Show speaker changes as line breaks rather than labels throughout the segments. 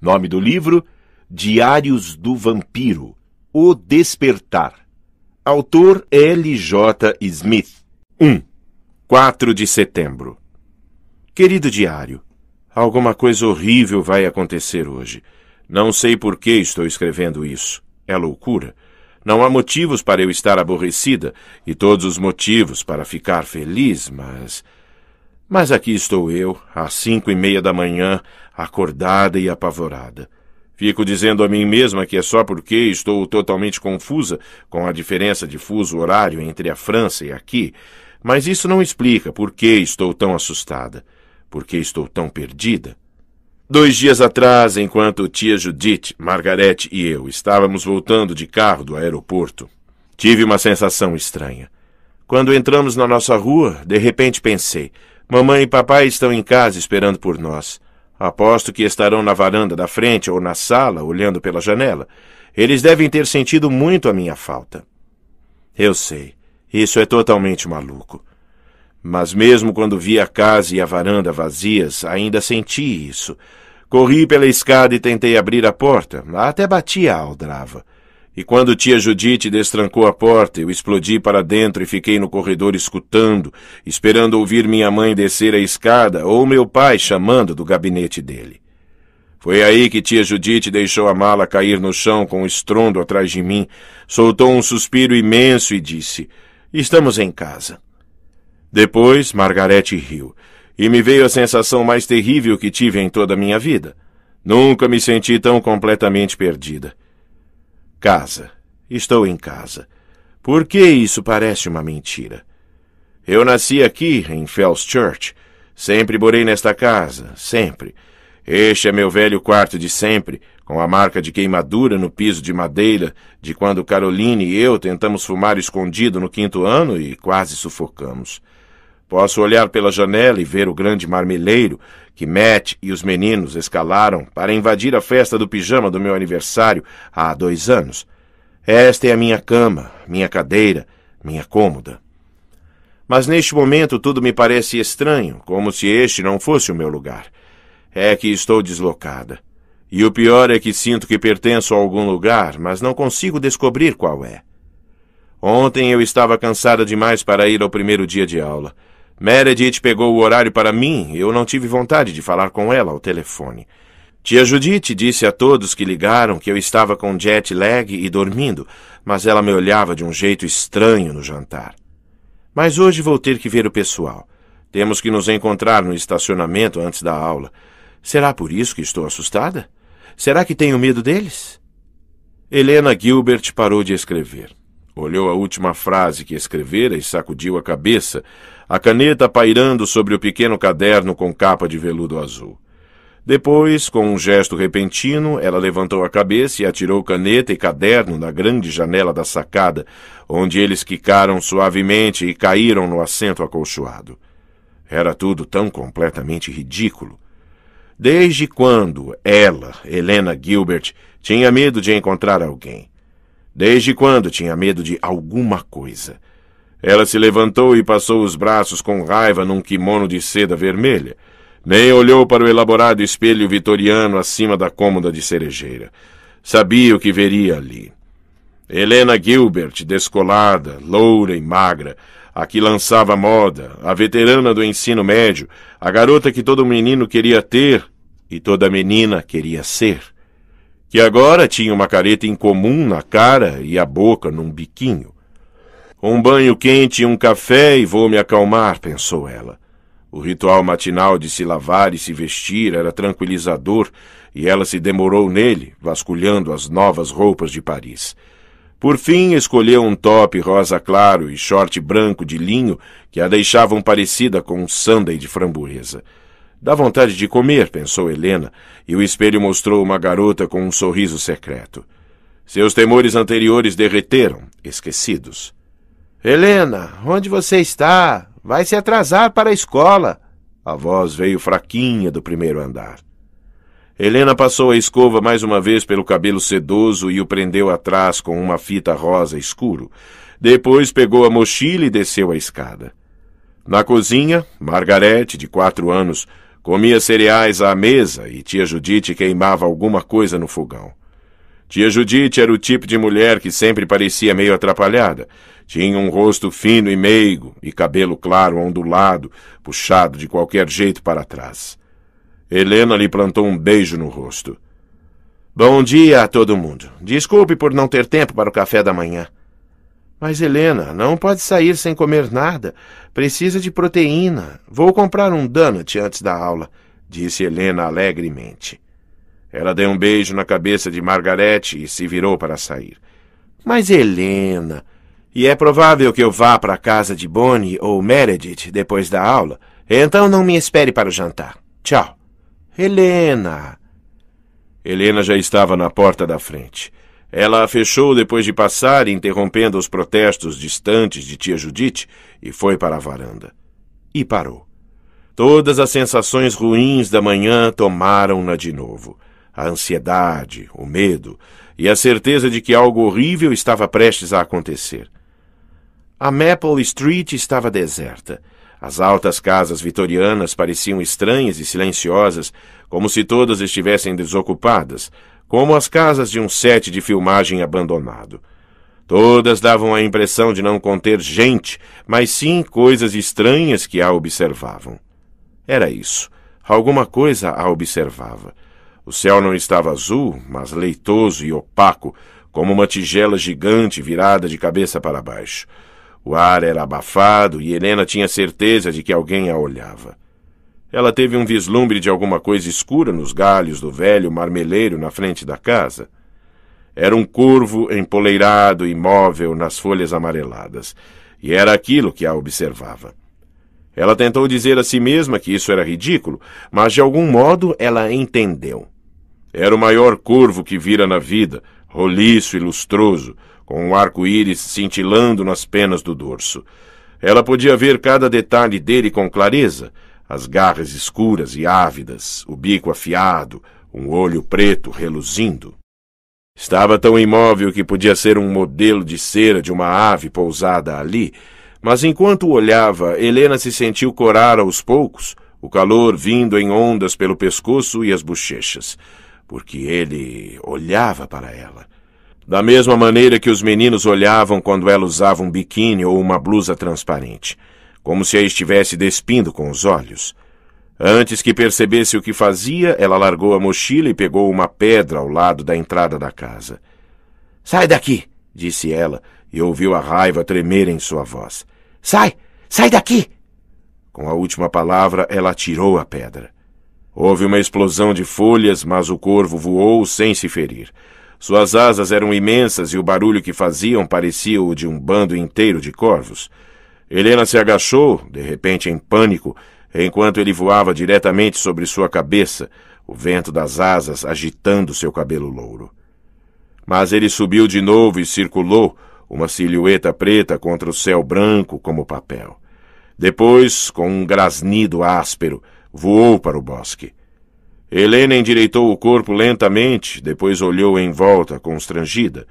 Nome do livro: Diários do Vampiro O Despertar. Autor L. J. Smith. 1. 4 de setembro. Querido diário, alguma coisa horrível vai acontecer hoje. Não sei por que estou escrevendo isso. É loucura. Não há motivos para eu estar aborrecida e todos os motivos para ficar feliz, mas. Mas aqui estou eu, às cinco e meia da manhã, acordada e apavorada. Fico dizendo a mim mesma que é só porque estou totalmente confusa com a diferença de fuso horário entre a França e aqui, mas isso não explica por que estou tão assustada, por que estou tão perdida. Dois dias atrás, enquanto tia Judith, Margarete e eu estávamos voltando de carro do aeroporto, tive uma sensação estranha. Quando entramos na nossa rua, de repente pensei: mamãe e papai estão em casa esperando por nós. Aposto que estarão na varanda da frente ou na sala, olhando pela janela. Eles devem ter sentido muito a minha falta. Eu sei, isso é totalmente maluco. Mas mesmo quando vi a casa e a varanda vazias, ainda senti isso. Corri pela escada e tentei abrir a porta, até bati a aldrava. E quando tia Judite destrancou a porta, eu explodi para dentro e fiquei no corredor escutando, esperando ouvir minha mãe descer a escada ou meu pai chamando do gabinete dele. Foi aí que tia Judite deixou a mala cair no chão com um estrondo atrás de mim, soltou um suspiro imenso e disse: Estamos em casa. Depois, Margarete riu, e me veio a sensação mais terrível que tive em toda a minha vida. Nunca me senti tão completamente perdida. Casa. Estou em casa. Por que isso parece uma mentira? Eu nasci aqui, em Fells Church. Sempre morei nesta casa, sempre. Este é meu velho quarto de sempre, com a marca de queimadura no piso de madeira, de quando Caroline e eu tentamos fumar escondido no quinto ano e quase sufocamos. Posso olhar pela janela e ver o grande marmeleiro, que Matt e os meninos escalaram para invadir a festa do pijama do meu aniversário há dois anos. Esta é a minha cama, minha cadeira, minha cômoda. Mas neste momento tudo me parece estranho, como se este não fosse o meu lugar. É que estou deslocada. E o pior é que sinto que pertenço a algum lugar, mas não consigo descobrir qual é. Ontem eu estava cansada demais para ir ao primeiro dia de aula. Meredith pegou o horário para mim e eu não tive vontade de falar com ela ao telefone. Tia Judite disse a todos que ligaram que eu estava com jet lag e dormindo, mas ela me olhava de um jeito estranho no jantar. Mas hoje vou ter que ver o pessoal. Temos que nos encontrar no estacionamento antes da aula. Será por isso que estou assustada? Será que tenho medo deles? Helena Gilbert parou de escrever. Olhou a última frase que escrevera e sacudiu a cabeça, a caneta pairando sobre o pequeno caderno com capa de veludo azul. Depois, com um gesto repentino, ela levantou a cabeça e atirou caneta e caderno na grande janela da sacada, onde eles quicaram suavemente e caíram no assento acolchoado. Era tudo tão completamente ridículo. Desde quando ela, Helena Gilbert, tinha medo de encontrar alguém? Desde quando tinha medo de alguma coisa? Ela se levantou e passou os braços com raiva num kimono de seda vermelha. Nem olhou para o elaborado espelho vitoriano acima da cômoda de cerejeira. Sabia o que veria ali. Helena Gilbert, descolada, loura e magra, a que lançava moda, a veterana do ensino médio, a garota que todo menino queria ter e toda menina queria ser, que agora tinha uma careta incomum na cara e a boca num biquinho. Um banho quente e um café e vou me acalmar, pensou ela. O ritual matinal de se lavar e se vestir era tranquilizador e ela se demorou nele, vasculhando as novas roupas de Paris. Por fim, escolheu um top rosa claro e short branco de linho que a deixavam parecida com um sundae de framboesa. Dá vontade de comer, pensou Helena, e o espelho mostrou uma garota com um sorriso secreto. Seus temores anteriores derreteram, esquecidos. Helena, onde você está? Vai se atrasar para a escola. A voz veio fraquinha do primeiro andar. Helena passou a escova mais uma vez pelo cabelo sedoso e o prendeu atrás com uma fita rosa escuro. Depois pegou a mochila e desceu a escada. Na cozinha, Margarete, de quatro anos, comia cereais à mesa e tia Judite queimava alguma coisa no fogão. Tia Judite era o tipo de mulher que sempre parecia meio atrapalhada. Tinha um rosto fino e meigo e cabelo claro ondulado, puxado de qualquer jeito para trás. Helena lhe plantou um beijo no rosto. Bom dia a todo mundo. Desculpe por não ter tempo para o café da manhã. Mas, Helena, não pode sair sem comer nada. Precisa de proteína. Vou comprar um donut antes da aula, disse Helena alegremente. Ela deu um beijo na cabeça de Margarete e se virou para sair. Mas, Helena, e é provável que eu vá para a casa de Bonnie ou Meredith depois da aula. Então não me espere para o jantar. Tchau. Helena. Helena já estava na porta da frente. Ela a fechou depois de passar, interrompendo os protestos distantes de tia Judite, e foi para a varanda. E parou. Todas as sensações ruins da manhã tomaram-na de novo. A ansiedade, o medo e a certeza de que algo horrível estava prestes a acontecer. A Maple Street estava deserta. As altas casas vitorianas pareciam estranhas e silenciosas, como se todas estivessem desocupadas, como as casas de um set de filmagem abandonado. Todas davam a impressão de não conter gente, mas sim coisas estranhas que a observavam. Era isso. Alguma coisa a observava. O céu não estava azul, mas leitoso e opaco, como uma tigela gigante virada de cabeça para baixo. O ar era abafado e Helena tinha certeza de que alguém a olhava. Ela teve um vislumbre de alguma coisa escura nos galhos do velho marmeleiro na frente da casa. Era um corvo empoleirado, imóvel, nas folhas amareladas, e era aquilo que a observava. Ela tentou dizer a si mesma que isso era ridículo, mas de algum modo ela entendeu. Era o maior corvo que vira na vida, roliço e lustroso, com o um arco-íris cintilando nas penas do dorso. Ela podia ver cada detalhe dele com clareza: as garras escuras e ávidas, o bico afiado, um olho preto reluzindo. Estava tão imóvel que podia ser um modelo de cera de uma ave pousada ali, mas enquanto olhava, Helena se sentiu corar aos poucos, o calor vindo em ondas pelo pescoço e as bochechas, porque ele olhava para ela da mesma maneira que os meninos olhavam quando ela usava um biquíni ou uma blusa transparente, como se a estivesse despindo com os olhos. Antes que percebesse o que fazia, ela largou a mochila e pegou uma pedra ao lado da entrada da casa. Sai daqui! disse ela, e ouviu a raiva tremer em sua voz. Sai! Sai daqui! Com a última palavra, ela atirou a pedra. Houve uma explosão de folhas, mas o corvo voou sem se ferir. Suas asas eram imensas e o barulho que faziam parecia o de um bando inteiro de corvos. Helena se agachou, de repente em pânico, enquanto ele voava diretamente sobre sua cabeça, o vento das asas agitando seu cabelo louro. Mas ele subiu de novo e circulou, uma silhueta preta contra o céu branco como papel. Depois, com um grasnido áspero, voou para o bosque. Helena endireitou o corpo lentamente, depois olhou em volta, constrangida.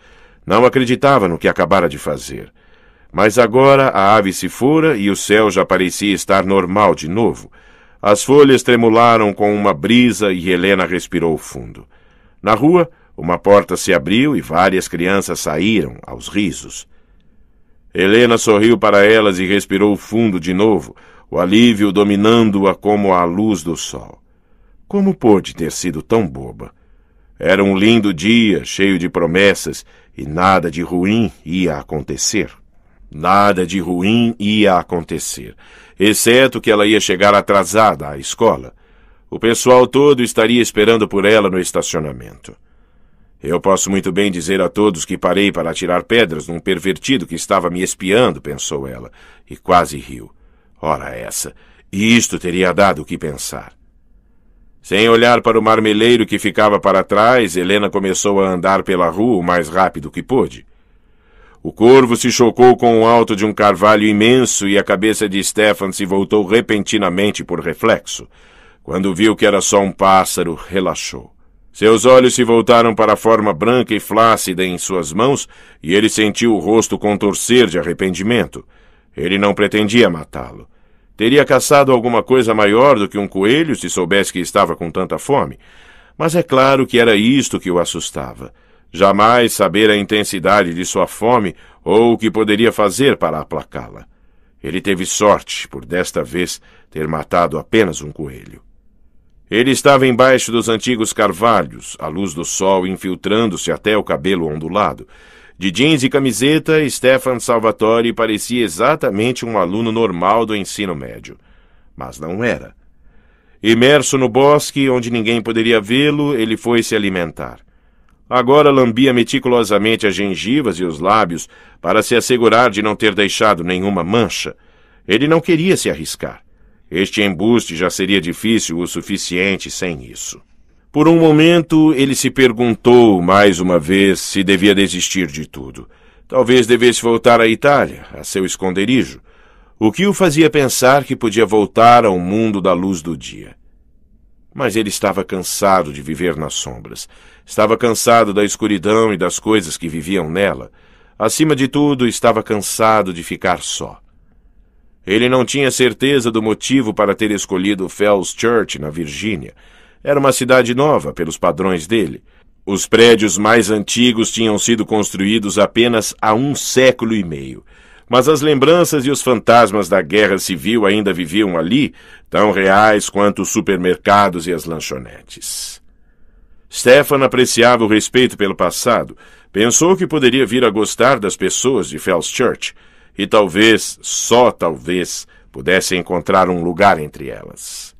Não acreditava no que acabara de fazer. Mas agora a ave se fora e o céu já parecia estar normal de novo. As folhas tremularam com uma brisa e Helena respirou fundo. Na rua, uma porta se abriu e várias crianças saíram aos risos. Helena sorriu para elas e respirou fundo de novo, o alívio dominando-a como a luz do sol. Como pôde ter sido tão boba? Era um lindo dia, cheio de promessas, e nada de ruim ia acontecer. Nada de ruim ia acontecer, exceto que ela ia chegar atrasada à escola. O pessoal todo estaria esperando por ela no estacionamento. Eu posso muito bem dizer a todos que parei para atirar pedras num pervertido que estava me espiando, pensou ela, e quase riu. Ora essa, e isto teria dado o que pensar. Sem olhar para o marmeleiro que ficava para trás, Helena começou a andar pela rua o mais rápido que pôde. O corvo se chocou com o alto de um carvalho imenso e a cabeça de Stefan se voltou repentinamente por reflexo. Quando viu que era só um pássaro, relaxou. Seus olhos se voltaram para a forma branca e flácida em suas mãos e ele sentiu o rosto contorcer de arrependimento. Ele não pretendia matá-lo. Teria caçado alguma coisa maior do que um coelho se soubesse que estava com tanta fome. Mas é claro que era isto que o assustava. Jamais saber a intensidade de sua fome ou o que poderia fazer para aplacá-la. Ele teve sorte por desta vez ter matado apenas um coelho. Ele estava embaixo dos antigos carvalhos, a luz do sol infiltrando-se até o cabelo ondulado, de jeans e camiseta, Stefan Salvatore parecia exatamente um aluno normal do ensino médio. Mas não era. Imerso no bosque, onde ninguém poderia vê-lo, ele foi se alimentar. Agora lambia meticulosamente as gengivas e os lábios para se assegurar de não ter deixado nenhuma mancha. Ele não queria se arriscar. Este embuste já seria difícil o suficiente sem isso. Por um momento, ele se perguntou mais uma vez se devia desistir de tudo. Talvez devesse voltar à Itália, a seu esconderijo. O que o fazia pensar que podia voltar ao mundo da luz do dia? Mas ele estava cansado de viver nas sombras. Estava cansado da escuridão e das coisas que viviam nela. Acima de tudo, estava cansado de ficar só. Ele não tinha certeza do motivo para ter escolhido Fells Church, na Virgínia era uma cidade nova pelos padrões dele. Os prédios mais antigos tinham sido construídos apenas há um século e meio. Mas as lembranças e os fantasmas da guerra civil ainda viviam ali, tão reais quanto os supermercados e as lanchonetes. Stefan apreciava o respeito pelo passado, pensou que poderia vir a gostar das pessoas de Fells Church, e talvez, só talvez, pudesse encontrar um lugar entre elas.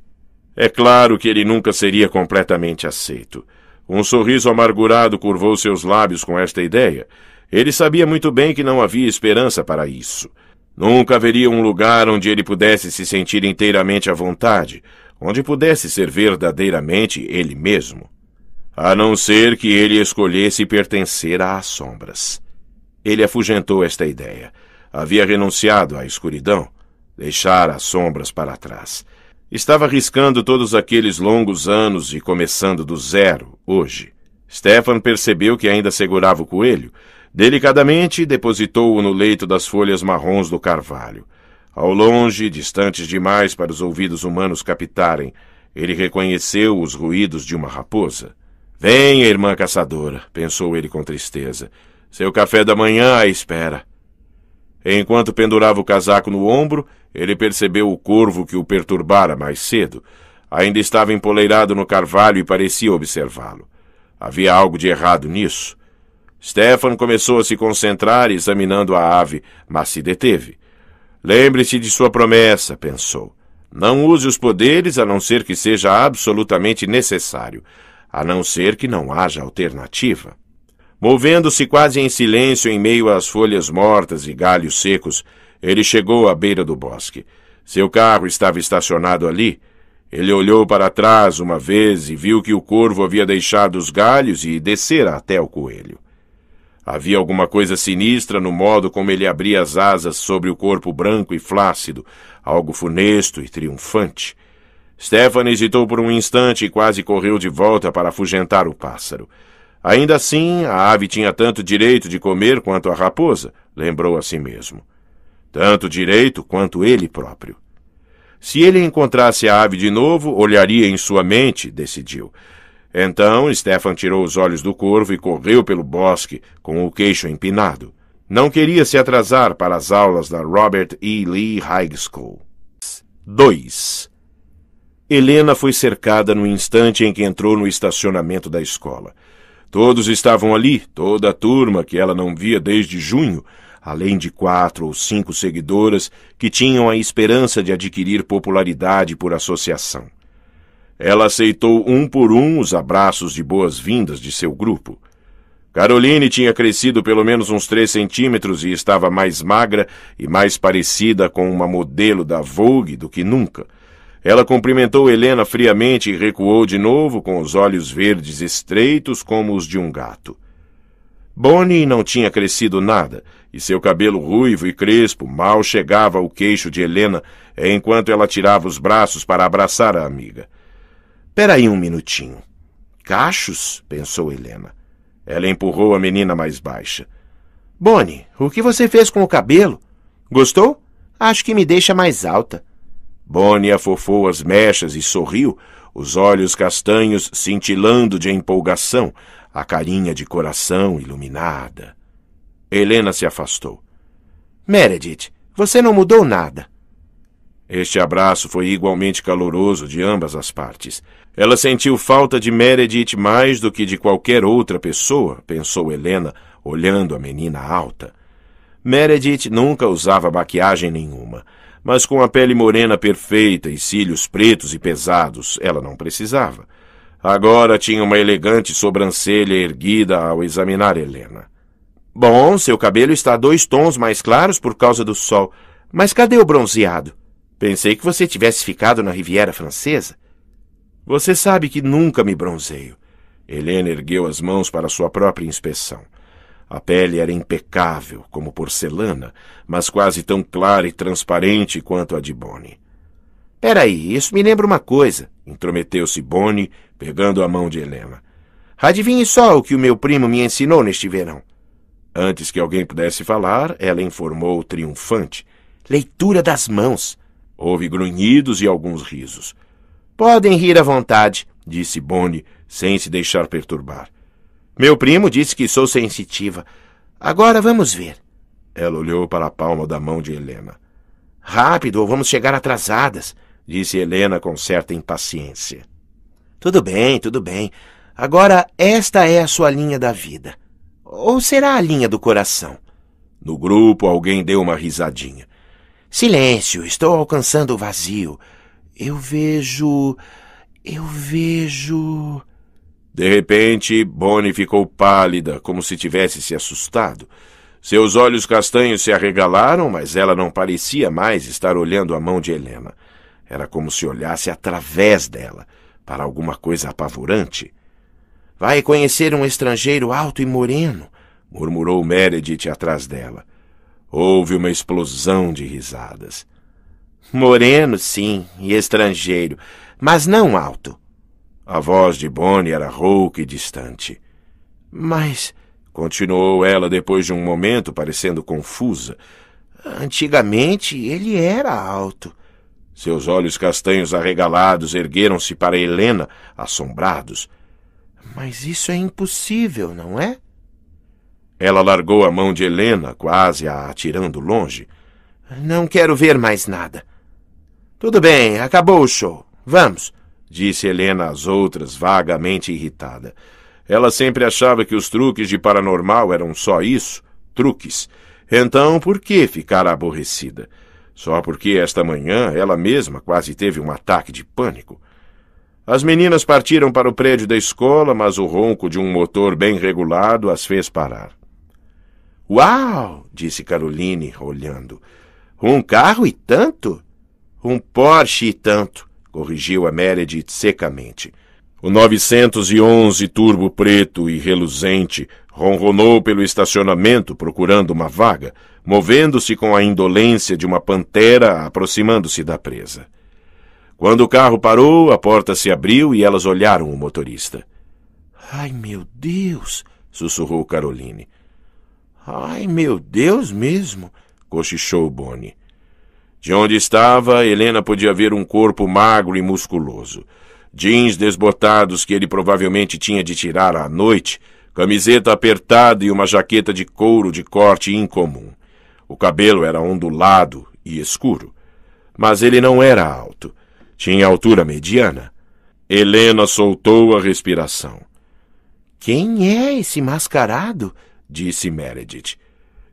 É claro que ele nunca seria completamente aceito. Um sorriso amargurado curvou seus lábios com esta ideia. Ele sabia muito bem que não havia esperança para isso. Nunca haveria um lugar onde ele pudesse se sentir inteiramente à vontade, onde pudesse ser verdadeiramente ele mesmo. A não ser que ele escolhesse pertencer às sombras. Ele afugentou esta ideia. Havia renunciado à escuridão, deixar as sombras para trás. Estava arriscando todos aqueles longos anos e começando do zero, hoje. Stefan percebeu que ainda segurava o coelho. Delicadamente depositou-o no leito das folhas marrons do carvalho. Ao longe, distantes demais para os ouvidos humanos captarem, ele reconheceu os ruídos de uma raposa. Venha, irmã caçadora, pensou ele com tristeza. Seu café da manhã à espera enquanto pendurava o casaco no ombro ele percebeu o corvo que o perturbara mais cedo ainda estava empoleirado no carvalho e parecia observá lo havia algo de errado nisso stefan começou a se concentrar examinando a ave mas se deteve lembre-se de sua promessa pensou não use os poderes a não ser que seja absolutamente necessário a não ser que não haja alternativa Movendo-se quase em silêncio em meio às folhas mortas e galhos secos, ele chegou à beira do bosque. Seu carro estava estacionado ali. Ele olhou para trás uma vez e viu que o corvo havia deixado os galhos e descera até o coelho. Havia alguma coisa sinistra no modo como ele abria as asas sobre o corpo branco e flácido, algo funesto e triunfante. Stefan hesitou por um instante e quase correu de volta para afugentar o pássaro. Ainda assim, a ave tinha tanto direito de comer quanto a raposa, lembrou a si mesmo. Tanto direito quanto ele próprio. Se ele encontrasse a ave de novo, olharia em sua mente, decidiu. Então, Stefan tirou os olhos do corvo e correu pelo bosque, com o queixo empinado. Não queria se atrasar para as aulas da Robert E. Lee High School. 2. Helena foi cercada no instante em que entrou no estacionamento da escola. Todos estavam ali, toda a turma que ela não via desde junho, além de quatro ou cinco seguidoras que tinham a esperança de adquirir popularidade por associação. Ela aceitou um por um os abraços de boas-vindas de seu grupo. Caroline tinha crescido pelo menos uns três centímetros e estava mais magra e mais parecida com uma modelo da Vogue do que nunca. Ela cumprimentou Helena friamente e recuou de novo com os olhos verdes estreitos como os de um gato. Bonnie não tinha crescido nada, e seu cabelo ruivo e crespo mal chegava ao queixo de Helena enquanto ela tirava os braços para abraçar a amiga. Peraí um minutinho. Cachos? pensou Helena. Ela empurrou a menina mais baixa. Bonnie, o que você fez com o cabelo? Gostou? Acho que me deixa mais alta. Bonnie afofou as mechas e sorriu, os olhos castanhos cintilando de empolgação, a carinha de coração iluminada. Helena se afastou. Meredith, você não mudou nada. Este abraço foi igualmente caloroso de ambas as partes. Ela sentiu falta de Meredith mais do que de qualquer outra pessoa, pensou Helena, olhando a menina alta. Meredith nunca usava maquiagem nenhuma mas com a pele morena perfeita e cílios pretos e pesados, ela não precisava. Agora tinha uma elegante sobrancelha erguida ao examinar Helena. Bom, seu cabelo está dois tons mais claros por causa do sol. Mas cadê o bronzeado? Pensei que você tivesse ficado na Riviera Francesa. Você sabe que nunca me bronzeio. Helena ergueu as mãos para sua própria inspeção. A pele era impecável, como porcelana, mas quase tão clara e transparente quanto a de Bonnie. Peraí, isso me lembra uma coisa, intrometeu-se Bonnie, pegando a mão de Helena. Adivinhe só o que o meu primo me ensinou neste verão. Antes que alguém pudesse falar, ela informou triunfante. Leitura das mãos. Houve grunhidos e alguns risos. Podem rir à vontade, disse Bonnie, sem se deixar perturbar. Meu primo disse que sou sensitiva. Agora vamos ver. Ela olhou para a palma da mão de Helena. Rápido, ou vamos chegar atrasadas, disse Helena com certa impaciência. Tudo bem, tudo bem. Agora esta é a sua linha da vida. Ou será a linha do coração? No grupo, alguém deu uma risadinha. Silêncio, estou alcançando o vazio. Eu vejo. Eu vejo. De repente, Bonnie ficou pálida, como se tivesse se assustado. Seus olhos castanhos se arregalaram, mas ela não parecia mais estar olhando a mão de Helena. Era como se olhasse através dela, para alguma coisa apavorante. Vai conhecer um estrangeiro alto e moreno, murmurou Meredith atrás dela. Houve uma explosão de risadas. Moreno, sim, e estrangeiro, mas não alto. A voz de Bonnie era rouca e distante. Mas, continuou ela depois de um momento, parecendo confusa, antigamente ele era alto. Seus olhos castanhos arregalados ergueram-se para Helena, assombrados. Mas isso é impossível, não é? Ela largou a mão de Helena, quase a atirando longe. Não quero ver mais nada. Tudo bem, acabou o show. Vamos disse Helena às outras, vagamente irritada. Ela sempre achava que os truques de paranormal eram só isso, truques. Então, por que ficar aborrecida? Só porque esta manhã ela mesma quase teve um ataque de pânico. As meninas partiram para o prédio da escola, mas o ronco de um motor bem regulado as fez parar. Uau! disse Caroline, olhando. Um carro e tanto? Um Porsche e tanto corrigiu a Meredith secamente. O 911 turbo preto e reluzente ronronou pelo estacionamento procurando uma vaga, movendo-se com a indolência de uma pantera aproximando-se da presa. Quando o carro parou, a porta se abriu e elas olharam o motorista. Ai, meu Deus! sussurrou Caroline. Ai, meu Deus mesmo! cochichou Bonnie. De onde estava, Helena podia ver um corpo magro e musculoso. Jeans desbotados que ele provavelmente tinha de tirar à noite, camiseta apertada e uma jaqueta de couro de corte incomum. O cabelo era ondulado e escuro. Mas ele não era alto. Tinha altura mediana. Helena soltou a respiração. Quem é esse mascarado? disse Meredith.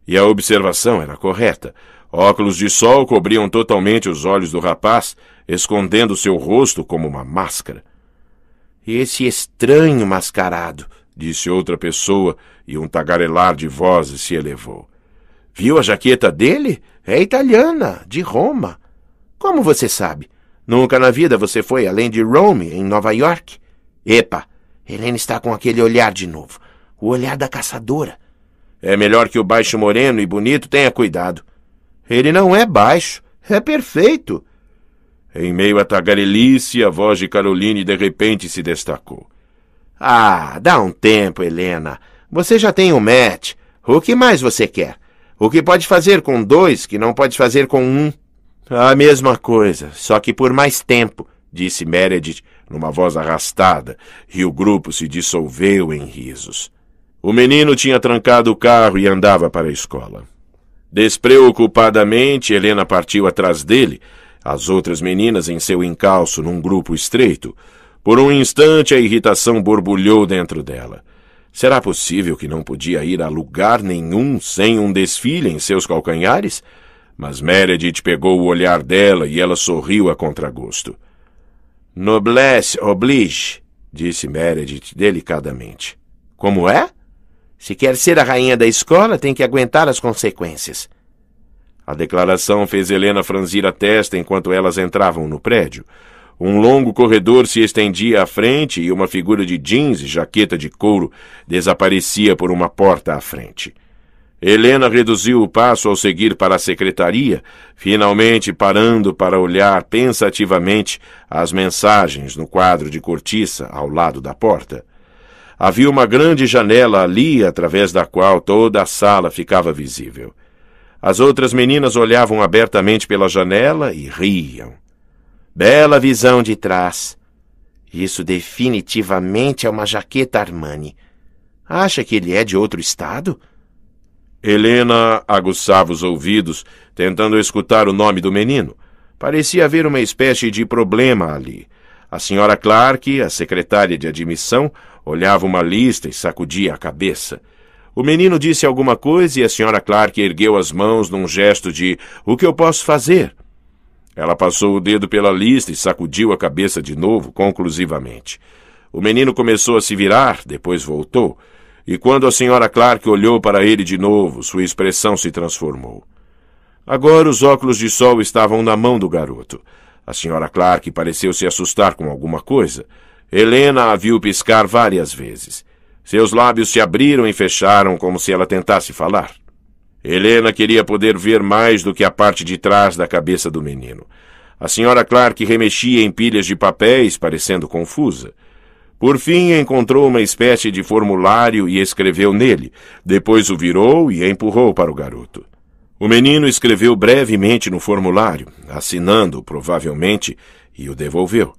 E a observação era correta. Óculos de sol cobriam totalmente os olhos do rapaz, escondendo seu rosto como uma máscara. Esse estranho mascarado, disse outra pessoa, e um tagarelar de vozes se elevou. Viu a jaqueta dele? É italiana, de Roma. Como você sabe? Nunca na vida você foi além de Rome, em Nova York? Epa, Helena está com aquele olhar de novo o olhar da caçadora. É melhor que o baixo moreno e bonito tenha cuidado. Ele não é baixo, é perfeito. Em meio à tagarelice, a voz de Caroline de repente se destacou. Ah, dá um tempo, Helena. Você já tem um match. O que mais você quer? O que pode fazer com dois que não pode fazer com um? A mesma coisa, só que por mais tempo, disse Meredith numa voz arrastada, e o grupo se dissolveu em risos. O menino tinha trancado o carro e andava para a escola. Despreocupadamente, Helena partiu atrás dele, as outras meninas em seu encalço num grupo estreito. Por um instante, a irritação borbulhou dentro dela. Será possível que não podia ir a lugar nenhum sem um desfile em seus calcanhares? Mas Meredith pegou o olhar dela e ela sorriu a contragosto. Noblesse oblige, disse Meredith delicadamente. Como é? Se quer ser a rainha da escola, tem que aguentar as consequências. A declaração fez Helena franzir a testa enquanto elas entravam no prédio. Um longo corredor se estendia à frente e uma figura de jeans e jaqueta de couro desaparecia por uma porta à frente. Helena reduziu o passo ao seguir para a secretaria, finalmente parando para olhar pensativamente as mensagens no quadro de cortiça ao lado da porta. Havia uma grande janela ali através da qual toda a sala ficava visível. As outras meninas olhavam abertamente pela janela e riam. Bela visão de trás. Isso definitivamente é uma jaqueta Armani. Acha que ele é de outro estado? Helena aguçava os ouvidos, tentando escutar o nome do menino. Parecia haver uma espécie de problema ali. A senhora Clark, a secretária de admissão, Olhava uma lista e sacudia a cabeça. O menino disse alguma coisa e a senhora Clark ergueu as mãos num gesto de: O que eu posso fazer? Ela passou o dedo pela lista e sacudiu a cabeça de novo, conclusivamente. O menino começou a se virar, depois voltou, e quando a senhora Clark olhou para ele de novo, sua expressão se transformou. Agora os óculos de sol estavam na mão do garoto. A senhora Clark pareceu se assustar com alguma coisa. Helena a viu piscar várias vezes. Seus lábios se abriram e fecharam como se ela tentasse falar. Helena queria poder ver mais do que a parte de trás da cabeça do menino. A senhora Clark remexia em pilhas de papéis, parecendo confusa. Por fim, encontrou uma espécie de formulário e escreveu nele. Depois o virou e empurrou para o garoto. O menino escreveu brevemente no formulário, assinando, provavelmente, e o devolveu.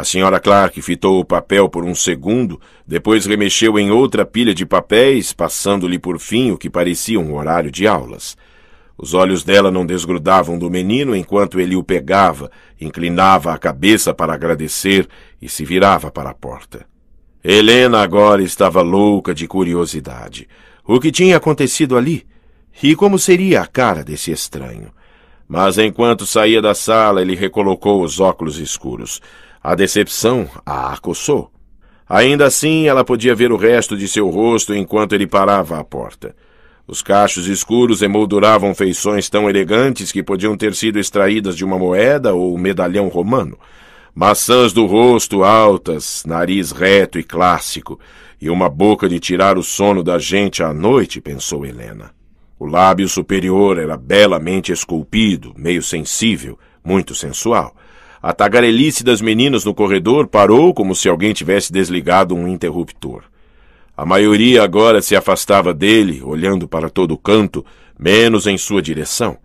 A senhora Clark fitou o papel por um segundo, depois remexeu em outra pilha de papéis, passando-lhe por fim o que parecia um horário de aulas. Os olhos dela não desgrudavam do menino enquanto ele o pegava, inclinava a cabeça para agradecer e se virava para a porta. Helena agora estava louca de curiosidade. O que tinha acontecido ali? E como seria a cara desse estranho? Mas enquanto saía da sala, ele recolocou os óculos escuros. A decepção a acossou. Ainda assim, ela podia ver o resto de seu rosto enquanto ele parava à porta. Os cachos escuros emolduravam feições tão elegantes que podiam ter sido extraídas de uma moeda ou medalhão romano. Maçãs do rosto altas, nariz reto e clássico, e uma boca de tirar o sono da gente à noite, pensou Helena. O lábio superior era belamente esculpido, meio sensível, muito sensual. A tagarelice das meninas no corredor parou como se alguém tivesse desligado um interruptor. A maioria agora se afastava dele, olhando para todo canto, menos em sua direção.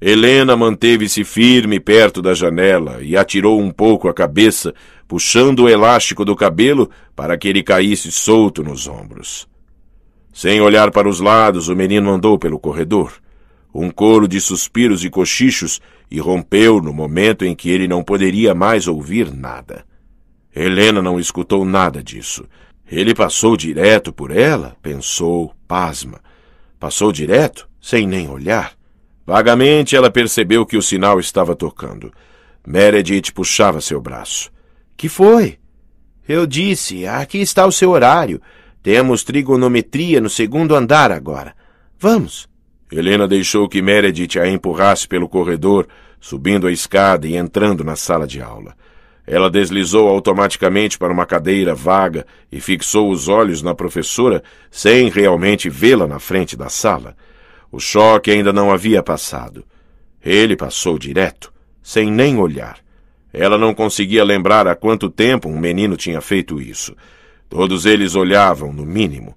Helena manteve-se firme perto da janela e atirou um pouco a cabeça, puxando o elástico do cabelo para que ele caísse solto nos ombros. Sem olhar para os lados, o menino andou pelo corredor. Um coro de suspiros e cochichos e rompeu no momento em que ele não poderia mais ouvir nada. Helena não escutou nada disso. Ele passou direto por ela, pensou, pasma. Passou direto, sem nem olhar. Vagamente ela percebeu que o sinal estava tocando. Meredith puxava seu braço. Que foi? Eu disse, aqui está o seu horário. Temos trigonometria no segundo andar agora. Vamos. Helena deixou que Meredith a empurrasse pelo corredor, subindo a escada e entrando na sala de aula. Ela deslizou automaticamente para uma cadeira vaga e fixou os olhos na professora sem realmente vê-la na frente da sala. O choque ainda não havia passado. Ele passou direto, sem nem olhar. Ela não conseguia lembrar há quanto tempo um menino tinha feito isso. Todos eles olhavam, no mínimo.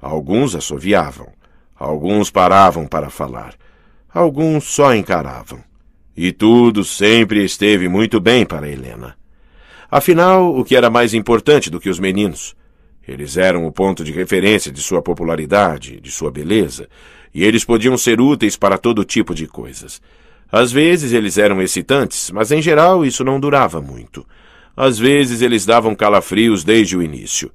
Alguns assoviavam. Alguns paravam para falar, alguns só encaravam. E tudo sempre esteve muito bem para Helena. Afinal, o que era mais importante do que os meninos? Eles eram o ponto de referência de sua popularidade, de sua beleza, e eles podiam ser úteis para todo tipo de coisas. Às vezes eles eram excitantes, mas em geral isso não durava muito. Às vezes eles davam calafrios desde o início.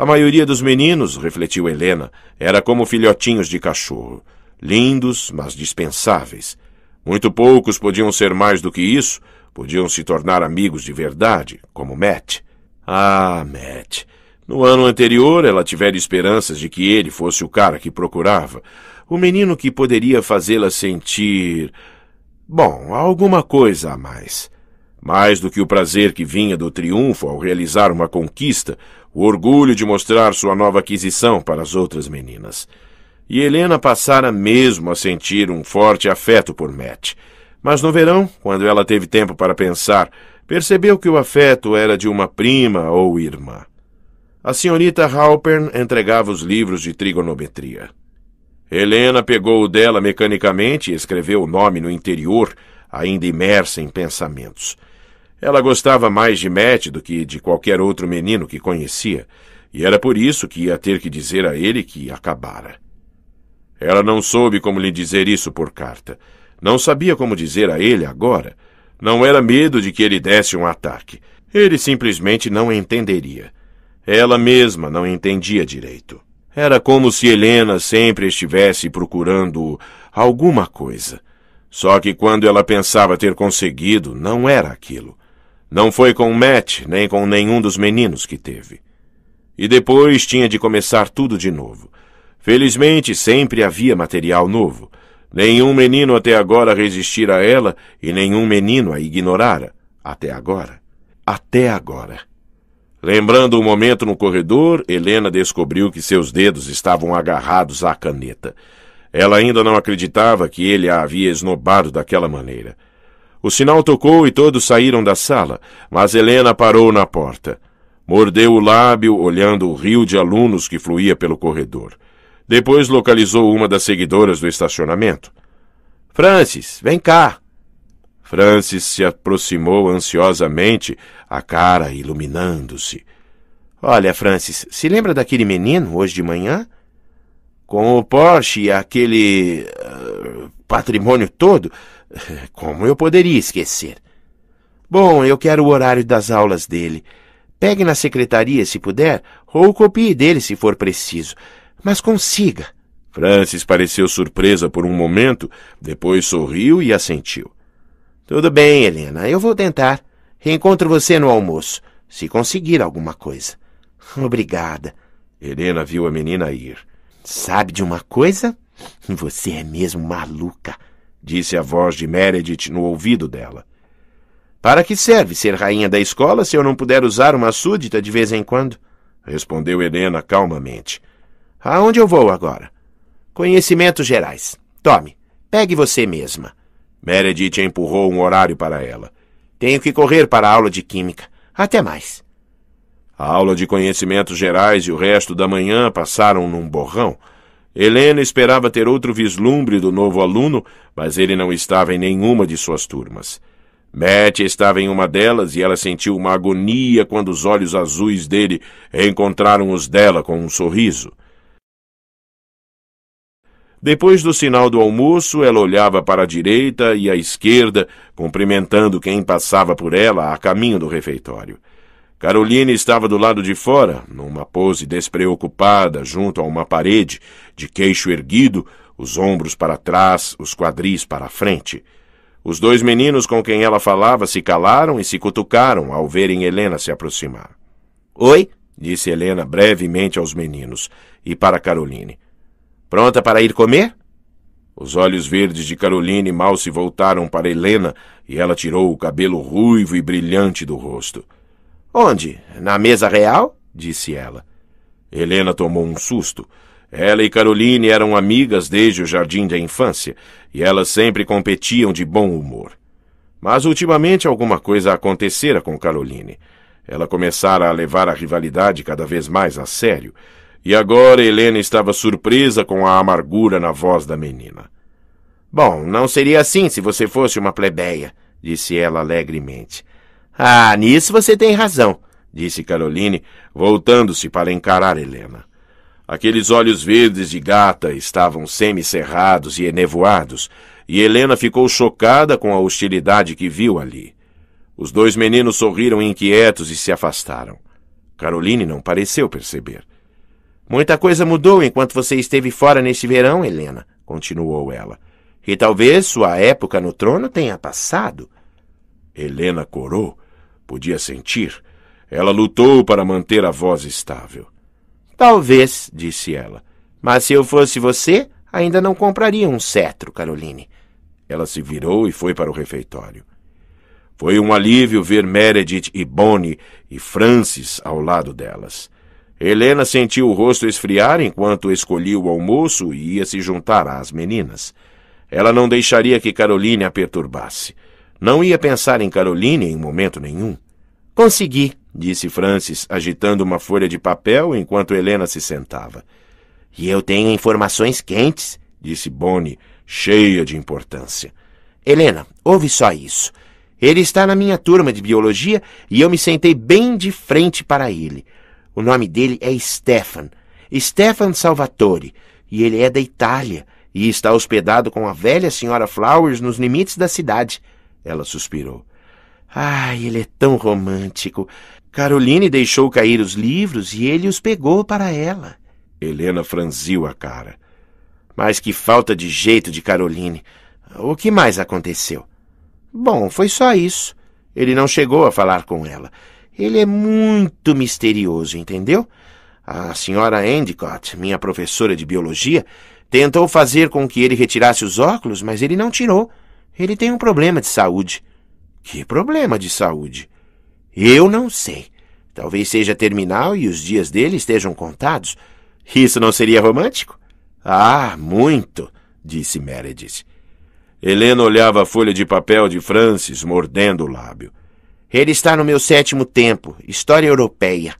A maioria dos meninos, refletiu Helena, era como filhotinhos de cachorro, lindos, mas dispensáveis. Muito poucos podiam ser mais do que isso, podiam se tornar amigos de verdade, como Matt. Ah, Matt. No ano anterior, ela tivera esperanças de que ele fosse o cara que procurava, o menino que poderia fazê-la sentir. Bom, alguma coisa a mais. Mais do que o prazer que vinha do triunfo ao realizar uma conquista, o orgulho de mostrar sua nova aquisição para as outras meninas. E Helena passara mesmo a sentir um forte afeto por Matt. Mas no verão, quando ela teve tempo para pensar, percebeu que o afeto era de uma prima ou irmã. A senhorita Halpern entregava os livros de trigonometria. Helena pegou o dela mecanicamente e escreveu o nome no interior, ainda imersa em pensamentos. Ela gostava mais de Matt do que de qualquer outro menino que conhecia, e era por isso que ia ter que dizer a ele que acabara. Ela não soube como lhe dizer isso por carta. Não sabia como dizer a ele agora. Não era medo de que ele desse um ataque. Ele simplesmente não entenderia. Ela mesma não entendia direito. Era como se Helena sempre estivesse procurando alguma coisa. Só que quando ela pensava ter conseguido, não era aquilo. Não foi com Matt nem com nenhum dos meninos que teve. E depois tinha de começar tudo de novo. Felizmente, sempre havia material novo. Nenhum menino até agora resistira a ela e nenhum menino a ignorara. Até agora. Até agora. Lembrando o um momento no corredor, Helena descobriu que seus dedos estavam agarrados à caneta. Ela ainda não acreditava que ele a havia esnobado daquela maneira. O sinal tocou e todos saíram da sala, mas Helena parou na porta. Mordeu o lábio, olhando o rio de alunos que fluía pelo corredor. Depois localizou uma das seguidoras do estacionamento. Francis, vem cá! Francis se aproximou ansiosamente, a cara iluminando-se. Olha, Francis, se lembra daquele menino hoje de manhã? Com o Porsche e aquele. Uh, patrimônio todo, Como eu poderia esquecer? Bom, eu quero o horário das aulas dele. Pegue na secretaria, se puder, ou copie dele se for preciso. Mas consiga. Francis pareceu surpresa por um momento, depois sorriu e assentiu. Tudo bem, Helena, eu vou tentar. Reencontro você no almoço, se conseguir alguma coisa. Obrigada. Helena viu a menina ir. Sabe de uma coisa? Você é mesmo maluca disse a voz de Meredith no ouvido dela. Para que serve ser rainha da escola se eu não puder usar uma súdita de vez em quando? respondeu Helena calmamente. Aonde eu vou agora? Conhecimentos gerais. Tome, pegue você mesma. Meredith empurrou um horário para ela. Tenho que correr para a aula de química. Até mais. A aula de conhecimentos gerais e o resto da manhã passaram num borrão, Helena esperava ter outro vislumbre do novo aluno, mas ele não estava em nenhuma de suas turmas. Matt estava em uma delas e ela sentiu uma agonia quando os olhos azuis dele encontraram os dela com um sorriso. Depois do sinal do almoço, ela olhava para a direita e à esquerda, cumprimentando quem passava por ela a caminho do refeitório. Caroline estava do lado de fora, numa pose despreocupada, junto a uma parede, de queixo erguido, os ombros para trás, os quadris para a frente. Os dois meninos com quem ela falava se calaram e se cutucaram ao verem Helena se aproximar. Oi? disse Helena brevemente aos meninos e para Caroline. Pronta para ir comer? Os olhos verdes de Caroline mal se voltaram para Helena e ela tirou o cabelo ruivo e brilhante do rosto. Onde? Na mesa real? disse ela. Helena tomou um susto. Ela e Caroline eram amigas desde o jardim da infância, e elas sempre competiam de bom humor. Mas ultimamente alguma coisa acontecera com Caroline. Ela começara a levar a rivalidade cada vez mais a sério, e agora Helena estava surpresa com a amargura na voz da menina. Bom, não seria assim se você fosse uma plebeia, disse ela alegremente. Ah, nisso você tem razão, disse Caroline, voltando-se para encarar Helena. Aqueles olhos verdes de gata estavam semicerrados e enevoados, e Helena ficou chocada com a hostilidade que viu ali. Os dois meninos sorriram inquietos e se afastaram. Caroline não pareceu perceber. Muita coisa mudou enquanto você esteve fora neste verão, Helena, continuou ela. E talvez sua época no trono tenha passado. Helena corou Podia sentir. Ela lutou para manter a voz estável. Talvez, disse ela. Mas se eu fosse você, ainda não compraria um cetro, Caroline. Ela se virou e foi para o refeitório. Foi um alívio ver Meredith e Bonnie e Francis ao lado delas. Helena sentiu o rosto esfriar enquanto escolhia o almoço e ia se juntar às meninas. Ela não deixaria que Caroline a perturbasse. Não ia pensar em Caroline em momento nenhum. Consegui, disse Francis, agitando uma folha de papel enquanto Helena se sentava. E eu tenho informações quentes, disse Bonnie, cheia de importância. Helena, ouve só isso. Ele está na minha turma de biologia e eu me sentei bem de frente para ele. O nome dele é Stefan, Stefan Salvatore, e ele é da Itália e está hospedado com a velha senhora Flowers nos limites da cidade. Ela suspirou. Ai, ele é tão romântico. Caroline deixou cair os livros e ele os pegou para ela. Helena franziu a cara. Mas que falta de jeito de Caroline. O que mais aconteceu? Bom, foi só isso. Ele não chegou a falar com ela. Ele é muito misterioso, entendeu? A senhora Endicott, minha professora de biologia, tentou fazer com que ele retirasse os óculos, mas ele não tirou. Ele tem um problema de saúde. Que problema de saúde? Eu não sei. Talvez seja terminal e os dias dele estejam contados. Isso não seria romântico? Ah, muito, disse Meredith. Helena olhava a folha de papel de Francis, mordendo o lábio. Ele está no meu sétimo tempo, história europeia.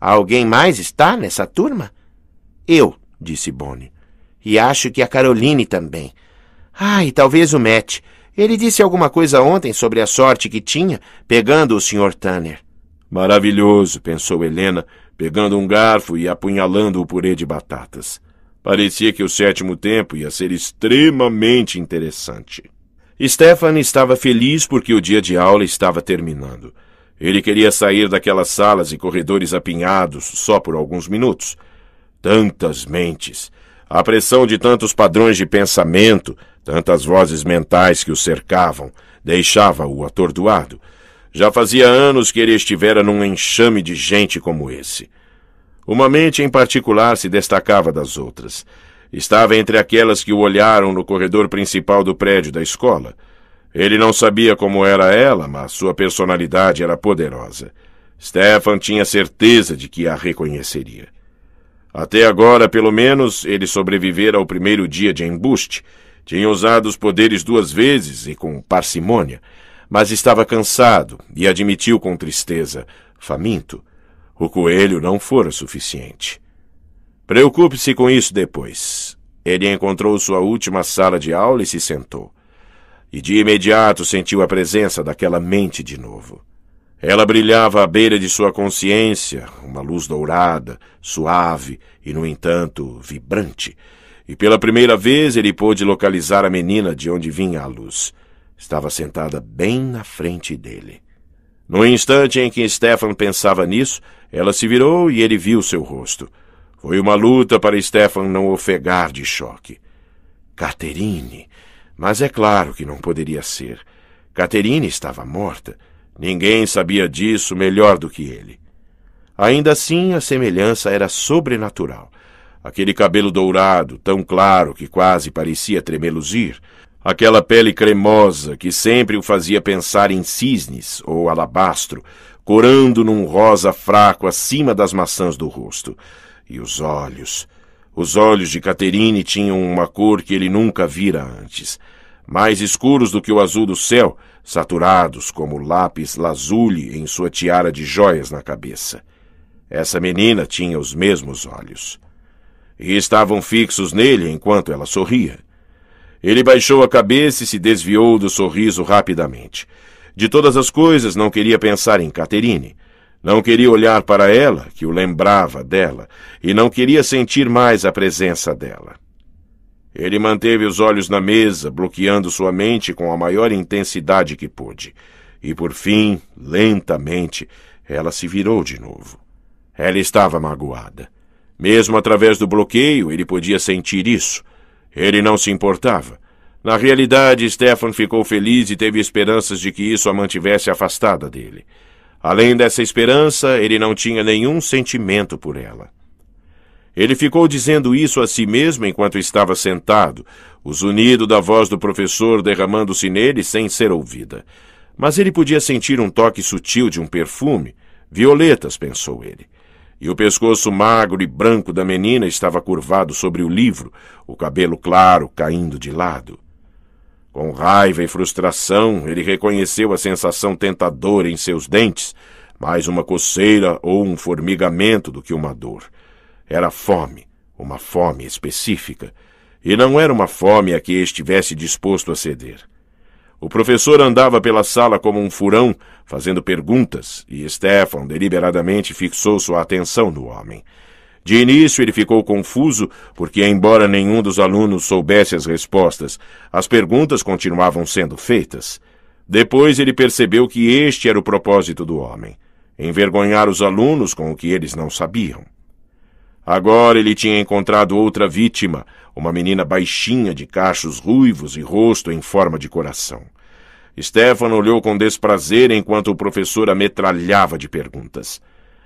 Alguém mais está nessa turma? Eu, disse Bonnie. E acho que a Caroline também. Ai, talvez o Matt. Ele disse alguma coisa ontem sobre a sorte que tinha pegando o Sr. Tanner. Maravilhoso, pensou Helena, pegando um garfo e apunhalando o purê de batatas. Parecia que o sétimo tempo ia ser extremamente interessante. Stephanie estava feliz porque o dia de aula estava terminando. Ele queria sair daquelas salas e corredores apinhados só por alguns minutos. Tantas mentes, a pressão de tantos padrões de pensamento, tantas vozes mentais que o cercavam, deixava-o atordoado. Já fazia anos que ele estivera num enxame de gente como esse. Uma mente em particular se destacava das outras. Estava entre aquelas que o olharam no corredor principal do prédio da escola. Ele não sabia como era ela, mas sua personalidade era poderosa. Stefan tinha certeza de que a reconheceria. Até agora, pelo menos, ele sobrevivera ao primeiro dia de embuste. Tinha usado os poderes duas vezes e com parcimônia, mas estava cansado e admitiu com tristeza, faminto. O coelho não fora suficiente. Preocupe-se com isso depois. Ele encontrou sua última sala de aula e se sentou. E de imediato sentiu a presença daquela mente de novo. Ela brilhava à beira de sua consciência, uma luz dourada, suave e, no entanto, vibrante. E pela primeira vez ele pôde localizar a menina de onde vinha a luz. Estava sentada bem na frente dele. No instante em que Stefan pensava nisso, ela se virou e ele viu seu rosto. Foi uma luta para Stefan não ofegar de choque. Caterine! Mas é claro que não poderia ser. Caterine estava morta. Ninguém sabia disso melhor do que ele. Ainda assim, a semelhança era sobrenatural. Aquele cabelo dourado, tão claro que quase parecia tremeluzir, aquela pele cremosa que sempre o fazia pensar em cisnes ou alabastro, corando num rosa fraco acima das maçãs do rosto. E os olhos. Os olhos de Caterine tinham uma cor que ele nunca vira antes, mais escuros do que o azul do céu saturados como lápis lazuli em sua tiara de jóias na cabeça. Essa menina tinha os mesmos olhos. E estavam fixos nele enquanto ela sorria. Ele baixou a cabeça e se desviou do sorriso rapidamente. De todas as coisas, não queria pensar em Caterine. Não queria olhar para ela, que o lembrava dela, e não queria sentir mais a presença dela. Ele manteve os olhos na mesa, bloqueando sua mente com a maior intensidade que pôde. E por fim, lentamente, ela se virou de novo. Ela estava magoada. Mesmo através do bloqueio, ele podia sentir isso. Ele não se importava. Na realidade, Stefan ficou feliz e teve esperanças de que isso a mantivesse afastada dele. Além dessa esperança, ele não tinha nenhum sentimento por ela. Ele ficou dizendo isso a si mesmo enquanto estava sentado, o zunido da voz do professor derramando-se nele sem ser ouvida. Mas ele podia sentir um toque sutil de um perfume. Violetas, pensou ele. E o pescoço magro e branco da menina estava curvado sobre o livro, o cabelo claro caindo de lado. Com raiva e frustração, ele reconheceu a sensação tentadora em seus dentes, mais uma coceira ou um formigamento do que uma dor. Era fome, uma fome específica, e não era uma fome a que estivesse disposto a ceder. O professor andava pela sala como um furão, fazendo perguntas, e Stefan deliberadamente fixou sua atenção no homem. De início ele ficou confuso, porque, embora nenhum dos alunos soubesse as respostas, as perguntas continuavam sendo feitas. Depois ele percebeu que este era o propósito do homem: envergonhar os alunos com o que eles não sabiam. Agora ele tinha encontrado outra vítima, uma menina baixinha de cachos ruivos e rosto em forma de coração. Stefano olhou com desprazer enquanto o professor a metralhava de perguntas.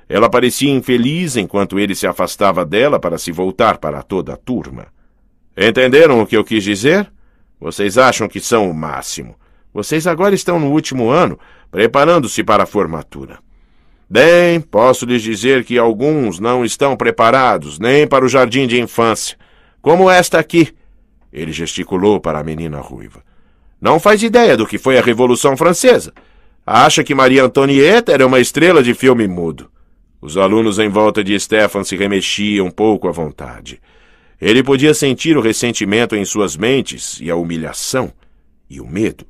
Ela parecia infeliz enquanto ele se afastava dela para se voltar para toda a turma. Entenderam o que eu quis dizer? Vocês acham que são o máximo. Vocês agora estão no último ano, preparando-se para a formatura. Bem, posso lhes dizer que alguns não estão preparados nem para o jardim de infância, como esta aqui. Ele gesticulou para a menina ruiva. Não faz ideia do que foi a Revolução Francesa. Acha que Maria Antonieta era uma estrela de filme mudo. Os alunos em volta de Stefan se remexiam pouco à vontade. Ele podia sentir o ressentimento em suas mentes e a humilhação e o medo.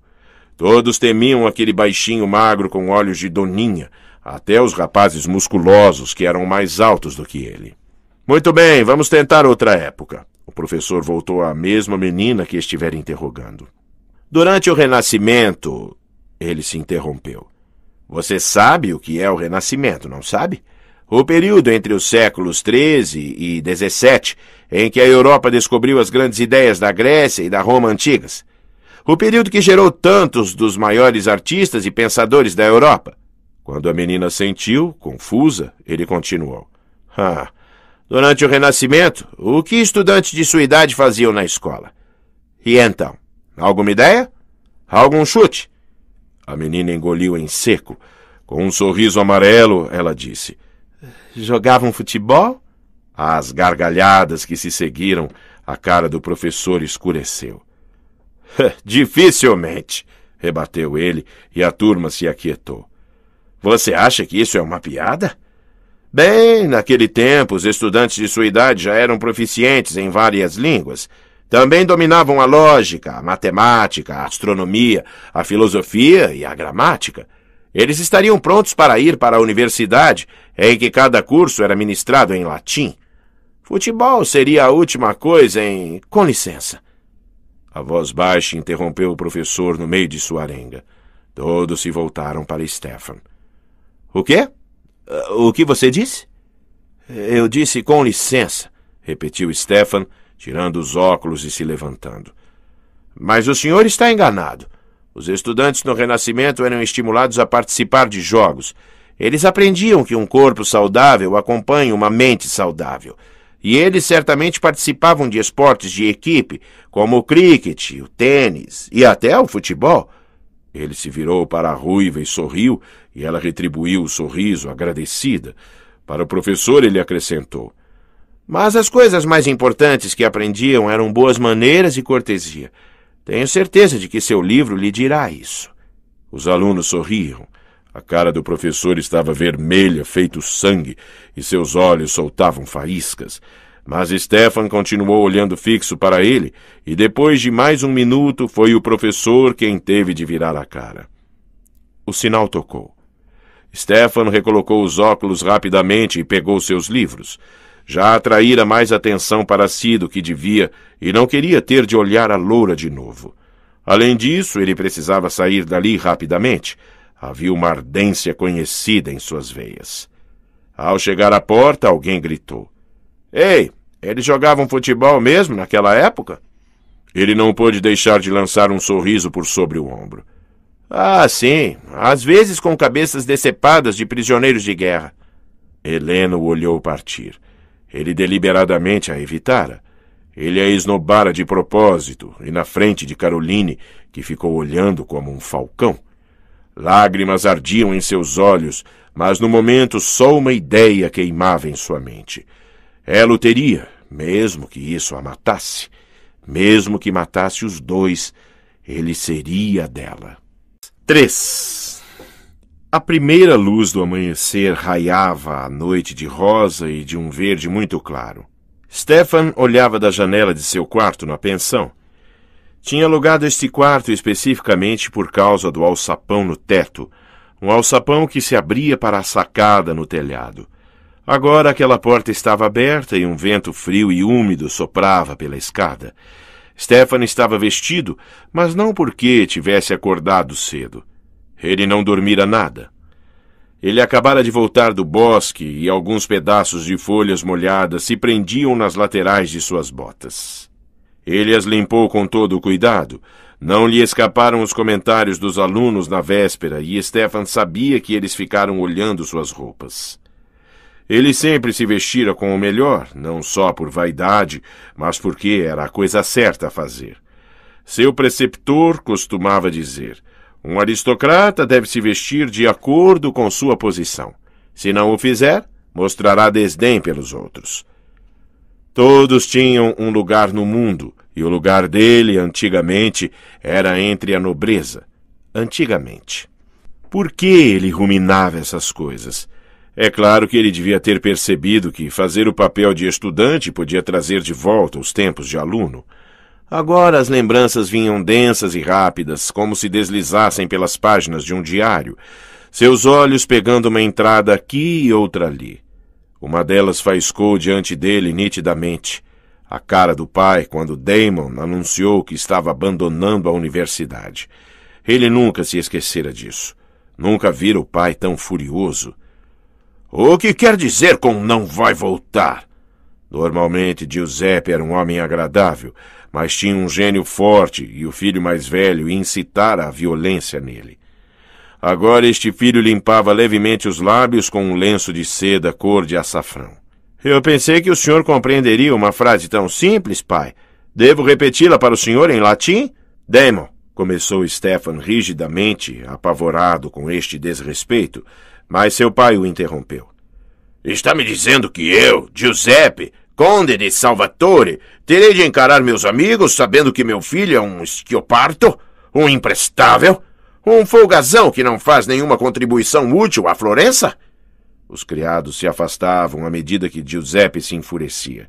Todos temiam aquele baixinho magro com olhos de doninha até os rapazes musculosos que eram mais altos do que ele. Muito bem, vamos tentar outra época. O professor voltou à mesma menina que estivera interrogando. Durante o Renascimento, ele se interrompeu. Você sabe o que é o Renascimento, não sabe? O período entre os séculos XIII e XVII, em que a Europa descobriu as grandes ideias da Grécia e da Roma antigas. O período que gerou tantos dos maiores artistas e pensadores da Europa. Quando a menina sentiu, confusa, ele continuou: Ah, durante o Renascimento, o que estudantes de sua idade faziam na escola? E então? Alguma ideia? Algum chute? A menina engoliu em seco. Com um sorriso amarelo, ela disse: Jogavam futebol? As gargalhadas que se seguiram, a cara do professor escureceu. Dificilmente, rebateu ele, e a turma se aquietou. Você acha que isso é uma piada? Bem, naquele tempo, os estudantes de sua idade já eram proficientes em várias línguas. Também dominavam a lógica, a matemática, a astronomia, a filosofia e a gramática. Eles estariam prontos para ir para a universidade, em que cada curso era ministrado em latim. Futebol seria a última coisa em. Com licença. A voz baixa interrompeu o professor no meio de sua arenga. Todos se voltaram para Stefan. O quê? Ah, o que você disse? Eu disse com licença, repetiu Stefan, tirando os óculos e se levantando. Mas o senhor está enganado. Os estudantes no Renascimento eram estimulados a participar de jogos. Eles aprendiam que um corpo saudável acompanha uma mente saudável. E eles certamente participavam de esportes de equipe, como o críquete, o tênis e até o futebol. Ele se virou para a ruiva e sorriu, e ela retribuiu o sorriso, agradecida. Para o professor, ele acrescentou: Mas as coisas mais importantes que aprendiam eram boas maneiras e cortesia. Tenho certeza de que seu livro lhe dirá isso. Os alunos sorriam. A cara do professor estava vermelha, feito sangue, e seus olhos soltavam faíscas. Mas Stefan continuou olhando fixo para ele, e depois de mais um minuto foi o professor quem teve de virar a cara. O sinal tocou. Stefan recolocou os óculos rapidamente e pegou seus livros. Já atraíra mais atenção para si do que devia e não queria ter de olhar a loura de novo. Além disso, ele precisava sair dali rapidamente. Havia uma ardência conhecida em suas veias. Ao chegar à porta, alguém gritou: Ei, eles jogavam futebol mesmo naquela época? Ele não pôde deixar de lançar um sorriso por sobre o ombro. Ah, sim. Às vezes com cabeças decepadas de prisioneiros de guerra. Helena o olhou partir. Ele deliberadamente a evitara. Ele a esnobara de propósito, e na frente de Caroline, que ficou olhando como um falcão. Lágrimas ardiam em seus olhos, mas no momento só uma ideia queimava em sua mente. Ela o teria, mesmo que isso a matasse. Mesmo que matasse os dois, ele seria dela. 3. A primeira luz do amanhecer raiava a noite de rosa e de um verde muito claro. Stefan olhava da janela de seu quarto na pensão. Tinha alugado este quarto especificamente por causa do alçapão no teto, um alçapão que se abria para a sacada no telhado. Agora aquela porta estava aberta e um vento frio e úmido soprava pela escada. Stefan estava vestido, mas não porque tivesse acordado cedo. Ele não dormira nada. Ele acabara de voltar do bosque e alguns pedaços de folhas molhadas se prendiam nas laterais de suas botas. Ele as limpou com todo o cuidado. Não lhe escaparam os comentários dos alunos na véspera e Stefan sabia que eles ficaram olhando suas roupas. Ele sempre se vestira com o melhor, não só por vaidade, mas porque era a coisa certa a fazer. Seu preceptor costumava dizer: um aristocrata deve se vestir de acordo com sua posição. Se não o fizer, mostrará desdém pelos outros. Todos tinham um lugar no mundo, e o lugar dele, antigamente, era entre a nobreza. Antigamente. Por que ele ruminava essas coisas? É claro que ele devia ter percebido que fazer o papel de estudante podia trazer de volta os tempos de aluno. Agora as lembranças vinham densas e rápidas, como se deslizassem pelas páginas de um diário, seus olhos pegando uma entrada aqui e outra ali. Uma delas faiscou diante dele nitidamente. A cara do pai quando Damon anunciou que estava abandonando a universidade. Ele nunca se esquecera disso. Nunca vira o pai tão furioso. O que quer dizer com não vai voltar? Normalmente, Giuseppe era um homem agradável, mas tinha um gênio forte e o filho mais velho incitara a violência nele. Agora este filho limpava levemente os lábios com um lenço de seda cor de açafrão. Eu pensei que o senhor compreenderia uma frase tão simples, pai. Devo repeti-la para o senhor em latim? Demon, começou Stefan rigidamente, apavorado com este desrespeito, mas seu pai o interrompeu. Está me dizendo que eu, Giuseppe, conde de Salvatore, terei de encarar meus amigos sabendo que meu filho é um esquioparto, um imprestável, um folgazão que não faz nenhuma contribuição útil à Florença? Os criados se afastavam à medida que Giuseppe se enfurecia.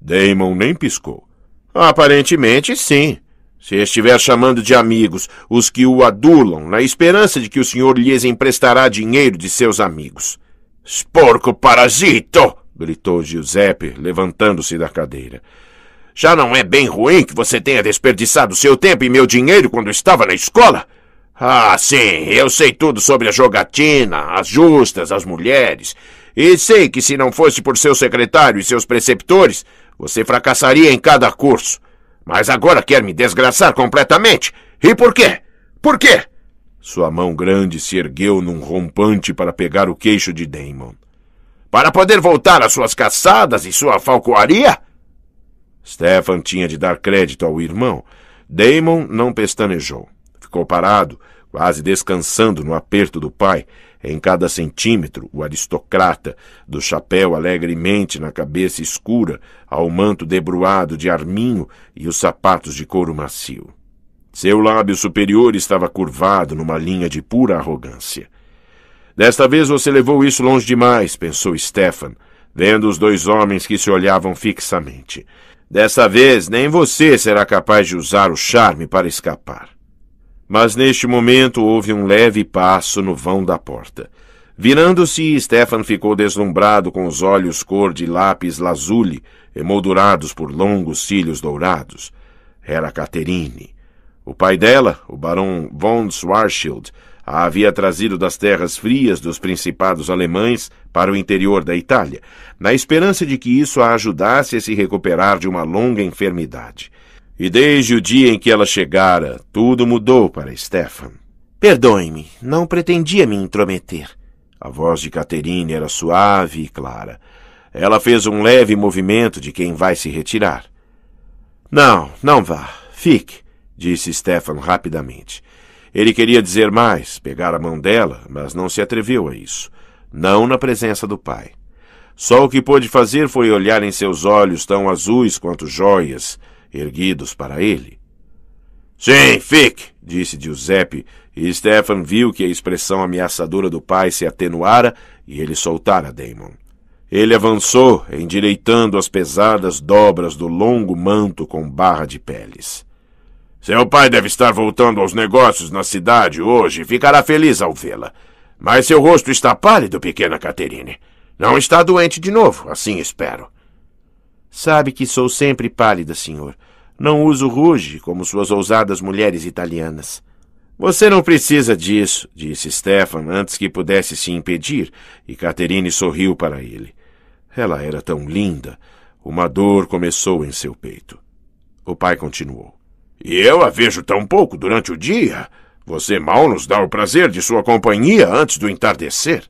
Damon nem piscou. Aparentemente, sim. Se estiver chamando de amigos os que o adulam, na esperança de que o senhor lhes emprestará dinheiro de seus amigos. porco parasito! gritou Giuseppe, levantando-se da cadeira. Já não é bem ruim que você tenha desperdiçado seu tempo e meu dinheiro quando estava na escola? Ah, sim, eu sei tudo sobre a jogatina, as justas, as mulheres. E sei que se não fosse por seu secretário e seus preceptores, você fracassaria em cada curso. Mas agora quer me desgraçar completamente. E por quê? Por quê? Sua mão grande se ergueu num rompante para pegar o queixo de Damon. Para poder voltar às suas caçadas e sua falcoaria? Stefan tinha de dar crédito ao irmão. Damon não pestanejou. Ficou parado, quase descansando no aperto do pai, em cada centímetro, o aristocrata, do chapéu alegremente na cabeça escura, ao manto debruado de arminho e os sapatos de couro macio. Seu lábio superior estava curvado numa linha de pura arrogância. Desta vez você levou isso longe demais, pensou Stefan, vendo os dois homens que se olhavam fixamente. Desta vez nem você será capaz de usar o charme para escapar. Mas neste momento houve um leve passo no vão da porta. Virando-se, Stefan ficou deslumbrado com os olhos cor de lápis lazuli, emoldurados por longos cílios dourados. Era Caterine. O pai dela, o barão von Schwarzschild, a havia trazido das terras frias dos principados alemães para o interior da Itália, na esperança de que isso a ajudasse a se recuperar de uma longa enfermidade. E desde o dia em que ela chegara, tudo mudou para Stefan. Perdoe-me, não pretendia me intrometer. A voz de Caterine era suave e clara. Ela fez um leve movimento de quem vai se retirar. Não, não vá. Fique, disse Stefan rapidamente. Ele queria dizer mais, pegar a mão dela, mas não se atreveu a isso. Não na presença do pai. Só o que pôde fazer foi olhar em seus olhos tão azuis quanto joias, erguidos para ele. Sim, fique, disse Giuseppe, e Stefan viu que a expressão ameaçadora do pai se atenuara e ele soltara Damon. Ele avançou, endireitando as pesadas dobras do longo manto com barra de peles. Seu pai deve estar voltando aos negócios na cidade hoje e ficará feliz ao vê-la. Mas seu rosto está pálido, pequena Caterine. Não está doente de novo, assim espero. Sabe que sou sempre pálida, senhor. Não uso ruge, como suas ousadas mulheres italianas. Você não precisa disso, disse Stefan antes que pudesse se impedir, e Caterine sorriu para ele. Ela era tão linda. Uma dor começou em seu peito. O pai continuou. E eu a vejo tão pouco durante o dia. Você mal nos dá o prazer de sua companhia antes do entardecer.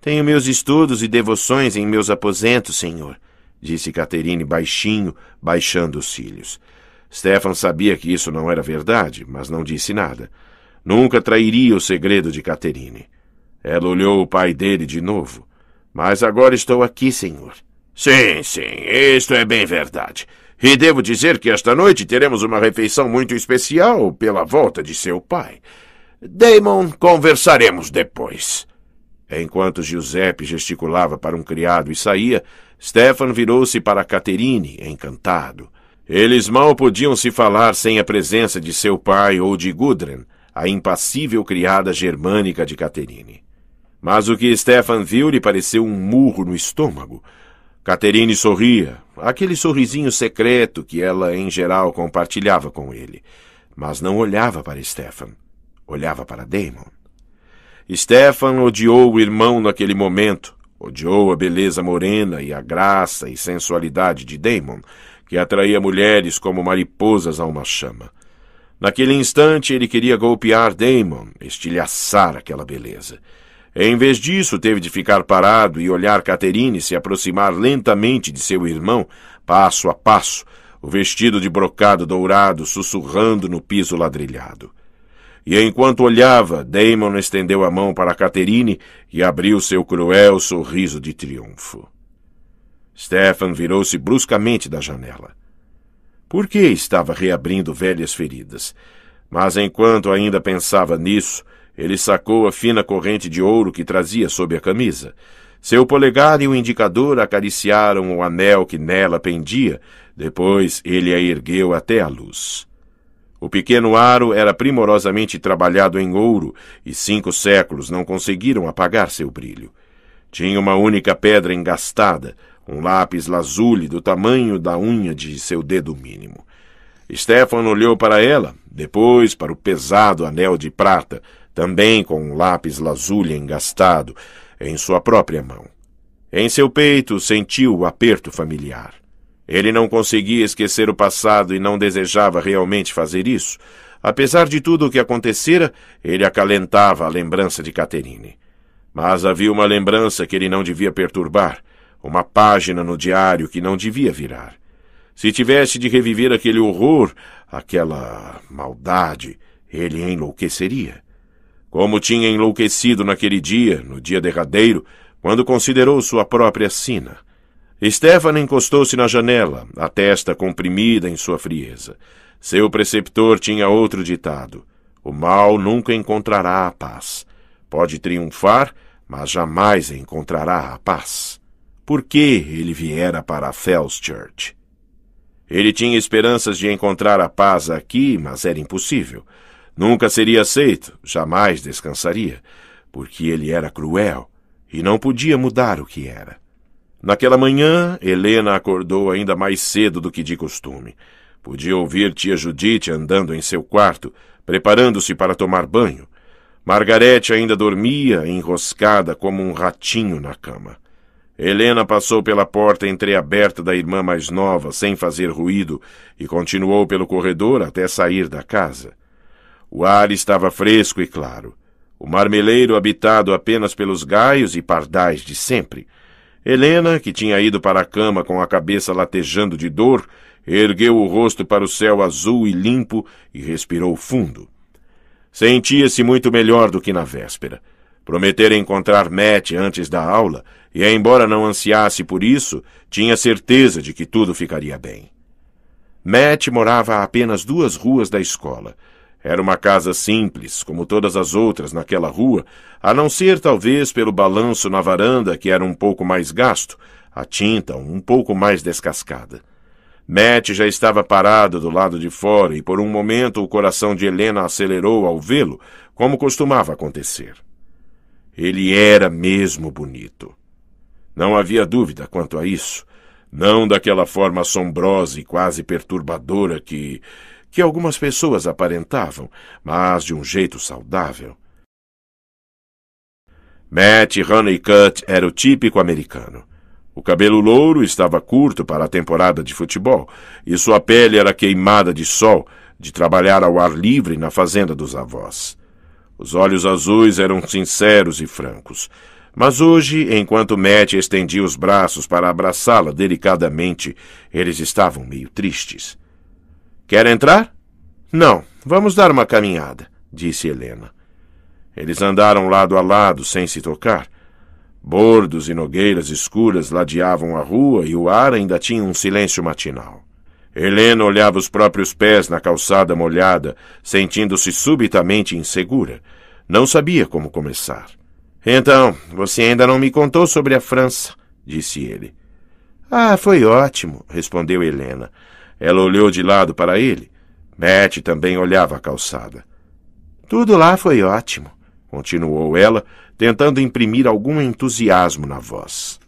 Tenho meus estudos e devoções em meus aposentos, senhor disse Caterine baixinho, baixando os cílios. Stefan sabia que isso não era verdade, mas não disse nada. Nunca trairia o segredo de Caterine. Ela olhou o pai dele de novo. Mas agora estou aqui, senhor. Sim, sim, isto é bem verdade. E devo dizer que esta noite teremos uma refeição muito especial pela volta de seu pai. Damon, conversaremos depois. É, enquanto Giuseppe gesticulava para um criado e saía, Stefan virou-se para Caterine, encantado. Eles mal podiam se falar sem a presença de seu pai ou de Gudrun, a impassível criada germânica de Caterine. Mas o que Stefan viu lhe pareceu um murro no estômago. Caterine sorria, aquele sorrisinho secreto que ela, em geral, compartilhava com ele. Mas não olhava para Stefan, olhava para Damon. Stefan odiou o irmão naquele momento. Odiou a beleza morena e a graça e sensualidade de Damon, que atraía mulheres como mariposas a uma chama. Naquele instante, ele queria golpear Damon, estilhaçar aquela beleza. Em vez disso, teve de ficar parado e olhar Caterine se aproximar lentamente de seu irmão, passo a passo, o vestido de brocado dourado sussurrando no piso ladrilhado. E enquanto olhava, Damon estendeu a mão para Catherine e abriu seu cruel sorriso de triunfo. Stefan virou-se bruscamente da janela. Por que estava reabrindo velhas feridas? Mas enquanto ainda pensava nisso, ele sacou a fina corrente de ouro que trazia sob a camisa. Seu polegar e o indicador acariciaram o anel que nela pendia, depois ele a ergueu até a luz. O pequeno aro era primorosamente trabalhado em ouro, e cinco séculos não conseguiram apagar seu brilho. Tinha uma única pedra engastada, um lápis lazuli do tamanho da unha de seu dedo mínimo. Stefan olhou para ela, depois para o pesado anel de prata, também com um lápis lazuli engastado, em sua própria mão. Em seu peito sentiu o aperto familiar. Ele não conseguia esquecer o passado e não desejava realmente fazer isso. Apesar de tudo o que acontecera, ele acalentava a lembrança de Caterine. Mas havia uma lembrança que ele não devia perturbar, uma página no diário que não devia virar. Se tivesse de reviver aquele horror, aquela maldade, ele enlouqueceria. Como tinha enlouquecido naquele dia, no dia derradeiro, quando considerou sua própria sina. Stefan encostou-se na janela, a testa comprimida em sua frieza. Seu preceptor tinha outro ditado: O mal nunca encontrará a paz. Pode triunfar, mas jamais encontrará a paz. Por que ele viera para Fellschurch? Ele tinha esperanças de encontrar a paz aqui, mas era impossível. Nunca seria aceito, jamais descansaria, porque ele era cruel e não podia mudar o que era. Naquela manhã, Helena acordou ainda mais cedo do que de costume. Podia ouvir tia Judite andando em seu quarto, preparando-se para tomar banho. Margarete ainda dormia, enroscada como um ratinho na cama. Helena passou pela porta entreaberta da irmã mais nova, sem fazer ruído, e continuou pelo corredor até sair da casa. O ar estava fresco e claro. O marmeleiro habitado apenas pelos gaios e pardais de sempre — Helena, que tinha ido para a cama com a cabeça latejando de dor, ergueu o rosto para o céu azul e limpo e respirou fundo. Sentia-se muito melhor do que na véspera. Prometera encontrar Matt antes da aula, e embora não ansiasse por isso, tinha certeza de que tudo ficaria bem. Matt morava a apenas duas ruas da escola era uma casa simples, como todas as outras naquela rua, a não ser talvez pelo balanço na varanda que era um pouco mais gasto, a tinta um pouco mais descascada. Matt já estava parado do lado de fora e por um momento o coração de Helena acelerou ao vê-lo, como costumava acontecer. Ele era mesmo bonito. Não havia dúvida quanto a isso. Não daquela forma assombrosa e quase perturbadora que que algumas pessoas aparentavam, mas de um jeito saudável. Matt Honeycutt era o típico americano. O cabelo louro estava curto para a temporada de futebol e sua pele era queimada de sol de trabalhar ao ar livre na fazenda dos avós. Os olhos azuis eram sinceros e francos. Mas hoje, enquanto Matt estendia os braços para abraçá-la delicadamente, eles estavam meio tristes. Quer entrar? Não, vamos dar uma caminhada, disse Helena. Eles andaram lado a lado, sem se tocar. Bordos e nogueiras escuras ladeavam a rua e o ar ainda tinha um silêncio matinal. Helena olhava os próprios pés na calçada molhada, sentindo-se subitamente insegura. Não sabia como começar. Então, você ainda não me contou sobre a França, disse ele. Ah, foi ótimo, respondeu Helena. Ela olhou de lado para ele. Matt também olhava a calçada. Tudo lá foi ótimo, continuou ela, tentando imprimir algum entusiasmo na voz.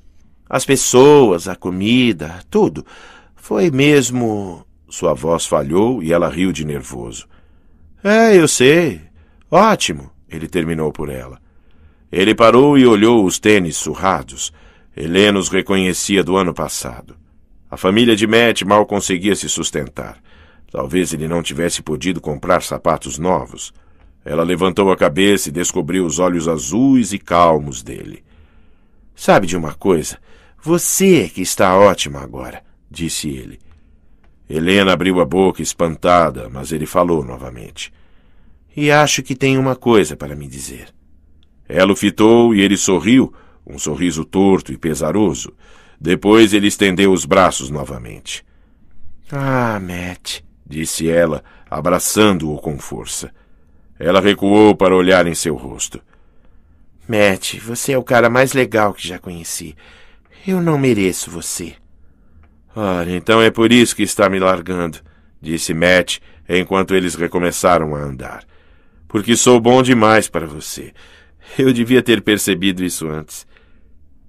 As pessoas, a comida, tudo. Foi mesmo. Sua voz falhou e ela riu de nervoso. É, eu sei. Ótimo, ele terminou por ela. Ele parou e olhou os tênis surrados. Helena os reconhecia do ano passado. A família de Matt mal conseguia se sustentar. Talvez ele não tivesse podido comprar sapatos novos. Ela levantou a cabeça e descobriu os olhos azuis e calmos dele. Sabe de uma coisa? Você é que está ótima agora, disse ele. Helena abriu a boca espantada, mas ele falou novamente. E acho que tem uma coisa para me dizer. Ela o fitou e ele sorriu, um sorriso torto e pesaroso. Depois ele estendeu os braços novamente. Ah, Matt, disse ela, abraçando-o com força. Ela recuou para olhar em seu rosto. Matt, você é o cara mais legal que já conheci. Eu não mereço você. Ora, então é por isso que está me largando, disse Matt, enquanto eles recomeçaram a andar. Porque sou bom demais para você. Eu devia ter percebido isso antes.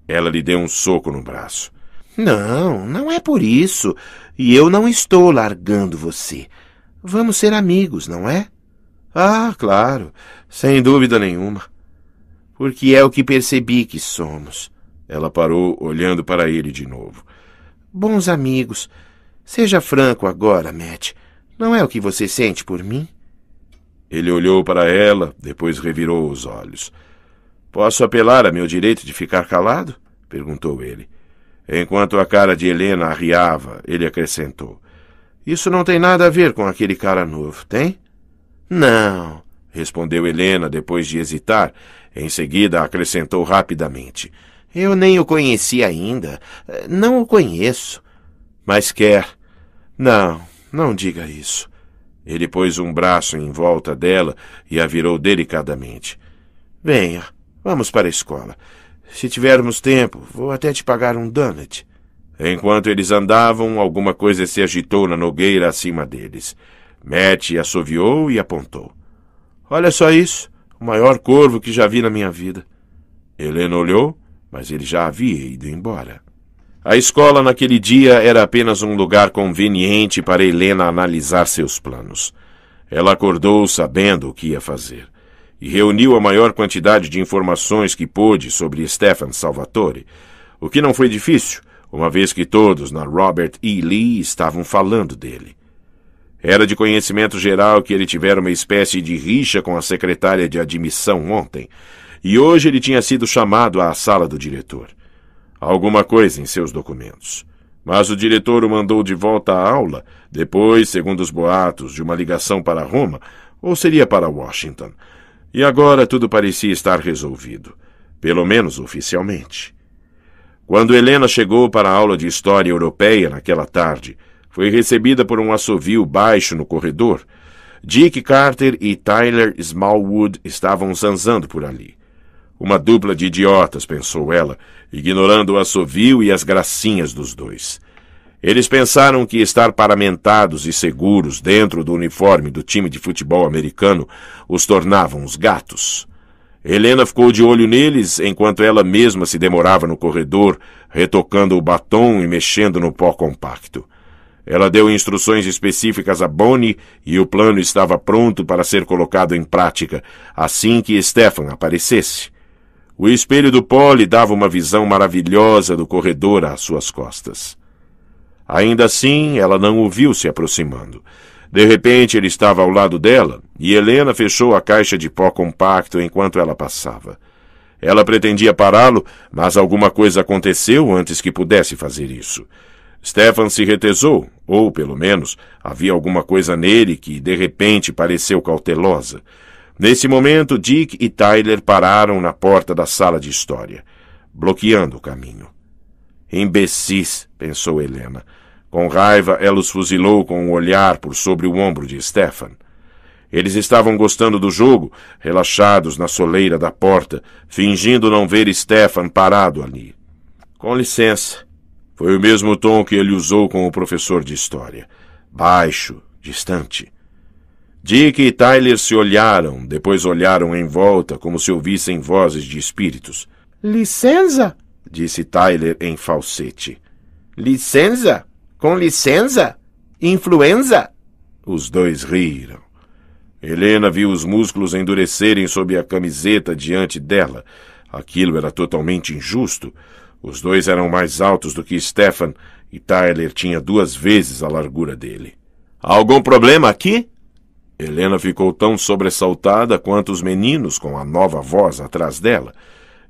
Ela lhe deu um soco no braço. Não, não é por isso. E eu não estou largando você. Vamos ser amigos, não é? Ah, claro, sem dúvida nenhuma. Porque é o que percebi que somos. Ela parou, olhando para ele de novo. Bons amigos. Seja franco agora, Matt. Não é o que você sente por mim? Ele olhou para ela, depois revirou os olhos. Posso apelar a meu direito de ficar calado? perguntou ele. Enquanto a cara de Helena arriava, ele acrescentou: Isso não tem nada a ver com aquele cara novo, tem? Não, respondeu Helena depois de hesitar. Em seguida acrescentou rapidamente: Eu nem o conheci ainda. Não o conheço. Mas quer. Não, não diga isso. Ele pôs um braço em volta dela e a virou delicadamente. Venha, Vamos para a escola. Se tivermos tempo, vou até te pagar um donut. Enquanto eles andavam, alguma coisa se agitou na nogueira acima deles. Matt assoviou e apontou. Olha só isso, o maior corvo que já vi na minha vida. Helena olhou, mas ele já havia ido embora. A escola naquele dia era apenas um lugar conveniente para Helena analisar seus planos. Ela acordou sabendo o que ia fazer e reuniu a maior quantidade de informações que pôde sobre Stefan Salvatore, o que não foi difícil, uma vez que todos na Robert E. Lee estavam falando dele. Era de conhecimento geral que ele tivera uma espécie de rixa com a secretária de admissão ontem, e hoje ele tinha sido chamado à sala do diretor. Alguma coisa em seus documentos. Mas o diretor o mandou de volta à aula, depois, segundo os boatos, de uma ligação para Roma, ou seria para Washington, e agora tudo parecia estar resolvido, pelo menos oficialmente. Quando Helena chegou para a aula de História Europeia naquela tarde, foi recebida por um assovio baixo no corredor. Dick Carter e Tyler Smallwood estavam zanzando por ali. Uma dupla de idiotas, pensou ela, ignorando o assovio e as gracinhas dos dois. Eles pensaram que estar paramentados e seguros dentro do uniforme do time de futebol americano os tornavam os gatos. Helena ficou de olho neles enquanto ela mesma se demorava no corredor, retocando o batom e mexendo no pó compacto. Ela deu instruções específicas a Bonnie e o plano estava pronto para ser colocado em prática assim que Stefan aparecesse. O espelho do lhe dava uma visão maravilhosa do corredor às suas costas. Ainda assim, ela não o viu se aproximando. De repente, ele estava ao lado dela e Helena fechou a caixa de pó compacto enquanto ela passava. Ela pretendia pará-lo, mas alguma coisa aconteceu antes que pudesse fazer isso. Stefan se retesou, ou, pelo menos, havia alguma coisa nele que, de repente, pareceu cautelosa. Nesse momento, Dick e Tyler pararam na porta da sala de história, bloqueando o caminho. Imbecis, pensou Helena. Com raiva, ela os fuzilou com um olhar por sobre o ombro de Stefan. Eles estavam gostando do jogo, relaxados na soleira da porta, fingindo não ver Stefan parado ali. Com licença. Foi o mesmo tom que ele usou com o professor de história. Baixo, distante. Dick e Tyler se olharam, depois olharam em volta como se ouvissem vozes de espíritos. Licença? disse Tyler em falsete. Licença? Com licença? Influenza? Os dois riram. Helena viu os músculos endurecerem sob a camiseta diante dela. Aquilo era totalmente injusto. Os dois eram mais altos do que Stefan e Tyler tinha duas vezes a largura dele. Algum problema aqui? Helena ficou tão sobressaltada quanto os meninos com a nova voz atrás dela.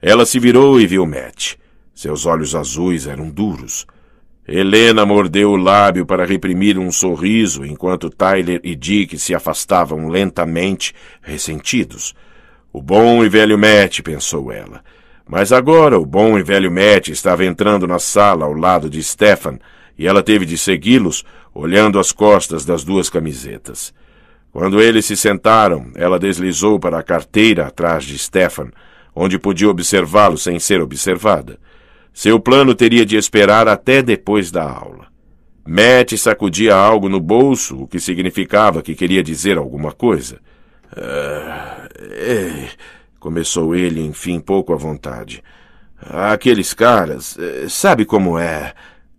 Ela se virou e viu Matt. Seus olhos azuis eram duros. Helena mordeu o lábio para reprimir um sorriso enquanto Tyler e Dick se afastavam lentamente, ressentidos. O bom e velho Matt, pensou ela. Mas agora o bom e velho Matt estava entrando na sala ao lado de Stefan e ela teve de segui-los, olhando as costas das duas camisetas. Quando eles se sentaram, ela deslizou para a carteira atrás de Stefan, onde podia observá-lo sem ser observada. Seu plano teria de esperar até depois da aula. Matt sacudia algo no bolso, o que significava que queria dizer alguma coisa. Ah, é, começou ele, enfim, pouco à vontade. Aqueles caras, eh, sabe como é?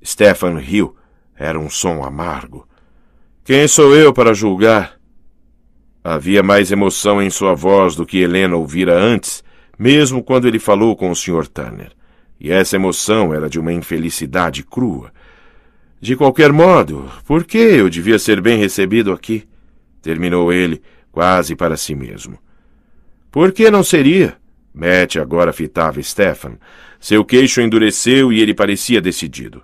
Stefan riu. Era um som amargo. Quem sou eu para julgar? Havia mais emoção em sua voz do que Helena ouvira antes, mesmo quando ele falou com o Sr. Turner e essa emoção era de uma infelicidade crua. De qualquer modo, por que eu devia ser bem recebido aqui? Terminou ele, quase para si mesmo. Por que não seria? Matt agora fitava Stefan. Seu queixo endureceu e ele parecia decidido.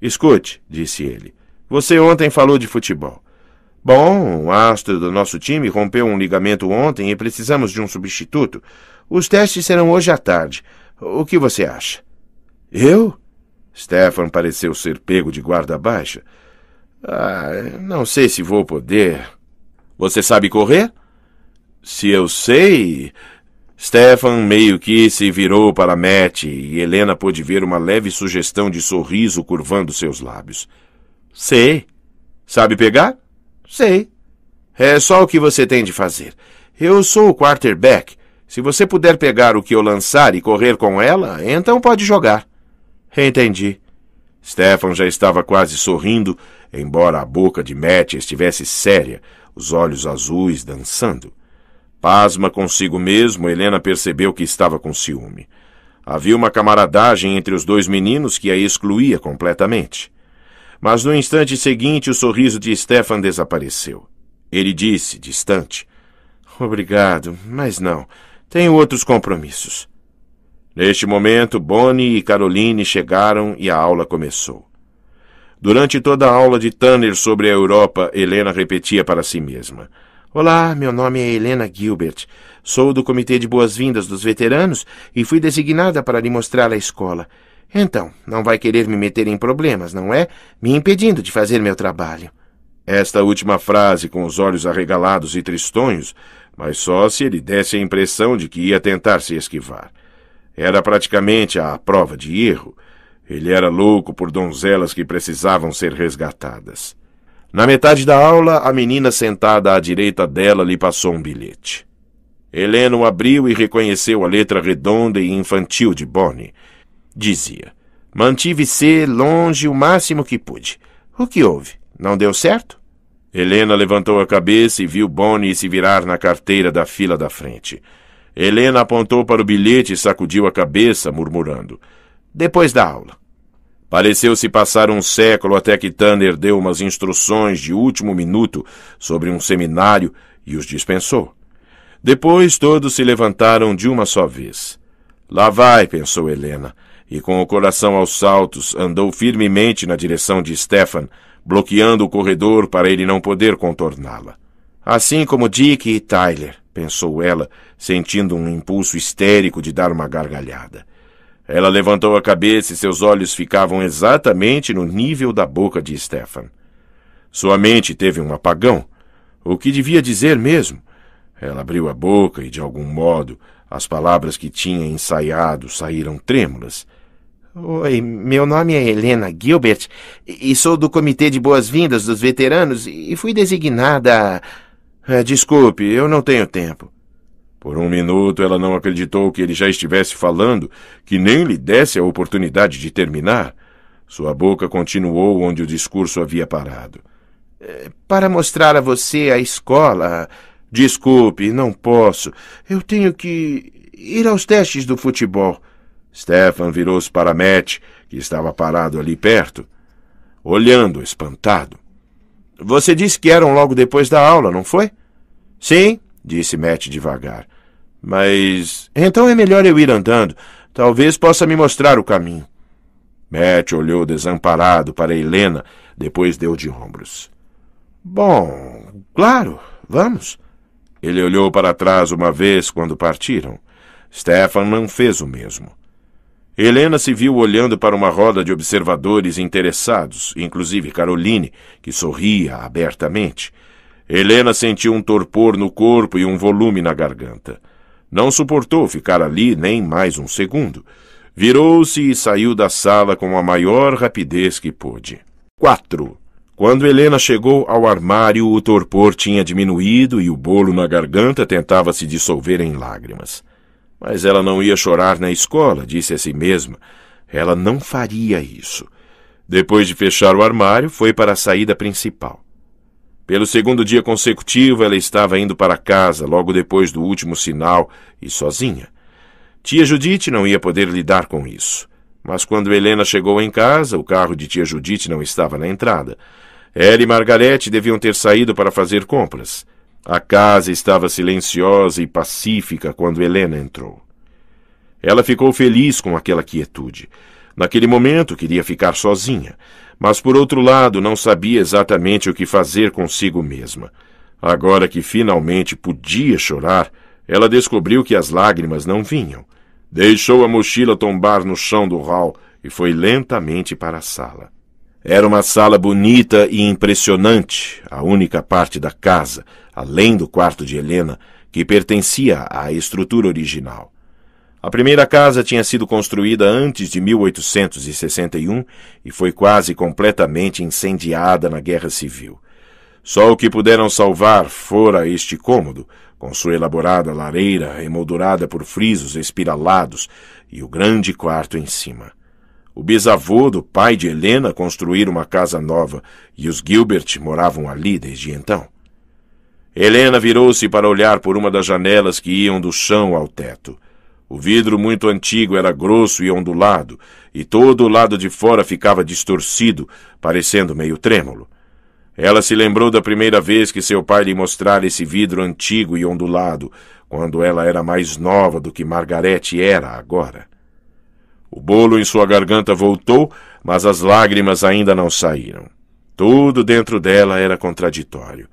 Escute, disse ele. Você ontem falou de futebol. Bom, o astro do nosso time rompeu um ligamento ontem e precisamos de um substituto. Os testes serão hoje à tarde. O que você acha? Eu? Stefan pareceu ser pego de guarda baixa. Ah, não sei se vou poder. Você sabe correr? Se eu sei. Stefan meio que se virou para Matt e Helena pôde ver uma leve sugestão de sorriso curvando seus lábios. Sei. Sabe pegar? Sei. É só o que você tem de fazer. Eu sou o quarterback. Se você puder pegar o que eu lançar e correr com ela, então pode jogar. Entendi. Stefan já estava quase sorrindo, embora a boca de Matt estivesse séria, os olhos azuis dançando. Pasma consigo mesmo, Helena percebeu que estava com ciúme. Havia uma camaradagem entre os dois meninos que a excluía completamente. Mas no instante seguinte, o sorriso de Stefan desapareceu. Ele disse, distante: Obrigado, mas não. Tenho outros compromissos. Neste momento, Bonnie e Caroline chegaram e a aula começou. Durante toda a aula de Tanner sobre a Europa, Helena repetia para si mesma: Olá, meu nome é Helena Gilbert. Sou do Comitê de Boas-Vindas dos Veteranos e fui designada para lhe mostrar a escola. Então, não vai querer me meter em problemas, não é? Me impedindo de fazer meu trabalho. Esta última frase, com os olhos arregalados e tristonhos, mas só se ele desse a impressão de que ia tentar se esquivar. Era praticamente a prova de erro. Ele era louco por donzelas que precisavam ser resgatadas. Na metade da aula, a menina sentada à direita dela lhe passou um bilhete. Heleno abriu e reconheceu a letra redonda e infantil de Bonnie. Dizia: Mantive-se longe o máximo que pude. O que houve? Não deu certo? Helena levantou a cabeça e viu Bonnie se virar na carteira da fila da frente. Helena apontou para o bilhete e sacudiu a cabeça, murmurando: Depois da aula. Pareceu-se passar um século até que Tanner deu umas instruções de último minuto sobre um seminário e os dispensou. Depois todos se levantaram de uma só vez. Lá vai, pensou Helena, e com o coração aos saltos andou firmemente na direção de Stefan, bloqueando o corredor para ele não poder contorná-la. Assim como Dick e Tyler, pensou ela, sentindo um impulso histérico de dar uma gargalhada. Ela levantou a cabeça e seus olhos ficavam exatamente no nível da boca de Stefan. Sua mente teve um apagão. O que devia dizer mesmo? Ela abriu a boca e, de algum modo, as palavras que tinha ensaiado saíram trêmulas. Oi, meu nome é Helena Gilbert e sou do Comitê de Boas-Vindas dos Veteranos e fui designada. É, desculpe, eu não tenho tempo. Por um minuto ela não acreditou que ele já estivesse falando, que nem lhe desse a oportunidade de terminar. Sua boca continuou onde o discurso havia parado. É, para mostrar a você a escola. Desculpe, não posso. Eu tenho que ir aos testes do futebol. Stefan virou-se para Matt, que estava parado ali perto, olhando, espantado. Você disse que eram logo depois da aula, não foi? Sim, disse Matt devagar. Mas. Então é melhor eu ir andando. Talvez possa me mostrar o caminho. Matt olhou desamparado para Helena, depois deu de ombros. Bom, claro, vamos. Ele olhou para trás uma vez quando partiram. Stefan não fez o mesmo. Helena se viu olhando para uma roda de observadores interessados, inclusive Caroline, que sorria abertamente. Helena sentiu um torpor no corpo e um volume na garganta. Não suportou ficar ali nem mais um segundo. Virou-se e saiu da sala com a maior rapidez que pôde. 4. Quando Helena chegou ao armário, o torpor tinha diminuído e o bolo na garganta tentava se dissolver em lágrimas. Mas ela não ia chorar na escola, disse a si mesma. Ela não faria isso. Depois de fechar o armário, foi para a saída principal. Pelo segundo dia consecutivo, ela estava indo para casa, logo depois do último sinal, e sozinha. Tia Judite não ia poder lidar com isso. Mas quando Helena chegou em casa, o carro de tia Judite não estava na entrada. Ela e Margarete deviam ter saído para fazer compras. A casa estava silenciosa e pacífica quando Helena entrou. Ela ficou feliz com aquela quietude. Naquele momento queria ficar sozinha, mas por outro lado não sabia exatamente o que fazer consigo mesma. Agora que finalmente podia chorar, ela descobriu que as lágrimas não vinham. Deixou a mochila tombar no chão do hall e foi lentamente para a sala. Era uma sala bonita e impressionante, a única parte da casa, além do quarto de Helena, que pertencia à estrutura original. A primeira casa tinha sido construída antes de 1861 e foi quase completamente incendiada na Guerra Civil. Só o que puderam salvar fora este cômodo, com sua elaborada lareira emoldurada por frisos espiralados e o grande quarto em cima. O bisavô do pai de Helena construíra uma casa nova e os Gilbert moravam ali desde então. Helena virou-se para olhar por uma das janelas que iam do chão ao teto. O vidro muito antigo era grosso e ondulado, e todo o lado de fora ficava distorcido, parecendo meio trêmulo. Ela se lembrou da primeira vez que seu pai lhe mostrara esse vidro antigo e ondulado, quando ela era mais nova do que Margarete era agora. O bolo em sua garganta voltou, mas as lágrimas ainda não saíram. Tudo dentro dela era contraditório.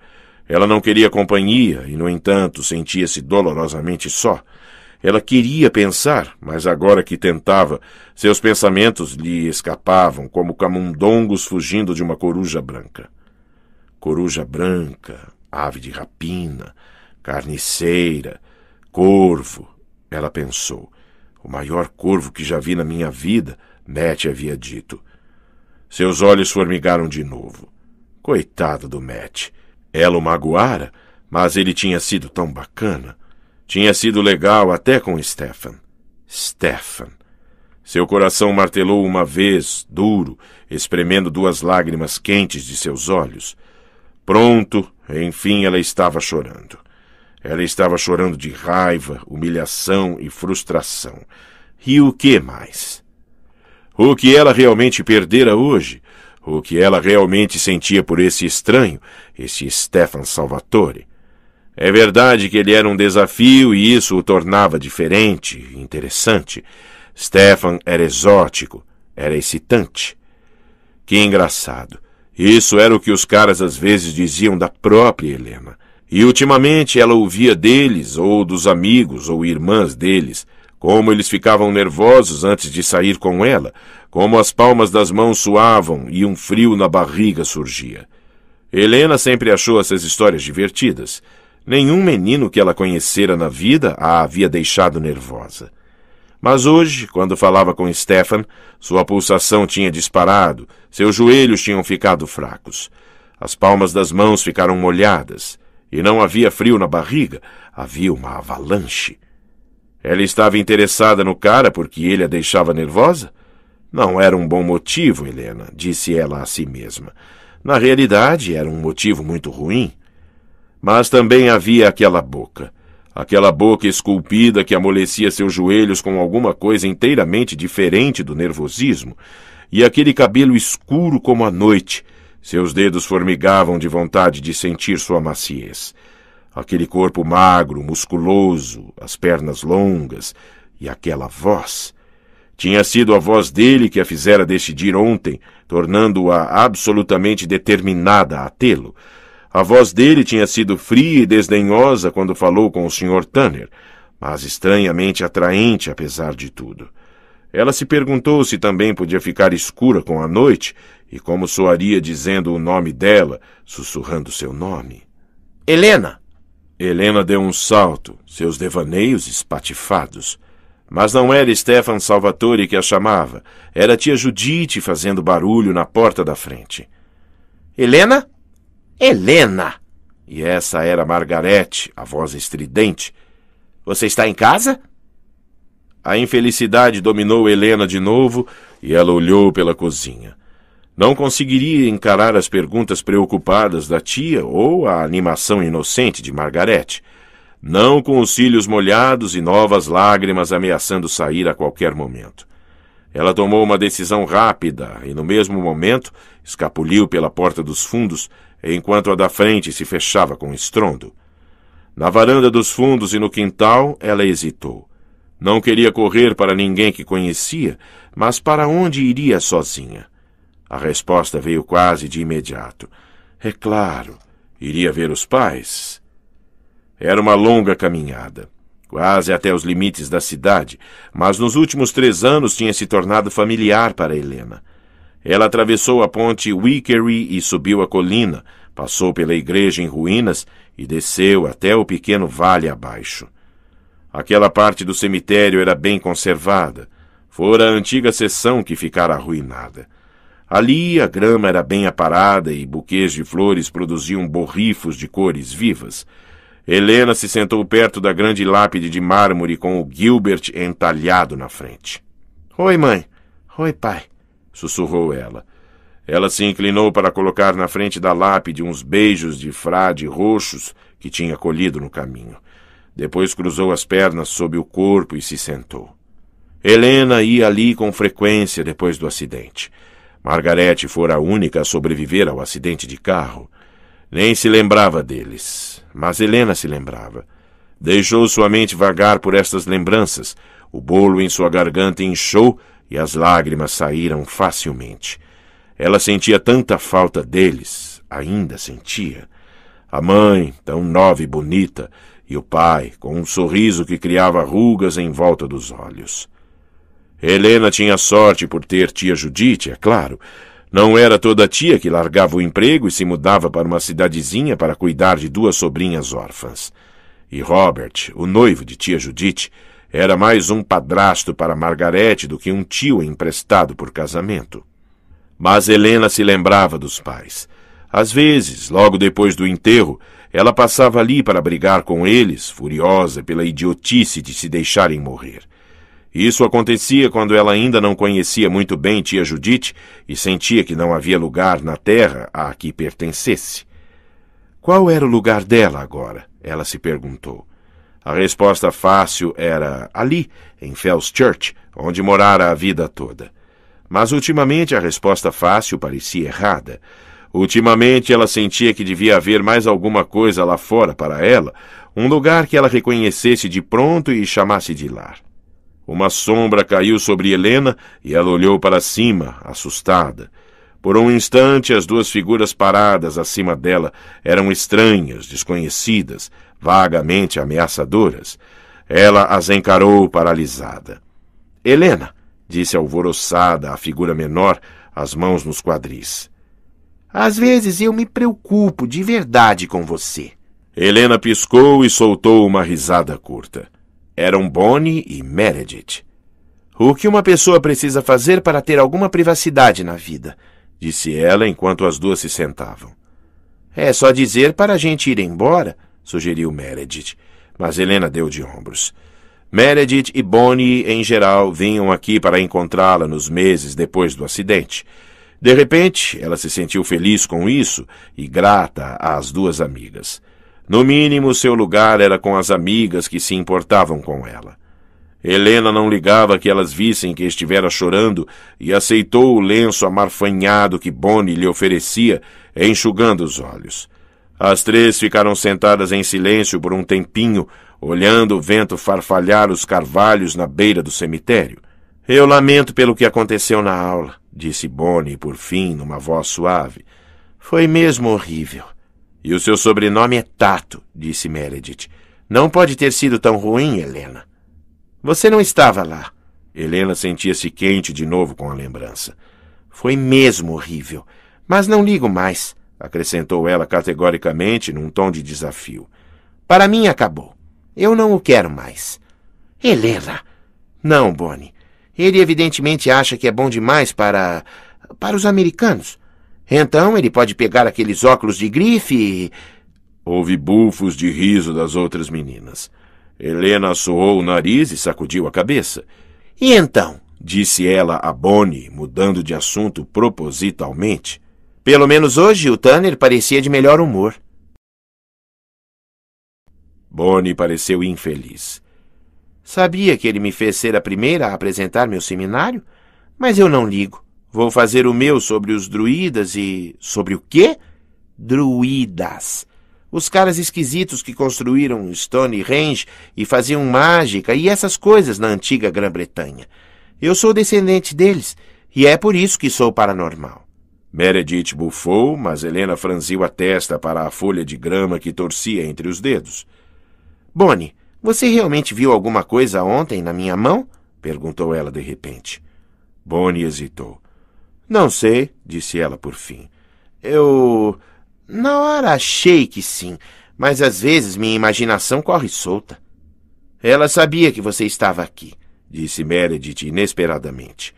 Ela não queria companhia e, no entanto, sentia-se dolorosamente só. Ela queria pensar, mas agora que tentava, seus pensamentos lhe escapavam como camundongos fugindo de uma coruja branca. Coruja branca, ave de rapina, carniceira, corvo, ela pensou. O maior corvo que já vi na minha vida, Matt havia dito. Seus olhos formigaram de novo. Coitado do Matt. Ela o magoara, mas ele tinha sido tão bacana. Tinha sido legal até com Stefan. Stefan. Seu coração martelou uma vez, duro, espremendo duas lágrimas quentes de seus olhos. Pronto, enfim, ela estava chorando. Ela estava chorando de raiva, humilhação e frustração. E o que mais? O que ela realmente perdera hoje o que ela realmente sentia por esse estranho, esse Stefan Salvatore. É verdade que ele era um desafio e isso o tornava diferente, interessante. Stefan era exótico, era excitante. Que engraçado. Isso era o que os caras às vezes diziam da própria Helena. E ultimamente ela ouvia deles, ou dos amigos, ou irmãs deles, como eles ficavam nervosos antes de sair com ela, como as palmas das mãos suavam e um frio na barriga surgia. Helena sempre achou essas histórias divertidas. Nenhum menino que ela conhecera na vida a havia deixado nervosa. Mas hoje, quando falava com Stefan, sua pulsação tinha disparado, seus joelhos tinham ficado fracos. As palmas das mãos ficaram molhadas, e não havia frio na barriga, havia uma avalanche. Ela estava interessada no cara porque ele a deixava nervosa? Não era um bom motivo, Helena, disse ela a si mesma. Na realidade, era um motivo muito ruim. Mas também havia aquela boca. Aquela boca esculpida que amolecia seus joelhos com alguma coisa inteiramente diferente do nervosismo, e aquele cabelo escuro como a noite. Seus dedos formigavam de vontade de sentir sua maciez. Aquele corpo magro, musculoso, as pernas longas, e aquela voz. Tinha sido a voz dele que a fizera decidir ontem, tornando-a absolutamente determinada a tê-lo. A voz dele tinha sido fria e desdenhosa quando falou com o Sr. Tanner, mas estranhamente atraente apesar de tudo. Ela se perguntou se também podia ficar escura com a noite e como soaria dizendo o nome dela, sussurrando seu nome. Helena! Helena deu um salto, seus devaneios espatifados. Mas não era Stefan Salvatore que a chamava, era a tia Judite fazendo barulho na porta da frente. Helena? Helena! E essa era Margarete, a voz estridente. Você está em casa? A infelicidade dominou Helena de novo e ela olhou pela cozinha. Não conseguiria encarar as perguntas preocupadas da tia ou a animação inocente de Margarete não com os cílios molhados e novas lágrimas ameaçando sair a qualquer momento. Ela tomou uma decisão rápida e, no mesmo momento, escapuliu pela porta dos fundos, enquanto a da frente se fechava com estrondo. Na varanda dos fundos e no quintal, ela hesitou. Não queria correr para ninguém que conhecia, mas para onde iria sozinha? A resposta veio quase de imediato. É claro, iria ver os pais. Era uma longa caminhada, quase até os limites da cidade, mas nos últimos três anos tinha se tornado familiar para Helena. Ela atravessou a ponte Wickery e subiu a colina, passou pela igreja em ruínas e desceu até o pequeno vale abaixo. Aquela parte do cemitério era bem conservada. Fora a antiga seção que ficara arruinada. Ali a grama era bem aparada e buquês de flores produziam borrifos de cores vivas. Helena se sentou perto da grande lápide de mármore com o Gilbert entalhado na frente. Oi, mãe. Oi, pai, sussurrou ela. Ela se inclinou para colocar na frente da lápide uns beijos de frade roxos que tinha colhido no caminho. Depois cruzou as pernas sob o corpo e se sentou. Helena ia ali com frequência depois do acidente. Margarete fora a única a sobreviver ao acidente de carro. Nem se lembrava deles. Mas Helena se lembrava. Deixou sua mente vagar por estas lembranças. O bolo em sua garganta inchou e as lágrimas saíram facilmente. Ela sentia tanta falta deles, ainda sentia. A mãe, tão nova e bonita, e o pai, com um sorriso que criava rugas em volta dos olhos. Helena tinha sorte por ter tia Judite, é claro, não era toda a tia que largava o emprego e se mudava para uma cidadezinha para cuidar de duas sobrinhas órfãs. E Robert, o noivo de tia Judite, era mais um padrasto para Margarete do que um tio emprestado por casamento. Mas Helena se lembrava dos pais. Às vezes, logo depois do enterro, ela passava ali para brigar com eles, furiosa pela idiotice de se deixarem morrer. Isso acontecia quando ela ainda não conhecia muito bem tia Judite e sentia que não havia lugar na terra a que pertencesse. Qual era o lugar dela agora? Ela se perguntou. A resposta fácil era ali, em Fells Church, onde morara a vida toda. Mas ultimamente a resposta fácil parecia errada. Ultimamente ela sentia que devia haver mais alguma coisa lá fora para ela, um lugar que ela reconhecesse de pronto e chamasse de lar. Uma sombra caiu sobre Helena e ela olhou para cima, assustada. Por um instante, as duas figuras paradas acima dela eram estranhas, desconhecidas, vagamente ameaçadoras. Ela as encarou paralisada. Helena, disse alvoroçada a figura menor, as mãos nos quadris. Às vezes eu me preocupo de verdade com você. Helena piscou e soltou uma risada curta. Eram Bonnie e Meredith. O que uma pessoa precisa fazer para ter alguma privacidade na vida? disse ela enquanto as duas se sentavam. É só dizer para a gente ir embora, sugeriu Meredith. Mas Helena deu de ombros. Meredith e Bonnie, em geral, vinham aqui para encontrá-la nos meses depois do acidente. De repente, ela se sentiu feliz com isso e grata às duas amigas. No mínimo, seu lugar era com as amigas que se importavam com ela. Helena não ligava que elas vissem que estivera chorando e aceitou o lenço amarfanhado que Boni lhe oferecia, enxugando os olhos. As três ficaram sentadas em silêncio por um tempinho, olhando o vento farfalhar os carvalhos na beira do cemitério. Eu lamento pelo que aconteceu na aula, disse Boni, por fim, numa voz suave. Foi mesmo horrível. E o seu sobrenome é Tato, disse Meredith. Não pode ter sido tão ruim, Helena. Você não estava lá. Helena sentia-se quente de novo com a lembrança. Foi mesmo horrível. Mas não ligo mais, acrescentou ela categoricamente, num tom de desafio. Para mim acabou. Eu não o quero mais. Helena! Não, Bonnie. Ele evidentemente acha que é bom demais para. para os americanos. Então ele pode pegar aqueles óculos de grife e... Houve bufos de riso das outras meninas. Helena assoou o nariz e sacudiu a cabeça. E então? Disse ela a Bonnie, mudando de assunto propositalmente. Pelo menos hoje o Tanner parecia de melhor humor. Bonnie pareceu infeliz. Sabia que ele me fez ser a primeira a apresentar meu seminário, mas eu não ligo. Vou fazer o meu sobre os druidas e. sobre o quê? Druidas. Os caras esquisitos que construíram Stonehenge e faziam mágica e essas coisas na antiga Grã-Bretanha. Eu sou descendente deles e é por isso que sou paranormal. Meredith bufou, mas Helena franziu a testa para a folha de grama que torcia entre os dedos. Bonnie, você realmente viu alguma coisa ontem na minha mão? perguntou ela de repente. Bonnie hesitou. Não sei, disse ela por fim. Eu. Na hora achei que sim, mas às vezes minha imaginação corre solta. Ela sabia que você estava aqui, disse Meredith inesperadamente.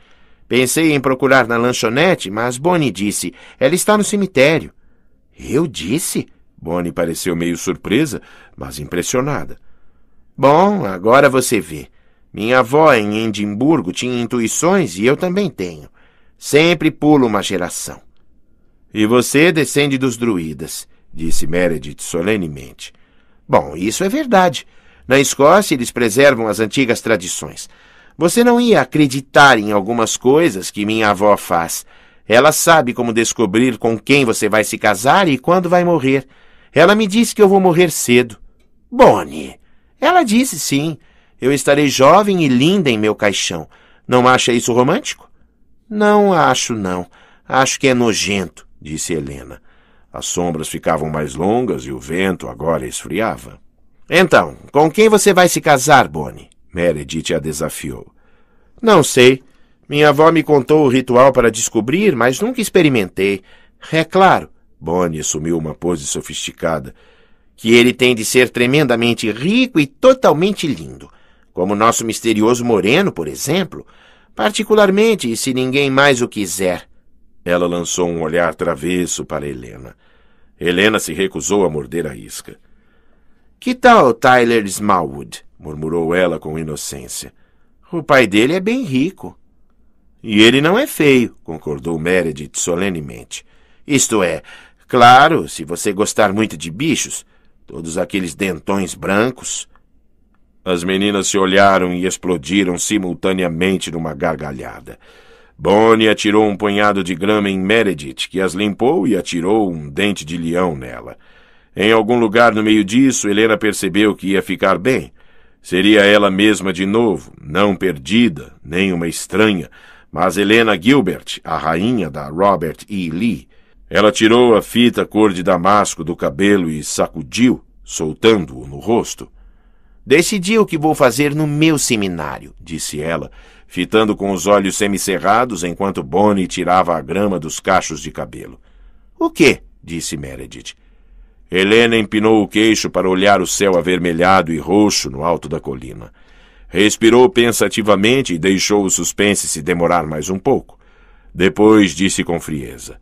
Pensei em procurar na lanchonete, mas Bonnie disse: ela está no cemitério. Eu disse? Bonnie pareceu meio surpresa, mas impressionada. Bom, agora você vê. Minha avó em Edimburgo tinha intuições e eu também tenho. Sempre pula uma geração. E você descende dos druidas, disse Meredith solenemente. Bom, isso é verdade. Na Escócia, eles preservam as antigas tradições. Você não ia acreditar em algumas coisas que minha avó faz. Ela sabe como descobrir com quem você vai se casar e quando vai morrer. Ela me disse que eu vou morrer cedo. Bonnie! Ela disse sim. Eu estarei jovem e linda em meu caixão. Não acha isso romântico? Não acho, não. Acho que é nojento, disse Helena. As sombras ficavam mais longas e o vento agora esfriava. Então, com quem você vai se casar, Bonnie? Meredith a desafiou. Não sei. Minha avó me contou o ritual para descobrir, mas nunca experimentei. É claro, Bonnie assumiu uma pose sofisticada, que ele tem de ser tremendamente rico e totalmente lindo, como nosso misterioso moreno, por exemplo. Particularmente se ninguém mais o quiser. Ela lançou um olhar travesso para Helena. Helena se recusou a morder a isca. Que tal Tyler Smallwood? murmurou ela com inocência. O pai dele é bem rico. E ele não é feio, concordou Meredith solenemente. Isto é, claro, se você gostar muito de bichos, todos aqueles dentões brancos. As meninas se olharam e explodiram simultaneamente numa gargalhada. Bonnie atirou um punhado de grama em Meredith, que as limpou e atirou um dente de leão nela. Em algum lugar no meio disso, Helena percebeu que ia ficar bem. Seria ela mesma de novo, não perdida, nem uma estranha, mas Helena Gilbert, a rainha da Robert E. Lee. Ela tirou a fita cor de damasco do cabelo e sacudiu, soltando-o no rosto. Decidi o que vou fazer no meu seminário, disse ela, fitando com os olhos semicerrados enquanto Bonnie tirava a grama dos cachos de cabelo. O quê? disse Meredith. Helena empinou o queixo para olhar o céu avermelhado e roxo no alto da colina. Respirou pensativamente e deixou o suspense se demorar mais um pouco. Depois disse com frieza: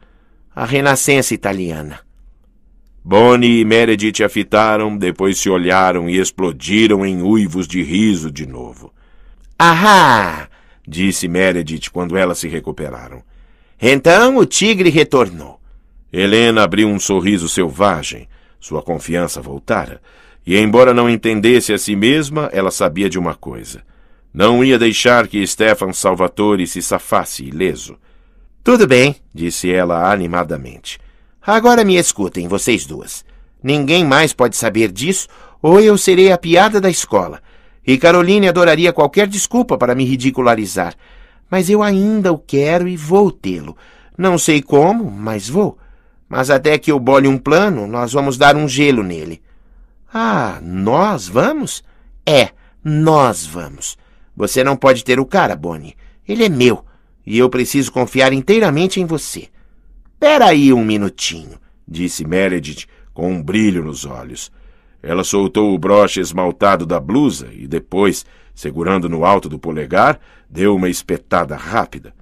A renascença italiana. Bonnie e Meredith a fitaram, depois se olharam e explodiram em uivos de riso de novo. Ahá! disse Meredith quando elas se recuperaram. Então o tigre retornou. Helena abriu um sorriso selvagem. Sua confiança voltara. E, embora não entendesse a si mesma, ela sabia de uma coisa. Não ia deixar que Stefan Salvatore se safasse ileso. Tudo bem, disse ela animadamente. Agora me escutem, vocês duas. Ninguém mais pode saber disso, ou eu serei a piada da escola. E Caroline adoraria qualquer desculpa para me ridicularizar. Mas eu ainda o quero e vou tê-lo. Não sei como, mas vou. Mas até que eu bole um plano, nós vamos dar um gelo nele. Ah, nós vamos? É, nós vamos. Você não pode ter o cara, Bonnie. Ele é meu. E eu preciso confiar inteiramente em você. Peraí um minutinho, disse Meredith com um brilho nos olhos. Ela soltou o broche esmaltado da blusa e depois, segurando no alto do polegar, deu uma espetada rápida.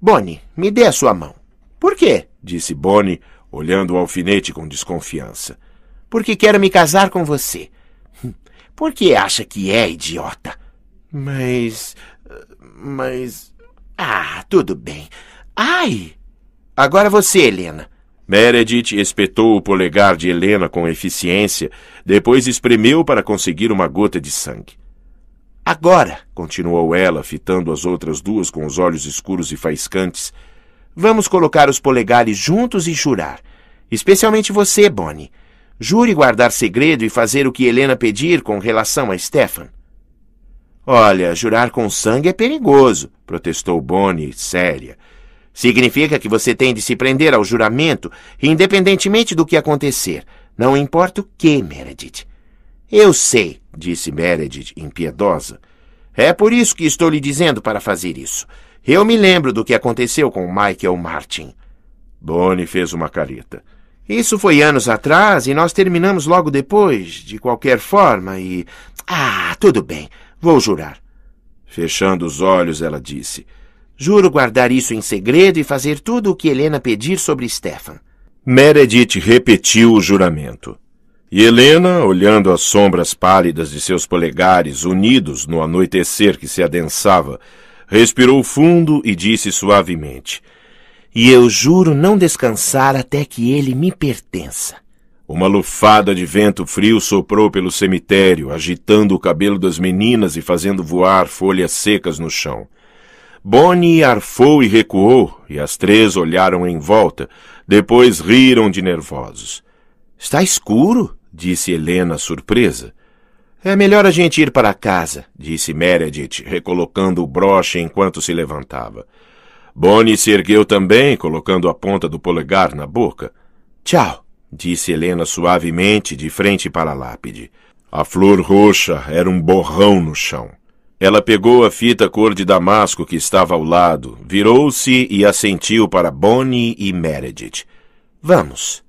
Bonnie, me dê a sua mão. Por quê? disse Bonnie, olhando o alfinete com desconfiança. Porque quero me casar com você. Por que acha que é, idiota? Mas. Mas. Ah, tudo bem. Ai! Agora você, Helena. Meredith espetou o polegar de Helena com eficiência, depois espremeu para conseguir uma gota de sangue. Agora, continuou ela, fitando as outras duas com os olhos escuros e faiscantes, vamos colocar os polegares juntos e jurar. Especialmente você, Bonnie. Jure guardar segredo e fazer o que Helena pedir com relação a Stefan. Olha, jurar com sangue é perigoso, protestou Bonnie, séria. Significa que você tem de se prender ao juramento, independentemente do que acontecer. Não importa o que, Meredith. Eu sei, disse Meredith, impiedosa. É por isso que estou lhe dizendo para fazer isso. Eu me lembro do que aconteceu com Michael Martin. Bonnie fez uma careta. Isso foi anos atrás e nós terminamos logo depois, de qualquer forma, e. Ah, tudo bem, vou jurar. Fechando os olhos, ela disse. Juro guardar isso em segredo e fazer tudo o que Helena pedir sobre Stefan. Meredith repetiu o juramento. E Helena, olhando as sombras pálidas de seus polegares unidos no anoitecer que se adensava, respirou fundo e disse suavemente: E eu juro não descansar até que ele me pertença. Uma lufada de vento frio soprou pelo cemitério, agitando o cabelo das meninas e fazendo voar folhas secas no chão. Bonnie arfou e recuou, e as três olharam em volta. Depois riram de nervosos. Está escuro, disse Helena, surpresa. É melhor a gente ir para casa, disse Meredith, recolocando o broche enquanto se levantava. Bonnie se ergueu também, colocando a ponta do polegar na boca. Tchau, disse Helena suavemente, de frente para a lápide. A flor roxa era um borrão no chão. Ela pegou a fita cor de damasco que estava ao lado, virou-se e assentiu para Bonnie e Meredith. Vamos.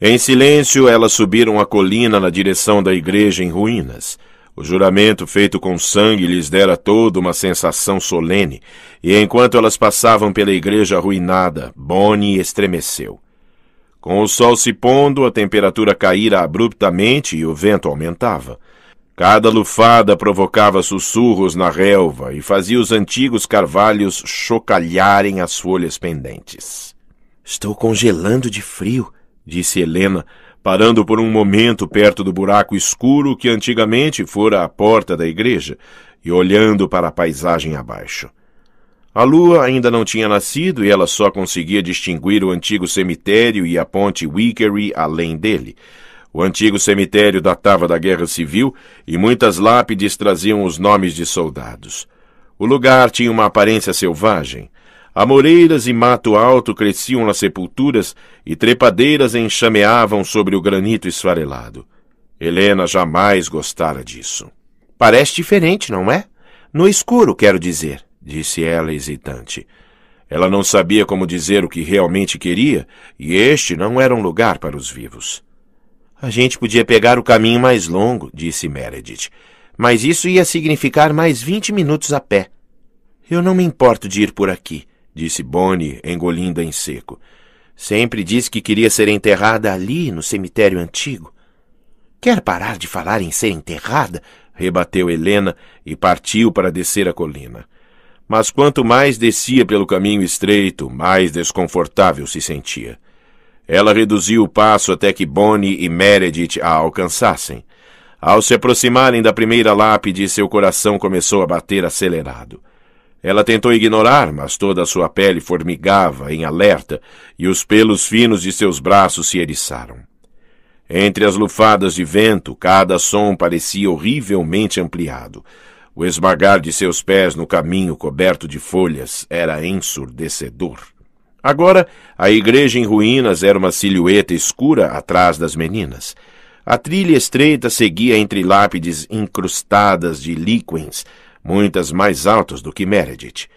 Em silêncio, elas subiram a colina na direção da igreja em ruínas. O juramento feito com sangue lhes dera toda uma sensação solene, e enquanto elas passavam pela igreja arruinada, Bonnie estremeceu. Com o sol se pondo, a temperatura caíra abruptamente e o vento aumentava. Cada lufada provocava sussurros na relva e fazia os antigos carvalhos chocalharem as folhas pendentes. Estou congelando de frio, disse Helena, parando por um momento perto do buraco escuro que antigamente fora a porta da igreja e olhando para a paisagem abaixo. A lua ainda não tinha nascido e ela só conseguia distinguir o antigo cemitério e a ponte Wickery além dele o antigo cemitério datava da guerra civil e muitas lápides traziam os nomes de soldados. O lugar tinha uma aparência selvagem. Amoreiras e mato alto cresciam nas sepulturas e trepadeiras enxameavam sobre o granito esfarelado. Helena jamais gostara disso. Parece diferente, não é? No escuro, quero dizer, disse ela hesitante. Ela não sabia como dizer o que realmente queria, e este não era um lugar para os vivos. A gente podia pegar o caminho mais longo, disse Meredith, mas isso ia significar mais vinte minutos a pé. Eu não me importo de ir por aqui, disse Bonnie, engolindo em seco. Sempre disse que queria ser enterrada ali, no cemitério antigo. Quer parar de falar em ser enterrada? rebateu Helena e partiu para descer a colina. Mas quanto mais descia pelo caminho estreito, mais desconfortável se sentia. Ela reduziu o passo até que Bonnie e Meredith a alcançassem. Ao se aproximarem da primeira lápide, seu coração começou a bater acelerado. Ela tentou ignorar, mas toda a sua pele formigava em alerta e os pelos finos de seus braços se eriçaram. Entre as lufadas de vento, cada som parecia horrivelmente ampliado. O esmagar de seus pés no caminho coberto de folhas era ensurdecedor. Agora, a igreja em ruínas era uma silhueta escura atrás das meninas. A trilha estreita seguia entre lápides incrustadas de líquens, muitas mais altas do que Meredith.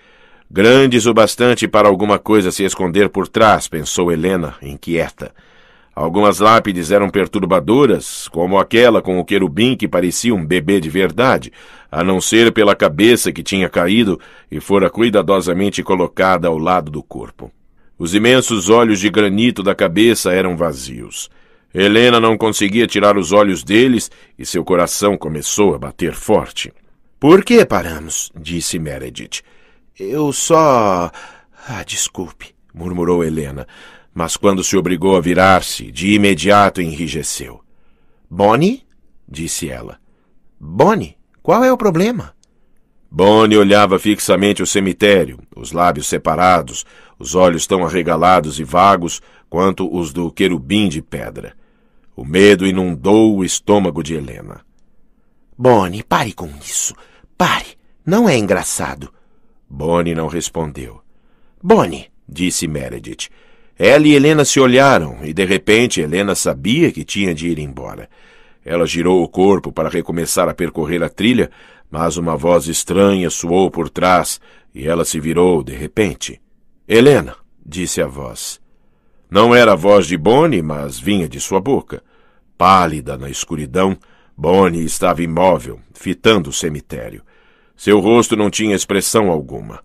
Grandes o bastante para alguma coisa se esconder por trás, pensou Helena, inquieta. Algumas lápides eram perturbadoras, como aquela com o querubim que parecia um bebê de verdade, a não ser pela cabeça que tinha caído e fora cuidadosamente colocada ao lado do corpo. Os imensos olhos de granito da cabeça eram vazios. Helena não conseguia tirar os olhos deles e seu coração começou a bater forte. Por que paramos? disse Meredith. Eu só. Ah, desculpe, murmurou Helena, mas quando se obrigou a virar-se, de imediato enrijeceu. Bonnie? disse ela. Bonnie, qual é o problema? Bonnie olhava fixamente o cemitério, os lábios separados, os olhos tão arregalados e vagos quanto os do querubim de pedra. O medo inundou o estômago de Helena. Bonnie, pare com isso. Pare. Não é engraçado. Bonnie não respondeu. Bonnie, disse Meredith. Ela e Helena se olharam e, de repente, Helena sabia que tinha de ir embora. Ela girou o corpo para recomeçar a percorrer a trilha, mas uma voz estranha soou por trás e ela se virou de repente. Helena, disse a voz. Não era a voz de Boni, mas vinha de sua boca. Pálida na escuridão, Boni estava imóvel, fitando o cemitério. Seu rosto não tinha expressão alguma.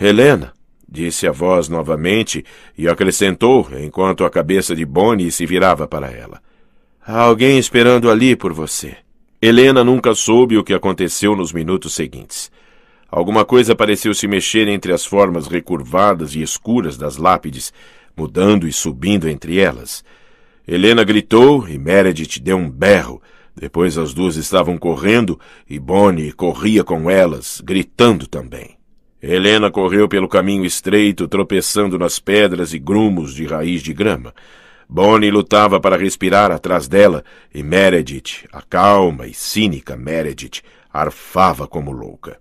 Helena, disse a voz novamente e acrescentou, enquanto a cabeça de Boni se virava para ela. Há alguém esperando ali por você. Helena nunca soube o que aconteceu nos minutos seguintes. Alguma coisa pareceu se mexer entre as formas recurvadas e escuras das lápides, mudando e subindo entre elas. Helena gritou e Meredith deu um berro. Depois as duas estavam correndo e Bonnie corria com elas, gritando também. Helena correu pelo caminho estreito, tropeçando nas pedras e grumos de raiz de grama. Bonnie lutava para respirar atrás dela, e Meredith, a calma e cínica Meredith, arfava como louca.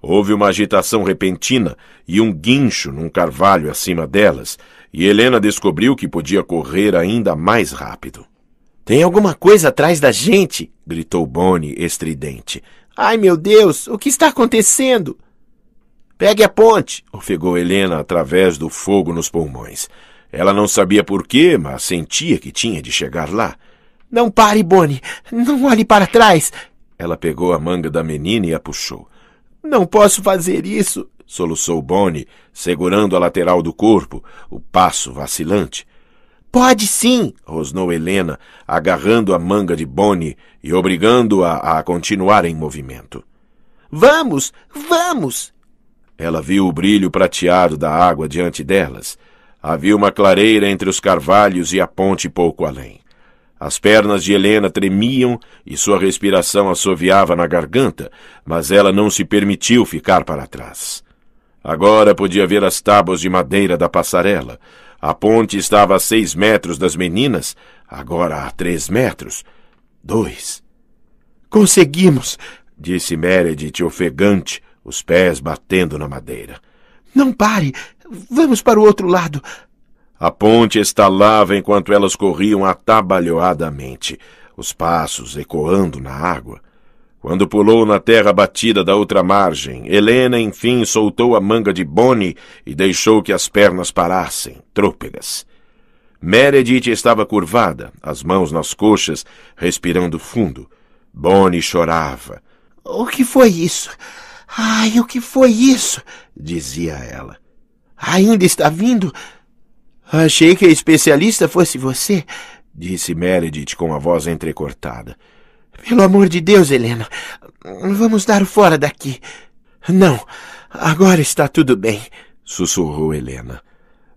Houve uma agitação repentina e um guincho num carvalho acima delas, e Helena descobriu que podia correr ainda mais rápido. Tem alguma coisa atrás da gente! gritou Bonnie, estridente. Ai meu Deus, o que está acontecendo? Pegue a ponte! ofegou Helena através do fogo nos pulmões. Ela não sabia por quê, mas sentia que tinha de chegar lá. Não pare, Bonnie! Não olhe para trás! Ela pegou a manga da menina e a puxou. Não posso fazer isso! soluçou Bonnie, segurando a lateral do corpo, o passo vacilante. Pode sim! rosnou Helena, agarrando a manga de Bonnie e obrigando-a a continuar em movimento. Vamos! Vamos! Ela viu o brilho prateado da água diante delas Havia uma clareira entre os carvalhos e a ponte pouco além. As pernas de Helena tremiam e sua respiração assoviava na garganta, mas ela não se permitiu ficar para trás. Agora podia ver as tábuas de madeira da passarela. A ponte estava a seis metros das meninas, agora a três metros. Dois. Conseguimos! disse Meredith ofegante, os pés batendo na madeira. Não pare! Vamos para o outro lado. A ponte estalava enquanto elas corriam atabalhoadamente, os passos ecoando na água. Quando pulou na terra batida da outra margem, Helena enfim soltou a manga de Bonnie e deixou que as pernas parassem, trôpegas. Meredith estava curvada, as mãos nas coxas, respirando fundo. Bonnie chorava. O que foi isso? Ai, o que foi isso? dizia ela. Ainda está vindo? Achei que a especialista fosse você, disse Meredith com a voz entrecortada. Pelo amor de Deus, Helena, vamos dar o fora daqui. Não, agora está tudo bem, sussurrou Helena.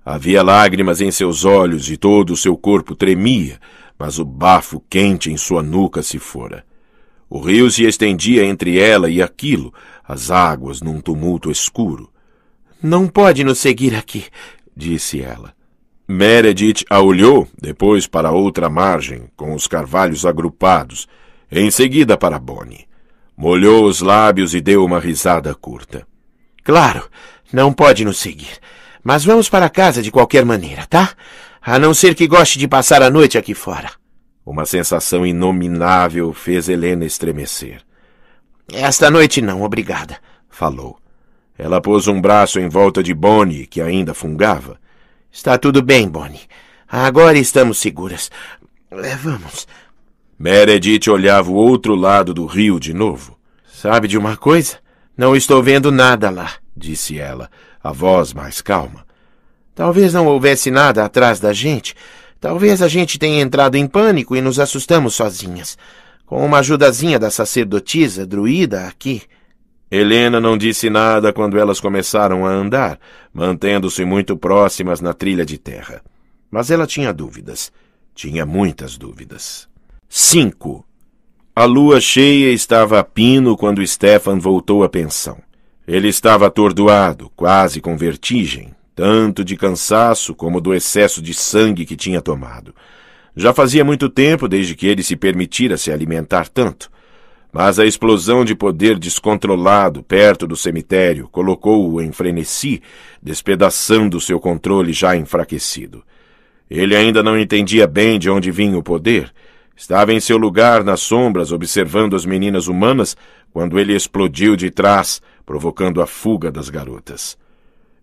Havia lágrimas em seus olhos e todo o seu corpo tremia, mas o bafo quente em sua nuca se fora. O rio se estendia entre ela e aquilo, as águas num tumulto escuro. Não pode nos seguir aqui, disse ela. Meredith a olhou, depois para outra margem, com os carvalhos agrupados, em seguida para Bonnie. Molhou os lábios e deu uma risada curta. Claro, não pode nos seguir. Mas vamos para casa de qualquer maneira, tá? A não ser que goste de passar a noite aqui fora. Uma sensação inominável fez Helena estremecer. Esta noite não, obrigada, falou. Ela pôs um braço em volta de Bonnie, que ainda fungava. Está tudo bem, Bonnie. Agora estamos seguras. É, vamos. Meredith olhava o outro lado do rio de novo. Sabe de uma coisa? Não estou vendo nada lá, disse ela, a voz mais calma. Talvez não houvesse nada atrás da gente. Talvez a gente tenha entrado em pânico e nos assustamos sozinhas. Com uma ajudazinha da sacerdotisa druida aqui. Helena não disse nada quando elas começaram a andar, mantendo-se muito próximas na trilha de terra. Mas ela tinha dúvidas. Tinha muitas dúvidas. 5. A lua cheia estava a pino quando Stefan voltou à pensão. Ele estava atordoado, quase com vertigem, tanto de cansaço como do excesso de sangue que tinha tomado. Já fazia muito tempo desde que ele se permitira se alimentar tanto mas a explosão de poder descontrolado perto do cemitério colocou-o em frenesi, despedaçando seu controle já enfraquecido. Ele ainda não entendia bem de onde vinha o poder. Estava em seu lugar nas sombras, observando as meninas humanas, quando ele explodiu de trás, provocando a fuga das garotas.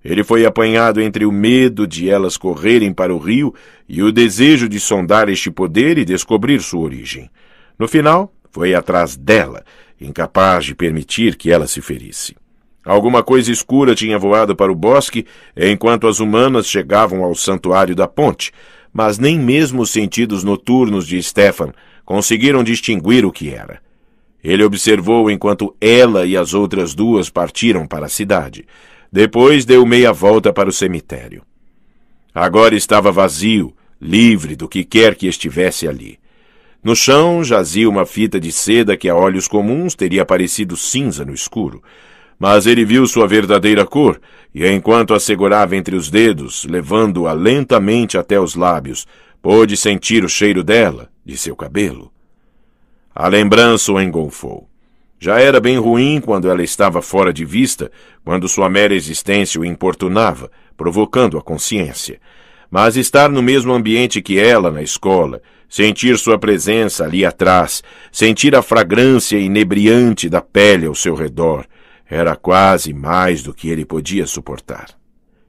Ele foi apanhado entre o medo de elas correrem para o rio e o desejo de sondar este poder e descobrir sua origem. No final, foi atrás dela, incapaz de permitir que ela se ferisse. Alguma coisa escura tinha voado para o bosque enquanto as humanas chegavam ao santuário da ponte, mas nem mesmo os sentidos noturnos de Stefan conseguiram distinguir o que era. Ele observou enquanto ela e as outras duas partiram para a cidade. Depois deu meia volta para o cemitério. Agora estava vazio, livre do que quer que estivesse ali. No chão jazia uma fita de seda que a olhos comuns teria parecido cinza no escuro. Mas ele viu sua verdadeira cor, e enquanto a segurava entre os dedos, levando-a lentamente até os lábios, pôde sentir o cheiro dela, de seu cabelo. A lembrança o engolfou. Já era bem ruim quando ela estava fora de vista, quando sua mera existência o importunava, provocando a consciência mas estar no mesmo ambiente que ela na escola, sentir sua presença ali atrás, sentir a fragrância inebriante da pele ao seu redor, era quase mais do que ele podia suportar.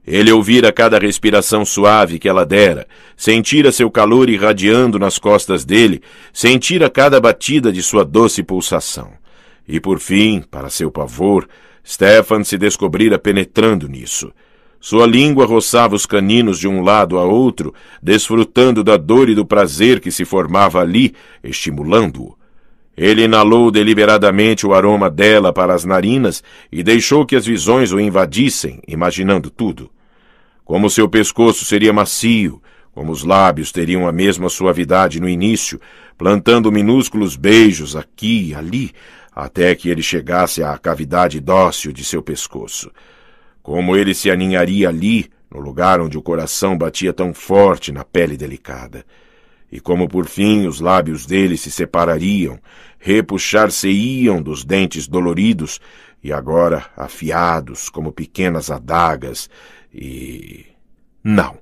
Ele ouvira cada respiração suave que ela dera, sentira seu calor irradiando nas costas dele, sentira cada batida de sua doce pulsação. E por fim, para seu pavor, Stefan se descobrira penetrando nisso. Sua língua roçava os caninos de um lado a outro, desfrutando da dor e do prazer que se formava ali, estimulando-o. Ele inalou deliberadamente o aroma dela para as narinas e deixou que as visões o invadissem, imaginando tudo. Como seu pescoço seria macio, como os lábios teriam a mesma suavidade no início, plantando minúsculos beijos aqui e ali, até que ele chegasse à cavidade dócil de seu pescoço. Como ele se aninharia ali, no lugar onde o coração batia tão forte na pele delicada. E como por fim os lábios dele se separariam, repuxar-se-iam dos dentes doloridos e agora afiados como pequenas adagas, e. Não!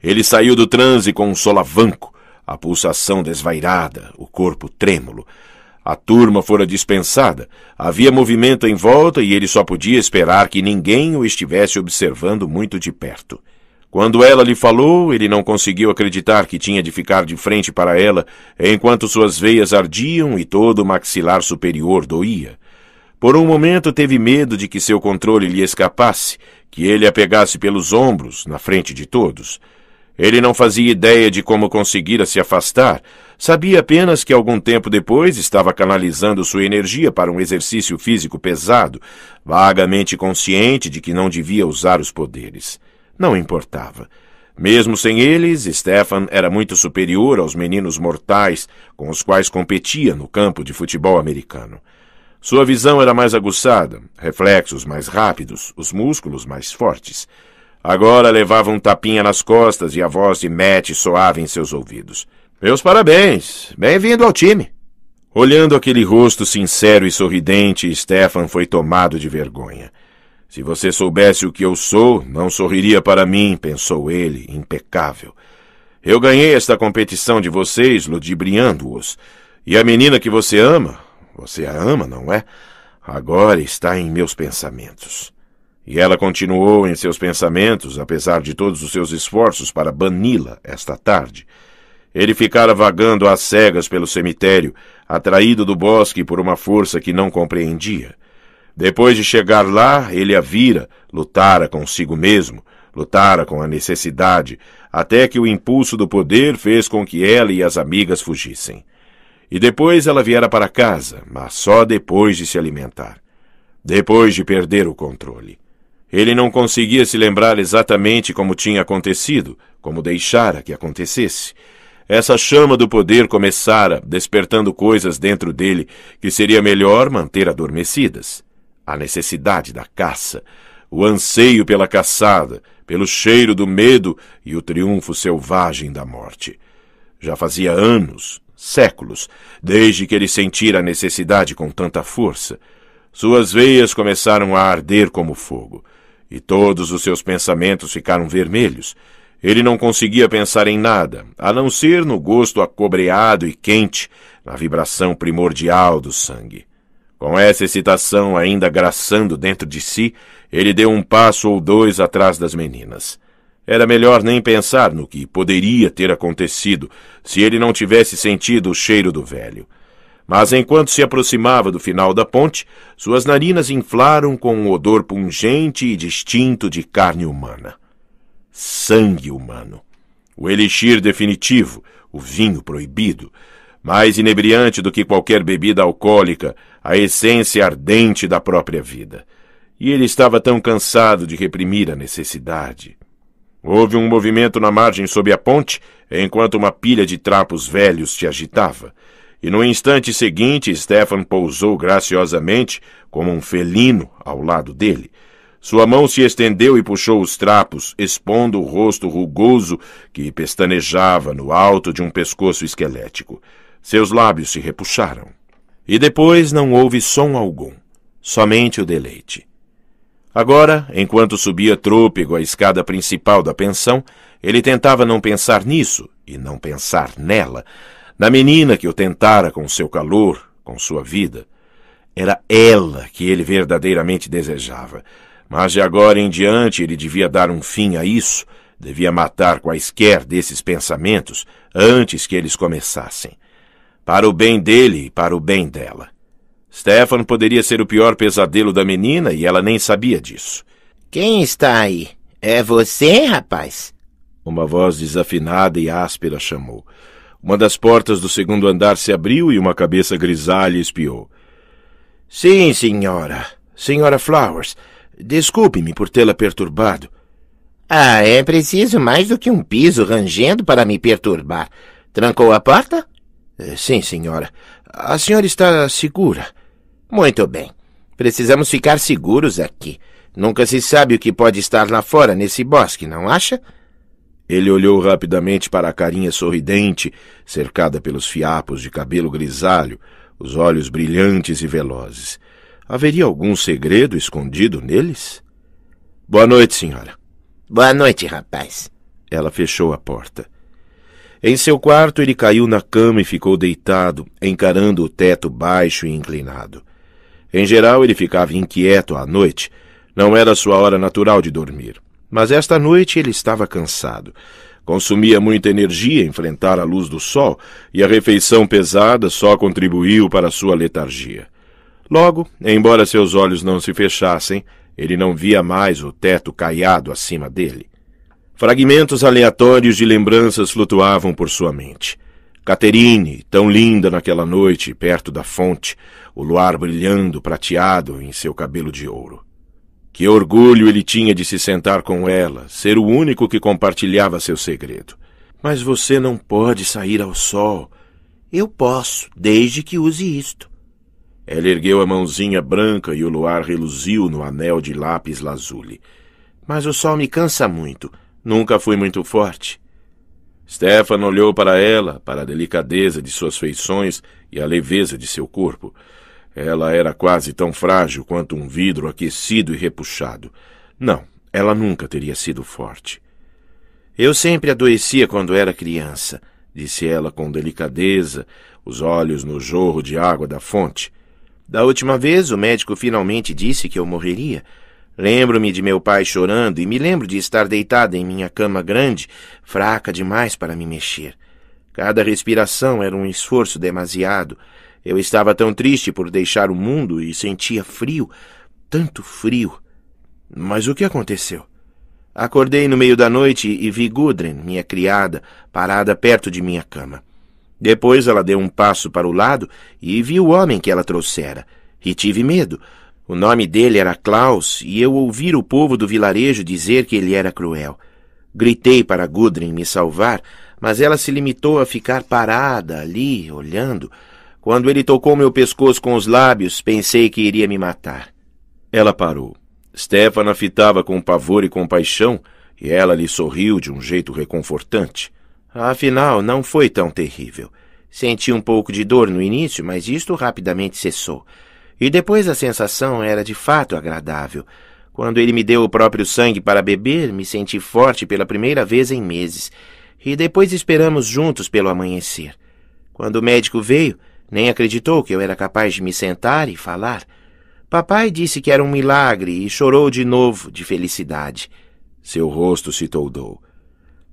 Ele saiu do transe com um solavanco, a pulsação desvairada, o corpo trêmulo, a turma fora dispensada. Havia movimento em volta e ele só podia esperar que ninguém o estivesse observando muito de perto. Quando ela lhe falou, ele não conseguiu acreditar que tinha de ficar de frente para ela, enquanto suas veias ardiam e todo o maxilar superior doía. Por um momento teve medo de que seu controle lhe escapasse, que ele a pegasse pelos ombros, na frente de todos. Ele não fazia ideia de como conseguira se afastar, Sabia apenas que algum tempo depois estava canalizando sua energia para um exercício físico pesado, vagamente consciente de que não devia usar os poderes. Não importava. Mesmo sem eles, Stefan era muito superior aos meninos mortais com os quais competia no campo de futebol americano. Sua visão era mais aguçada, reflexos mais rápidos, os músculos mais fortes. Agora levava um tapinha nas costas e a voz de Matt soava em seus ouvidos. Meus parabéns. Bem-vindo ao time. Olhando aquele rosto sincero e sorridente, Stefan foi tomado de vergonha. Se você soubesse o que eu sou, não sorriria para mim, pensou ele, impecável. Eu ganhei esta competição de vocês ludibriando-os. E a menina que você ama, você a ama, não é? Agora está em meus pensamentos. E ela continuou em seus pensamentos, apesar de todos os seus esforços para bani-la esta tarde. Ele ficara vagando às cegas pelo cemitério, atraído do bosque por uma força que não compreendia. Depois de chegar lá, ele a vira, lutara consigo mesmo, lutara com a necessidade, até que o impulso do poder fez com que ela e as amigas fugissem. E depois ela viera para casa, mas só depois de se alimentar. Depois de perder o controle. Ele não conseguia se lembrar exatamente como tinha acontecido, como deixara que acontecesse. Essa chama do poder começara despertando coisas dentro dele que seria melhor manter adormecidas. A necessidade da caça, o anseio pela caçada, pelo cheiro do medo e o triunfo selvagem da morte. Já fazia anos, séculos, desde que ele sentira a necessidade com tanta força. Suas veias começaram a arder como fogo, e todos os seus pensamentos ficaram vermelhos, ele não conseguia pensar em nada, a não ser no gosto acobreado e quente, na vibração primordial do sangue. Com essa excitação ainda graçando dentro de si, ele deu um passo ou dois atrás das meninas. Era melhor nem pensar no que poderia ter acontecido se ele não tivesse sentido o cheiro do velho. Mas enquanto se aproximava do final da ponte, suas narinas inflaram com um odor pungente e distinto de carne humana sangue humano. O elixir definitivo, o vinho proibido, mais inebriante do que qualquer bebida alcoólica, a essência ardente da própria vida. E ele estava tão cansado de reprimir a necessidade. Houve um movimento na margem sob a ponte, enquanto uma pilha de trapos velhos se agitava. E no instante seguinte, Stefan pousou graciosamente, como um felino, ao lado dele. Sua mão se estendeu e puxou os trapos, expondo o rosto rugoso que pestanejava no alto de um pescoço esquelético. Seus lábios se repuxaram. E depois não houve som algum, somente o deleite. Agora, enquanto subia trôpego a escada principal da pensão, ele tentava não pensar nisso e não pensar nela, na menina que o tentara com seu calor, com sua vida. Era ela que ele verdadeiramente desejava mas de agora em diante ele devia dar um fim a isso, devia matar quaisquer desses pensamentos antes que eles começassem. Para o bem dele e para o bem dela. Stefan poderia ser o pior pesadelo da menina e ela nem sabia disso. Quem está aí? É você, rapaz? Uma voz desafinada e áspera chamou. Uma das portas do segundo andar se abriu e uma cabeça grisalha espiou. Sim, senhora. Senhora Flowers. Desculpe-me por tê-la perturbado. Ah, é preciso mais do que um piso rangendo para me perturbar. Trancou a porta? É, sim, senhora. A senhora está segura. Muito bem. Precisamos ficar seguros aqui. Nunca se sabe o que pode estar lá fora nesse bosque, não acha? Ele olhou rapidamente para a carinha sorridente, cercada pelos fiapos de cabelo grisalho, os olhos brilhantes e velozes. Haveria algum segredo escondido neles? Boa noite, senhora. Boa noite, rapaz. Ela fechou a porta. Em seu quarto, ele caiu na cama e ficou deitado, encarando o teto baixo e inclinado. Em geral, ele ficava inquieto à noite. Não era sua hora natural de dormir. Mas esta noite ele estava cansado. Consumia muita energia enfrentar a luz do sol e a refeição pesada só contribuiu para sua letargia. Logo, embora seus olhos não se fechassem, ele não via mais o teto caiado acima dele. Fragmentos aleatórios de lembranças flutuavam por sua mente. Caterine, tão linda naquela noite, perto da fonte, o luar brilhando prateado em seu cabelo de ouro. Que orgulho ele tinha de se sentar com ela, ser o único que compartilhava seu segredo. Mas você não pode sair ao sol. Eu posso, desde que use isto. Ela ergueu a mãozinha branca e o luar reluziu no anel de lápis lazuli. Mas o sol me cansa muito. Nunca fui muito forte. Stefano olhou para ela, para a delicadeza de suas feições e a leveza de seu corpo. Ela era quase tão frágil quanto um vidro aquecido e repuxado. Não, ela nunca teria sido forte. Eu sempre adoecia quando era criança, disse ela com delicadeza, os olhos no jorro de água da fonte. Da última vez, o médico finalmente disse que eu morreria. Lembro-me de meu pai chorando e me lembro de estar deitada em minha cama grande, fraca demais para me mexer. Cada respiração era um esforço demasiado. Eu estava tão triste por deixar o mundo e sentia frio, tanto frio. Mas o que aconteceu? Acordei no meio da noite e vi Gudrun, minha criada, parada perto de minha cama. Depois ela deu um passo para o lado e vi o homem que ela trouxera. E tive medo. O nome dele era Klaus e eu ouvira o povo do vilarejo dizer que ele era cruel. Gritei para Gudrun me salvar, mas ela se limitou a ficar parada ali, olhando. Quando ele tocou meu pescoço com os lábios, pensei que iria me matar. Ela parou. Stefana fitava com pavor e compaixão, e ela lhe sorriu de um jeito reconfortante. Afinal, não foi tão terrível. Senti um pouco de dor no início, mas isto rapidamente cessou. E depois a sensação era de fato agradável. Quando ele me deu o próprio sangue para beber, me senti forte pela primeira vez em meses. E depois esperamos juntos pelo amanhecer. Quando o médico veio, nem acreditou que eu era capaz de me sentar e falar. Papai disse que era um milagre e chorou de novo de felicidade. Seu rosto se toldou.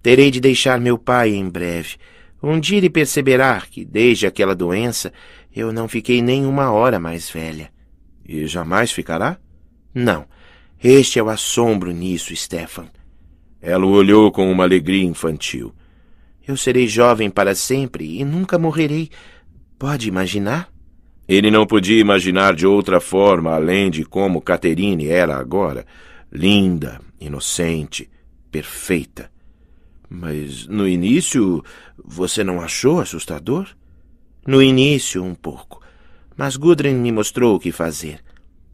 Terei de deixar meu pai em breve. Um dia ele perceberá que, desde aquela doença, eu não fiquei nem uma hora mais velha. E jamais ficará? Não. Este é o assombro nisso, Stefan. Ela o olhou com uma alegria infantil. Eu serei jovem para sempre e nunca morrerei. Pode imaginar? Ele não podia imaginar de outra forma além de como Caterine era agora. Linda, inocente, perfeita. Mas no início você não achou assustador? No início, um pouco. Mas Gudrun me mostrou o que fazer.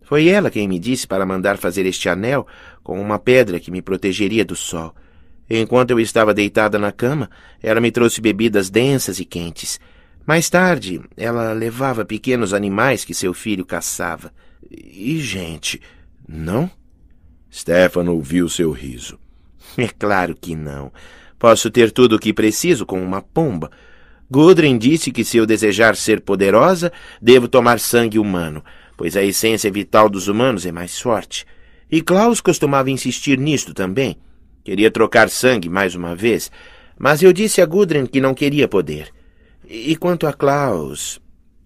Foi ela quem me disse para mandar fazer este anel com uma pedra que me protegeria do sol. Enquanto eu estava deitada na cama, ela me trouxe bebidas densas e quentes. Mais tarde, ela levava pequenos animais que seu filho caçava. E gente, não? Stefano ouviu seu riso. É claro que não. Posso ter tudo o que preciso com uma pomba. Gudrun disse que se eu desejar ser poderosa, devo tomar sangue humano, pois a essência vital dos humanos é mais forte. E Klaus costumava insistir nisto também. Queria trocar sangue mais uma vez, mas eu disse a Gudrun que não queria poder. E quanto a Klaus?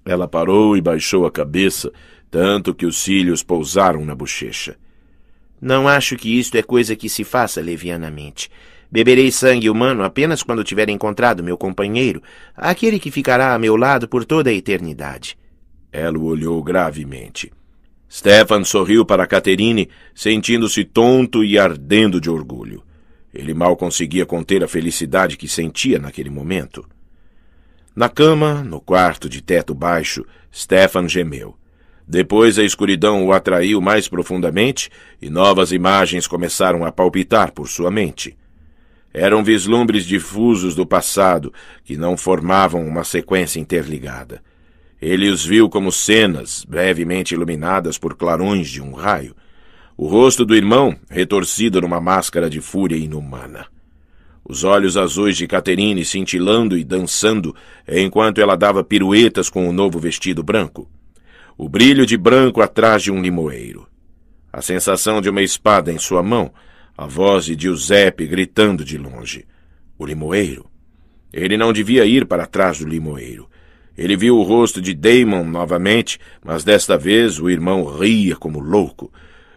Ela parou e baixou a cabeça, tanto que os cílios pousaram na bochecha. Não acho que isto é coisa que se faça levianamente. Beberei sangue humano apenas quando tiver encontrado meu companheiro, aquele que ficará a meu lado por toda a eternidade. Ela o olhou gravemente. Stefan sorriu para Caterine, sentindo-se tonto e ardendo de orgulho. Ele mal conseguia conter a felicidade que sentia naquele momento. Na cama, no quarto de teto baixo, Stefan gemeu. Depois a escuridão o atraiu mais profundamente e novas imagens começaram a palpitar por sua mente. Eram vislumbres difusos do passado que não formavam uma sequência interligada. Ele os viu como cenas, brevemente iluminadas por clarões de um raio. O rosto do irmão retorcido numa máscara de fúria inumana. Os olhos azuis de Caterine cintilando e dançando enquanto ela dava piruetas com o novo vestido branco. O brilho de branco atrás de um limoeiro. A sensação de uma espada em sua mão a voz de Giuseppe gritando de longe. O limoeiro. Ele não devia ir para trás do limoeiro. Ele viu o rosto de Damon novamente, mas desta vez o irmão ria como louco.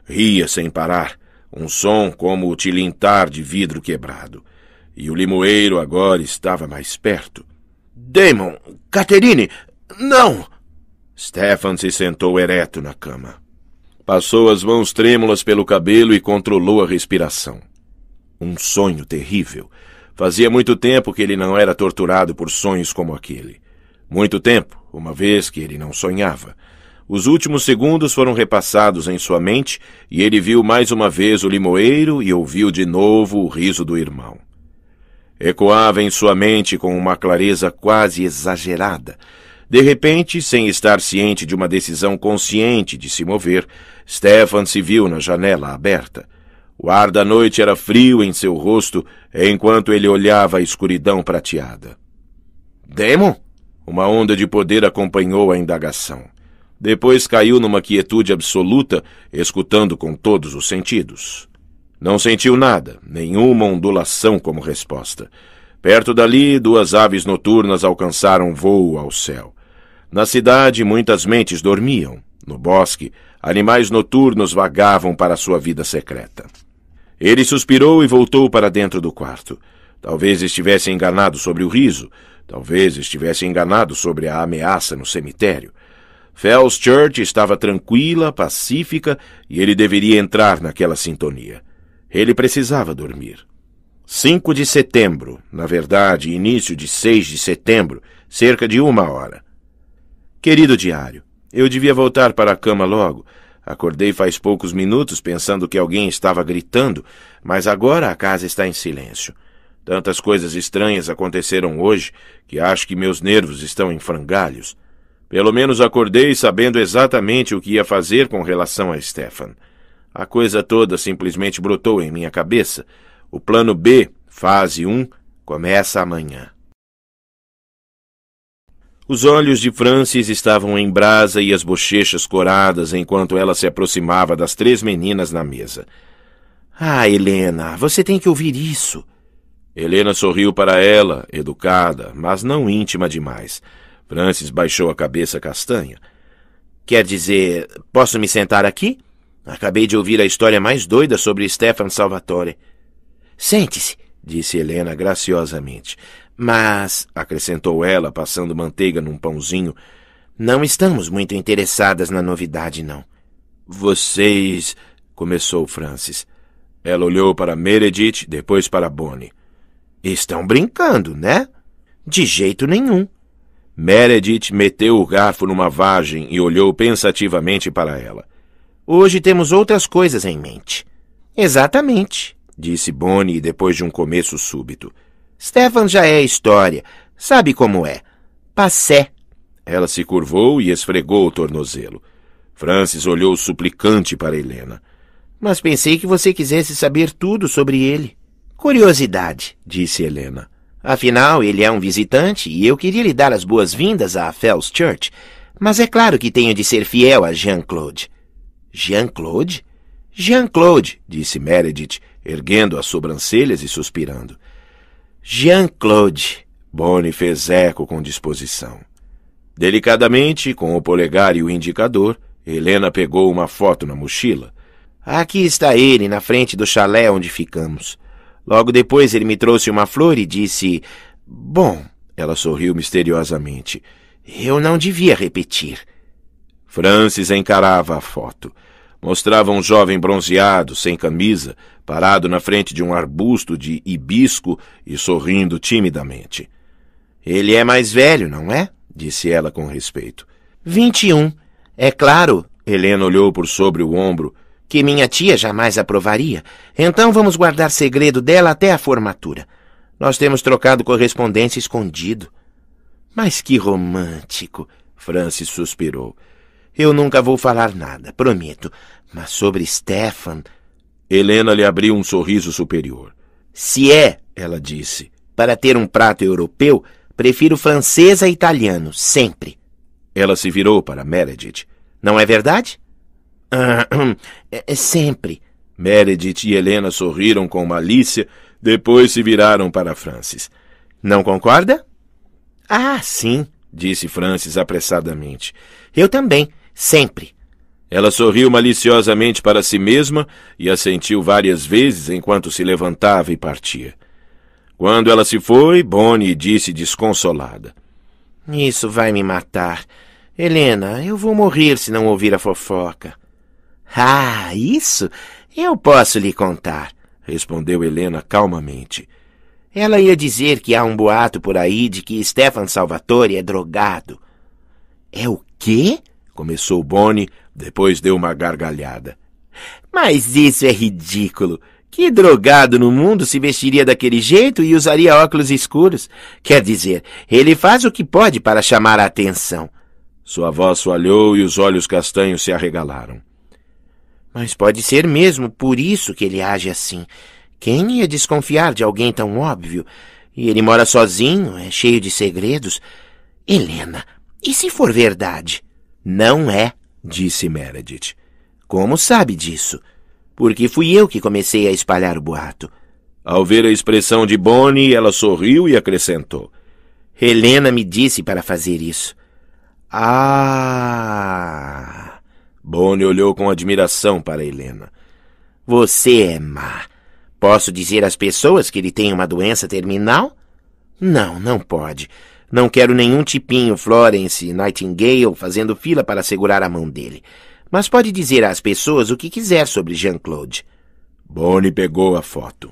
Ria sem parar, um som como o tilintar de vidro quebrado. E o limoeiro agora estava mais perto. Damon! Caterine! Não! Stefan se sentou ereto na cama. Passou as mãos trêmulas pelo cabelo e controlou a respiração. Um sonho terrível. Fazia muito tempo que ele não era torturado por sonhos como aquele. Muito tempo, uma vez que ele não sonhava. Os últimos segundos foram repassados em sua mente e ele viu mais uma vez o limoeiro e ouviu de novo o riso do irmão. Ecoava em sua mente com uma clareza quase exagerada de repente, sem estar ciente de uma decisão consciente de se mover, Stefan se viu na janela aberta. O ar da noite era frio em seu rosto enquanto ele olhava a escuridão prateada. Demon? Uma onda de poder acompanhou a indagação. Depois caiu numa quietude absoluta, escutando com todos os sentidos. Não sentiu nada, nenhuma ondulação como resposta. Perto dali, duas aves noturnas alcançaram voo ao céu. Na cidade, muitas mentes dormiam. No bosque, animais noturnos vagavam para sua vida secreta. Ele suspirou e voltou para dentro do quarto. Talvez estivesse enganado sobre o riso, talvez estivesse enganado sobre a ameaça no cemitério. Fells Church estava tranquila, pacífica, e ele deveria entrar naquela sintonia. Ele precisava dormir. 5 de setembro, na verdade, início de 6 de setembro, cerca de uma hora. Querido diário, eu devia voltar para a cama logo. Acordei faz poucos minutos pensando que alguém estava gritando, mas agora a casa está em silêncio. Tantas coisas estranhas aconteceram hoje que acho que meus nervos estão em frangalhos. Pelo menos acordei sabendo exatamente o que ia fazer com relação a Stefan. A coisa toda simplesmente brotou em minha cabeça. O plano B, fase 1, começa amanhã. Os olhos de Francis estavam em brasa e as bochechas coradas enquanto ela se aproximava das três meninas na mesa. Ah, Helena, você tem que ouvir isso. Helena sorriu para ela, educada, mas não íntima demais. Francis baixou a cabeça castanha. Quer dizer, posso me sentar aqui? Acabei de ouvir a história mais doida sobre Stefan Salvatore. Sente-se, disse Helena graciosamente. Mas, acrescentou ela, passando manteiga num pãozinho, não estamos muito interessadas na novidade, não. Vocês. começou Francis. Ela olhou para Meredith, depois para Bonnie. Estão brincando, né? De jeito nenhum. Meredith meteu o garfo numa vagem e olhou pensativamente para ela. Hoje temos outras coisas em mente. Exatamente, disse Bonnie depois de um começo súbito. Stefan já é história. Sabe como é. Passé. Ela se curvou e esfregou o tornozelo. Francis olhou suplicante para Helena. Mas pensei que você quisesse saber tudo sobre ele. Curiosidade, disse Helena. Afinal, ele é um visitante e eu queria lhe dar as boas-vindas à Fells Church, mas é claro que tenho de ser fiel a Jean-Claude. Jean-Claude? Jean-Claude, disse Meredith, erguendo as sobrancelhas e suspirando. Jean-Claude. Bonnie fez eco com disposição. Delicadamente, com o polegar e o indicador, Helena pegou uma foto na mochila. Aqui está ele, na frente do chalé onde ficamos. Logo depois ele me trouxe uma flor e disse: Bom, ela sorriu misteriosamente. Eu não devia repetir. Francis encarava a foto. Mostrava um jovem bronzeado, sem camisa, parado na frente de um arbusto de hibisco e sorrindo timidamente. Ele é mais velho, não é? disse ela com respeito. Vinte e um. É claro, Helena olhou por sobre o ombro, que minha tia jamais aprovaria. Então vamos guardar segredo dela até a formatura. Nós temos trocado correspondência escondido. Mas que romântico! Francis suspirou. Eu nunca vou falar nada, prometo. Mas sobre Stefan, Helena lhe abriu um sorriso superior. Se é, ela disse, para ter um prato europeu, prefiro francês a italiano, sempre. Ela se virou para Meredith. Não é verdade? Ah, hum, é, é sempre. Meredith e Helena sorriram com malícia, depois se viraram para Francis. Não concorda? Ah, sim, disse Francis apressadamente. Eu também, sempre. Ela sorriu maliciosamente para si mesma e assentiu várias vezes enquanto se levantava e partia. Quando ela se foi, Bonnie disse desconsolada: Isso vai me matar. Helena, eu vou morrer se não ouvir a fofoca. Ah, isso eu posso lhe contar, respondeu Helena calmamente. Ela ia dizer que há um boato por aí de que Stefan Salvatore é drogado. É o quê? começou Bonnie, depois deu uma gargalhada. Mas isso é ridículo. Que drogado no mundo se vestiria daquele jeito e usaria óculos escuros? Quer dizer, ele faz o que pode para chamar a atenção. Sua voz soalhou e os olhos castanhos se arregalaram. Mas pode ser mesmo por isso que ele age assim. Quem ia desconfiar de alguém tão óbvio? E ele mora sozinho, é cheio de segredos. Helena, e se for verdade? Não é disse Meredith. Como sabe disso? Porque fui eu que comecei a espalhar o boato. Ao ver a expressão de Bonnie, ela sorriu e acrescentou: Helena me disse para fazer isso. Ah! Bonnie olhou com admiração para Helena. Você é má. Posso dizer às pessoas que ele tem uma doença terminal? Não, não pode. Não quero nenhum tipinho Florence Nightingale fazendo fila para segurar a mão dele. Mas pode dizer às pessoas o que quiser sobre Jean-Claude. Bonnie pegou a foto.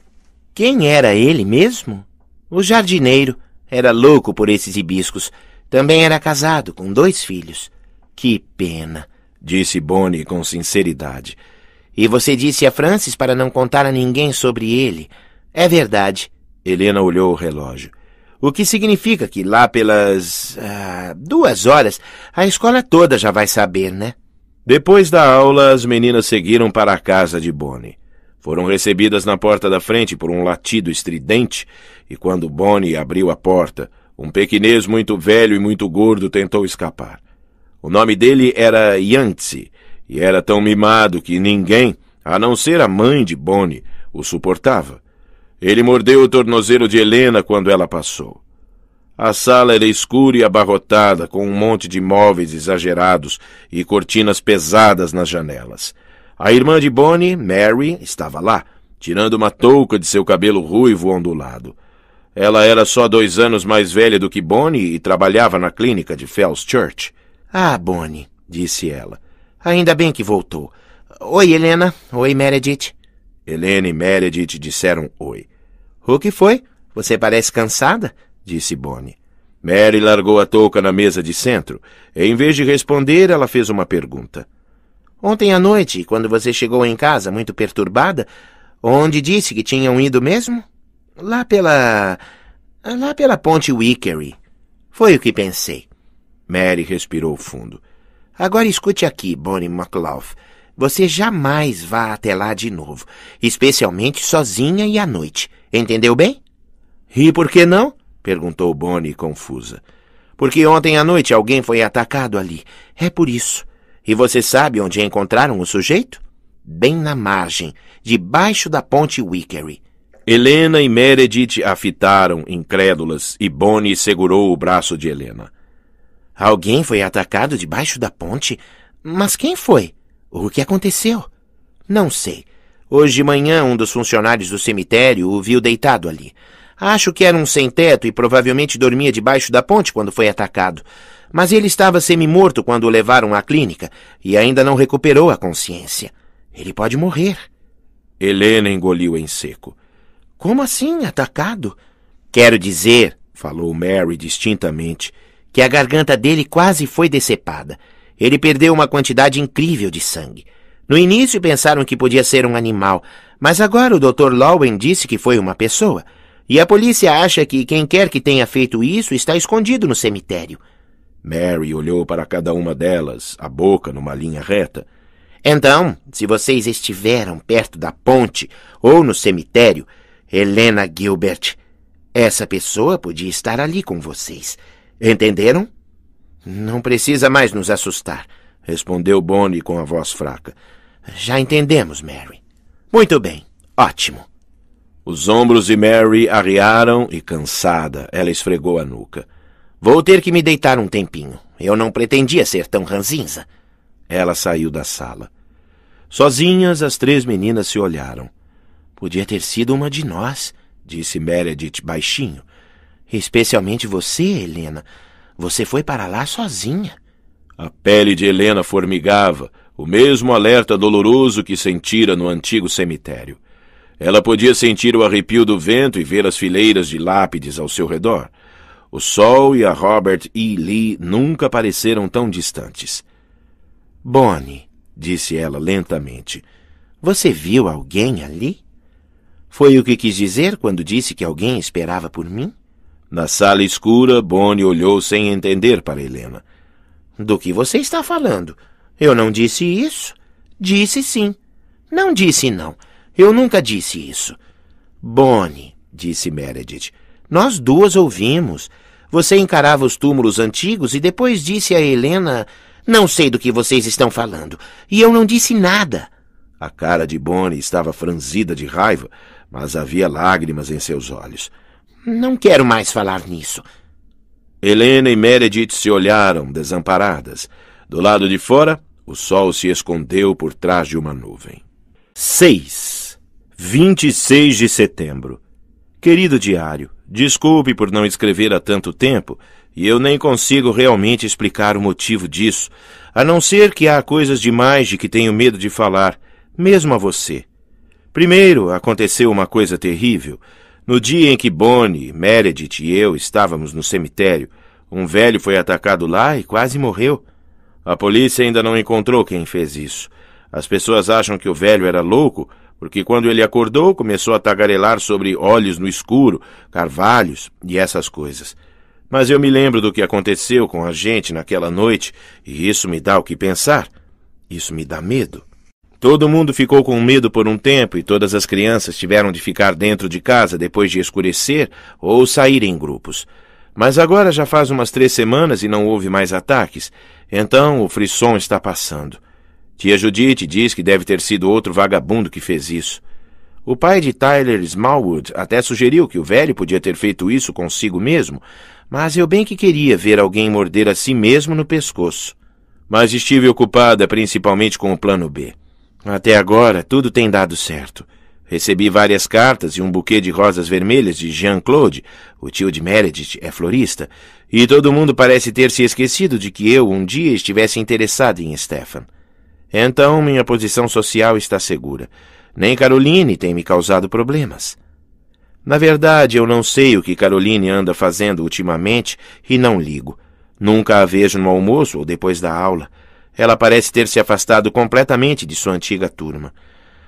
Quem era ele mesmo? O jardineiro. Era louco por esses hibiscos. Também era casado, com dois filhos. Que pena, disse Bonnie com sinceridade. E você disse a Francis para não contar a ninguém sobre ele. É verdade. Helena olhou o relógio. O que significa que lá pelas. Ah, duas horas, a escola toda já vai saber, né? Depois da aula, as meninas seguiram para a casa de Bonnie. Foram recebidas na porta da frente por um latido estridente, e quando Bonnie abriu a porta, um pequinês muito velho e muito gordo tentou escapar. O nome dele era Yangtze, e era tão mimado que ninguém, a não ser a mãe de Bonnie, o suportava. Ele mordeu o tornozelo de Helena quando ela passou. A sala era escura e abarrotada, com um monte de móveis exagerados e cortinas pesadas nas janelas. A irmã de Bonnie, Mary, estava lá, tirando uma touca de seu cabelo ruivo ondulado. Ela era só dois anos mais velha do que Bonnie e trabalhava na clínica de Fells Church. Ah, Bonnie, disse ela. Ainda bem que voltou. Oi, Helena. Oi, Meredith. Helena e Meredith disseram oi. O que foi? Você parece cansada? disse Bonnie. Mary largou a touca na mesa de centro. em vez de responder, ela fez uma pergunta. Ontem à noite, quando você chegou em casa muito perturbada, onde disse que tinham ido mesmo? Lá pela. lá pela ponte Wickery. Foi o que pensei. Mary respirou fundo. Agora escute aqui, Bonnie McLaugh. Você jamais vá até lá de novo, especialmente sozinha e à noite. Entendeu bem? E por que não? perguntou Bonnie confusa. Porque ontem à noite alguém foi atacado ali. É por isso. E você sabe onde encontraram o sujeito? Bem na margem, debaixo da ponte Wickery. Helena e Meredith a fitaram, incrédulas, e Bonnie segurou o braço de Helena. Alguém foi atacado debaixo da ponte? Mas quem foi? O que aconteceu? Não sei. Hoje de manhã, um dos funcionários do cemitério o viu deitado ali. Acho que era um sem-teto e provavelmente dormia debaixo da ponte quando foi atacado. Mas ele estava semi-morto quando o levaram à clínica e ainda não recuperou a consciência. Ele pode morrer. Helena engoliu em seco. Como assim, atacado? Quero dizer, falou Mary distintamente, que a garganta dele quase foi decepada. Ele perdeu uma quantidade incrível de sangue. No início pensaram que podia ser um animal, mas agora o Dr. Lowen disse que foi uma pessoa. E a polícia acha que quem quer que tenha feito isso está escondido no cemitério. Mary olhou para cada uma delas, a boca numa linha reta. Então, se vocês estiveram perto da ponte ou no cemitério, Helena Gilbert, essa pessoa podia estar ali com vocês. Entenderam? Não precisa mais nos assustar, respondeu Bonnie com a voz fraca. Já entendemos, Mary. Muito bem, ótimo. Os ombros de Mary arriaram e, cansada, ela esfregou a nuca. Vou ter que me deitar um tempinho. Eu não pretendia ser tão ranzinza. Ela saiu da sala. Sozinhas, as três meninas se olharam. Podia ter sido uma de nós, disse Meredith baixinho. Especialmente você, Helena. Você foi para lá sozinha. A pele de Helena formigava, o mesmo alerta doloroso que sentira no antigo cemitério. Ela podia sentir o arrepio do vento e ver as fileiras de lápides ao seu redor. O sol e a Robert E. Lee nunca pareceram tão distantes. Bonnie, disse ela lentamente, você viu alguém ali? Foi o que quis dizer quando disse que alguém esperava por mim? Na sala escura, Bonnie olhou sem entender para Helena. Do que você está falando? Eu não disse isso. Disse sim. Não disse não. Eu nunca disse isso. Bonnie, disse Meredith, nós duas ouvimos. Você encarava os túmulos antigos e depois disse a Helena: Não sei do que vocês estão falando. E eu não disse nada. A cara de Bonnie estava franzida de raiva, mas havia lágrimas em seus olhos. Não quero mais falar nisso. Helena e Meredith se olharam, desamparadas. Do lado de fora, o sol se escondeu por trás de uma nuvem. 6. 26 de setembro. Querido diário, desculpe por não escrever há tanto tempo, e eu nem consigo realmente explicar o motivo disso, a não ser que há coisas demais de que tenho medo de falar, mesmo a você. Primeiro, aconteceu uma coisa terrível. No dia em que Bonnie, Meredith e eu estávamos no cemitério, um velho foi atacado lá e quase morreu. A polícia ainda não encontrou quem fez isso. As pessoas acham que o velho era louco, porque quando ele acordou começou a tagarelar sobre olhos no escuro, carvalhos e essas coisas. Mas eu me lembro do que aconteceu com a gente naquela noite e isso me dá o que pensar. Isso me dá medo. Todo mundo ficou com medo por um tempo e todas as crianças tiveram de ficar dentro de casa depois de escurecer ou sair em grupos. Mas agora já faz umas três semanas e não houve mais ataques, então o frisson está passando. Tia Judite diz que deve ter sido outro vagabundo que fez isso. O pai de Tyler Smallwood até sugeriu que o velho podia ter feito isso consigo mesmo, mas eu bem que queria ver alguém morder a si mesmo no pescoço. Mas estive ocupada principalmente com o plano B. Até agora, tudo tem dado certo. Recebi várias cartas e um buquê de rosas vermelhas de Jean-Claude, o tio de Meredith é florista, e todo mundo parece ter se esquecido de que eu um dia estivesse interessado em Stefan. Então minha posição social está segura. Nem Caroline tem me causado problemas. Na verdade, eu não sei o que Caroline anda fazendo ultimamente e não ligo. Nunca a vejo no almoço ou depois da aula. Ela parece ter se afastado completamente de sua antiga turma.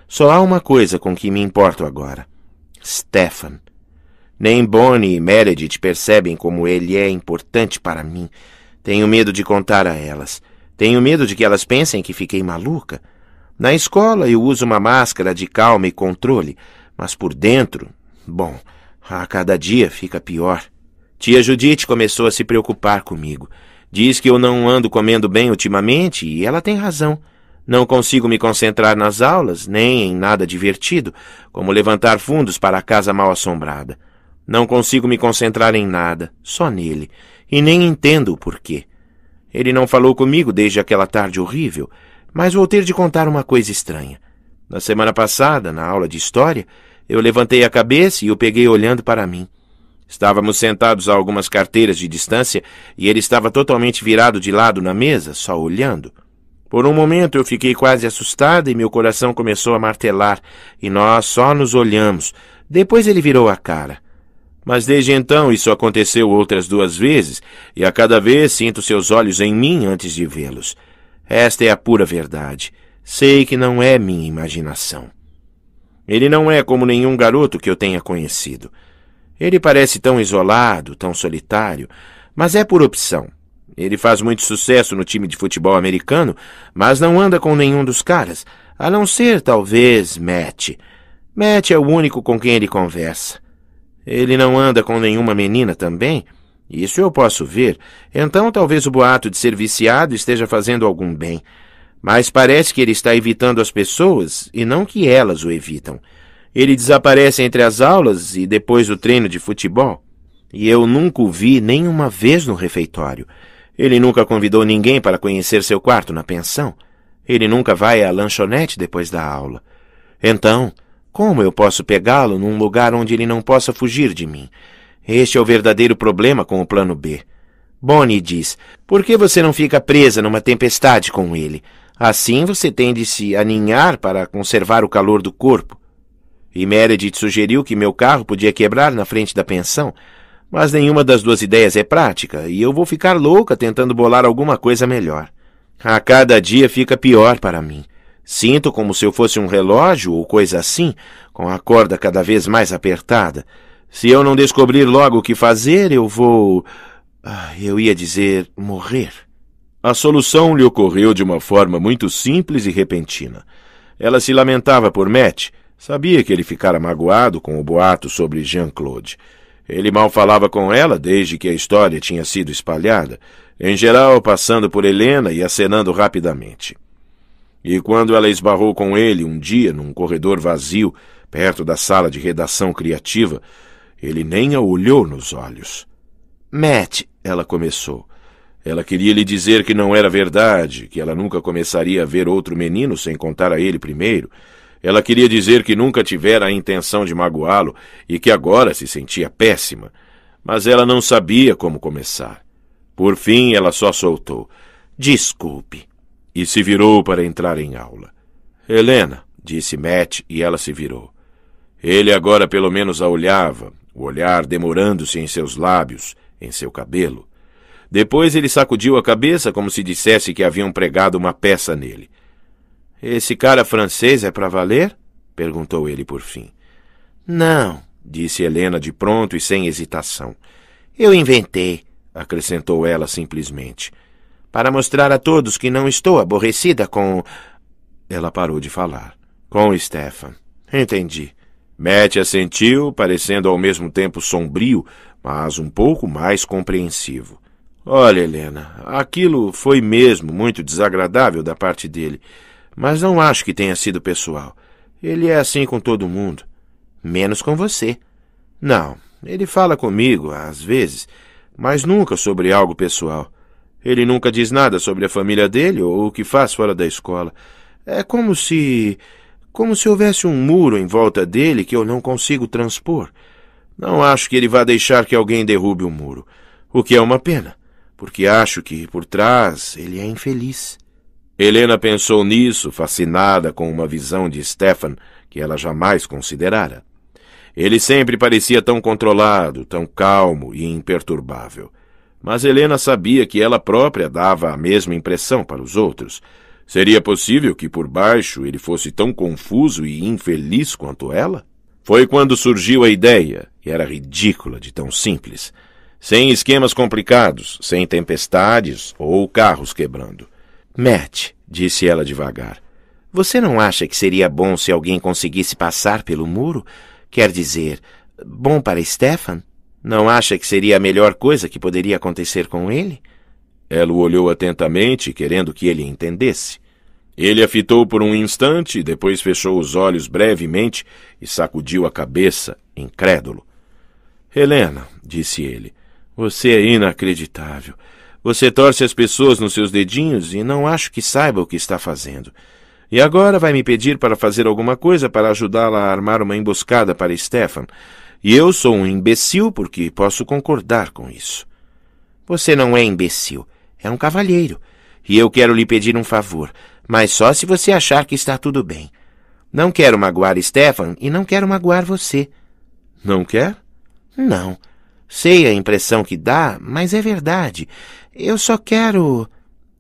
Só há uma coisa com que me importo agora: Stefan. Nem Bonnie e Meredith percebem como ele é importante para mim. Tenho medo de contar a elas. Tenho medo de que elas pensem que fiquei maluca. Na escola eu uso uma máscara de calma e controle, mas por dentro, bom, a cada dia fica pior. Tia Judite começou a se preocupar comigo. Diz que eu não ando comendo bem ultimamente e ela tem razão. Não consigo me concentrar nas aulas, nem em nada divertido, como levantar fundos para a casa mal assombrada. Não consigo me concentrar em nada, só nele, e nem entendo o porquê. Ele não falou comigo desde aquela tarde horrível, mas vou ter de contar uma coisa estranha. Na semana passada, na aula de história, eu levantei a cabeça e o peguei olhando para mim. Estávamos sentados a algumas carteiras de distância e ele estava totalmente virado de lado na mesa, só olhando. Por um momento eu fiquei quase assustada e meu coração começou a martelar, e nós só nos olhamos. Depois ele virou a cara. Mas desde então isso aconteceu outras duas vezes, e a cada vez sinto seus olhos em mim antes de vê-los. Esta é a pura verdade. Sei que não é minha imaginação. Ele não é como nenhum garoto que eu tenha conhecido. Ele parece tão isolado, tão solitário, mas é por opção. Ele faz muito sucesso no time de futebol americano, mas não anda com nenhum dos caras, a não ser talvez Matt. Matt é o único com quem ele conversa. Ele não anda com nenhuma menina também? Isso eu posso ver. Então talvez o boato de ser viciado esteja fazendo algum bem. Mas parece que ele está evitando as pessoas e não que elas o evitam. Ele desaparece entre as aulas e depois do treino de futebol. E eu nunca o vi nem uma vez no refeitório. Ele nunca convidou ninguém para conhecer seu quarto na pensão. Ele nunca vai à lanchonete depois da aula. Então, como eu posso pegá-lo num lugar onde ele não possa fugir de mim? Este é o verdadeiro problema com o plano B. Bonnie diz: Por que você não fica presa numa tempestade com ele? Assim você tem de se aninhar para conservar o calor do corpo e Meredith sugeriu que meu carro podia quebrar na frente da pensão, mas nenhuma das duas ideias é prática e eu vou ficar louca tentando bolar alguma coisa melhor. A cada dia fica pior para mim. Sinto como se eu fosse um relógio ou coisa assim, com a corda cada vez mais apertada. Se eu não descobrir logo o que fazer, eu vou. Ah, eu ia dizer morrer. A solução lhe ocorreu de uma forma muito simples e repentina. Ela se lamentava por Matt Sabia que ele ficara magoado com o boato sobre Jean-Claude. Ele mal falava com ela desde que a história tinha sido espalhada, em geral passando por Helena e acenando rapidamente. E quando ela esbarrou com ele um dia num corredor vazio, perto da sala de redação criativa, ele nem a olhou nos olhos. Matt, ela começou. Ela queria lhe dizer que não era verdade, que ela nunca começaria a ver outro menino sem contar a ele primeiro, ela queria dizer que nunca tivera a intenção de magoá-lo e que agora se sentia péssima, mas ela não sabia como começar. Por fim, ela só soltou: Desculpe, e se virou para entrar em aula. Helena, disse Matt, e ela se virou. Ele agora pelo menos a olhava, o olhar demorando-se em seus lábios, em seu cabelo. Depois ele sacudiu a cabeça como se dissesse que haviam pregado uma peça nele. Esse cara francês é para valer? perguntou ele por fim. Não, disse Helena de pronto e sem hesitação. Eu inventei, acrescentou ela simplesmente, para mostrar a todos que não estou aborrecida com. Ela parou de falar. Com Stefan. Entendi. Matt assentiu, parecendo ao mesmo tempo sombrio, mas um pouco mais compreensivo. Olha, Helena, aquilo foi mesmo muito desagradável da parte dele. Mas não acho que tenha sido pessoal. Ele é assim com todo mundo. Menos com você. Não, ele fala comigo, às vezes, mas nunca sobre algo pessoal. Ele nunca diz nada sobre a família dele ou o que faz fora da escola. É como se. como se houvesse um muro em volta dele que eu não consigo transpor. Não acho que ele vá deixar que alguém derrube o muro, o que é uma pena, porque acho que, por trás, ele é infeliz. Helena pensou nisso, fascinada com uma visão de Stefan que ela jamais considerara. Ele sempre parecia tão controlado, tão calmo e imperturbável. Mas Helena sabia que ela própria dava a mesma impressão para os outros. Seria possível que por baixo ele fosse tão confuso e infeliz quanto ela? Foi quando surgiu a ideia, e era ridícula de tão simples. Sem esquemas complicados, sem tempestades ou carros quebrando. Matt, disse ela devagar, você não acha que seria bom se alguém conseguisse passar pelo muro? Quer dizer, bom para Stefan? Não acha que seria a melhor coisa que poderia acontecer com ele? Ela o olhou atentamente, querendo que ele entendesse. Ele a fitou por um instante, depois fechou os olhos brevemente e sacudiu a cabeça, incrédulo. Helena, disse ele, você é inacreditável. Você torce as pessoas nos seus dedinhos e não acho que saiba o que está fazendo. E agora vai me pedir para fazer alguma coisa para ajudá-la a armar uma emboscada para Stefan. E eu sou um imbecil porque posso concordar com isso. Você não é imbecil, é um cavalheiro. E eu quero lhe pedir um favor, mas só se você achar que está tudo bem. Não quero magoar Stefan e não quero magoar você. Não quer? Não. Sei a impressão que dá, mas é verdade. Eu só quero.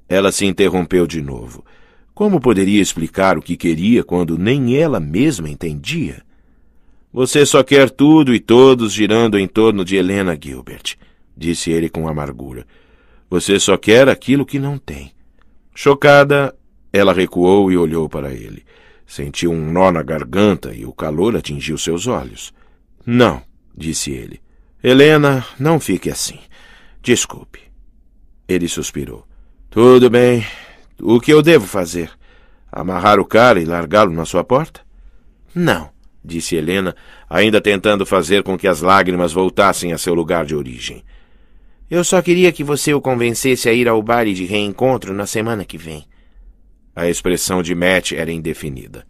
Ela se interrompeu de novo. Como poderia explicar o que queria quando nem ela mesma entendia? Você só quer tudo e todos girando em torno de Helena Gilbert, disse ele com amargura. Você só quer aquilo que não tem. Chocada, ela recuou e olhou para ele. Sentiu um nó na garganta e o calor atingiu seus olhos. Não, disse ele. Helena, não fique assim. Desculpe. Ele suspirou. Tudo bem. O que eu devo fazer? Amarrar o cara e largá-lo na sua porta? Não, disse Helena, ainda tentando fazer com que as lágrimas voltassem a seu lugar de origem. Eu só queria que você o convencesse a ir ao baile de reencontro na semana que vem. A expressão de Matt era indefinida.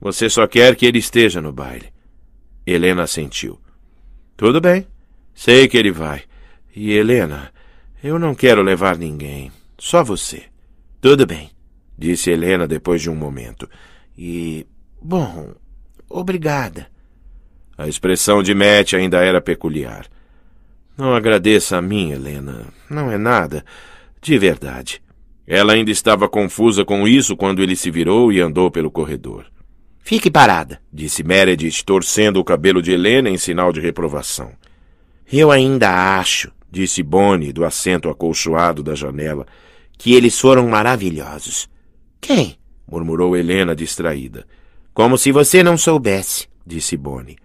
Você só quer que ele esteja no baile. Helena assentiu. Tudo bem. Sei que ele vai. E Helena, eu não quero levar ninguém. Só você. Tudo bem, disse Helena depois de um momento. E. Bom, obrigada. A expressão de Matt ainda era peculiar. Não agradeça a mim, Helena. Não é nada. De verdade. Ela ainda estava confusa com isso quando ele se virou e andou pelo corredor. Fique parada, disse Meredith, torcendo o cabelo de Helena em sinal de reprovação. Eu ainda acho disse Bonnie do assento acolchoado da janela, que eles foram maravilhosos. Quem? murmurou Helena distraída. Como se você não soubesse, disse Bonnie.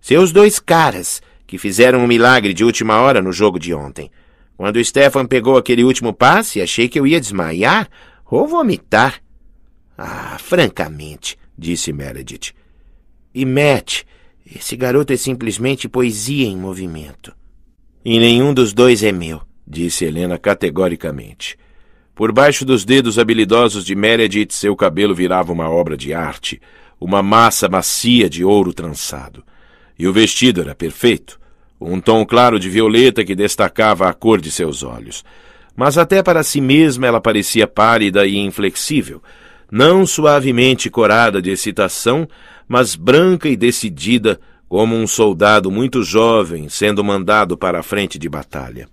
Seus dois caras, que fizeram um milagre de última hora no jogo de ontem. Quando Stefan pegou aquele último passe, achei que eu ia desmaiar ou vomitar. Ah, francamente, disse Meredith. E Matt, esse garoto é simplesmente poesia em movimento. E nenhum dos dois é meu, disse Helena categoricamente. Por baixo dos dedos habilidosos de Meredith, seu cabelo virava uma obra de arte, uma massa macia de ouro trançado. E o vestido era perfeito, um tom claro de violeta que destacava a cor de seus olhos. Mas até para si mesma ela parecia pálida e inflexível, não suavemente corada de excitação, mas branca e decidida, como um soldado muito jovem sendo mandado para a frente de batalha.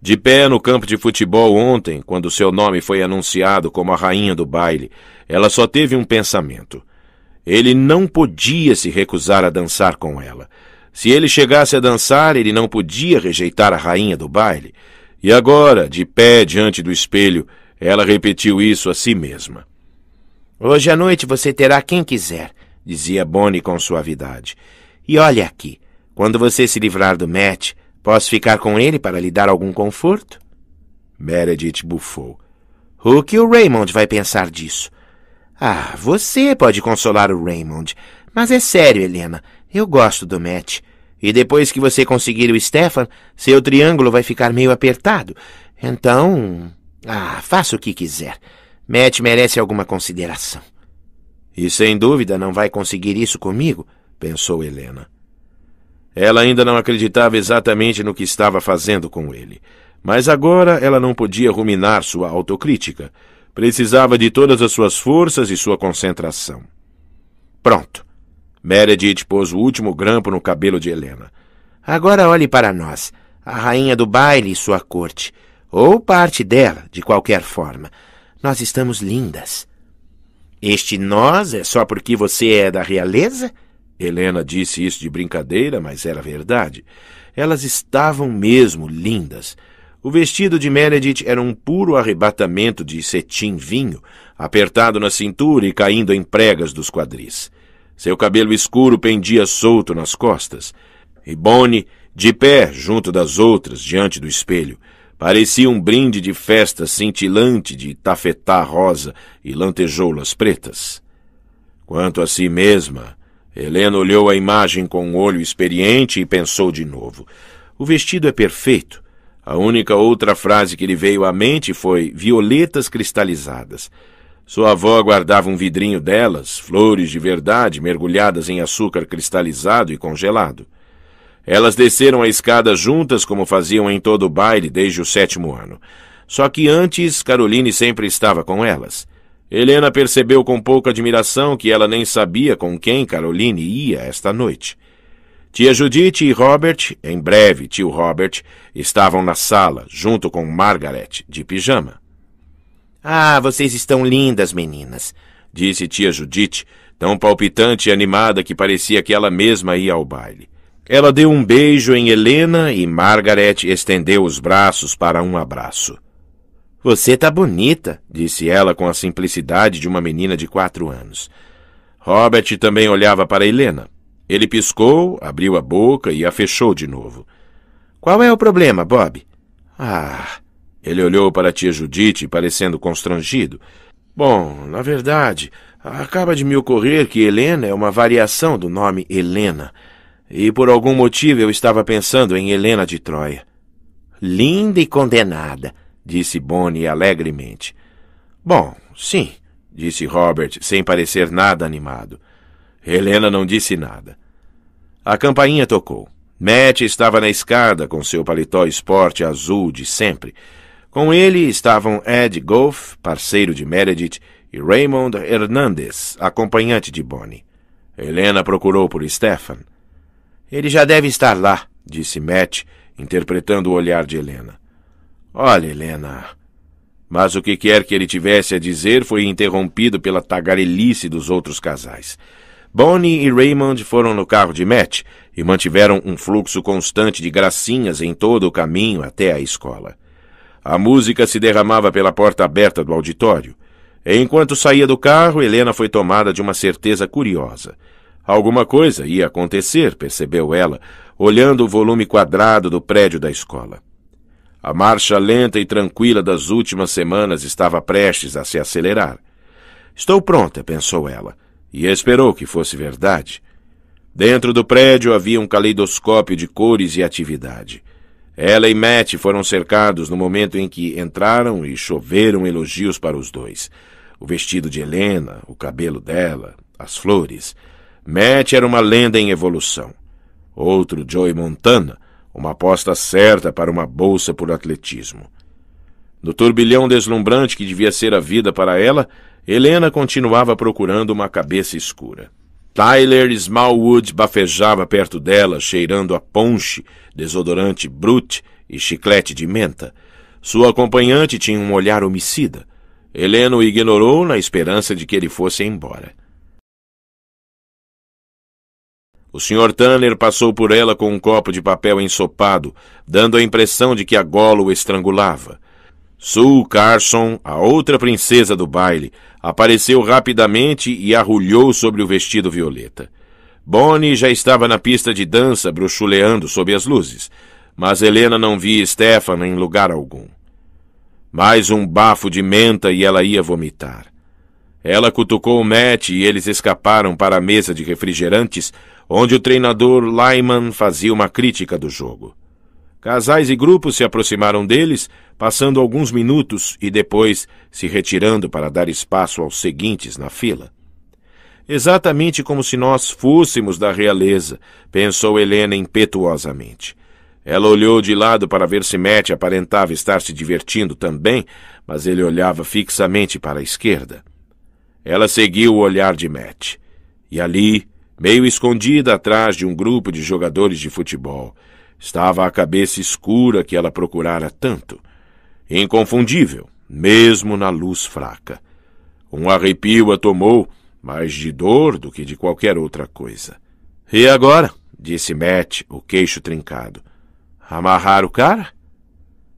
De pé no campo de futebol ontem, quando seu nome foi anunciado como a rainha do baile, ela só teve um pensamento. Ele não podia se recusar a dançar com ela. Se ele chegasse a dançar, ele não podia rejeitar a rainha do baile. E agora, de pé diante do espelho, ela repetiu isso a si mesma. Hoje à noite você terá quem quiser, dizia Bonnie com suavidade. E olha aqui, quando você se livrar do Matt, posso ficar com ele para lhe dar algum conforto? Meredith bufou. O que o Raymond vai pensar disso? Ah, você pode consolar o Raymond. Mas é sério, Helena. Eu gosto do Matt. E depois que você conseguir o Stefan, seu triângulo vai ficar meio apertado. Então. Ah, faça o que quiser. Matt merece alguma consideração. E sem dúvida não vai conseguir isso comigo pensou Helena. Ela ainda não acreditava exatamente no que estava fazendo com ele, mas agora ela não podia ruminar sua autocrítica. Precisava de todas as suas forças e sua concentração. Pronto. Meredith pôs o último grampo no cabelo de Helena. Agora olhe para nós, a rainha do baile e sua corte, ou parte dela, de qualquer forma. Nós estamos lindas. Este nós é só porque você é da realeza? Helena disse isso de brincadeira, mas era verdade. Elas estavam mesmo lindas. O vestido de Meredith era um puro arrebatamento de cetim vinho, apertado na cintura e caindo em pregas dos quadris. Seu cabelo escuro pendia solto nas costas. E Bonnie, de pé junto das outras, diante do espelho, parecia um brinde de festa cintilante de tafetá rosa e lantejoulas pretas. Quanto a si mesma, Helena olhou a imagem com um olho experiente e pensou de novo. O vestido é perfeito. A única outra frase que lhe veio à mente foi violetas cristalizadas. Sua avó guardava um vidrinho delas, flores de verdade mergulhadas em açúcar cristalizado e congelado. Elas desceram a escada juntas, como faziam em todo o baile desde o sétimo ano. Só que antes, Caroline sempre estava com elas. Helena percebeu com pouca admiração que ela nem sabia com quem Caroline ia esta noite. Tia Judite e Robert, em breve tio Robert, estavam na sala, junto com Margaret, de pijama. Ah, vocês estão lindas, meninas, disse tia Judite, tão palpitante e animada que parecia que ela mesma ia ao baile. Ela deu um beijo em Helena e Margaret estendeu os braços para um abraço. Você tá bonita, disse ela com a simplicidade de uma menina de quatro anos. Robert também olhava para Helena. Ele piscou, abriu a boca e a fechou de novo. Qual é o problema, Bob? Ah. Ele olhou para a tia Judite, parecendo constrangido. Bom, na verdade, acaba de me ocorrer que Helena é uma variação do nome Helena. E por algum motivo eu estava pensando em Helena de Troia. Linda e condenada, disse Bonnie alegremente. Bom, sim, disse Robert, sem parecer nada animado. Helena não disse nada. A campainha tocou. Matt estava na escada com seu paletó esporte azul de sempre. Com ele estavam Ed Goff, parceiro de Meredith, e Raymond Hernandez, acompanhante de Bonnie. Helena procurou por Stefan. Ele já deve estar lá, disse Matt, interpretando o olhar de Helena. Olha, Helena. Mas o que quer que ele tivesse a dizer foi interrompido pela tagarelice dos outros casais. Bonnie e Raymond foram no carro de Matt e mantiveram um fluxo constante de gracinhas em todo o caminho até a escola. A música se derramava pela porta aberta do auditório. Enquanto saía do carro, Helena foi tomada de uma certeza curiosa. Alguma coisa ia acontecer, percebeu ela, olhando o volume quadrado do prédio da escola. A marcha lenta e tranquila das últimas semanas estava prestes a se acelerar. Estou pronta, pensou ela, e esperou que fosse verdade. Dentro do prédio havia um caleidoscópio de cores e atividade. Ela e Matt foram cercados no momento em que entraram e choveram elogios para os dois. O vestido de Helena, o cabelo dela, as flores. Matt era uma lenda em evolução. Outro Joey Montana, uma aposta certa para uma bolsa por atletismo. No turbilhão deslumbrante que devia ser a vida para ela, Helena continuava procurando uma cabeça escura. Tyler Smallwood bafejava perto dela, cheirando a ponche, desodorante brute e chiclete de menta. Sua acompanhante tinha um olhar homicida. Helena o ignorou na esperança de que ele fosse embora. O Sr. Tanner passou por ela com um copo de papel ensopado, dando a impressão de que a gola o estrangulava. Sue Carson, a outra princesa do baile, apareceu rapidamente e arrulhou sobre o vestido violeta. Bonnie já estava na pista de dança, bruxuleando sob as luzes, mas Helena não via Stefan em lugar algum. Mais um bafo de menta e ela ia vomitar. Ela cutucou o Matt e eles escaparam para a mesa de refrigerantes, onde o treinador Lyman fazia uma crítica do jogo. Casais e grupos se aproximaram deles, passando alguns minutos e depois se retirando para dar espaço aos seguintes na fila. Exatamente como se nós fôssemos da realeza, pensou Helena impetuosamente. Ela olhou de lado para ver se Matt aparentava estar se divertindo também, mas ele olhava fixamente para a esquerda. Ela seguiu o olhar de Matt. E ali, meio escondida atrás de um grupo de jogadores de futebol. Estava a cabeça escura que ela procurara tanto. Inconfundível, mesmo na luz fraca. Um arrepio a tomou, mais de dor do que de qualquer outra coisa. E agora? disse Matt, o queixo trincado. Amarrar o cara?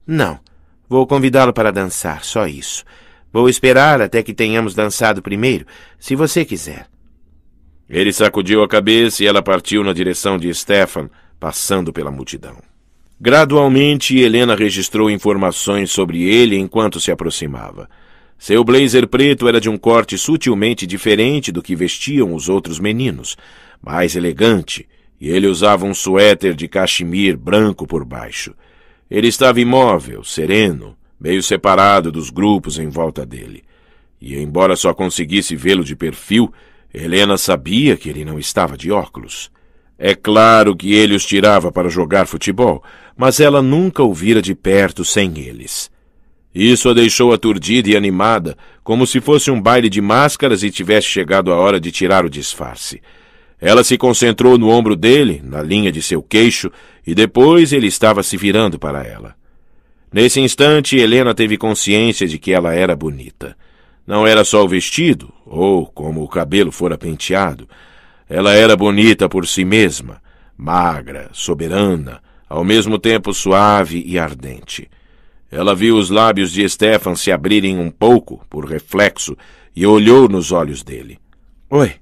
Não. Vou convidá-lo para dançar, só isso. Vou esperar até que tenhamos dançado primeiro, se você quiser. Ele sacudiu a cabeça e ela partiu na direção de Stefan, passando pela multidão. Gradualmente, Helena registrou informações sobre ele enquanto se aproximava. Seu blazer preto era de um corte sutilmente diferente do que vestiam os outros meninos, mais elegante, e ele usava um suéter de cachemir branco por baixo. Ele estava imóvel, sereno, meio separado dos grupos em volta dele. E, embora só conseguisse vê-lo de perfil, Helena sabia que ele não estava de óculos. É claro que ele os tirava para jogar futebol, mas ela nunca o vira de perto sem eles. Isso a deixou aturdida e animada, como se fosse um baile de máscaras e tivesse chegado a hora de tirar o disfarce. Ela se concentrou no ombro dele, na linha de seu queixo, e depois ele estava se virando para ela. Nesse instante, Helena teve consciência de que ela era bonita. Não era só o vestido, ou como o cabelo fora penteado. Ela era bonita por si mesma, magra, soberana, ao mesmo tempo suave e ardente. Ela viu os lábios de Stefan se abrirem um pouco, por reflexo, e olhou nos olhos dele. Oi!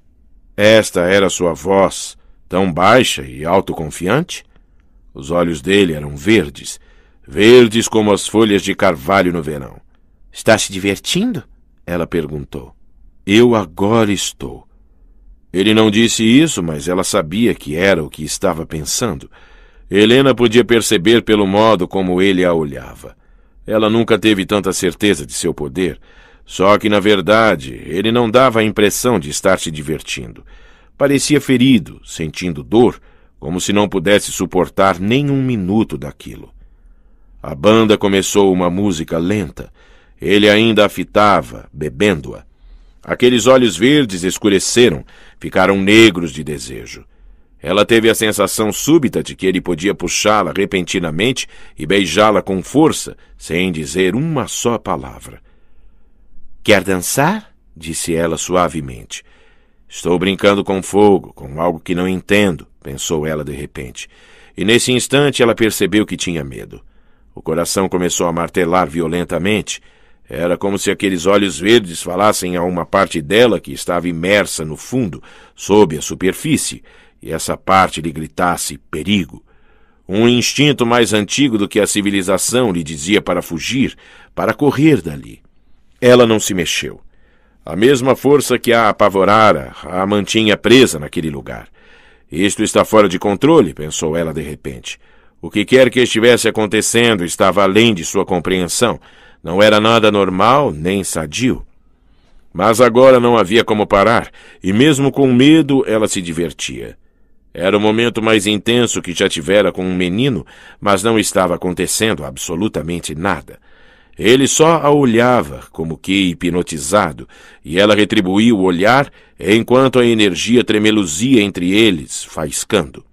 Esta era sua voz, tão baixa e autoconfiante? Os olhos dele eram verdes, verdes como as folhas de carvalho no verão. Está se divertindo? Ela perguntou. Eu agora estou. Ele não disse isso, mas ela sabia que era o que estava pensando. Helena podia perceber pelo modo como ele a olhava. Ela nunca teve tanta certeza de seu poder. Só que, na verdade, ele não dava a impressão de estar se divertindo. Parecia ferido, sentindo dor, como se não pudesse suportar nem um minuto daquilo. A banda começou uma música lenta, ele ainda a fitava, bebendo-a. Aqueles olhos verdes escureceram, ficaram negros de desejo. Ela teve a sensação súbita de que ele podia puxá-la repentinamente e beijá-la com força, sem dizer uma só palavra. Quer dançar? disse ela suavemente. Estou brincando com fogo, com algo que não entendo, pensou ela de repente. E nesse instante ela percebeu que tinha medo. O coração começou a martelar violentamente. Era como se aqueles olhos verdes falassem a uma parte dela que estava imersa no fundo, sob a superfície, e essa parte lhe gritasse perigo. Um instinto mais antigo do que a civilização lhe dizia para fugir, para correr dali. Ela não se mexeu. A mesma força que a apavorara a mantinha presa naquele lugar. Isto está fora de controle, pensou ela de repente. O que quer que estivesse acontecendo estava além de sua compreensão. Não era nada normal nem sadio. Mas agora não havia como parar, e mesmo com medo ela se divertia. Era o momento mais intenso que já tivera com um menino, mas não estava acontecendo absolutamente nada. Ele só a olhava, como que hipnotizado, e ela retribuía o olhar enquanto a energia tremeluzia entre eles, faiscando.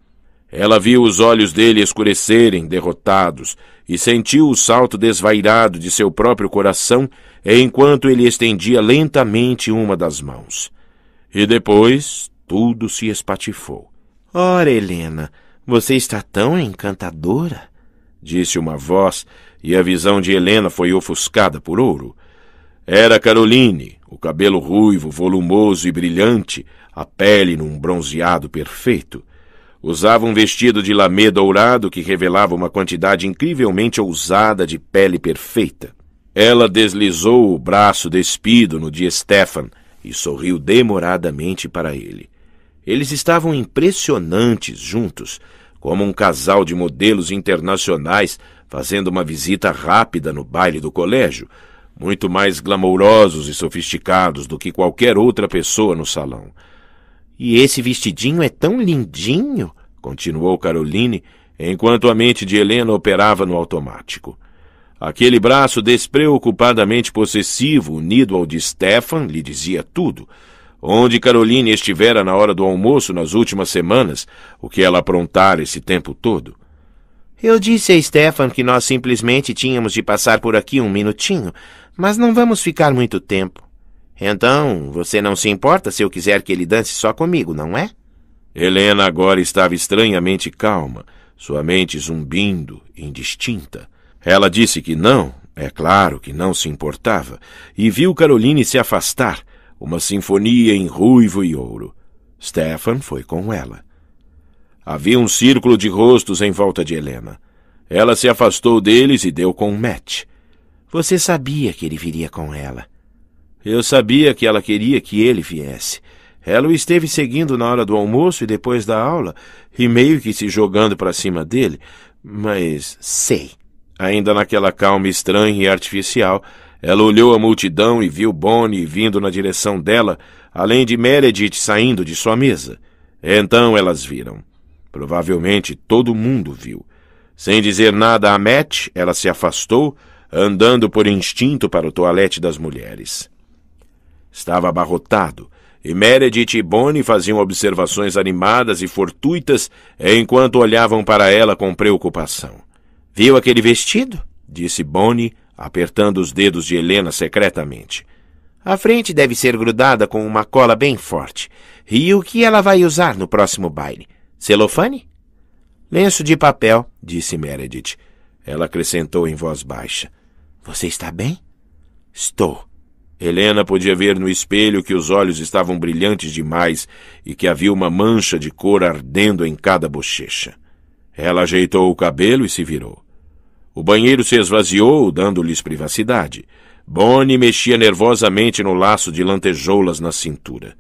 Ela viu os olhos dele escurecerem, derrotados, e sentiu o salto desvairado de seu próprio coração enquanto ele estendia lentamente uma das mãos. E depois tudo se espatifou. Ora, Helena, você está tão encantadora, disse uma voz, e a visão de Helena foi ofuscada por ouro. Era Caroline, o cabelo ruivo, volumoso e brilhante, a pele num bronzeado perfeito. Usava um vestido de lamê dourado que revelava uma quantidade incrivelmente ousada de pele perfeita. Ela deslizou o braço despido no de Stefan e sorriu demoradamente para ele. Eles estavam impressionantes juntos, como um casal de modelos internacionais fazendo uma visita rápida no baile do colégio, muito mais glamourosos e sofisticados do que qualquer outra pessoa no salão. E esse vestidinho é tão lindinho, continuou Caroline, enquanto a mente de Helena operava no automático. Aquele braço despreocupadamente possessivo, unido ao de Stefan, lhe dizia tudo. Onde Caroline estivera na hora do almoço nas últimas semanas, o que ela aprontara esse tempo todo. Eu disse a Stefan que nós simplesmente tínhamos de passar por aqui um minutinho, mas não vamos ficar muito tempo. Então, você não se importa se eu quiser que ele dance só comigo, não é? Helena agora estava estranhamente calma, sua mente zumbindo, indistinta. Ela disse que não, é claro que não se importava, e viu Caroline se afastar, uma sinfonia em ruivo e ouro. Stefan foi com ela. Havia um círculo de rostos em volta de Helena. Ela se afastou deles e deu com Matt. Você sabia que ele viria com ela. Eu sabia que ela queria que ele viesse. Ela o esteve seguindo na hora do almoço e depois da aula, e meio que se jogando para cima dele, mas sei. Ainda naquela calma estranha e artificial, ela olhou a multidão e viu Bonnie vindo na direção dela, além de Meredith saindo de sua mesa. Então elas viram. Provavelmente todo mundo viu. Sem dizer nada a Matt, ela se afastou, andando por instinto para o toalete das mulheres. Estava abarrotado e Meredith e Bonnie faziam observações animadas e fortuitas enquanto olhavam para ela com preocupação. Viu aquele vestido? disse Bonnie, apertando os dedos de Helena secretamente. A frente deve ser grudada com uma cola bem forte. E o que ela vai usar no próximo baile? Celofane? Lenço de papel, disse Meredith. Ela acrescentou em voz baixa. Você está bem? Estou. Helena podia ver no espelho que os olhos estavam brilhantes demais e que havia uma mancha de cor ardendo em cada bochecha. Ela ajeitou o cabelo e se virou. O banheiro se esvaziou, dando-lhes privacidade. Bonnie mexia nervosamente no laço de lantejoulas na cintura.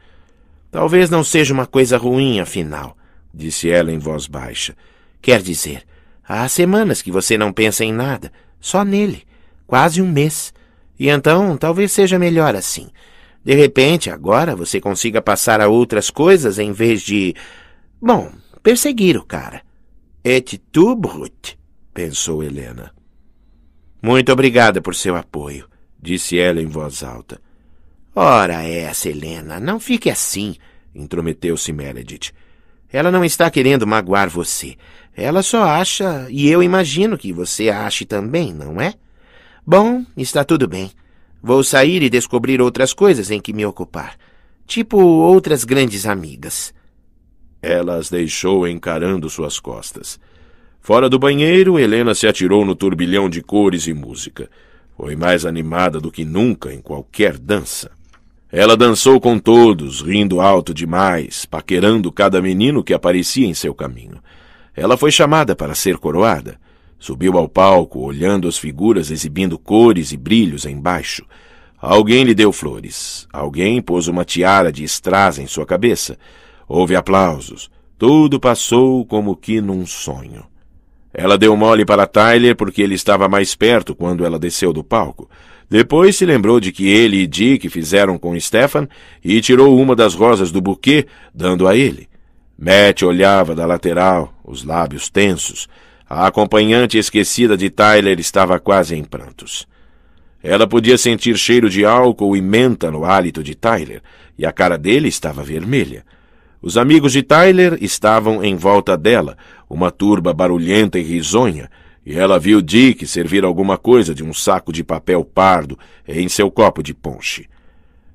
Talvez não seja uma coisa ruim, afinal, disse ela em voz baixa. Quer dizer, há semanas que você não pensa em nada, só nele. Quase um mês. E então, talvez seja melhor assim. De repente, agora você consiga passar a outras coisas em vez de. Bom, perseguir o cara. Et tu, Brut, pensou Helena. Muito obrigada por seu apoio, disse ela em voz alta. Ora essa, Helena, não fique assim, intrometeu-se Meredith. Ela não está querendo magoar você. Ela só acha, e eu imagino que você ache também, não é? Bom, está tudo bem. Vou sair e descobrir outras coisas em que me ocupar. Tipo outras grandes amigas. Ela as deixou encarando suas costas. Fora do banheiro, Helena se atirou no turbilhão de cores e música. Foi mais animada do que nunca em qualquer dança. Ela dançou com todos, rindo alto demais, paquerando cada menino que aparecia em seu caminho. Ela foi chamada para ser coroada. Subiu ao palco, olhando as figuras exibindo cores e brilhos embaixo. Alguém lhe deu flores. Alguém pôs uma tiara de strass em sua cabeça. Houve aplausos. Tudo passou como que num sonho. Ela deu mole para Tyler porque ele estava mais perto quando ela desceu do palco. Depois se lembrou de que ele e Dick fizeram com Stefan e tirou uma das rosas do buquê, dando a ele. Matt olhava da lateral, os lábios tensos. A acompanhante esquecida de Tyler estava quase em prantos. Ela podia sentir cheiro de álcool e menta no hálito de Tyler, e a cara dele estava vermelha. Os amigos de Tyler estavam em volta dela, uma turba barulhenta e risonha, e ela viu Dick servir alguma coisa de um saco de papel pardo em seu copo de ponche.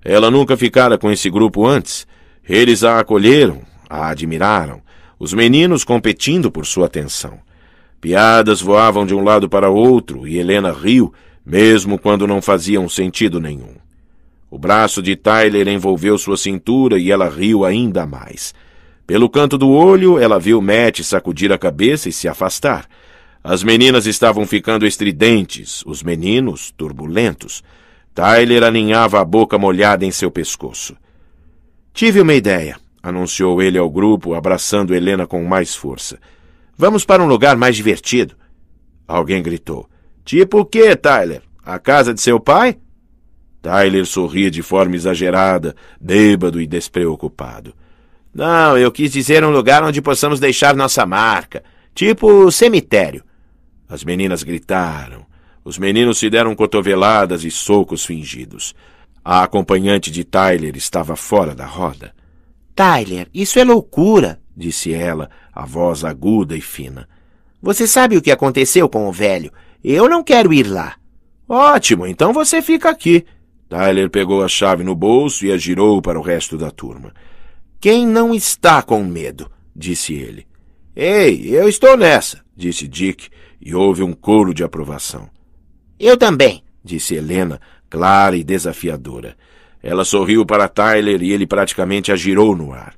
Ela nunca ficara com esse grupo antes. Eles a acolheram, a admiraram, os meninos competindo por sua atenção. Piadas voavam de um lado para outro e Helena riu, mesmo quando não faziam sentido nenhum. O braço de Tyler envolveu sua cintura e ela riu ainda mais. Pelo canto do olho, ela viu Matt sacudir a cabeça e se afastar. As meninas estavam ficando estridentes, os meninos turbulentos. Tyler aninhava a boca molhada em seu pescoço. Tive uma ideia, anunciou ele ao grupo, abraçando Helena com mais força. Vamos para um lugar mais divertido. Alguém gritou. Tipo o quê, Tyler? A casa de seu pai? Tyler sorria de forma exagerada, bêbado e despreocupado. Não, eu quis dizer um lugar onde possamos deixar nossa marca. Tipo o cemitério. As meninas gritaram. Os meninos se deram cotoveladas e socos fingidos. A acompanhante de Tyler estava fora da roda. Tyler, isso é loucura, disse ela, a voz aguda e fina. Você sabe o que aconteceu com o velho. Eu não quero ir lá. Ótimo, então você fica aqui. Tyler pegou a chave no bolso e a girou para o resto da turma. Quem não está com medo? disse ele. Ei, eu estou nessa, disse Dick, e houve um coro de aprovação.
Eu também,
disse Helena, clara e desafiadora. Ela sorriu para Tyler e ele praticamente a girou no ar.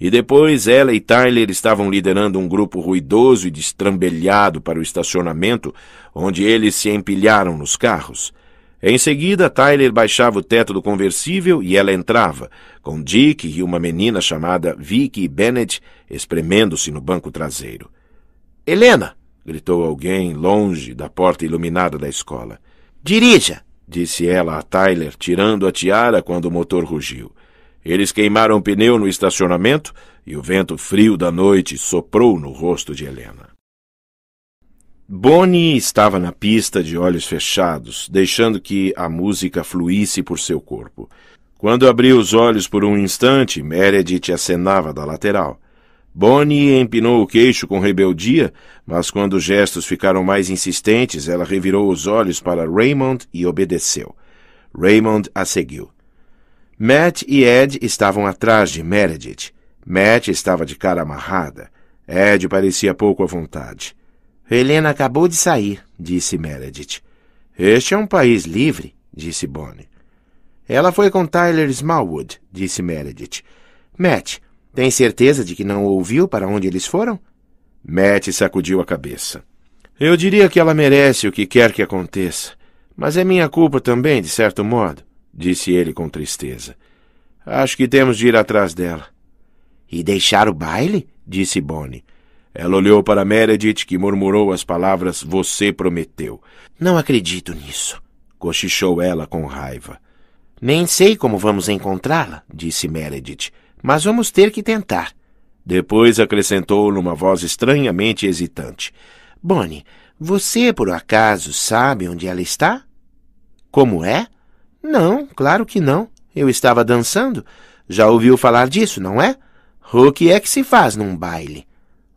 E depois ela e Tyler estavam liderando um grupo ruidoso e destrambelhado para o estacionamento, onde eles se empilharam nos carros. Em seguida, Tyler baixava o teto do conversível e ela entrava, com Dick e uma menina chamada Vicky Bennett espremendo-se no banco traseiro. Helena! gritou alguém longe da porta iluminada da escola. Dirija! disse ela a Tyler, tirando a tiara quando o motor rugiu. Eles queimaram pneu no estacionamento e o vento frio da noite soprou no rosto de Helena. Bonnie estava na pista de olhos fechados, deixando que a música fluísse por seu corpo. Quando abriu os olhos por um instante, Meredith acenava da lateral. Bonnie empinou o queixo com rebeldia, mas quando os gestos ficaram mais insistentes, ela revirou os olhos para Raymond e obedeceu. Raymond a seguiu. Matt e Ed estavam atrás de Meredith. Matt estava de cara amarrada. Ed parecia pouco à vontade. Helena acabou de sair, disse Meredith. Este é um país livre, disse Bonnie. Ela foi com Tyler Smallwood, disse Meredith. Matt, tem certeza de que não ouviu para onde eles foram? Matt sacudiu a cabeça. Eu diria que ela merece o que quer que aconteça, mas é minha culpa também, de certo modo disse ele com tristeza. Acho que temos de ir atrás dela. E deixar o baile? disse Bonnie. Ela olhou para Meredith, que murmurou as palavras Você prometeu. Não acredito nisso, cochichou ela com raiva. Nem sei como vamos encontrá-la, disse Meredith, mas vamos ter que tentar. Depois acrescentou numa voz estranhamente hesitante: Bonnie, você por acaso sabe onde ela está? Como é? Não, claro que não. Eu estava dançando. Já ouviu falar disso, não é? O que é que se faz num baile?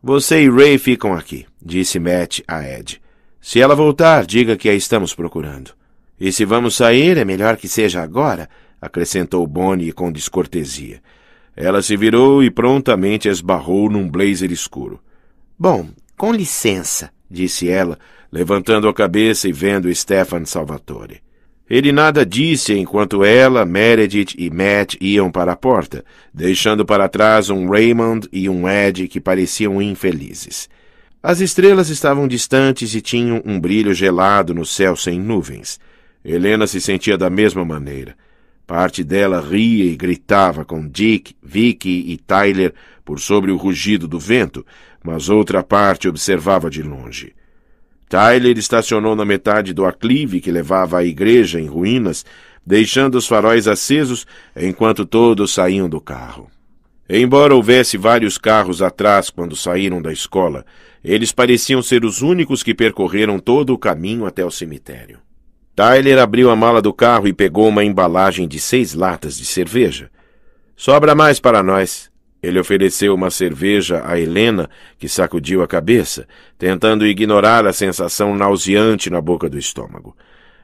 Você e Ray ficam aqui, disse Matt a Ed. Se ela voltar, diga que a estamos procurando. E se vamos sair, é melhor que seja agora, acrescentou Bonnie com descortesia. Ela se virou e prontamente esbarrou num blazer escuro. Bom, com licença, disse ela, levantando a cabeça e vendo Stefan Salvatore. Ele nada disse enquanto ela, Meredith e Matt iam para a porta, deixando para trás um Raymond e um Ed que pareciam infelizes. As estrelas estavam distantes e tinham um brilho gelado no céu sem nuvens. Helena se sentia da mesma maneira. Parte dela ria e gritava com Dick, Vicky e Tyler por sobre o rugido do vento, mas outra parte observava de longe. Tyler estacionou na metade do aclive que levava à igreja em ruínas, deixando os faróis acesos enquanto todos saíam do carro. Embora houvesse vários carros atrás quando saíram da escola, eles pareciam ser os únicos que percorreram todo o caminho até o cemitério. Tyler abriu a mala do carro e pegou uma embalagem de seis latas de cerveja. Sobra mais para nós, ele ofereceu uma cerveja a Helena, que sacudiu a cabeça, tentando ignorar a sensação nauseante na boca do estômago.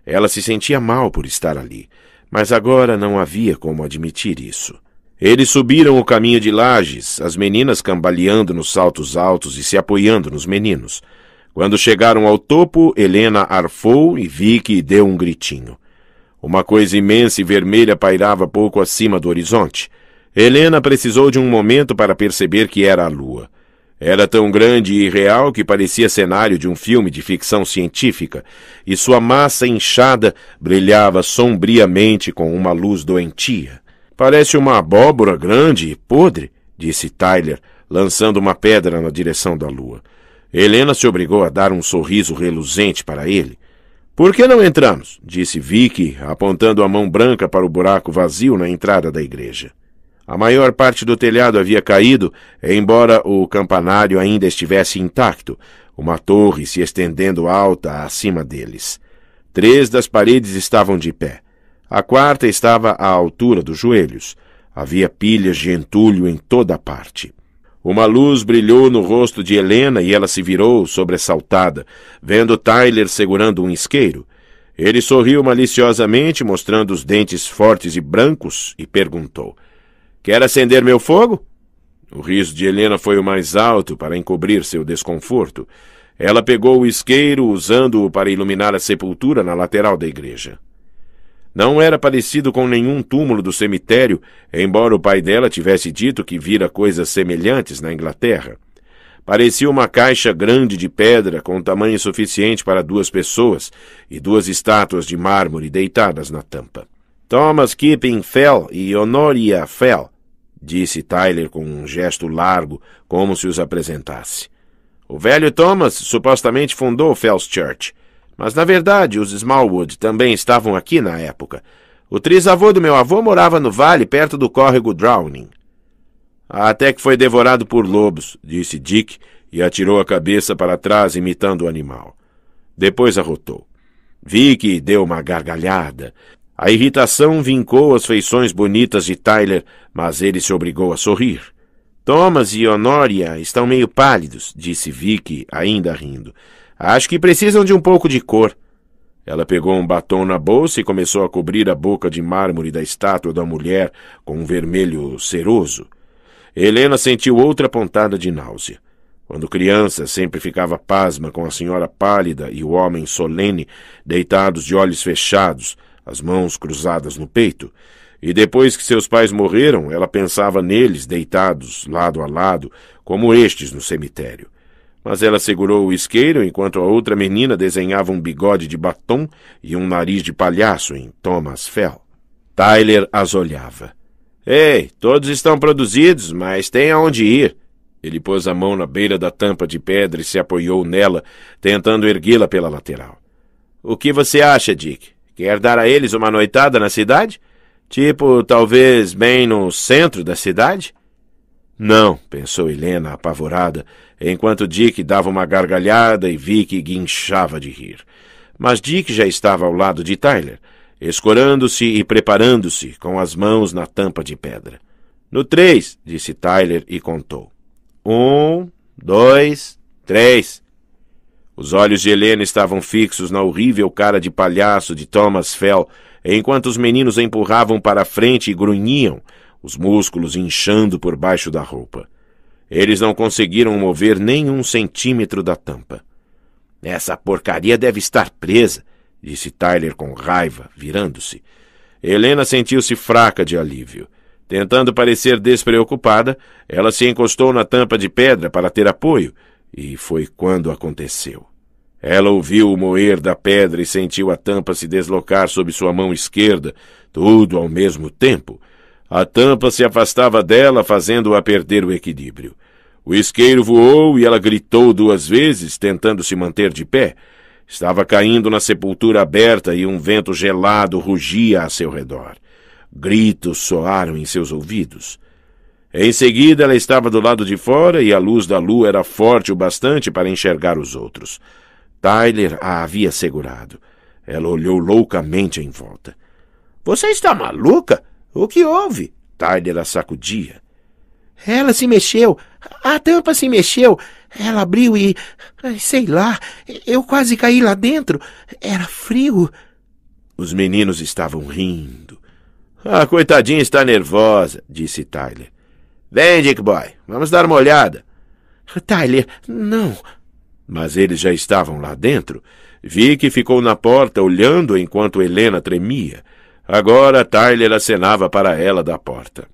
Ela se sentia mal por estar ali, mas agora não havia como admitir isso. Eles subiram o caminho de lajes, as meninas cambaleando nos saltos altos e se apoiando nos meninos. Quando chegaram ao topo, Helena arfou e Vicky deu um gritinho. Uma coisa imensa e vermelha pairava pouco acima do horizonte. Helena precisou de um momento para perceber que era a lua. Era tão grande e real que parecia cenário de um filme de ficção científica, e sua massa inchada brilhava sombriamente com uma luz doentia. Parece uma abóbora grande e podre, disse Tyler, lançando uma pedra na direção da lua. Helena se obrigou a dar um sorriso reluzente para ele. Por que não entramos? disse Vicky, apontando a mão branca para o buraco vazio na entrada da igreja. A maior parte do telhado havia caído, embora o campanário ainda estivesse intacto, uma torre se estendendo alta acima deles. Três das paredes estavam de pé. A quarta estava à altura dos joelhos. Havia pilhas de entulho em toda a parte. Uma luz brilhou no rosto de Helena e ela se virou, sobressaltada, vendo Tyler segurando um isqueiro. Ele sorriu maliciosamente, mostrando os dentes fortes e brancos, e perguntou: Quer acender meu fogo? O riso de Helena foi o mais alto para encobrir seu desconforto. Ela pegou o isqueiro, usando-o para iluminar a sepultura na lateral da igreja. Não era parecido com nenhum túmulo do cemitério, embora o pai dela tivesse dito que vira coisas semelhantes na Inglaterra. Parecia uma caixa grande de pedra com tamanho suficiente para duas pessoas e duas estátuas de mármore deitadas na tampa. Thomas Keeping Fell e Honoria Fell, disse Tyler com um gesto largo, como se os apresentasse. O velho Thomas supostamente fundou Fells Church, mas na verdade os Smallwood também estavam aqui na época. O trisavô do meu avô morava no vale, perto do córrego Drowning. Até que foi devorado por lobos, disse Dick e atirou a cabeça para trás, imitando o animal. Depois arrotou. Vi que deu uma gargalhada, a irritação vincou as feições bonitas de Tyler, mas ele se obrigou a sorrir. Thomas e Honoria estão meio pálidos, disse Vicky, ainda rindo. Acho que precisam de um pouco de cor. Ela pegou um batom na bolsa e começou a cobrir a boca de mármore da estátua da mulher com um vermelho ceroso. Helena sentiu outra pontada de náusea. Quando criança, sempre ficava pasma com a senhora pálida e o homem solene, deitados de olhos fechados, as mãos cruzadas no peito, e depois que seus pais morreram, ela pensava neles deitados lado a lado, como estes no cemitério. Mas ela segurou o isqueiro enquanto a outra menina desenhava um bigode de batom e um nariz de palhaço em Thomas Fell. Tyler as olhava. Ei, todos estão produzidos, mas tem aonde ir. Ele pôs a mão na beira da tampa de pedra e se apoiou nela, tentando erguê-la pela lateral. O que você acha, Dick? Quer dar a eles uma noitada na cidade? Tipo, talvez bem no centro da cidade? Não, pensou Helena, apavorada, enquanto Dick dava uma gargalhada e Vicky guinchava de rir. Mas Dick já estava ao lado de Tyler, escorando-se e preparando-se, com as mãos na tampa de pedra. No três, disse Tyler e contou. Um, dois, três. Os olhos de Helena estavam fixos na horrível cara de palhaço de Thomas Fell, enquanto os meninos a empurravam para a frente e grunhiam, os músculos inchando por baixo da roupa. Eles não conseguiram mover nem um centímetro da tampa. Essa porcaria deve estar presa, disse Tyler com raiva, virando-se. Helena sentiu-se fraca de alívio. Tentando parecer despreocupada, ela se encostou na tampa de pedra para ter apoio, e foi quando aconteceu. Ela ouviu o moer da pedra e sentiu a tampa se deslocar sob sua mão esquerda, tudo ao mesmo tempo. A tampa se afastava dela, fazendo-a perder o equilíbrio. O isqueiro voou e ela gritou duas vezes, tentando se manter de pé. Estava caindo na sepultura aberta e um vento gelado rugia a seu redor. Gritos soaram em seus ouvidos. Em seguida, ela estava do lado de fora e a luz da lua era forte o bastante para enxergar os outros. Tyler a havia segurado. Ela olhou loucamente em volta. Você está maluca? O que houve? Tyler a sacudia. Ela se mexeu. A tampa se mexeu. Ela abriu e. Sei lá, eu quase caí lá dentro. Era frio. Os meninos estavam rindo. A ah, coitadinha está nervosa, disse Tyler. Vem, Dick Boy, vamos dar uma olhada. Tyler, tá não. Mas eles já estavam lá dentro. Vicky ficou na porta olhando enquanto Helena tremia. Agora Tyler acenava para ela da porta.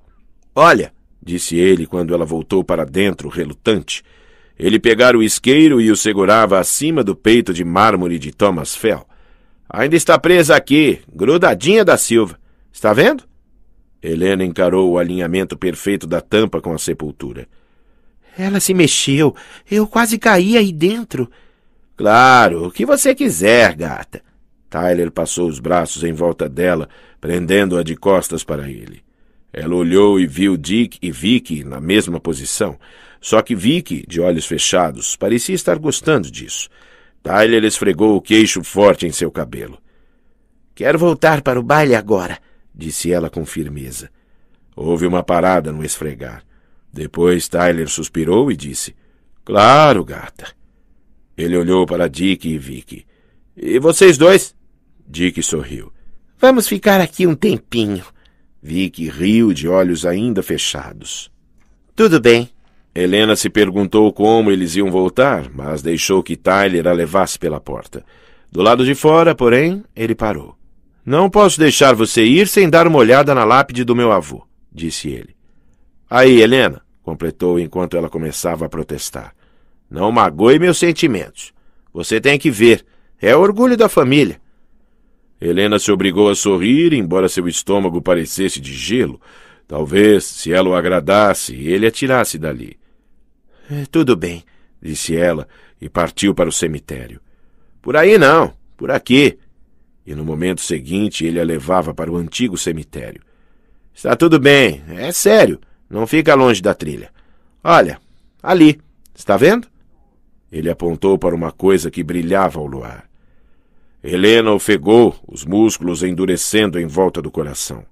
Olha, disse ele quando ela voltou para dentro, relutante. Ele pegara o isqueiro e o segurava acima do peito de mármore de Thomas Fell. Ainda está presa aqui, grudadinha da Silva. Está vendo? Helena encarou o alinhamento perfeito da tampa com a sepultura. Ela se mexeu. Eu quase caí aí dentro. Claro, o que você quiser, gata. Tyler passou os braços em volta dela, prendendo-a de costas para ele. Ela olhou e viu Dick e Vicky na mesma posição, só que Vicky, de olhos fechados, parecia estar gostando disso. Tyler esfregou o queixo forte em seu cabelo. Quero voltar para o baile agora, disse ela com firmeza. Houve uma parada no esfregar. Depois Tyler suspirou e disse: Claro, gata. Ele olhou para Dick e Vicky. E vocês dois? Dick sorriu. Vamos ficar aqui um tempinho. Vicky riu de olhos ainda fechados. Tudo bem. Helena se perguntou como eles iam voltar, mas deixou que Tyler a levasse pela porta. Do lado de fora, porém, ele parou. Não posso deixar você ir sem dar uma olhada na lápide do meu avô, disse ele. Aí, Helena, completou enquanto ela começava a protestar. Não magoe meus sentimentos. Você tem que ver. É orgulho da família. Helena se obrigou a sorrir, embora seu estômago parecesse de gelo. Talvez, se ela o agradasse, ele a tirasse dali. É, tudo bem, disse ela, e partiu para o cemitério. Por aí não, por aqui e no momento seguinte ele a levava para o antigo cemitério. Está tudo bem, é sério, não fica longe da trilha. Olha, ali, está vendo? Ele apontou para uma coisa que brilhava ao luar. Helena ofegou, os músculos endurecendo em volta do coração.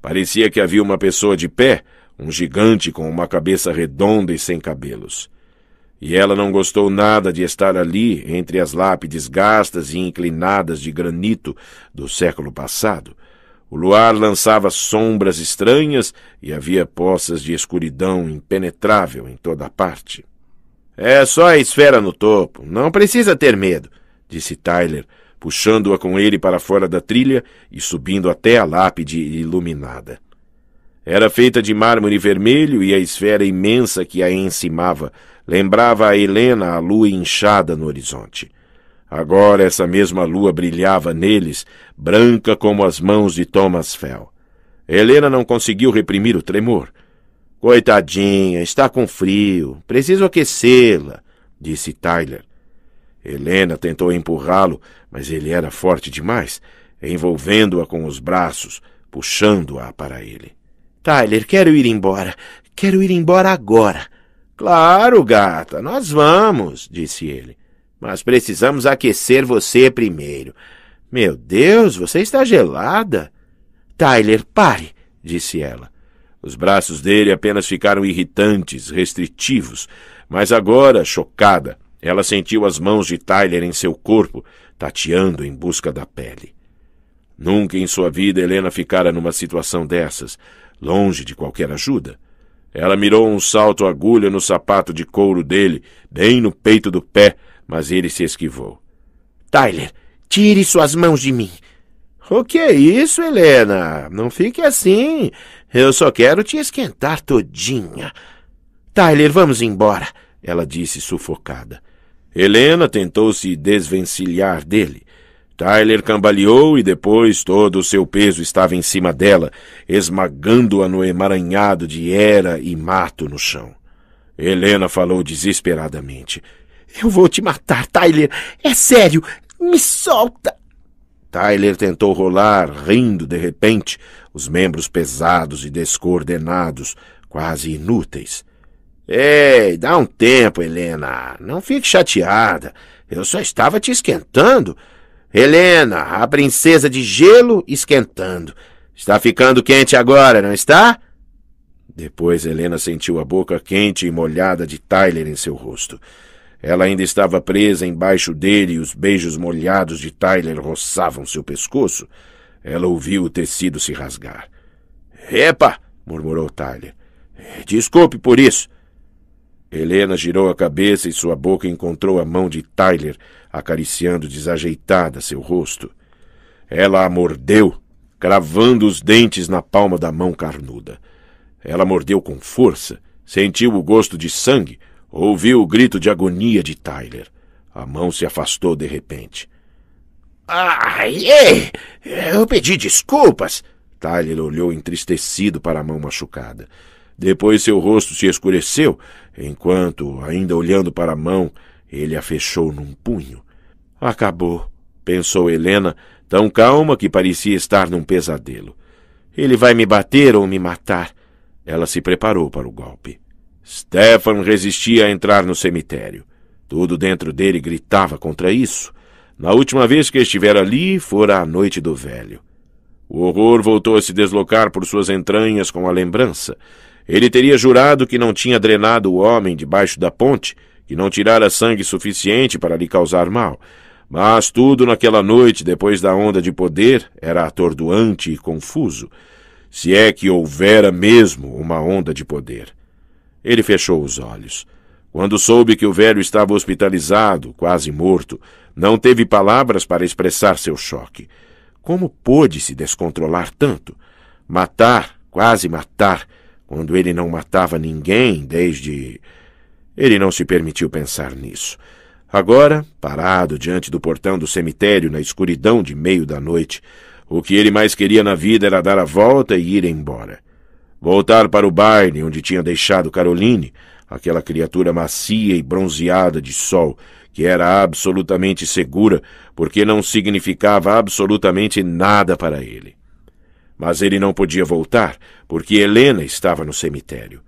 Parecia que havia uma pessoa de pé, um gigante com uma cabeça redonda e sem cabelos. E ela não gostou nada de estar ali, entre as lápides gastas e inclinadas de granito do século passado. O luar lançava sombras estranhas e havia poças de escuridão impenetrável em toda a parte. É só a esfera no topo, não precisa ter medo, disse Tyler, puxando-a com ele para fora da trilha e subindo até a lápide iluminada. Era feita de mármore vermelho e a esfera imensa que a encimava Lembrava a Helena a lua inchada no horizonte. Agora essa mesma lua brilhava neles, branca como as mãos de Thomas Fell. Helena não conseguiu reprimir o tremor. Coitadinha, está com frio. Preciso aquecê-la, disse Tyler. Helena tentou empurrá-lo, mas ele era forte demais, envolvendo-a com os braços, puxando-a para ele. Tyler, quero ir embora. Quero ir embora agora. Claro, gata, nós vamos, disse ele. Mas precisamos aquecer você primeiro. Meu Deus, você está gelada. Tyler, pare, disse ela. Os braços dele apenas ficaram irritantes, restritivos, mas agora, chocada, ela sentiu as mãos de Tyler em seu corpo, tateando em busca da pele. Nunca em sua vida Helena ficara numa situação dessas, longe de qualquer ajuda. Ela mirou um salto agulha no sapato de couro dele, bem no peito do pé, mas ele se esquivou. Tyler, tire suas mãos de mim. O que é isso, Helena? Não fique assim. Eu só quero te esquentar todinha. Tyler, vamos embora, ela disse sufocada. Helena tentou se desvencilhar dele, Tyler cambaleou e depois todo o seu peso estava em cima dela, esmagando-a no emaranhado de era e mato no chão. Helena falou desesperadamente. Eu vou te matar, Tyler. É sério. Me solta. Tyler tentou rolar, rindo de repente, os membros pesados e descoordenados, quase inúteis. Ei, dá um tempo, Helena. Não fique chateada. Eu só estava te esquentando. Helena, a princesa de gelo, esquentando. Está ficando quente agora, não está? Depois Helena sentiu a boca quente e molhada de Tyler em seu rosto. Ela ainda estava presa embaixo dele e os beijos molhados de Tyler roçavam seu pescoço. Ela ouviu o tecido se rasgar. Epa! murmurou Tyler. Desculpe por isso. Helena girou a cabeça e sua boca encontrou a mão de Tyler, acariciando desajeitada seu rosto. Ela a mordeu, cravando os dentes na palma da mão carnuda. Ela mordeu com força, sentiu o gosto de sangue, ouviu o grito de agonia de Tyler. A mão se afastou de repente. Ai, ei! Eu pedi desculpas! Tyler olhou entristecido para a mão machucada. Depois seu rosto se escureceu, enquanto, ainda olhando para a mão, ele a fechou num punho. Acabou, pensou Helena, tão calma que parecia estar num pesadelo. Ele vai me bater ou me matar. Ela se preparou para o golpe. Stefan resistia a entrar no cemitério. Tudo dentro dele gritava contra isso. Na última vez que estivera ali, fora a noite do velho. O horror voltou a se deslocar por suas entranhas com a lembrança. Ele teria jurado que não tinha drenado o homem debaixo da ponte que não tirara sangue suficiente para lhe causar mal. Mas tudo naquela noite, depois da onda de poder, era atordoante e confuso. Se é que houvera mesmo uma onda de poder. Ele fechou os olhos. Quando soube que o velho estava hospitalizado, quase morto, não teve palavras para expressar seu choque. Como pôde se descontrolar tanto? Matar, quase matar, quando ele não matava ninguém desde. Ele não se permitiu pensar nisso. Agora, parado diante do portão do cemitério na escuridão de meio da noite, o que ele mais queria na vida era dar a volta e ir embora. Voltar para o baile onde tinha deixado Caroline, aquela criatura macia e bronzeada de sol, que era absolutamente segura, porque não significava absolutamente nada para ele. Mas ele não podia voltar, porque Helena estava no cemitério.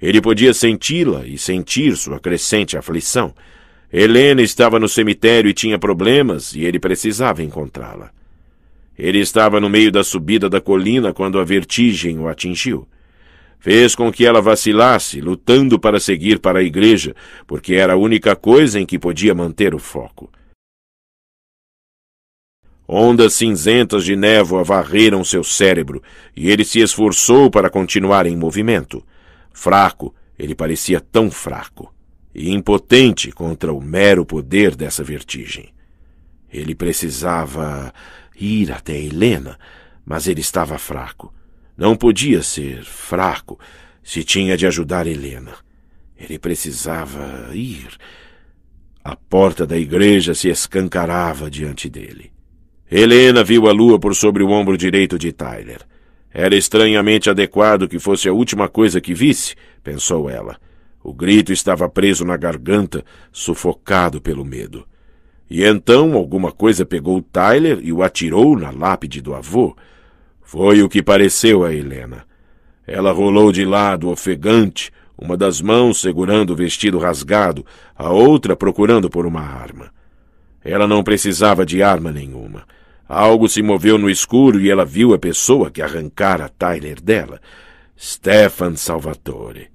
Ele podia senti-la e sentir sua crescente aflição. Helena estava no cemitério e tinha problemas, e ele precisava encontrá-la. Ele estava no meio da subida da colina quando a vertigem o atingiu. Fez com que ela vacilasse, lutando para seguir para a igreja, porque era a única coisa em que podia manter o foco. Ondas cinzentas de névoa varreram seu cérebro, e ele se esforçou para continuar em movimento. Fraco, ele parecia tão fraco, e impotente contra o mero poder dessa vertigem. Ele precisava ir até Helena, mas ele estava fraco. Não podia ser fraco se tinha de ajudar Helena. Ele precisava ir. A porta da igreja se escancarava diante dele. Helena viu a lua por sobre o ombro direito de Tyler. Era estranhamente adequado que fosse a última coisa que visse, pensou ela. O grito estava preso na garganta, sufocado pelo medo. E então alguma coisa pegou Tyler e o atirou na lápide do avô. Foi o que pareceu a Helena. Ela rolou de lado, ofegante, uma das mãos segurando o vestido rasgado, a outra procurando por uma arma. Ela não precisava de arma nenhuma. Algo se moveu no escuro e ela viu a pessoa que arrancara Tyler dela. Stefan Salvatore.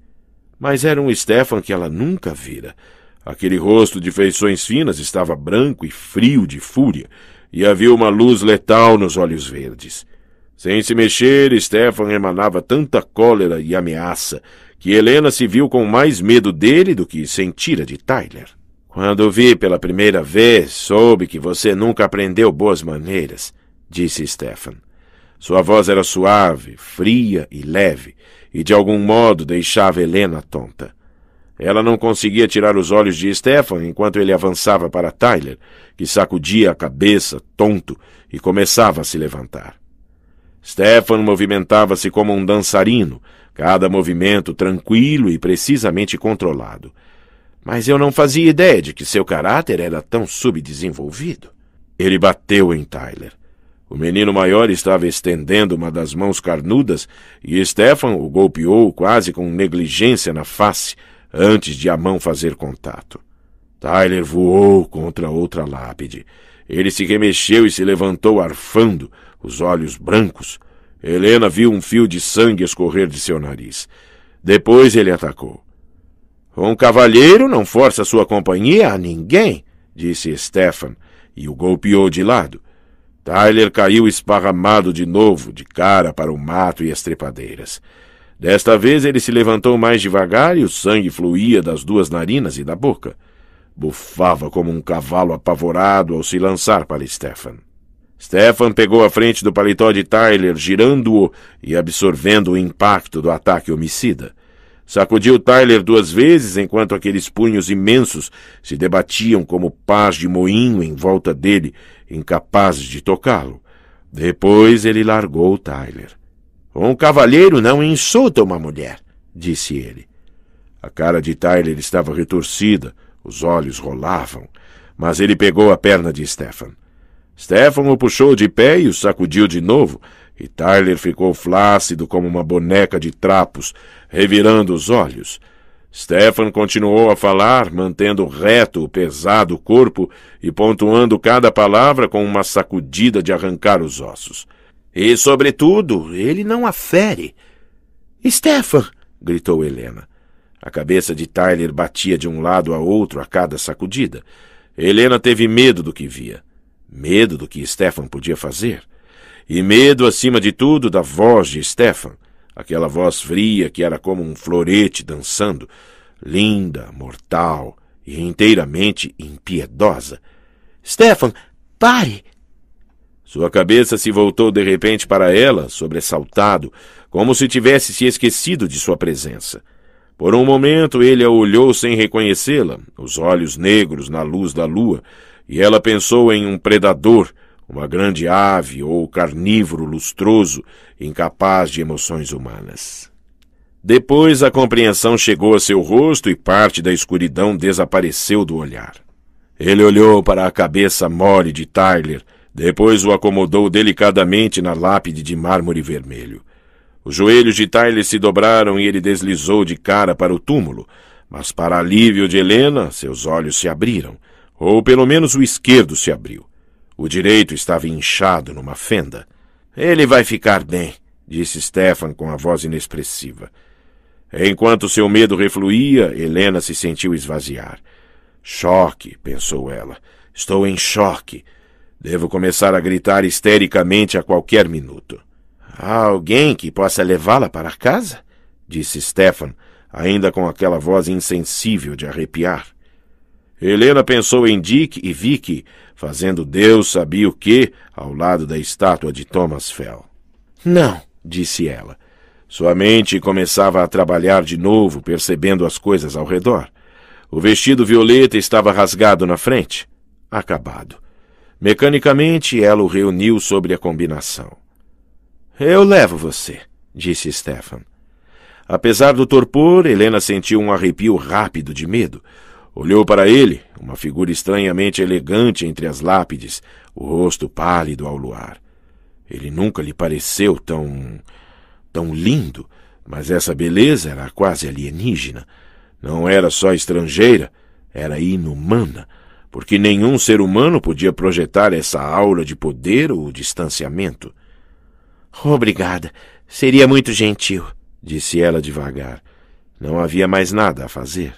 Mas era um Stefan que ela nunca vira. Aquele rosto de feições finas estava branco e frio de fúria, e havia uma luz letal nos olhos verdes. Sem se mexer, Stefan emanava tanta cólera e ameaça que Helena se viu com mais medo dele do que sentira de Tyler. Quando vi pela primeira vez, soube que você nunca aprendeu boas maneiras, disse Stefan. Sua voz era suave, fria e leve, e de algum modo deixava Helena tonta. Ela não conseguia tirar os olhos de Stefan enquanto ele avançava para Tyler, que sacudia a cabeça, tonto, e começava a se levantar. Stefan movimentava-se como um dançarino, cada movimento tranquilo e precisamente controlado. Mas eu não fazia ideia de que seu caráter era tão subdesenvolvido. Ele bateu em Tyler. O menino maior estava estendendo uma das mãos carnudas e Stefan o golpeou quase com negligência na face antes de a mão fazer contato. Tyler voou contra outra lápide. Ele se remexeu e se levantou arfando, os olhos brancos. Helena viu um fio de sangue escorrer de seu nariz. Depois ele atacou. Um cavalheiro não força sua companhia a ninguém, disse Stefan, e o golpeou de lado. Tyler caiu esparramado de novo, de cara para o mato e as trepadeiras. Desta vez ele se levantou mais devagar e o sangue fluía das duas narinas e da boca. Bufava como um cavalo apavorado ao se lançar para Stefan. Stefan pegou a frente do paletó de Tyler, girando-o e absorvendo o impacto do ataque homicida. Sacudiu Tyler duas vezes enquanto aqueles punhos imensos se debatiam como pás de moinho em volta dele, incapazes de tocá-lo. Depois ele largou Tyler. Um cavalheiro não insulta uma mulher, disse ele. A cara de Tyler estava retorcida, os olhos rolavam, mas ele pegou a perna de Stefan. Stefan o puxou de pé e o sacudiu de novo, e Tyler ficou flácido como uma boneca de trapos, revirando os olhos. Stefan continuou a falar, mantendo reto o pesado corpo e pontuando cada palavra com uma sacudida de arrancar os ossos. E, sobretudo, ele não a fere. Stefan! gritou Helena. A cabeça de Tyler batia de um lado a outro a cada sacudida. Helena teve medo do que via, medo do que Stefan podia fazer e medo, acima de tudo, da voz de Stefan, aquela voz fria que era como um florete dançando, linda, mortal e inteiramente impiedosa. Stefan, pare! Sua cabeça se voltou de repente para ela, sobressaltado, como se tivesse se esquecido de sua presença. Por um momento ele a olhou sem reconhecê-la, os olhos negros na luz da lua, e ela pensou em um predador uma grande ave ou carnívoro lustroso, incapaz de emoções humanas. Depois a compreensão chegou a seu rosto e parte da escuridão desapareceu do olhar. Ele olhou para a cabeça mole de Tyler, depois o acomodou delicadamente na lápide de mármore vermelho. Os joelhos de Tyler se dobraram e ele deslizou de cara para o túmulo, mas para alívio de Helena, seus olhos se abriram, ou pelo menos o esquerdo se abriu. O direito estava inchado numa fenda. Ele vai ficar bem, disse Stefan com a voz inexpressiva. Enquanto seu medo refluía, Helena se sentiu esvaziar. Choque, pensou ela. Estou em choque. Devo começar a gritar histericamente a qualquer minuto. Há alguém que possa levá-la para casa? disse Stefan, ainda com aquela voz insensível de arrepiar. Helena pensou em Dick e Vicky, fazendo Deus sabia o que ao lado da estátua de Thomas Fell. Não, disse ela. Sua mente começava a trabalhar de novo, percebendo as coisas ao redor. O vestido violeta estava rasgado na frente. Acabado. Mecanicamente, ela o reuniu sobre a combinação. Eu levo você, disse Stefan. Apesar do torpor, Helena sentiu um arrepio rápido de medo. Olhou para ele, uma figura estranhamente elegante entre as lápides, o rosto pálido ao luar. Ele nunca lhe pareceu tão. tão lindo, mas essa beleza era quase alienígena. Não era só estrangeira, era inumana, porque nenhum ser humano podia projetar essa aura de poder ou distanciamento. Obrigada. Seria muito gentil, disse ela devagar. Não havia mais nada a fazer.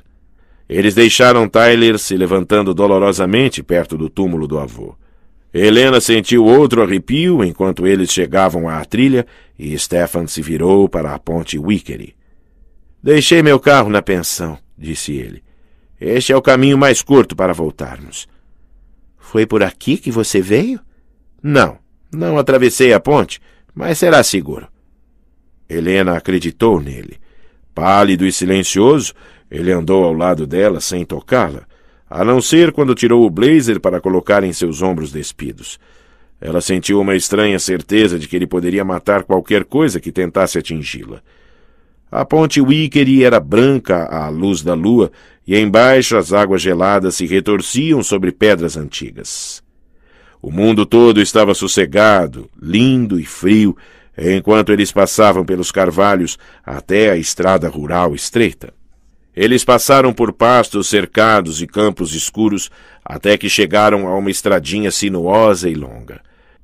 Eles deixaram Tyler se levantando dolorosamente perto do túmulo do avô. Helena sentiu outro arrepio enquanto eles chegavam à trilha e Stefan se virou para a ponte Wickery. Deixei meu carro na pensão, disse ele. Este é o caminho mais curto para voltarmos. Foi por aqui que você veio? Não, não atravessei a ponte, mas será seguro. Helena acreditou nele. Pálido e silencioso, ele andou ao lado dela sem tocá-la, a não ser quando tirou o blazer para colocar em seus ombros despidos. Ela sentiu uma estranha certeza de que ele poderia matar qualquer coisa que tentasse atingi-la. A ponte Wickery era branca à luz da lua e embaixo as águas geladas se retorciam sobre pedras antigas. O mundo todo estava sossegado, lindo e frio, enquanto eles passavam pelos carvalhos até a estrada rural estreita. Eles passaram por pastos cercados e campos escuros até que chegaram a uma estradinha sinuosa e longa.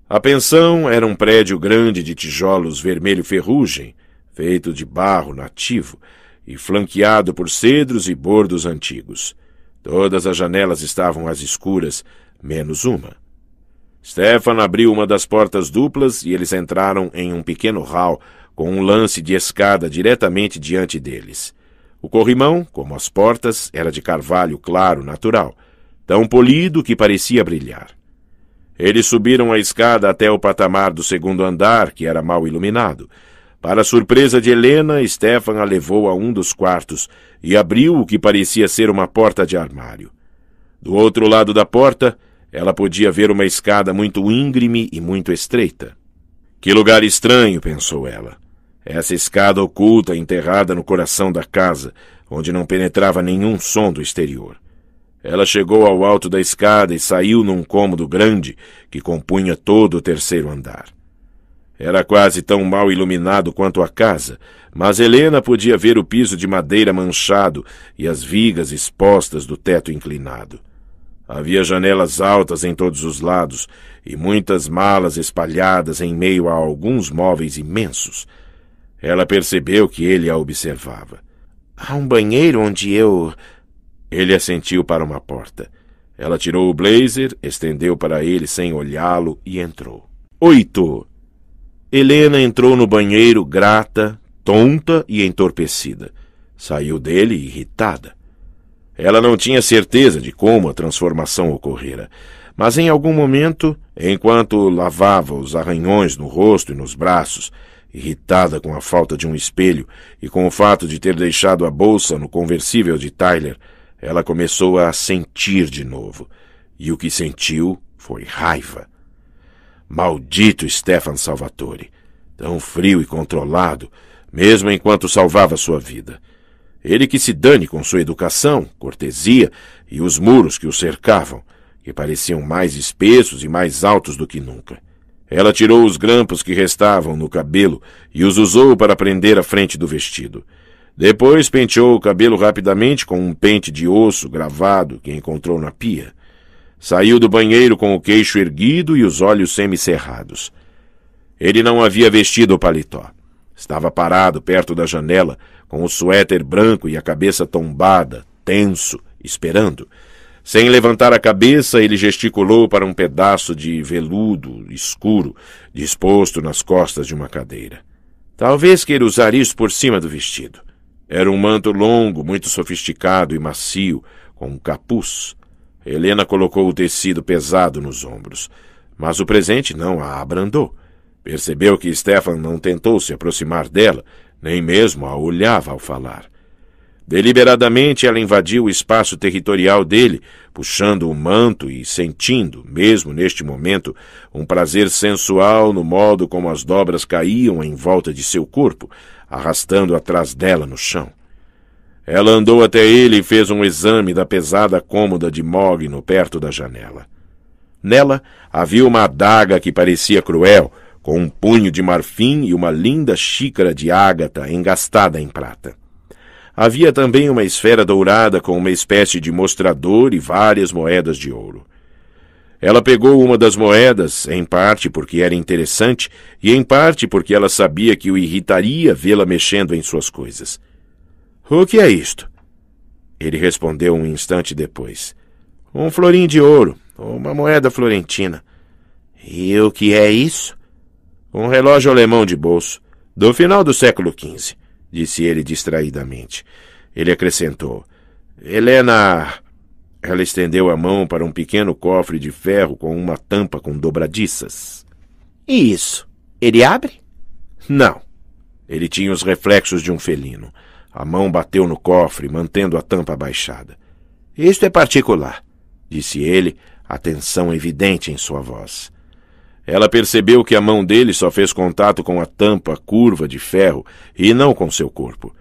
A pensão era um prédio grande de tijolos vermelho ferrugem, feito de barro nativo e flanqueado por cedros e bordos antigos. Todas as janelas estavam às escuras, menos uma. Stefan abriu uma das portas duplas e eles entraram em um pequeno hall com um lance de escada diretamente diante deles. O corrimão, como as portas, era de carvalho claro natural, tão polido que parecia brilhar. Eles subiram a escada até o patamar do segundo andar, que era mal iluminado. Para surpresa de Helena, Stefan a levou a um dos quartos e abriu o que parecia ser uma porta de armário. Do outro lado da porta, ela podia ver uma escada muito íngreme e muito estreita. Que lugar estranho, pensou ela. Essa escada oculta, enterrada no coração da casa, onde não penetrava nenhum som do exterior. Ela chegou ao alto da escada e saiu num cômodo grande que compunha todo o terceiro andar. Era quase tão mal iluminado quanto a casa, mas Helena podia ver o piso de madeira manchado e as vigas expostas do teto inclinado. Havia janelas altas em todos os lados e muitas malas espalhadas em meio a alguns móveis imensos, ela percebeu que ele a observava. Há um banheiro onde eu. Ele assentiu para uma porta. Ela tirou o blazer, estendeu para ele sem olhá-lo e entrou. Oito. Helena entrou no banheiro grata, tonta e entorpecida. Saiu dele irritada. Ela não tinha certeza de como a transformação ocorrera, mas em algum momento, enquanto lavava os arranhões no rosto e nos braços, irritada com a falta de um espelho e com o fato de ter deixado a bolsa no conversível de Tyler, ela começou a sentir de novo. E o que sentiu foi raiva. Maldito Stefan Salvatore, tão frio e controlado, mesmo enquanto salvava sua vida. Ele que se dane com sua educação, cortesia e os muros que o cercavam, que pareciam mais espessos e mais altos do que nunca. Ela tirou os grampos que restavam no cabelo e os usou para prender a frente do vestido. Depois penteou o cabelo rapidamente com um pente de osso gravado que encontrou na pia. Saiu do banheiro com o queixo erguido e os olhos semicerrados. Ele não havia vestido o paletó. Estava parado perto da janela, com o suéter branco e a cabeça tombada, tenso, esperando. Sem levantar a cabeça, ele gesticulou para um pedaço de veludo escuro disposto nas costas de uma cadeira. Talvez queira usar isso por cima do vestido. Era um manto longo, muito sofisticado e macio, com um capuz. Helena colocou o tecido pesado nos ombros, mas o presente não a abrandou. Percebeu que Stefan não tentou se aproximar dela, nem mesmo a olhava ao falar. Deliberadamente ela invadiu o espaço territorial dele, puxando o manto e sentindo, mesmo neste momento, um prazer sensual no modo como as dobras caíam em volta de seu corpo, arrastando atrás dela no chão. Ela andou até ele e fez um exame da pesada cômoda de mogno perto da janela. Nela havia uma adaga que parecia cruel, com um punho de marfim e uma linda xícara de ágata engastada em prata. Havia também uma esfera dourada com uma espécie de mostrador e várias moedas de ouro. Ela pegou uma das moedas, em parte porque era interessante e em parte porque ela sabia que o irritaria vê-la mexendo em suas coisas. O que é isto? Ele respondeu um instante depois. Um florim de ouro, uma moeda florentina. E o que é isso? Um relógio alemão de bolso, do final do século XV disse ele distraidamente. Ele acrescentou: Helena. Ela estendeu a mão para um pequeno cofre de ferro com uma tampa com dobradiças. E isso? Ele abre? Não. Ele tinha os reflexos de um felino. A mão bateu no cofre, mantendo a tampa abaixada. Isto é particular, disse ele, atenção evidente em sua voz. Ela percebeu que a mão dele só fez contato com a tampa curva de ferro e não com seu corpo.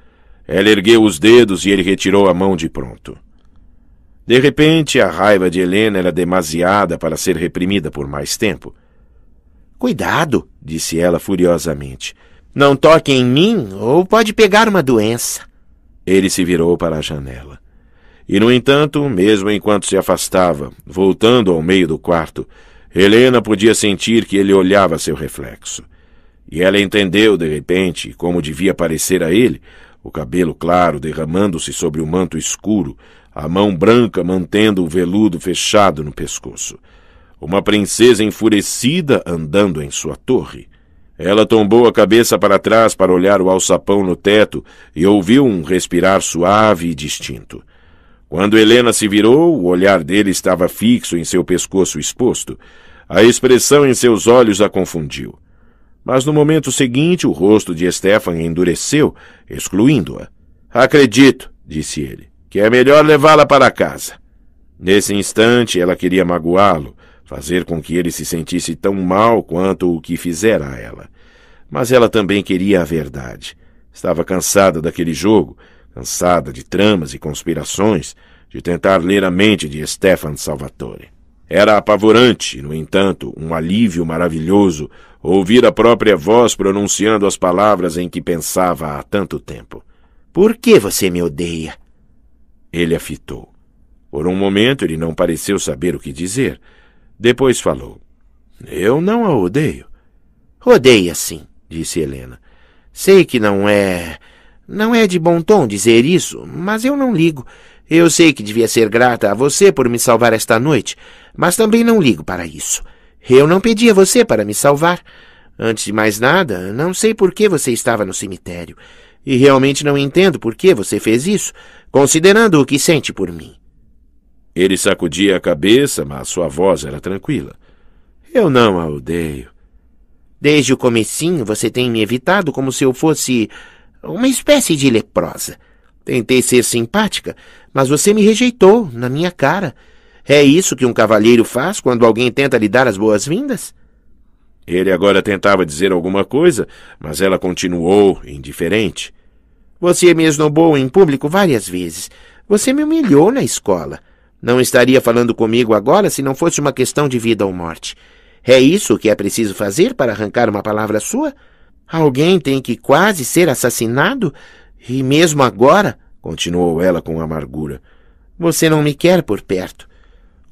Ela ergueu os dedos e ele retirou a mão de pronto. De repente, a raiva de Helena era demasiada para ser reprimida por mais tempo. Cuidado, disse ela furiosamente. Não toque em mim ou pode pegar uma doença. Ele se virou para a janela. E, no entanto, mesmo enquanto se afastava, voltando ao meio do quarto, Helena podia sentir que ele olhava seu reflexo. E ela entendeu, de repente, como devia parecer a ele, o cabelo claro derramando-se sobre o manto escuro, a mão branca mantendo o veludo fechado no pescoço. Uma princesa enfurecida andando em sua torre. Ela tombou a cabeça para trás para olhar o alçapão no teto e ouviu um respirar suave e distinto. Quando Helena se virou, o olhar dele estava fixo em seu pescoço exposto. A expressão em seus olhos a confundiu. Mas no momento seguinte, o rosto de Stefan endureceu, excluindo-a. Acredito, disse ele, que é melhor levá-la para casa. Nesse instante, ela queria magoá-lo, fazer com que ele se sentisse tão mal quanto o que fizera a ela. Mas ela também queria a verdade. Estava cansada daquele jogo cansada de tramas e conspirações, de tentar ler a mente de Stefan Salvatore. Era apavorante, no entanto, um alívio maravilhoso ouvir a própria voz pronunciando as palavras em que pensava há tanto tempo. Por que você me odeia? Ele a fitou. Por um momento ele não pareceu saber o que dizer. Depois falou: Eu não a odeio. Odeia sim, disse Helena. Sei que não é não é de bom tom dizer isso, mas eu não ligo. Eu sei que devia ser grata a você por me salvar esta noite, mas também não ligo para isso. Eu não pedi a você para me salvar. Antes de mais nada, não sei por que você estava no cemitério. E realmente não entendo por que você fez isso, considerando o que sente por mim. Ele sacudia a cabeça, mas sua voz era tranquila. Eu não a odeio. Desde o comecinho você tem me evitado como se eu fosse uma espécie de leprosa. Tentei ser simpática, mas você me rejeitou, na minha cara. É isso que um cavalheiro faz quando alguém tenta lhe dar as boas-vindas? Ele agora tentava dizer alguma coisa, mas ela continuou indiferente. Você me esnobou em público várias vezes. Você me humilhou na escola. Não estaria falando comigo agora se não fosse uma questão de vida ou morte. É isso que é preciso fazer para arrancar uma palavra sua? Alguém tem que quase ser assassinado? E mesmo agora? continuou ela com amargura. Você não me quer por perto.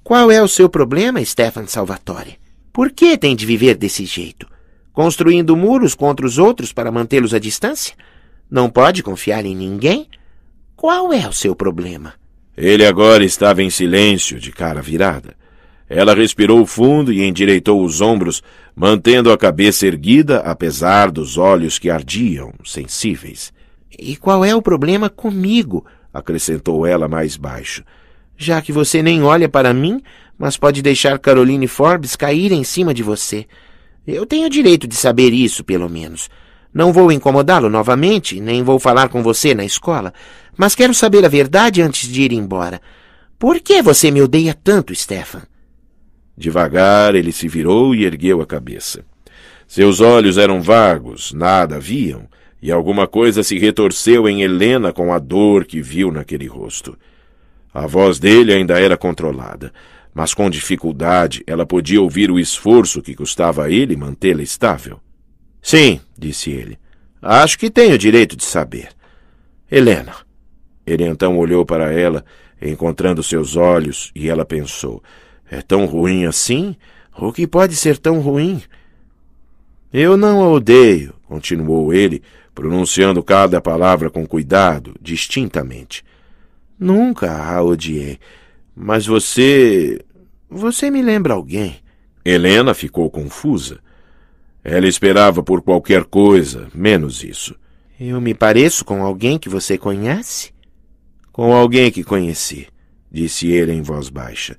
Qual é o seu problema, Stefan Salvatore? Por que tem de viver desse jeito? Construindo muros contra os outros para mantê-los à distância? Não pode confiar em ninguém? Qual é o seu problema? Ele agora estava em silêncio, de cara virada. Ela respirou fundo e endireitou os ombros, mantendo a cabeça erguida, apesar dos olhos que ardiam, sensíveis. E qual é o problema comigo? acrescentou ela mais baixo. Já que você nem olha para mim, mas pode deixar Caroline Forbes cair em cima de você. Eu tenho direito de saber isso, pelo menos. Não vou incomodá-lo novamente, nem vou falar com você na escola, mas quero saber a verdade antes de ir embora. Por que você me odeia tanto, Stefan? Devagar ele se virou e ergueu a cabeça. Seus olhos eram vagos, nada viam, e alguma coisa se retorceu em Helena com a dor que viu naquele rosto. A voz dele ainda era controlada, mas com dificuldade ela podia ouvir o esforço que custava a ele mantê-la estável. Sim, disse ele. Acho que tenho direito de saber. Helena. Ele então olhou para ela, encontrando seus olhos, e ela pensou. É tão ruim assim? O que pode ser tão ruim? Eu não a odeio, continuou ele, pronunciando cada palavra com cuidado, distintamente. Nunca a odiei. Mas você. Você me lembra alguém? Helena ficou confusa. Ela esperava por qualquer coisa, menos isso. Eu me pareço com alguém que você conhece? Com alguém que conheci, disse ele em voz baixa.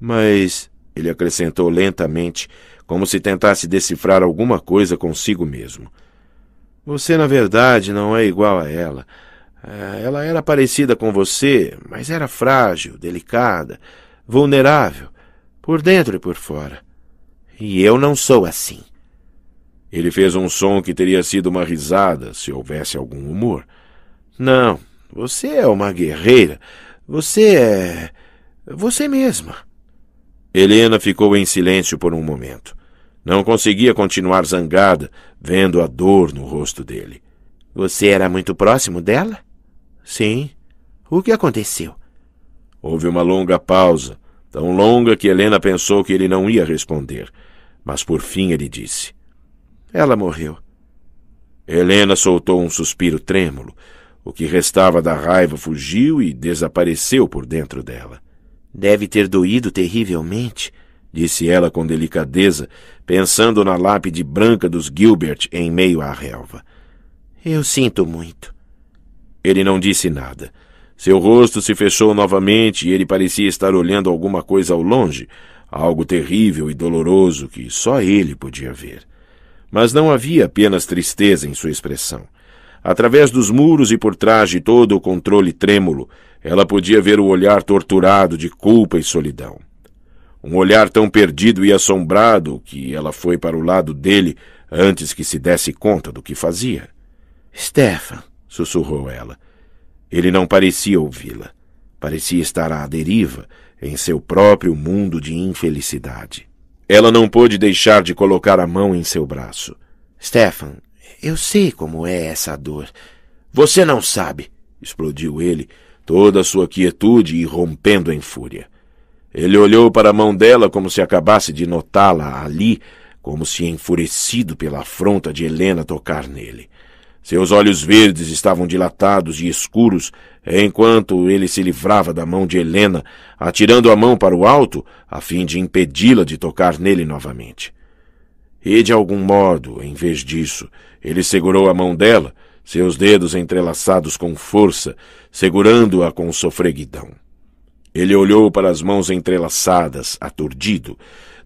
Mas, ele acrescentou lentamente, como se tentasse decifrar alguma coisa consigo mesmo. Você, na verdade, não é igual a ela. Ah, ela era parecida com você, mas era frágil, delicada, vulnerável, por dentro e por fora. E eu não sou assim. Ele fez um som que teria sido uma risada se houvesse algum humor. Não, você é uma guerreira. Você é. você mesma. Helena ficou em silêncio por um momento. Não conseguia continuar zangada, vendo a dor no rosto dele. Você era muito próximo dela? Sim. O que aconteceu? Houve uma longa pausa, tão longa que Helena pensou que ele não ia responder. Mas por fim ele disse: Ela morreu. Helena soltou um suspiro trêmulo. O que restava da raiva fugiu e desapareceu por dentro dela. Deve ter doído terrivelmente, disse ela com delicadeza, pensando na lápide branca dos Gilbert em meio à relva. Eu sinto muito. Ele não disse nada. Seu rosto se fechou novamente e ele parecia estar olhando alguma coisa ao longe, algo terrível e doloroso que só ele podia ver. Mas não havia apenas tristeza em sua expressão. Através dos muros e por trás de todo o controle trêmulo, ela podia ver o olhar torturado de culpa e solidão. Um olhar tão perdido e assombrado que ela foi para o lado dele antes que se desse conta do que fazia. Stefan, sussurrou ela. Ele não parecia ouvi-la. Parecia estar à deriva em seu próprio mundo de infelicidade. Ela não pôde deixar de colocar a mão em seu braço. Stefan, eu sei como é essa dor. Você não sabe, explodiu ele, toda a sua quietude irrompendo em fúria. Ele olhou para a mão dela como se acabasse de notá-la ali, como se enfurecido pela afronta de Helena tocar nele. Seus olhos verdes estavam dilatados e escuros, enquanto ele se livrava da mão de Helena, atirando a mão para o alto, a fim de impedi-la de tocar nele novamente. E de algum modo, em vez disso, ele segurou a mão dela, seus dedos entrelaçados com força, segurando-a com sofreguidão. Ele olhou para as mãos entrelaçadas, aturdido.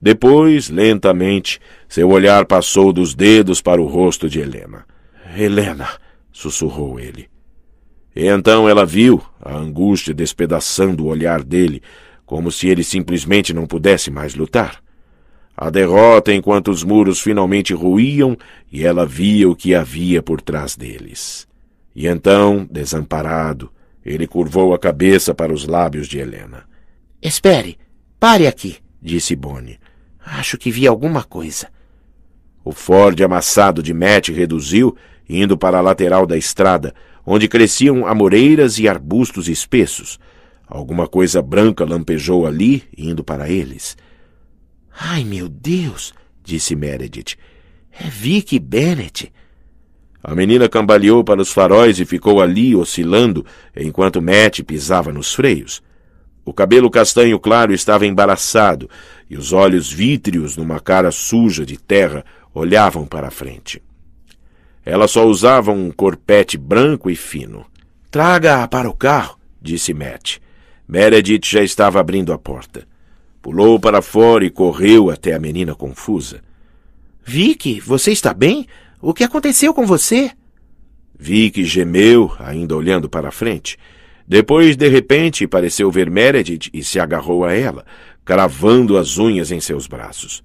Depois, lentamente, seu olhar passou dos dedos para o rosto de Helena. Helena! sussurrou ele. E então ela viu a angústia despedaçando o olhar dele, como se ele simplesmente não pudesse mais lutar a derrota enquanto os muros finalmente ruíam e ela via o que havia por trás deles. E então, desamparado, ele curvou a cabeça para os lábios de Helena. Espere, pare aqui, disse Bonnie. Acho que vi alguma coisa. O Ford amassado de Matt reduziu, indo para a lateral da estrada, onde cresciam amoreiras e arbustos espessos. Alguma coisa branca lampejou ali, indo para eles. Ai, meu Deus! disse Meredith. É Vicky Bennett. A menina cambaleou para os faróis e ficou ali oscilando enquanto Matt pisava nos freios. O cabelo castanho claro estava embaraçado e os olhos vítreos numa cara suja de terra olhavam para a frente. Ela só usava um corpete branco e fino. Traga-a para o carro, disse Matt. Meredith já estava abrindo a porta. Pulou para fora e correu até a menina confusa. Vicky, você está bem? O que aconteceu com você? Vicky gemeu, ainda olhando para a frente. Depois, de repente, pareceu ver Meredith e se agarrou a ela, cravando as unhas em seus braços.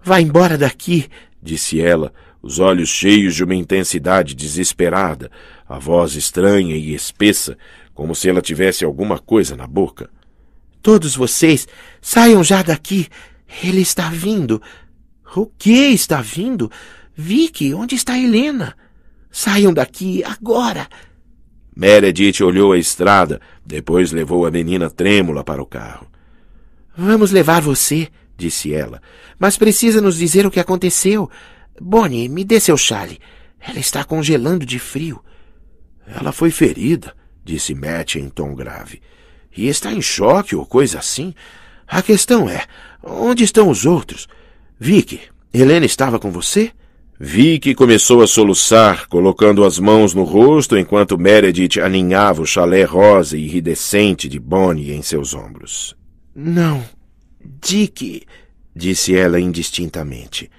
Vá embora daqui, disse ela, os olhos cheios de uma intensidade desesperada, a voz estranha e espessa, como se ela tivesse alguma coisa na boca. Todos vocês, saiam já daqui. Ele está vindo. O que está vindo? Vicky, onde está Helena? Saiam daqui agora. Meredith olhou a estrada, depois levou a menina trêmula para o carro. Vamos levar você, disse ela, mas precisa nos dizer o que aconteceu. Bonnie, me dê seu chale. Ela está congelando de frio. Ela foi ferida, disse Matt em tom grave e está em choque ou coisa assim. A questão é, onde estão os outros? Vicky, Helena estava com você? Vicky começou a soluçar, colocando as mãos no rosto enquanto Meredith aninhava o chalé rosa e iridescente de Bonnie em seus ombros. Não, Dick, disse ela indistintamente.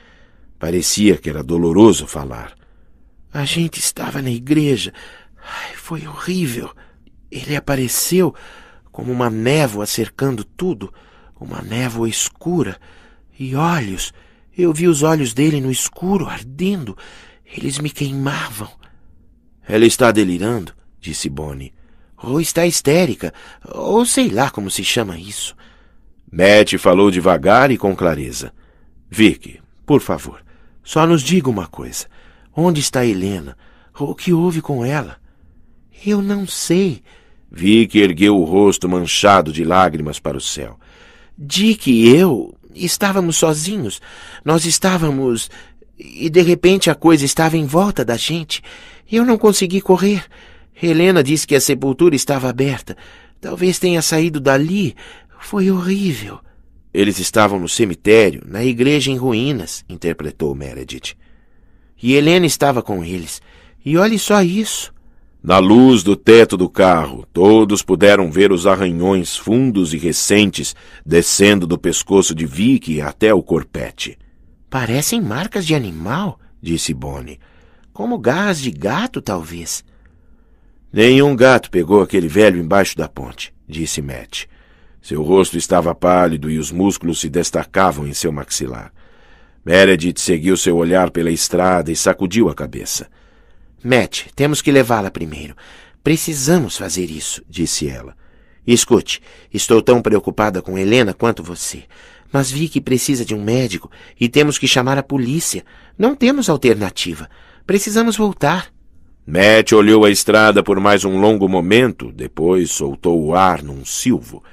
Parecia que era doloroso falar. A gente estava na igreja. Ai, foi horrível. Ele apareceu como uma névoa cercando tudo, uma névoa escura, e olhos. Eu vi os olhos dele no escuro, ardendo. Eles me queimavam. Ela está delirando, disse Bonnie. Ou está histérica, ou sei lá como se chama isso. Matt falou devagar e com clareza. Vicky, por favor, só nos diga uma coisa. Onde está Helena? O que houve com ela? Eu não sei, Vi que ergueu o rosto manchado de lágrimas para o céu. Dick e eu estávamos sozinhos. Nós estávamos. E de repente a coisa estava em volta da gente. Eu não consegui correr. Helena disse que a sepultura estava aberta. Talvez tenha saído dali. Foi horrível. Eles estavam no cemitério, na igreja em ruínas, interpretou Meredith. E Helena estava com eles. E olhe só isso. Na luz do teto do carro, todos puderam ver os arranhões fundos e recentes descendo do pescoço de Vicky até o corpete. Parecem marcas de animal, disse Bonnie. Como garras de gato, talvez. Nenhum gato pegou aquele velho embaixo da ponte, disse Matt. Seu rosto estava pálido e os músculos se destacavam em seu maxilar. Meredith seguiu seu olhar pela estrada e sacudiu a cabeça. Matt, temos que levá-la primeiro. Precisamos fazer isso, disse ela. Escute, estou tão preocupada com Helena quanto você. Mas vi que precisa de um médico e temos que chamar a polícia. Não temos alternativa. Precisamos voltar. Matt olhou a estrada por mais um longo momento, depois soltou o ar num silvo.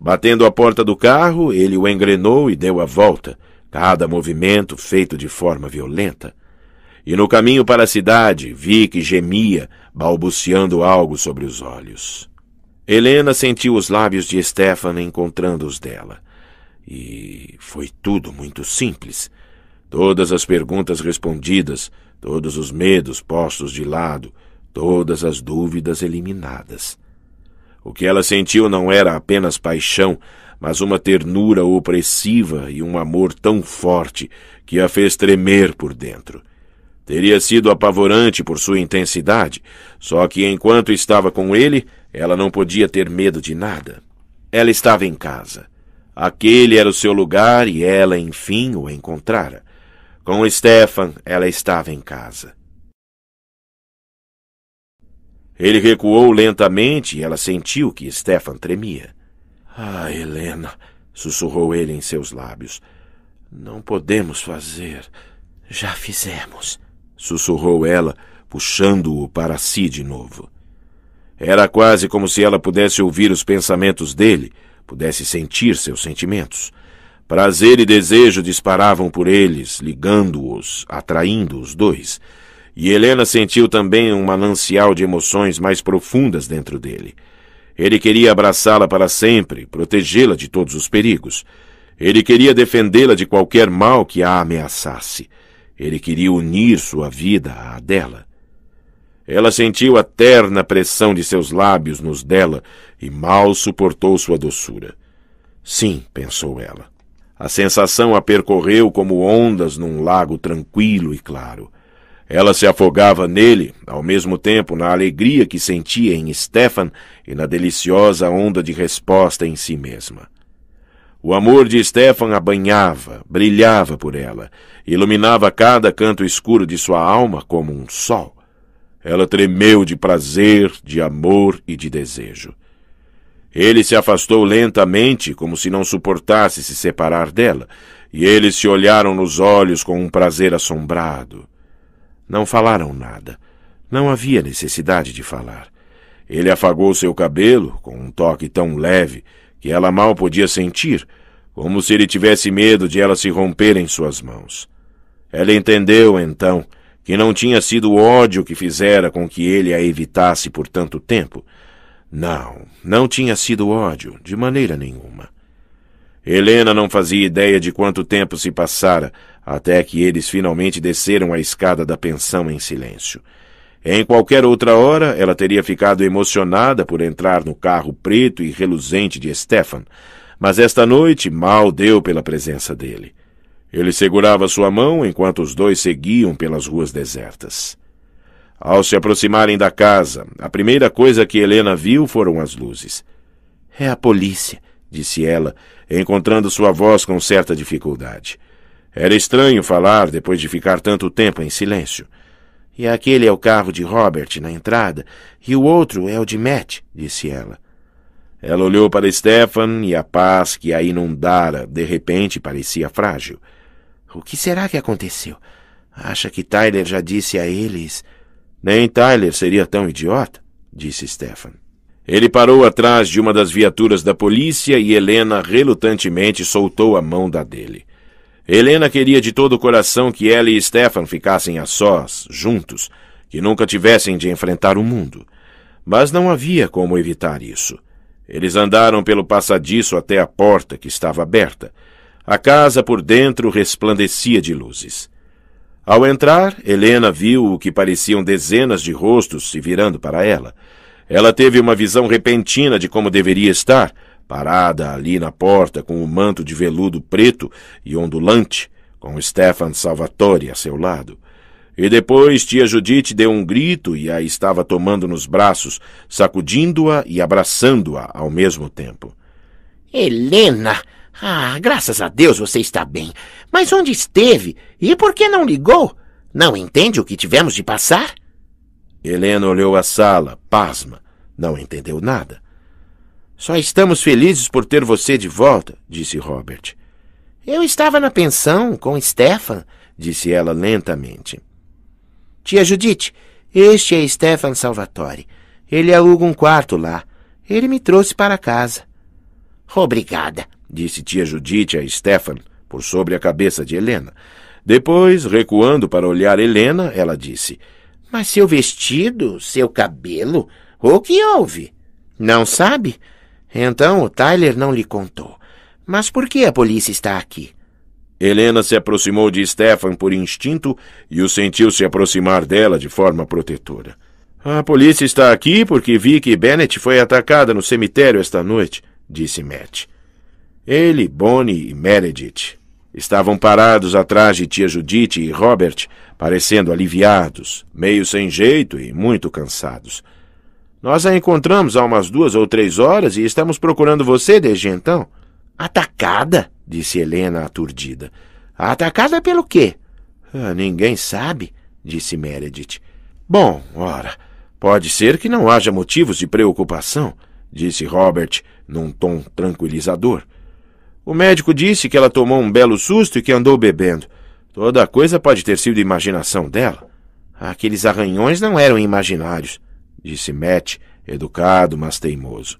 Batendo a porta do carro, ele o engrenou e deu a volta, cada movimento feito de forma violenta e no caminho para a cidade vi que gemia, balbuciando algo sobre os olhos. Helena sentiu os lábios de Stefan encontrando os dela. E foi tudo muito simples. Todas as perguntas respondidas, todos os medos postos de lado, todas as dúvidas eliminadas. O que ela sentiu não era apenas paixão, mas uma ternura opressiva e um amor tão forte que a fez tremer por dentro. Teria sido apavorante por sua intensidade, só que enquanto estava com ele, ela não podia ter medo de nada. Ela estava em casa. Aquele era o seu lugar e ela, enfim, o encontrara. Com Stefan, ela estava em casa. Ele recuou lentamente e ela sentiu que Stefan tremia. Ah, Helena, sussurrou ele em seus lábios. Não podemos fazer. Já fizemos sussurrou ela, puxando-o para si de novo. Era quase como se ela pudesse ouvir os pensamentos dele, pudesse sentir seus sentimentos. Prazer e desejo disparavam por eles, ligando-os, atraindo os dois. E Helena sentiu também um manancial de emoções mais profundas dentro dele. Ele queria abraçá-la para sempre, protegê-la de todos os perigos. Ele queria defendê-la de qualquer mal que a ameaçasse. Ele queria unir sua vida à dela. Ela sentiu a terna pressão de seus lábios nos dela e mal suportou sua doçura. Sim, pensou ela. A sensação a percorreu como ondas num lago tranquilo e claro. Ela se afogava nele, ao mesmo tempo na alegria que sentia em Stefan e na deliciosa onda de resposta em si mesma. O amor de Stefan abanhava, brilhava por ela, iluminava cada canto escuro de sua alma como um sol. Ela tremeu de prazer, de amor e de desejo. Ele se afastou lentamente, como se não suportasse se separar dela, e eles se olharam nos olhos com um prazer assombrado. Não falaram nada. Não havia necessidade de falar. Ele afagou seu cabelo, com um toque tão leve, que ela mal podia sentir, como se ele tivesse medo de ela se romper em suas mãos. Ela entendeu, então, que não tinha sido o ódio que fizera com que ele a evitasse por tanto tempo. Não, não tinha sido ódio, de maneira nenhuma. Helena não fazia ideia de quanto tempo se passara até que eles finalmente desceram a escada da pensão em silêncio. Em qualquer outra hora, ela teria ficado emocionada por entrar no carro preto e reluzente de Stefan, mas esta noite mal deu pela presença dele. Ele segurava sua mão enquanto os dois seguiam pelas ruas desertas. Ao se aproximarem da casa, a primeira coisa que Helena viu foram as luzes. É a polícia, disse ela, encontrando sua voz com certa dificuldade. Era estranho falar depois de ficar tanto tempo em silêncio. E aquele é o carro de Robert na entrada, e o outro é o de Matt, disse ela. Ela olhou para Stefan e a paz que a inundara de repente parecia frágil. O que será que aconteceu? Acha que Tyler já disse a eles? Nem Tyler seria tão idiota, disse Stefan. Ele parou atrás de uma das viaturas da polícia e Helena relutantemente soltou a mão da dele. Helena queria de todo o coração que ela e Stefan ficassem a sós, juntos, que nunca tivessem de enfrentar o mundo. Mas não havia como evitar isso. Eles andaram pelo passadiço até a porta, que estava aberta. A casa por dentro resplandecia de luzes. Ao entrar, Helena viu o que pareciam dezenas de rostos se virando para ela. Ela teve uma visão repentina de como deveria estar, parada ali na porta com o um manto de veludo preto e ondulante, com Stefan Salvatore a seu lado. E depois tia Judite deu um grito e a estava tomando nos braços, sacudindo-a e abraçando-a ao mesmo tempo. Helena! Ah, graças a Deus você está bem. Mas onde esteve? E por que não ligou? Não entende o que tivemos de passar? Helena olhou a sala, pasma. Não entendeu nada. Só estamos felizes por ter você de volta, disse Robert. Eu estava na pensão com Stefan, disse ela lentamente. Tia Judite, este é Stefan Salvatore. Ele aluga um quarto lá. Ele me trouxe para casa. Obrigada, disse tia Judite a Stefan, por sobre a cabeça de Helena. Depois, recuando para olhar Helena, ela disse: Mas seu vestido, seu cabelo, o que houve? Não sabe? Então o Tyler não lhe contou. Mas por que a polícia está aqui? Helena se aproximou de Stefan por instinto e o sentiu se aproximar dela de forma protetora. A polícia está aqui porque vi que Bennett foi atacada no cemitério esta noite, disse Matt. Ele, Bonnie e Meredith estavam parados atrás de tia Judite e Robert, parecendo aliviados, meio sem jeito e muito cansados. Nós a encontramos há umas duas ou três horas e estamos procurando você desde então. Atacada? disse Helena aturdida. Atacada pelo quê? Ah, ninguém sabe, disse Meredith. Bom, ora, pode ser que não haja motivos de preocupação, disse Robert, num tom tranquilizador. O médico disse que ela tomou um belo susto e que andou bebendo. Toda coisa pode ter sido imaginação dela. Aqueles arranhões não eram imaginários disse Matt, educado, mas teimoso.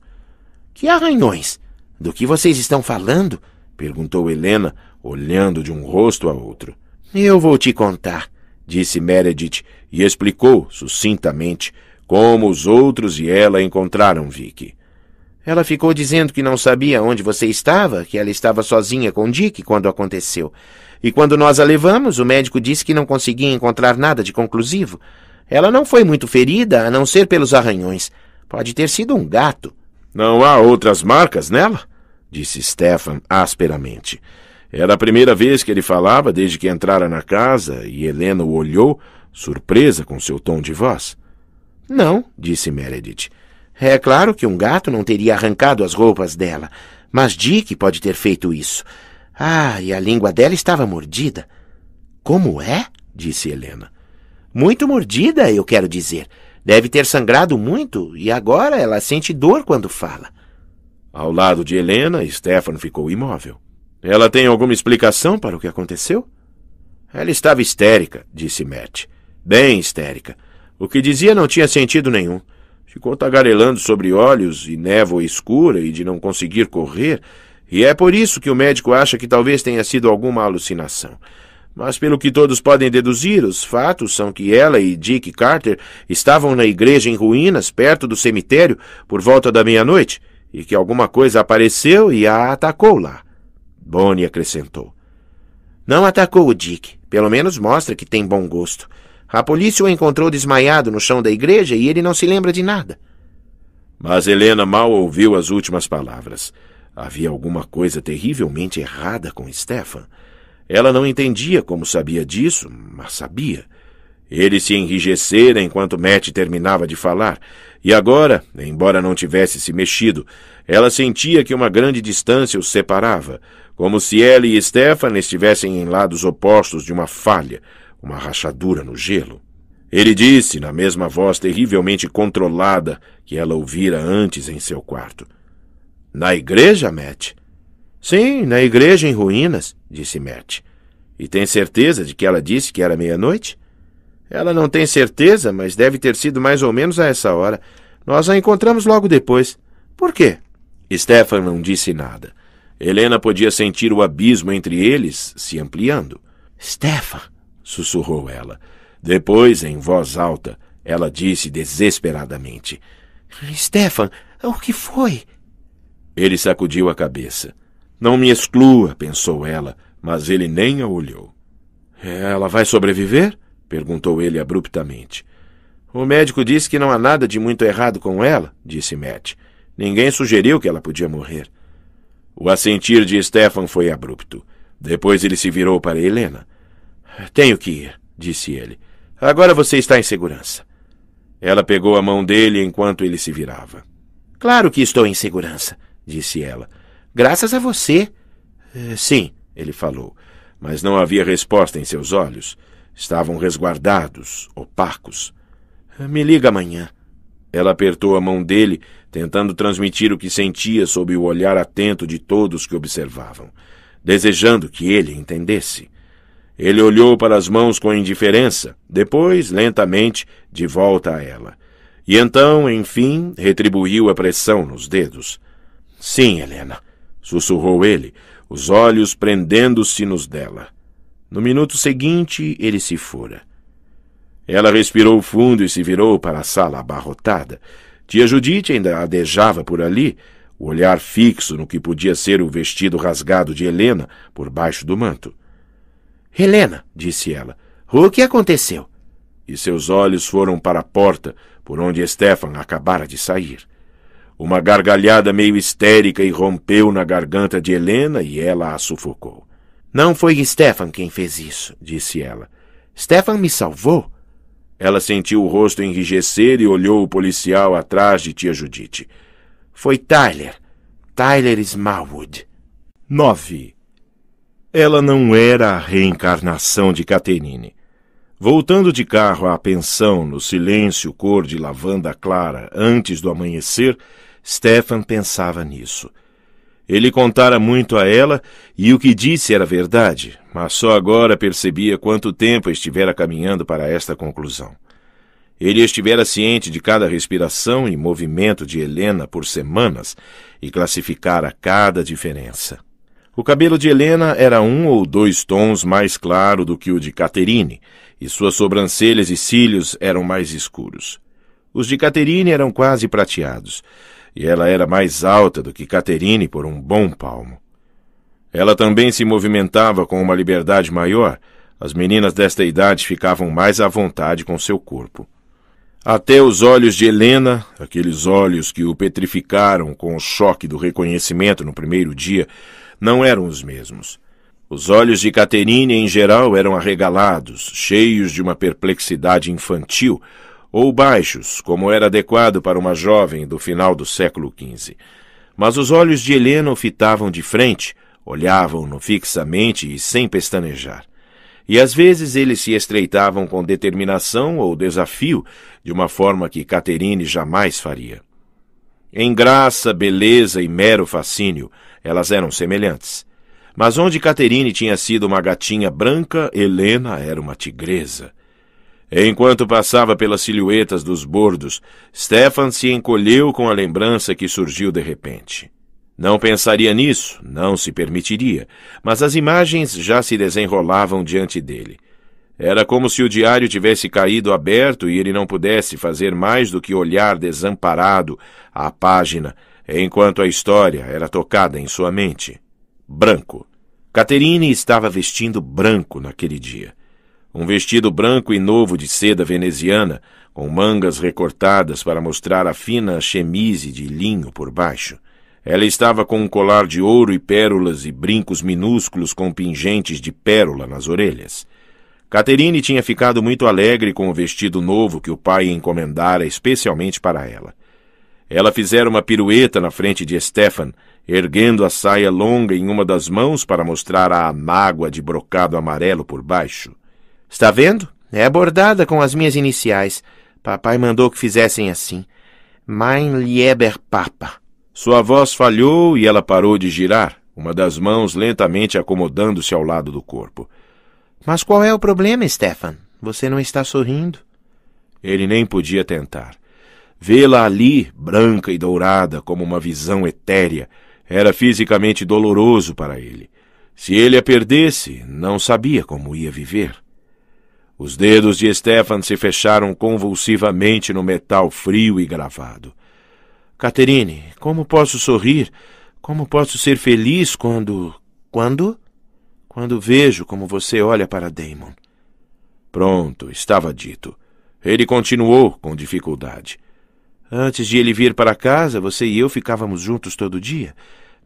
Que arranhões? Do que vocês estão falando? perguntou Helena, olhando de um rosto a outro. Eu vou te contar, disse Meredith, e explicou, sucintamente, como os outros e ela encontraram Vicky. Ela ficou dizendo que não sabia onde você estava, que ela estava sozinha com Dick quando aconteceu. E quando nós a levamos, o médico disse que não conseguia encontrar nada de conclusivo. Ela não foi muito ferida, a não ser pelos arranhões. Pode ter sido um gato. Não há outras marcas nela? disse Stefan asperamente. Era a primeira vez que ele falava desde que entrara na casa e Helena o olhou, surpresa com seu tom de voz. Não, disse Meredith. É claro que um gato não teria arrancado as roupas dela, mas Dick pode ter feito isso. Ah, e a língua dela estava mordida. Como é? disse Helena. Muito mordida, eu quero dizer. Deve ter sangrado muito e agora ela sente dor quando fala. Ao lado de Helena, Estéfano ficou imóvel. Ela tem alguma explicação para o que aconteceu? Ela estava histérica, disse Matt. Bem histérica. O que dizia não tinha sentido nenhum. Ficou tagarelando sobre olhos e névoa escura e de não conseguir correr, e é por isso que o médico acha que talvez tenha sido alguma alucinação. Mas, pelo que todos podem deduzir, os fatos são que ela e Dick Carter estavam na igreja em ruínas, perto do cemitério, por volta da meia-noite, e que alguma coisa apareceu e a atacou lá. Bonnie acrescentou. Não atacou o Dick. Pelo menos mostra que tem bom gosto. A polícia o encontrou desmaiado no chão da igreja e ele não se lembra de nada. Mas Helena mal ouviu as últimas palavras. Havia alguma coisa terrivelmente errada com Stefan. Ela não entendia como sabia disso, mas sabia. Ele se enrijecera enquanto Matt terminava de falar, e agora, embora não tivesse se mexido, ela sentia que uma grande distância os separava, como se ela e Stefan estivessem em lados opostos de uma falha, uma rachadura no gelo. Ele disse, na mesma voz terrivelmente controlada que ela ouvira antes em seu quarto: Na igreja, Matt? Sim, na igreja em ruínas, disse Mert. E tem certeza de que ela disse que era meia-noite? Ela não tem certeza, mas deve ter sido mais ou menos a essa hora. Nós a encontramos logo depois. Por quê? Stefan não disse nada. Helena podia sentir o abismo entre eles se ampliando. Stefan, sussurrou ela. Depois, em voz alta, ela disse desesperadamente: Stefan, o que foi? Ele sacudiu a cabeça. Não me exclua, pensou ela, mas ele nem a olhou. Ela vai sobreviver? perguntou ele abruptamente. O médico disse que não há nada de muito errado com ela, disse Matt. Ninguém sugeriu que ela podia morrer. O assentir de Stefan foi abrupto. Depois ele se virou para Helena. Tenho que ir, disse ele. Agora você está em segurança. Ela pegou a mão dele enquanto ele se virava. Claro que estou em segurança, disse ela. Graças a você. É, sim, ele falou, mas não havia resposta em seus olhos. Estavam resguardados, opacos. É, me liga amanhã. Ela apertou a mão dele, tentando transmitir o que sentia sob o olhar atento de todos que observavam, desejando que ele entendesse. Ele olhou para as mãos com indiferença, depois, lentamente, de volta a ela. E então, enfim, retribuiu a pressão nos dedos. Sim, Helena, sussurrou ele, os olhos prendendo-se nos dela. No minuto seguinte, ele se fora. Ela respirou fundo e se virou para a sala abarrotada. Tia Judite ainda adejava por ali, o olhar fixo no que podia ser o vestido rasgado de Helena por baixo do manto. Helena, disse ela, o que aconteceu? E seus olhos foram para a porta por onde Stefan acabara de sair. Uma gargalhada meio histérica irrompeu na garganta de Helena e ela a sufocou. Não foi Stefan quem fez isso, disse ela. Stefan me salvou. Ela sentiu o rosto enrijecer e olhou o policial atrás de tia Judite. Foi Tyler. Tyler Smallwood. 9. Ela não era a reencarnação de Caterine. Voltando de carro à pensão no silêncio cor de lavanda clara antes do amanhecer, Stefan pensava nisso. Ele contara muito a ela e o que disse era verdade, mas só agora percebia quanto tempo estivera caminhando para esta conclusão. Ele estivera ciente de cada respiração e movimento de Helena por semanas e classificara cada diferença. O cabelo de Helena era um ou dois tons mais claro do que o de Caterine, e suas sobrancelhas e cílios eram mais escuros. Os de Caterine eram quase prateados e ela era mais alta do que Caterine por um bom palmo. Ela também se movimentava com uma liberdade maior. As meninas desta idade ficavam mais à vontade com seu corpo. Até os olhos de Helena, aqueles olhos que o petrificaram com o choque do reconhecimento no primeiro dia, não eram os mesmos. Os olhos de Caterine, em geral, eram arregalados, cheios de uma perplexidade infantil, ou baixos, como era adequado para uma jovem do final do século XV. Mas os olhos de Helena o fitavam de frente, olhavam-no fixamente e sem pestanejar. E às vezes eles se estreitavam com determinação ou desafio, de uma forma que Caterine jamais faria. Em graça, beleza e mero fascínio, elas eram semelhantes. Mas onde Caterine tinha sido uma gatinha branca, Helena era uma tigresa. Enquanto passava pelas silhuetas dos bordos, Stefan se encolheu com a lembrança que surgiu de repente. Não pensaria nisso, não se permitiria, mas as imagens já se desenrolavam diante dele. Era como se o diário tivesse caído aberto e ele não pudesse fazer mais do que olhar desamparado a página, enquanto a história era tocada em sua mente. Branco. Caterine estava vestindo branco naquele dia. Um vestido branco e novo de seda veneziana, com mangas recortadas para mostrar a fina chemise de linho por baixo. Ela estava com um colar de ouro e pérolas e brincos minúsculos com pingentes de pérola nas orelhas. Caterine tinha ficado muito alegre com o vestido novo que o pai encomendara especialmente para ela. Ela fizera uma pirueta na frente de Stefan, erguendo a saia longa em uma das mãos para mostrar a anágua de brocado amarelo por baixo. Está vendo? É bordada com as minhas iniciais. Papai mandou que fizessem assim. Mein lieber Papa. Sua voz falhou e ela parou de girar, uma das mãos lentamente acomodando-se ao lado do corpo. Mas qual é o problema, Stefan? Você não está sorrindo? Ele nem podia tentar. Vê-la ali, branca e dourada, como uma visão etérea, era fisicamente doloroso para ele. Se ele a perdesse, não sabia como ia viver. Os dedos de Stefan se fecharam convulsivamente no metal frio e gravado. Caterine, como posso sorrir? Como posso ser feliz quando. Quando? Quando vejo como você olha para Damon. Pronto, estava dito. Ele continuou com dificuldade. Antes de ele vir para casa, você e eu ficávamos juntos todo dia.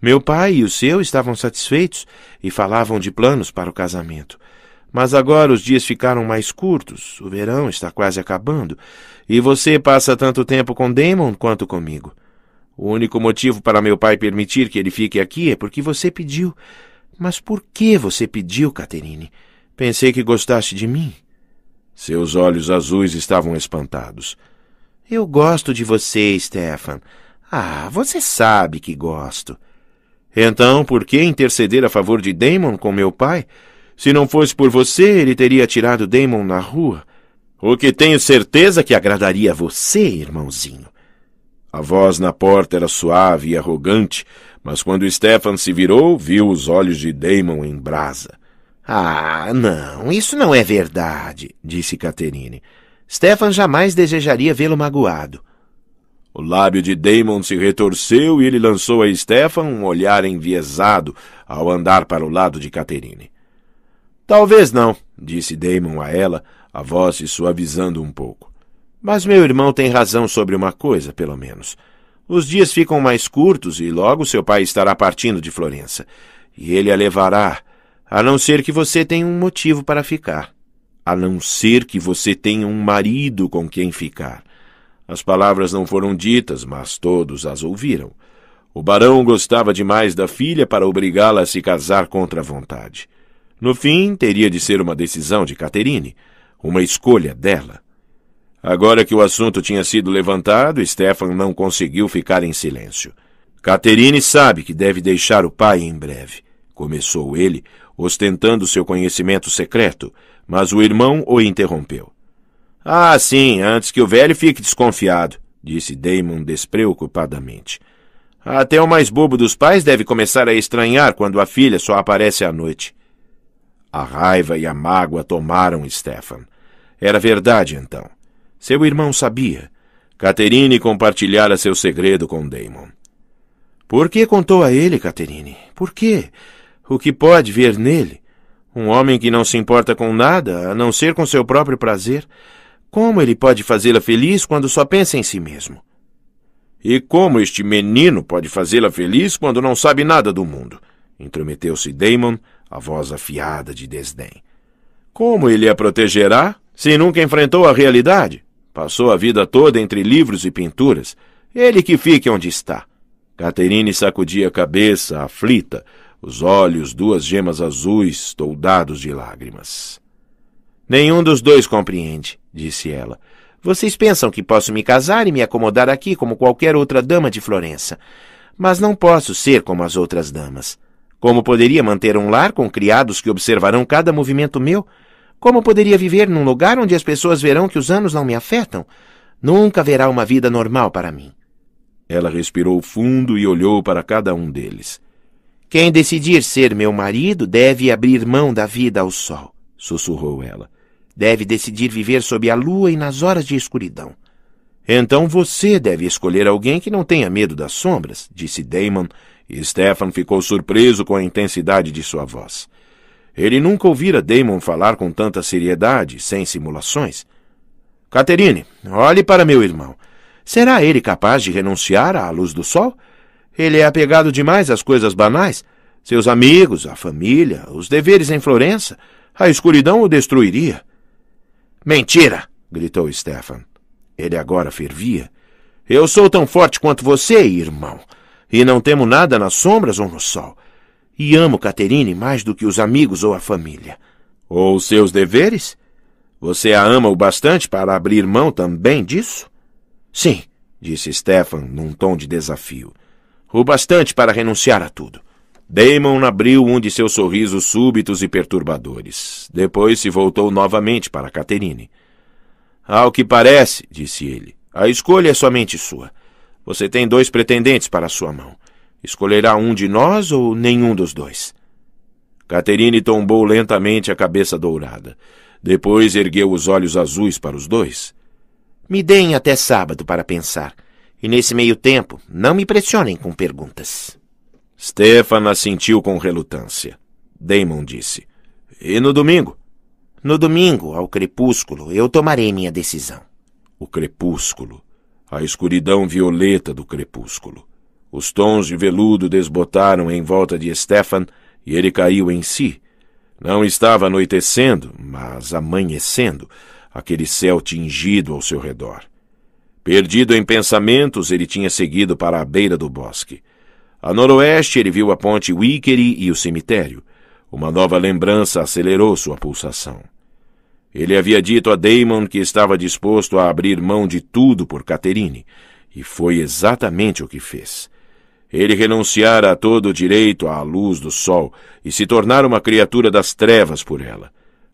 Meu pai e o seu estavam satisfeitos e falavam de planos para o casamento. Mas agora os dias ficaram mais curtos, o verão está quase acabando, e você passa tanto tempo com Damon quanto comigo. O único motivo para meu pai permitir que ele fique aqui é porque você pediu. Mas por que você pediu, Catherine? Pensei que gostaste de mim. Seus olhos azuis estavam espantados. Eu gosto de você, Stefan. Ah, você sabe que gosto. Então, por que interceder a favor de Damon com meu pai? Se não fosse por você, ele teria atirado Damon na rua. O que tenho certeza que agradaria a você, irmãozinho. A voz na porta era suave e arrogante, mas quando Stefan se virou, viu os olhos de Damon em brasa. Ah, não, isso não é verdade, disse Caterine. Stefan jamais desejaria vê-lo magoado. O lábio de Damon se retorceu e ele lançou a Stefan um olhar enviesado ao andar para o lado de Caterine. Talvez não, disse Damon a ela, a voz se suavizando um pouco. Mas meu irmão tem razão sobre uma coisa, pelo menos. Os dias ficam mais curtos e logo seu pai estará partindo de Florença. E ele a levará, a não ser que você tenha um motivo para ficar. A não ser que você tenha um marido com quem ficar. As palavras não foram ditas, mas todos as ouviram. O barão gostava demais da filha para obrigá-la a se casar contra a vontade. No fim, teria de ser uma decisão de Catherine, uma escolha dela. Agora que o assunto tinha sido levantado, Stefan não conseguiu ficar em silêncio. Catherine sabe que deve deixar o pai em breve, começou ele, ostentando seu conhecimento secreto, mas o irmão o interrompeu. Ah, sim, antes que o velho fique desconfiado, disse Damon despreocupadamente. Até o mais bobo dos pais deve começar a estranhar quando a filha só aparece à noite. A raiva e a mágoa tomaram Stefan. Era verdade, então. Seu irmão sabia. Caterine compartilhara seu segredo com Damon. Por que contou a ele, Caterine? Por quê? O que pode ver nele? Um homem que não se importa com nada, a não ser com seu próprio prazer. Como ele pode fazê-la feliz quando só pensa em si mesmo? E como este menino pode fazê-la feliz quando não sabe nada do mundo? Intrometeu-se Damon, a voz afiada de desdém. Como ele a protegerá se nunca enfrentou a realidade? Passou a vida toda entre livros e pinturas. Ele que fique onde está. Caterine sacudia a cabeça, aflita, os olhos, duas gemas azuis, toldados de lágrimas. Nenhum dos dois compreende, disse ela. Vocês pensam que posso me casar e me acomodar aqui como qualquer outra dama de Florença. Mas não posso ser como as outras damas. Como poderia manter um lar com criados que observarão cada movimento meu? Como poderia viver num lugar onde as pessoas verão que os anos não me afetam? Nunca haverá uma vida normal para mim. Ela respirou fundo e olhou para cada um deles. Quem decidir ser meu marido deve abrir mão da vida ao sol, sussurrou ela. Deve decidir viver sob a lua e nas horas de escuridão. Então você deve escolher alguém que não tenha medo das sombras, disse Damon, e Stefan ficou surpreso com a intensidade de sua voz. Ele nunca ouvira Damon falar com tanta seriedade, sem simulações. Caterine, olhe para meu irmão. Será ele capaz de renunciar à luz do sol? Ele é apegado demais às coisas banais. Seus amigos, a família, os deveres em Florença. A escuridão o destruiria. Mentira! gritou Stefan. Ele agora fervia. Eu sou tão forte quanto você, irmão e não temo nada nas sombras ou no sol. E amo Caterine mais do que os amigos ou a família. Ou os seus deveres? Você a ama o bastante para abrir mão também disso? Sim, disse Stefan num tom de desafio. O bastante para renunciar a tudo. Damon abriu um de seus sorrisos súbitos e perturbadores. Depois se voltou novamente para Caterine. Ao que parece, disse ele, a escolha é somente sua. Você tem dois pretendentes para sua mão. Escolherá um de nós ou nenhum dos dois? Caterine tombou lentamente a cabeça dourada. Depois ergueu os olhos azuis para os dois. Me deem até sábado para pensar. E nesse meio tempo, não me pressionem com perguntas. Stefana sentiu com relutância. Damon disse: E no domingo? No domingo, ao crepúsculo, eu tomarei minha decisão. O crepúsculo a escuridão violeta do crepúsculo. Os tons de veludo desbotaram em volta de Stefan e ele caiu em si. Não estava anoitecendo, mas amanhecendo, aquele céu tingido ao seu redor. Perdido em pensamentos, ele tinha seguido para a beira do bosque. A noroeste, ele viu a ponte Wickery e o cemitério. Uma nova lembrança acelerou sua pulsação. Ele havia dito a Damon que estava disposto a abrir mão de tudo por Catherine, e foi exatamente o que fez. Ele renunciara a todo o direito à luz do sol e se tornara uma criatura das trevas por ela.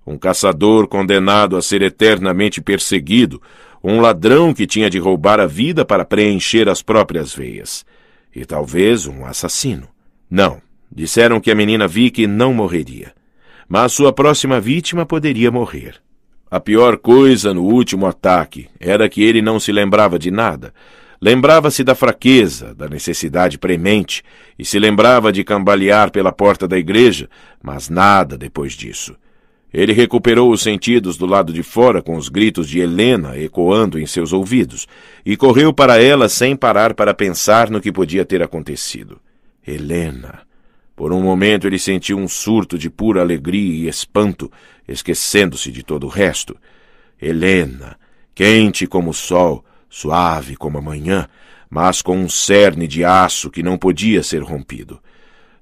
Um caçador condenado a ser eternamente perseguido, um ladrão que tinha de roubar a vida para preencher as próprias veias. E talvez um assassino. Não, disseram que a menina Vicky não morreria. Mas sua próxima vítima poderia morrer. A pior coisa no último ataque era que ele não se lembrava de nada. Lembrava-se da fraqueza, da necessidade premente, e se lembrava de cambalear pela porta da igreja, mas nada depois disso. Ele recuperou os sentidos do lado de fora com os gritos de Helena ecoando em seus ouvidos e correu para ela sem parar para pensar no que podia ter acontecido. Helena. Por um momento ele sentiu um surto de pura alegria e espanto esquecendo-se de todo o resto. Helena, quente como o sol, suave como a manhã, mas com um cerne de aço que não podia ser rompido.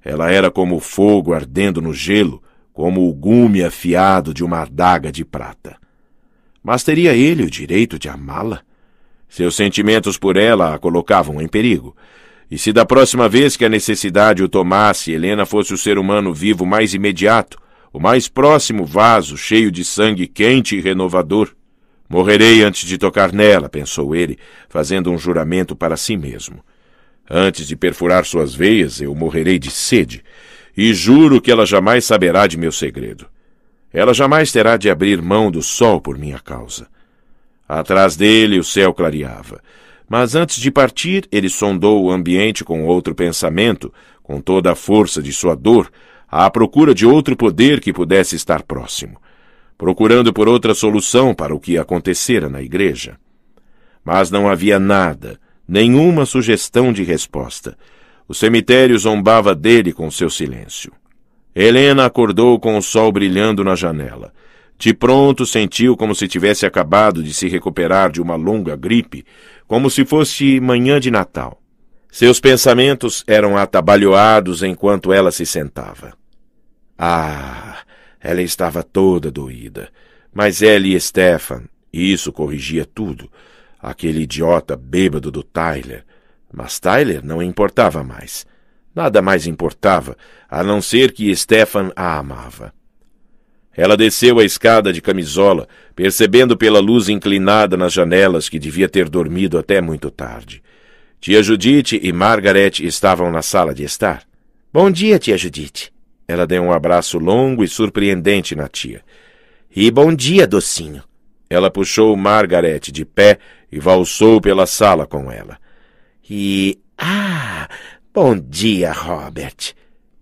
Ela era como o fogo ardendo no gelo, como o gume afiado de uma adaga de prata. Mas teria ele o direito de amá-la? Seus sentimentos por ela a colocavam em perigo. E se da próxima vez que a necessidade o tomasse, Helena fosse o ser humano vivo mais imediato, o mais próximo vaso cheio de sangue quente e renovador. Morrerei antes de tocar nela, pensou ele, fazendo um juramento para si mesmo. Antes de perfurar suas veias, eu morrerei de sede, e juro que ela jamais saberá de meu segredo. Ela jamais terá de abrir mão do sol por minha causa. Atrás dele o céu clareava. Mas antes de partir, ele sondou o ambiente com outro pensamento, com toda a força de sua dor, à procura de outro poder que pudesse estar próximo, procurando por outra solução para o que acontecera na igreja. Mas não havia nada, nenhuma sugestão de resposta. O cemitério zombava dele com seu silêncio. Helena acordou com o sol brilhando na janela. De pronto sentiu como se tivesse acabado de se recuperar de uma longa gripe, como se fosse manhã de Natal. Seus pensamentos eram atabalhoados enquanto ela se sentava. Ah! Ela estava toda doída. Mas ela e Stefan, isso corrigia tudo. Aquele idiota bêbado do Tyler. Mas Tyler não importava mais. Nada mais importava, a não ser que Stefan a amava. Ela desceu a escada de camisola, percebendo pela luz inclinada nas janelas que devia ter dormido até muito tarde. Tia Judite e Margaret estavam na sala de estar. Bom dia, tia Judite. Ela deu um abraço longo e surpreendente na tia. E bom dia, docinho. Ela puxou Margaret de pé e valsou pela sala com ela. E. Ah! Bom dia, Robert.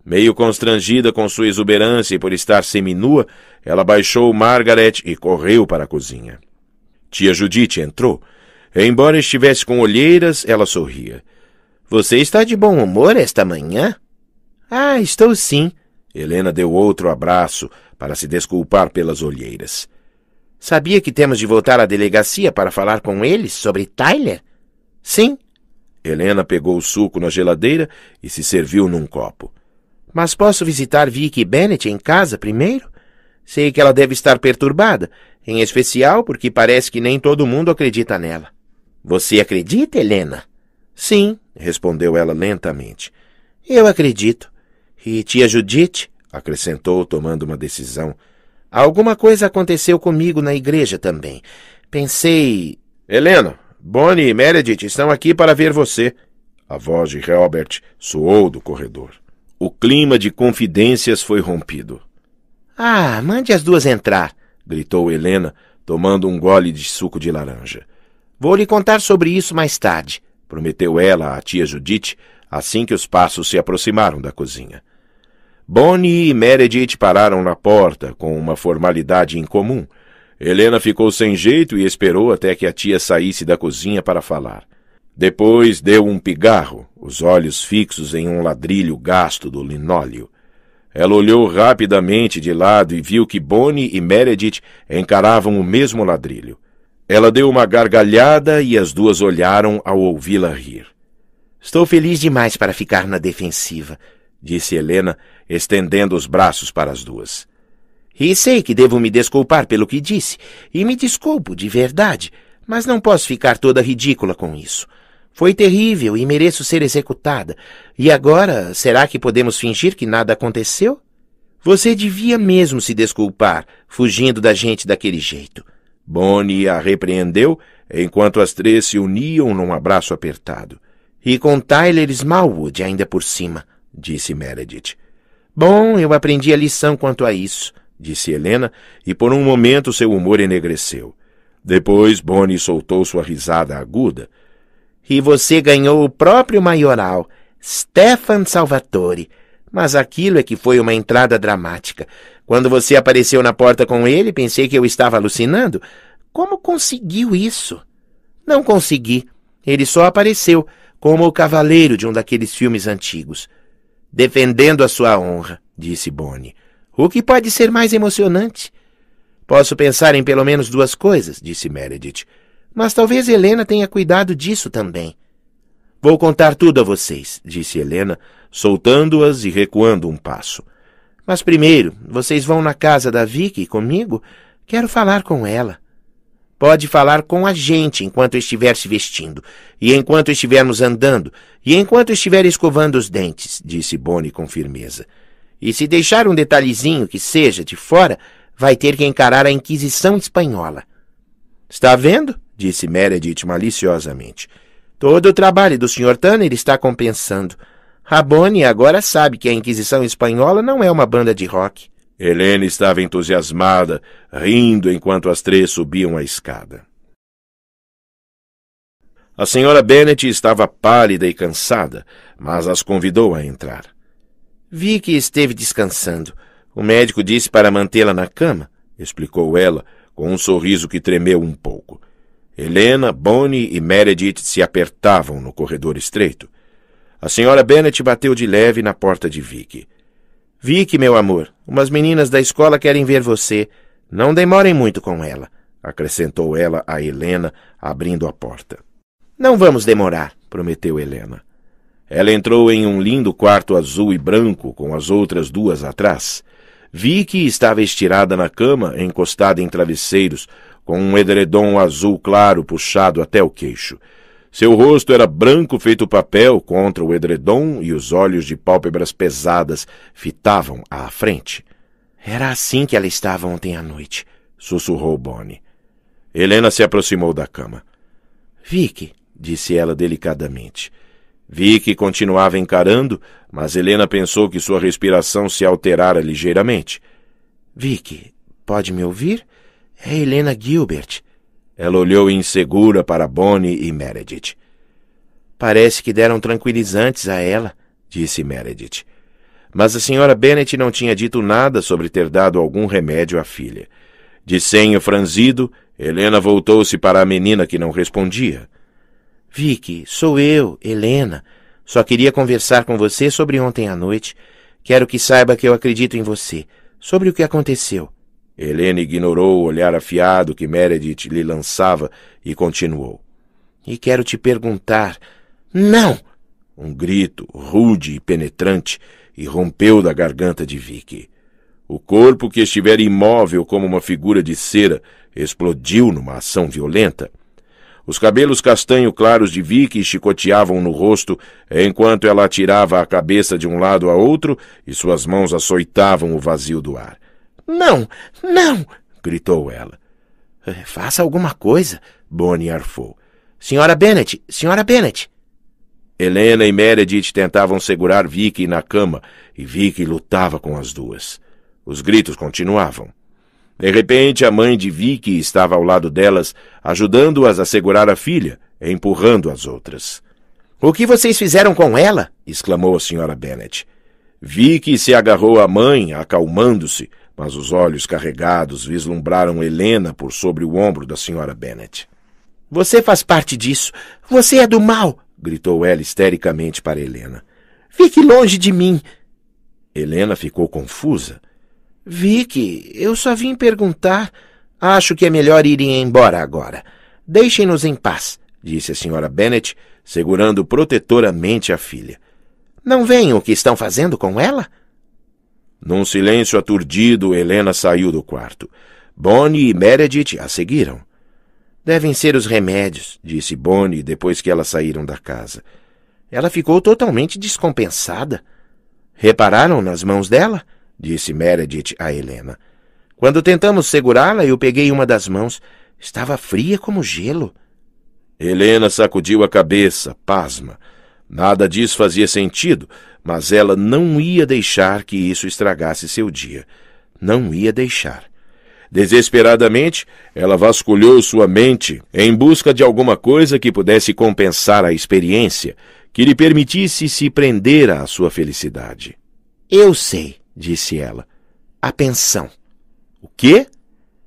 Meio constrangida com sua exuberância e por estar seminua, ela baixou Margaret e correu para a cozinha. Tia Judite entrou. Embora estivesse com olheiras, ela sorria. Você está de bom humor esta manhã? Ah, estou sim. Helena deu outro abraço para se desculpar pelas olheiras. Sabia que temos de voltar à delegacia para falar com eles sobre Tyler? Sim. Helena pegou o suco na geladeira e se serviu num copo. Mas posso visitar Vicky Bennett em casa primeiro? Sei que ela deve estar perturbada, em especial porque parece que nem todo mundo acredita nela. Você acredita, Helena? Sim, respondeu ela lentamente. Eu acredito. E tia Judite, acrescentou, tomando uma decisão, alguma coisa aconteceu comigo na igreja também. Pensei. Helena, Bonnie e Meredith estão aqui para ver você. A voz de Robert soou do corredor. O clima de confidências foi rompido. Ah, mande as duas entrar, gritou Helena, tomando um gole de suco de laranja. Vou lhe contar sobre isso mais tarde, prometeu ela à tia Judite, assim que os passos se aproximaram da cozinha. Bonnie e Meredith pararam na porta, com uma formalidade incomum. Helena ficou sem jeito e esperou até que a tia saísse da cozinha para falar. Depois deu um pigarro, os olhos fixos em um ladrilho gasto do linóleo. Ela olhou rapidamente de lado e viu que Bonnie e Meredith encaravam o mesmo ladrilho. Ela deu uma gargalhada e as duas olharam ao ouvi-la rir. Estou feliz demais para ficar na defensiva, disse Helena, estendendo os braços para as duas. E sei que devo me desculpar pelo que disse, e me desculpo de verdade, mas não posso ficar toda ridícula com isso. Foi terrível e mereço ser executada. E agora, será que podemos fingir que nada aconteceu? Você devia mesmo se desculpar, fugindo da gente daquele jeito. Bonnie a repreendeu, enquanto as três se uniam num abraço apertado. E com Tyler Smallwood ainda por cima disse Meredith. Bom, eu aprendi a lição quanto a isso, disse Helena, e por um momento seu humor enegreceu. Depois Bonnie soltou sua risada aguda. E você ganhou o próprio maioral, Stefan Salvatore. Mas aquilo é que foi uma entrada dramática. Quando você apareceu na porta com ele, pensei que eu estava alucinando. Como conseguiu isso? Não consegui. Ele só apareceu, como o cavaleiro de um daqueles filmes antigos defendendo a sua honra, disse Boni. O que pode ser mais emocionante? Posso pensar em pelo menos duas coisas, disse Meredith. Mas talvez Helena tenha cuidado disso também. Vou contar tudo a vocês, disse Helena, soltando-as e recuando um passo. Mas primeiro, vocês vão na casa da Vicky comigo? Quero falar com ela. Pode falar com a gente enquanto estiver se vestindo e enquanto estivermos andando e enquanto estiver escovando os dentes, disse Boni com firmeza. E se deixar um detalhezinho que seja de fora, vai ter que encarar a Inquisição espanhola. Está vendo? disse Meredith maliciosamente. Todo o trabalho do Sr. Tanner está compensando. A Boni agora sabe que a Inquisição espanhola não é uma banda de rock. Helena estava entusiasmada, rindo enquanto as três subiam a escada. A senhora Bennet estava pálida e cansada, mas as convidou a entrar. Vi que esteve descansando. O médico disse para mantê-la na cama, explicou ela, com um sorriso que tremeu um pouco. Helena, Bonnie e Meredith se apertavam no corredor estreito. A senhora Bennet bateu de leve na porta de Vicky. Vicky, meu amor, umas meninas da escola querem ver você. Não demorem muito com ela, acrescentou ela a Helena, abrindo a porta. Não vamos demorar, prometeu Helena. Ela entrou em um lindo quarto azul e branco, com as outras duas atrás. Vi que estava estirada na cama, encostada em travesseiros, com um edredom azul claro puxado até o queixo. Seu rosto era branco feito papel contra o edredom e os olhos de pálpebras pesadas fitavam à frente. Era assim que ela estava ontem à noite, sussurrou Bonnie. Helena se aproximou da cama. Vicky, disse ela delicadamente. Vi que continuava encarando, mas Helena pensou que sua respiração se alterara ligeiramente. Vicky, pode me ouvir? É Helena Gilbert. Ela olhou insegura para Bonnie e Meredith. Parece que deram tranquilizantes a ela, disse Meredith. Mas a senhora Bennet não tinha dito nada sobre ter dado algum remédio à filha. De senho franzido, Helena voltou-se para a menina que não respondia. Vicky, sou eu, Helena. Só queria conversar com você sobre ontem à noite. Quero que saiba que eu acredito em você. Sobre o que aconteceu. Helena ignorou o olhar afiado que Meredith lhe lançava e continuou. E quero te perguntar. Não! Um grito, rude e penetrante, irrompeu da garganta de Vicky. O corpo que estivera imóvel como uma figura de cera explodiu numa ação violenta. Os cabelos castanho claros de Vicky chicoteavam no rosto, eh, enquanto ela atirava a cabeça de um lado a outro e suas mãos açoitavam o vazio do ar. Não! Não! gritou ela. Eh, faça alguma coisa, Bonnie arfou. Senhora Bennet! Senhora Bennet! Helena e Meredith tentavam segurar Vicky na cama, e Vicky lutava com as duas. Os gritos continuavam. De repente, a mãe de Vicky estava ao lado delas, ajudando-as a segurar a filha, empurrando as outras. O que vocês fizeram com ela? exclamou a senhora Bennet. Vicky se agarrou à mãe, acalmando-se, mas os olhos carregados vislumbraram Helena por sobre o ombro da senhora Bennet. Você faz parte disso. Você é do mal! gritou ela histericamente para Helena. Fique longe de mim! Helena ficou confusa. Vicky, eu só vim perguntar. Acho que é melhor irem embora agora. Deixem-nos em paz, disse a senhora Bennet, segurando protetoramente a filha. Não veem o que estão fazendo com ela? Num silêncio aturdido, Helena saiu do quarto. Bonnie e Meredith a seguiram. Devem ser os remédios, disse Bonnie depois que elas saíram da casa. Ela ficou totalmente descompensada. Repararam nas mãos dela? — disse Meredith a Helena. Quando tentamos segurá-la, eu peguei uma das mãos. Estava fria como gelo. Helena sacudiu a cabeça, pasma. Nada disso fazia sentido, mas ela não ia deixar que isso estragasse seu dia. Não ia deixar. Desesperadamente, ela vasculhou sua mente em busca de alguma coisa que pudesse compensar a experiência, que lhe permitisse se prender à sua felicidade. Eu sei, disse ela. A pensão. O quê?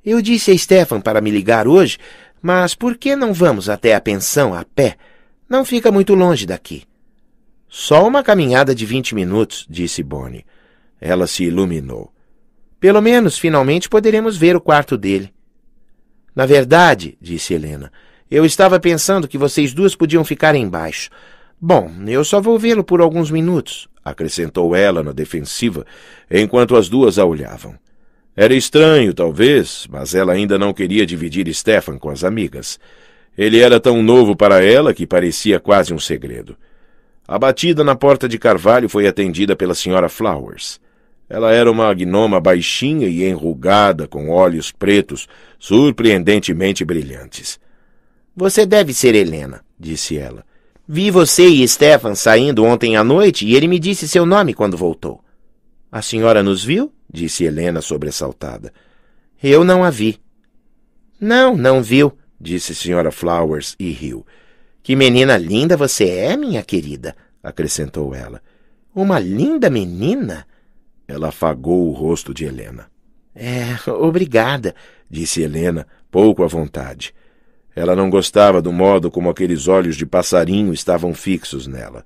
Eu disse a Stefan para me ligar hoje, mas por que não vamos até a pensão a pé? Não fica muito longe daqui. Só uma caminhada de vinte minutos, disse Bonnie. Ela se iluminou. Pelo menos, finalmente, poderemos ver o quarto dele. Na verdade, disse Helena, eu estava pensando que vocês duas podiam ficar embaixo. Bom, eu só vou vê-lo por alguns minutos acrescentou ela na defensiva, enquanto as duas a olhavam. Era estranho, talvez, mas ela ainda não queria dividir Stefan com as amigas. Ele era tão novo para ela que parecia quase um segredo. A batida na porta de Carvalho foi atendida pela senhora Flowers. Ela era uma gnoma baixinha e enrugada, com olhos pretos, surpreendentemente brilhantes. Você deve ser Helena, disse ela. Vi você e Stefan saindo ontem à noite e ele me disse seu nome quando voltou. A senhora nos viu? disse Helena sobressaltada. Eu não a vi. Não, não viu, disse senhora Flowers e riu. Que menina linda você é, minha querida, acrescentou ela. Uma linda menina? Ela afagou o rosto de Helena. É, obrigada, disse Helena, pouco à vontade. Ela não gostava do modo como aqueles olhos de passarinho estavam fixos nela.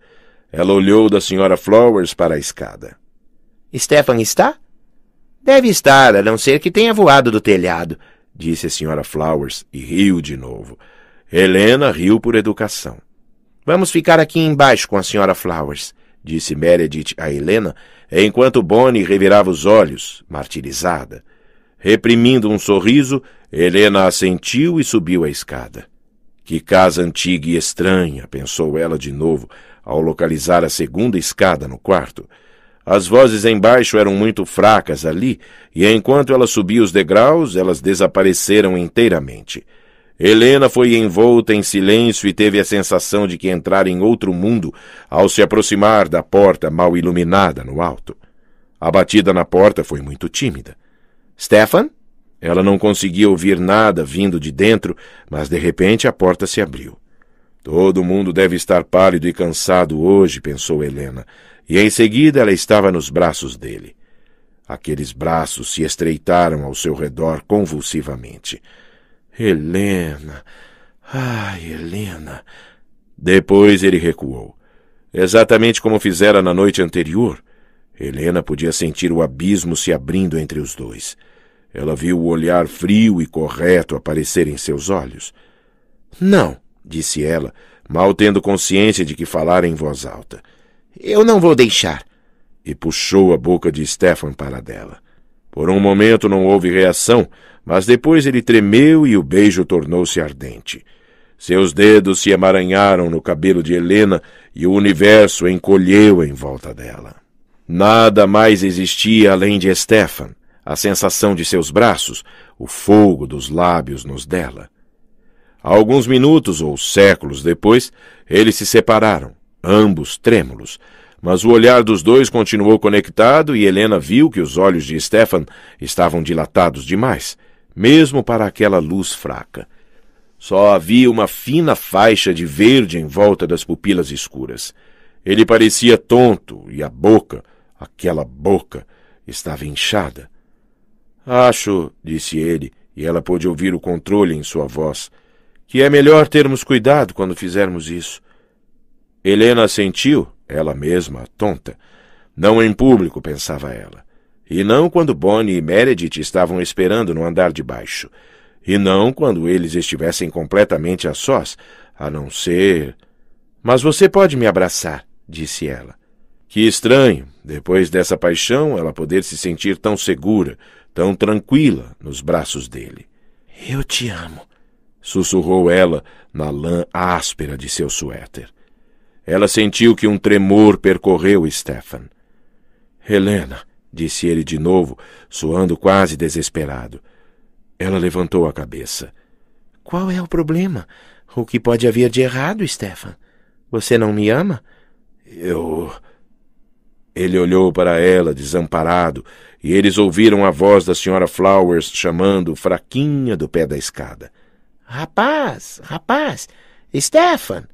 Ela olhou da senhora Flowers para a escada. Stefan está? Deve estar, a não ser que tenha voado do telhado, disse a senhora Flowers e riu de novo. Helena riu por educação. Vamos ficar aqui embaixo com a senhora Flowers, disse Meredith a Helena, enquanto Bonnie revirava os olhos, martirizada. Reprimindo um sorriso, Helena assentiu e subiu a escada. Que casa antiga e estranha, pensou ela de novo, ao localizar a segunda escada no quarto. As vozes embaixo eram muito fracas ali, e enquanto ela subia os degraus, elas desapareceram inteiramente. Helena foi envolta em silêncio e teve a sensação de que entrara em outro mundo ao se aproximar da porta mal iluminada no alto. A batida na porta foi muito tímida. Stefan? Ela não conseguia ouvir nada vindo de dentro, mas de repente a porta se abriu. Todo mundo deve estar pálido e cansado hoje, pensou Helena, e em seguida ela estava nos braços dele. Aqueles braços se estreitaram ao seu redor convulsivamente. Helena! Ai, Helena! Depois ele recuou. Exatamente como fizera na noite anterior, Helena podia sentir o abismo se abrindo entre os dois. Ela viu o olhar frio e correto aparecer em seus olhos. Não, disse ela, mal tendo consciência de que falara em voz alta. Eu não vou deixar. E puxou a boca de Stefan para dela. Por um momento não houve reação, mas depois ele tremeu e o beijo tornou-se ardente. Seus dedos se emaranharam no cabelo de Helena e o universo encolheu em volta dela. Nada mais existia além de Stefan a sensação de seus braços, o fogo dos lábios nos dela. Alguns minutos ou séculos depois, eles se separaram, ambos trêmulos, mas o olhar dos dois continuou conectado e Helena viu que os olhos de Stefan estavam dilatados demais, mesmo para aquela luz fraca. Só havia uma fina faixa de verde em volta das pupilas escuras. Ele parecia tonto e a boca, aquela boca, estava inchada. Acho, disse ele, e ela pôde ouvir o controle em sua voz, que é melhor termos cuidado quando fizermos isso. Helena sentiu, ela mesma, tonta. Não em público, pensava ela. E não quando Bonnie e Meredith estavam esperando no andar de baixo. E não quando eles estivessem completamente a sós, a não ser. Mas você pode me abraçar, disse ela. Que estranho, depois dessa paixão, ela poder se sentir tão segura, tão tranquila nos braços dele. Eu te amo, sussurrou ela na lã áspera de seu suéter. Ela sentiu que um tremor percorreu Stefan. Helena, disse ele de novo, soando quase desesperado. Ela levantou a cabeça. Qual é o problema? O que pode haver de errado, Stefan? Você não me ama? Eu. Ele olhou para ela, desamparado, e eles ouviram a voz da senhora Flowers chamando fraquinha do pé da escada. Rapaz, rapaz, Stefan!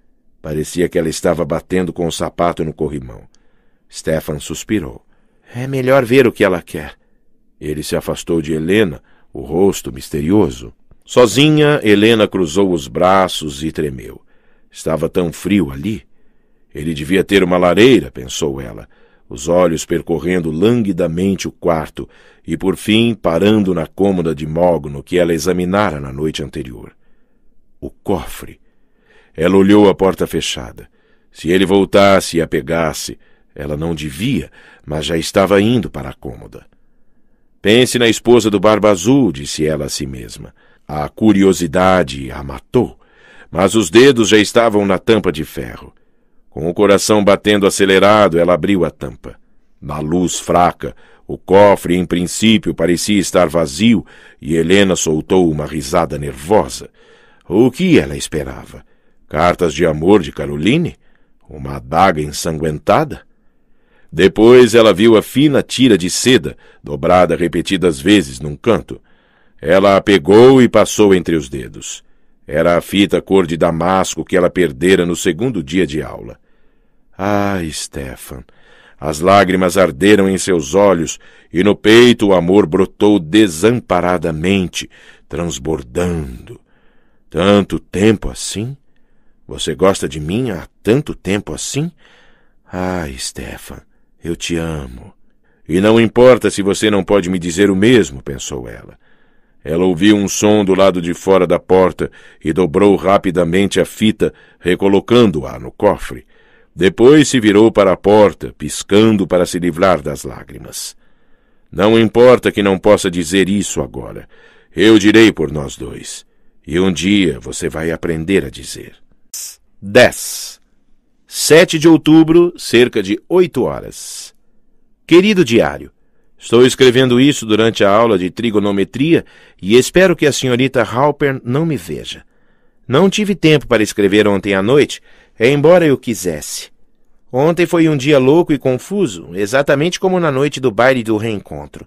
Parecia que ela estava batendo com o sapato no corrimão. Stefan suspirou. É melhor ver o que ela quer. Ele se afastou de Helena, o rosto misterioso. Sozinha, Helena cruzou os braços e tremeu. Estava tão frio ali. Ele devia ter uma lareira, pensou ela os olhos percorrendo languidamente o quarto e, por fim, parando na cômoda de mogno que ela examinara na noite anterior. O cofre. Ela olhou a porta fechada. Se ele voltasse e a pegasse, ela não devia, mas já estava indo para a cômoda. Pense na esposa do Barba Azul, disse ela a si mesma. A curiosidade a matou, mas os dedos já estavam na tampa de ferro. Com o coração batendo acelerado, ela abriu a tampa. Na luz fraca, o cofre, em princípio, parecia estar vazio e Helena soltou uma risada nervosa. O que ela esperava? Cartas de amor de Caroline? Uma adaga ensanguentada? Depois ela viu a fina tira de seda, dobrada repetidas vezes num canto. Ela a pegou e passou entre os dedos. Era a fita cor de damasco que ela perdera no segundo dia de aula. Ah, Stefan! As lágrimas arderam em seus olhos e no peito o amor brotou desamparadamente, transbordando. Tanto tempo assim? Você gosta de mim há tanto tempo assim? Ah, Stefan, eu te amo. E não importa se você não pode me dizer o mesmo, pensou ela. Ela ouviu um som do lado de fora da porta e dobrou rapidamente a fita, recolocando-a no cofre. Depois se virou para a porta, piscando para se livrar das lágrimas. Não importa que não possa dizer isso agora. Eu direi por nós dois. E um dia você vai aprender a dizer. 10. 7 de outubro, cerca de oito horas. Querido diário, Estou escrevendo isso durante a aula de trigonometria e espero que a senhorita Halpern não me veja. Não tive tempo para escrever ontem à noite, embora eu quisesse. Ontem foi um dia louco e confuso, exatamente como na noite do baile do reencontro.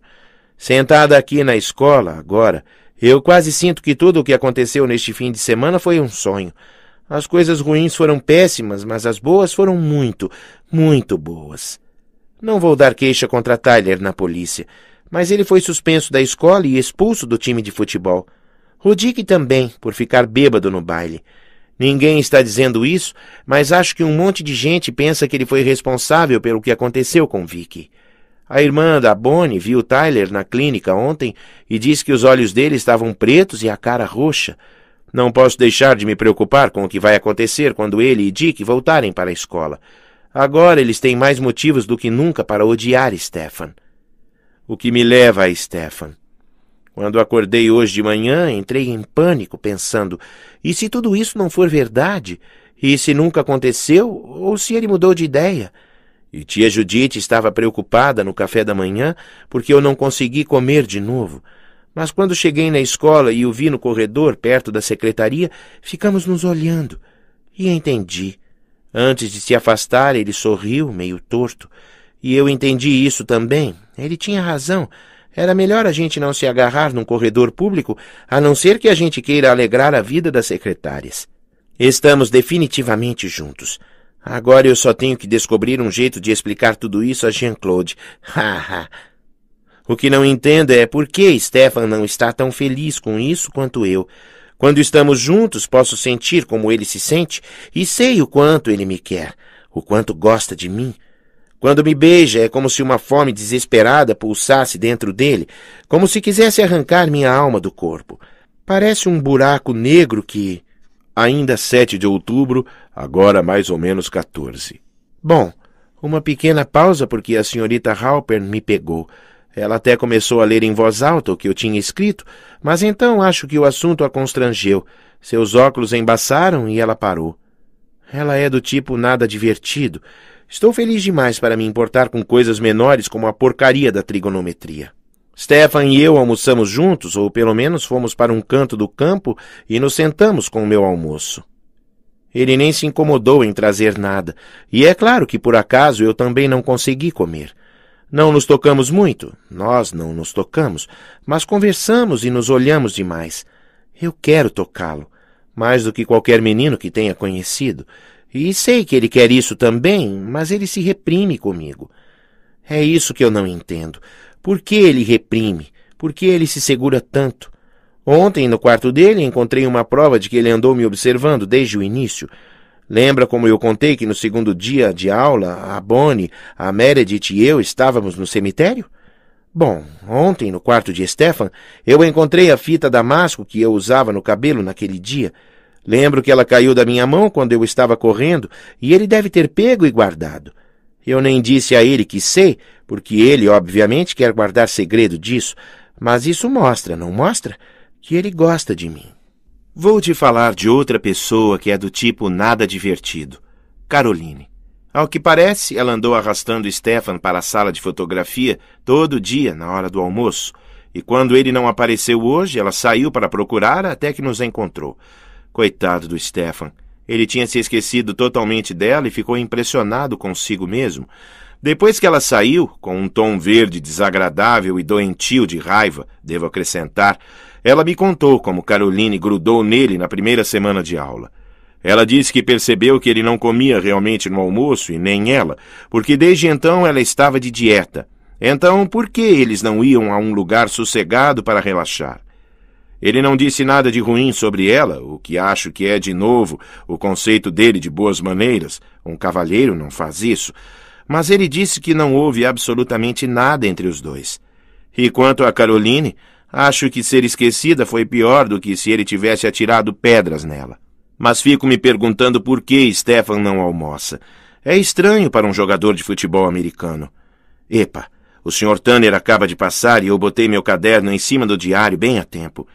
Sentada aqui na escola, agora, eu quase sinto que tudo o que aconteceu neste fim de semana foi um sonho. As coisas ruins foram péssimas, mas as boas foram muito, muito boas. Não vou dar queixa contra Tyler na polícia, mas ele foi suspenso da escola e expulso do time de futebol. Rudick também, por ficar bêbado no baile. Ninguém está dizendo isso, mas acho que um monte de gente pensa que ele foi responsável pelo que aconteceu com Vicky. A irmã da Bonnie viu Tyler na clínica ontem e disse que os olhos dele estavam pretos e a cara roxa. Não posso deixar de me preocupar com o que vai acontecer quando ele e Dick voltarem para a escola. Agora eles têm mais motivos do que nunca para odiar Stefan. O que me leva a Stefan? Quando acordei hoje de manhã, entrei em pânico, pensando: e se tudo isso não for verdade? E se nunca aconteceu? Ou se ele mudou de ideia? E tia Judite estava preocupada no café da manhã porque eu não consegui comer de novo. Mas quando cheguei na escola e o vi no corredor perto da secretaria, ficamos nos olhando. E entendi. Antes de se afastar, ele sorriu, meio torto, e eu entendi isso também. Ele tinha razão. Era melhor a gente não se agarrar num corredor público, a não ser que a gente queira alegrar a vida das secretárias. Estamos definitivamente juntos. Agora eu só tenho que descobrir um jeito de explicar tudo isso a Jean-Claude. Haha. o que não entendo é por que Stefan não está tão feliz com isso quanto eu. Quando estamos juntos, posso sentir como ele se sente e sei o quanto ele me quer, o quanto gosta de mim. Quando me beija, é como se uma fome desesperada pulsasse dentro dele, como se quisesse arrancar minha alma do corpo. Parece um buraco negro que. Ainda 7 de outubro, agora mais ou menos 14. Bom, uma pequena pausa porque a senhorita Halpern me pegou. Ela até começou a ler em voz alta o que eu tinha escrito, mas então acho que o assunto a constrangeu. Seus óculos embaçaram e ela parou. Ela é do tipo nada divertido. Estou feliz demais para me importar com coisas menores como a porcaria da trigonometria. Stefan e eu almoçamos juntos, ou pelo menos fomos para um canto do campo e nos sentamos com o meu almoço. Ele nem se incomodou em trazer nada, e é claro que por acaso eu também não consegui comer. Não nos tocamos muito, nós não nos tocamos, mas conversamos e nos olhamos demais. Eu quero tocá-lo, mais do que qualquer menino que tenha conhecido, e sei que ele quer isso também, mas ele se reprime comigo. É isso que eu não entendo. Por que ele reprime? Por que ele se segura tanto? Ontem, no quarto dele, encontrei uma prova de que ele andou me observando desde o início. Lembra como eu contei que no segundo dia de aula, a Bonnie, a Meredith e eu estávamos no cemitério? Bom, ontem, no quarto de Stefan, eu encontrei a fita damasco que eu usava no cabelo naquele dia. Lembro que ela caiu da minha mão quando eu estava correndo, e ele deve ter pego e guardado. Eu nem disse a ele que sei, porque ele, obviamente, quer guardar segredo disso, mas isso mostra, não mostra, que ele gosta de mim. Vou te falar de outra pessoa que é do tipo nada divertido. Caroline. Ao que parece, ela andou arrastando Stefan para a sala de fotografia todo dia na hora do almoço, e quando ele não apareceu hoje, ela saiu para procurar até que nos encontrou. Coitado do Stefan. Ele tinha se esquecido totalmente dela e ficou impressionado consigo mesmo. Depois que ela saiu, com um tom verde desagradável e doentio de raiva, devo acrescentar, ela me contou como Caroline grudou nele na primeira semana de aula. Ela disse que percebeu que ele não comia realmente no almoço e nem ela, porque desde então ela estava de dieta. Então, por que eles não iam a um lugar sossegado para relaxar? Ele não disse nada de ruim sobre ela, o que acho que é, de novo, o conceito dele de boas maneiras. Um cavalheiro não faz isso. Mas ele disse que não houve absolutamente nada entre os dois. E quanto a Caroline, Acho que ser esquecida foi pior do que se ele tivesse atirado pedras nela. Mas fico me perguntando por que Stefan não almoça. É estranho para um jogador de futebol americano. Epa, o Sr. Tanner acaba de passar e eu botei meu caderno em cima do diário bem a tempo.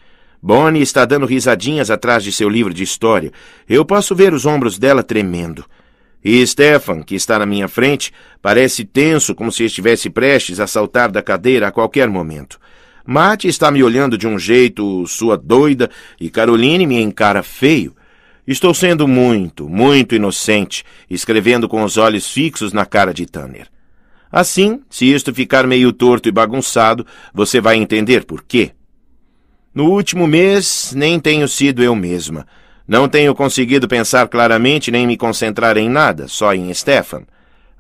Bonnie está dando risadinhas atrás de seu livro de história. Eu posso ver os ombros dela tremendo. E Stefan, que está na minha frente, parece tenso como se estivesse prestes a saltar da cadeira a qualquer momento. Mate está me olhando de um jeito sua doida e Caroline me encara feio. Estou sendo muito, muito inocente, escrevendo com os olhos fixos na cara de Tanner. Assim, se isto ficar meio torto e bagunçado, você vai entender por quê. No último mês, nem tenho sido eu mesma. Não tenho conseguido pensar claramente nem me concentrar em nada, só em Stefan.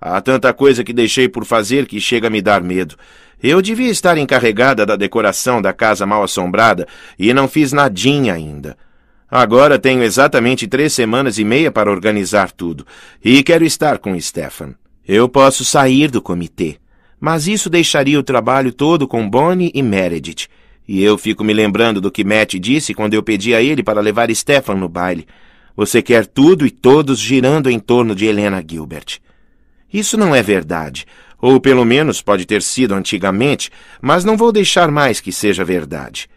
Há tanta coisa que deixei por fazer que chega a me dar medo. Eu devia estar encarregada da decoração da casa mal-assombrada e não fiz nadinha ainda. Agora tenho exatamente três semanas e meia para organizar tudo, e quero estar com Stefan. Eu posso sair do comitê, mas isso deixaria o trabalho todo com Bonnie e Meredith. E eu fico me lembrando do que Matt disse quando eu pedi a ele para levar Stefan no baile. Você quer tudo e todos girando em torno de Helena Gilbert. Isso não é verdade. Ou pelo menos pode ter sido antigamente, mas não vou deixar mais que seja verdade.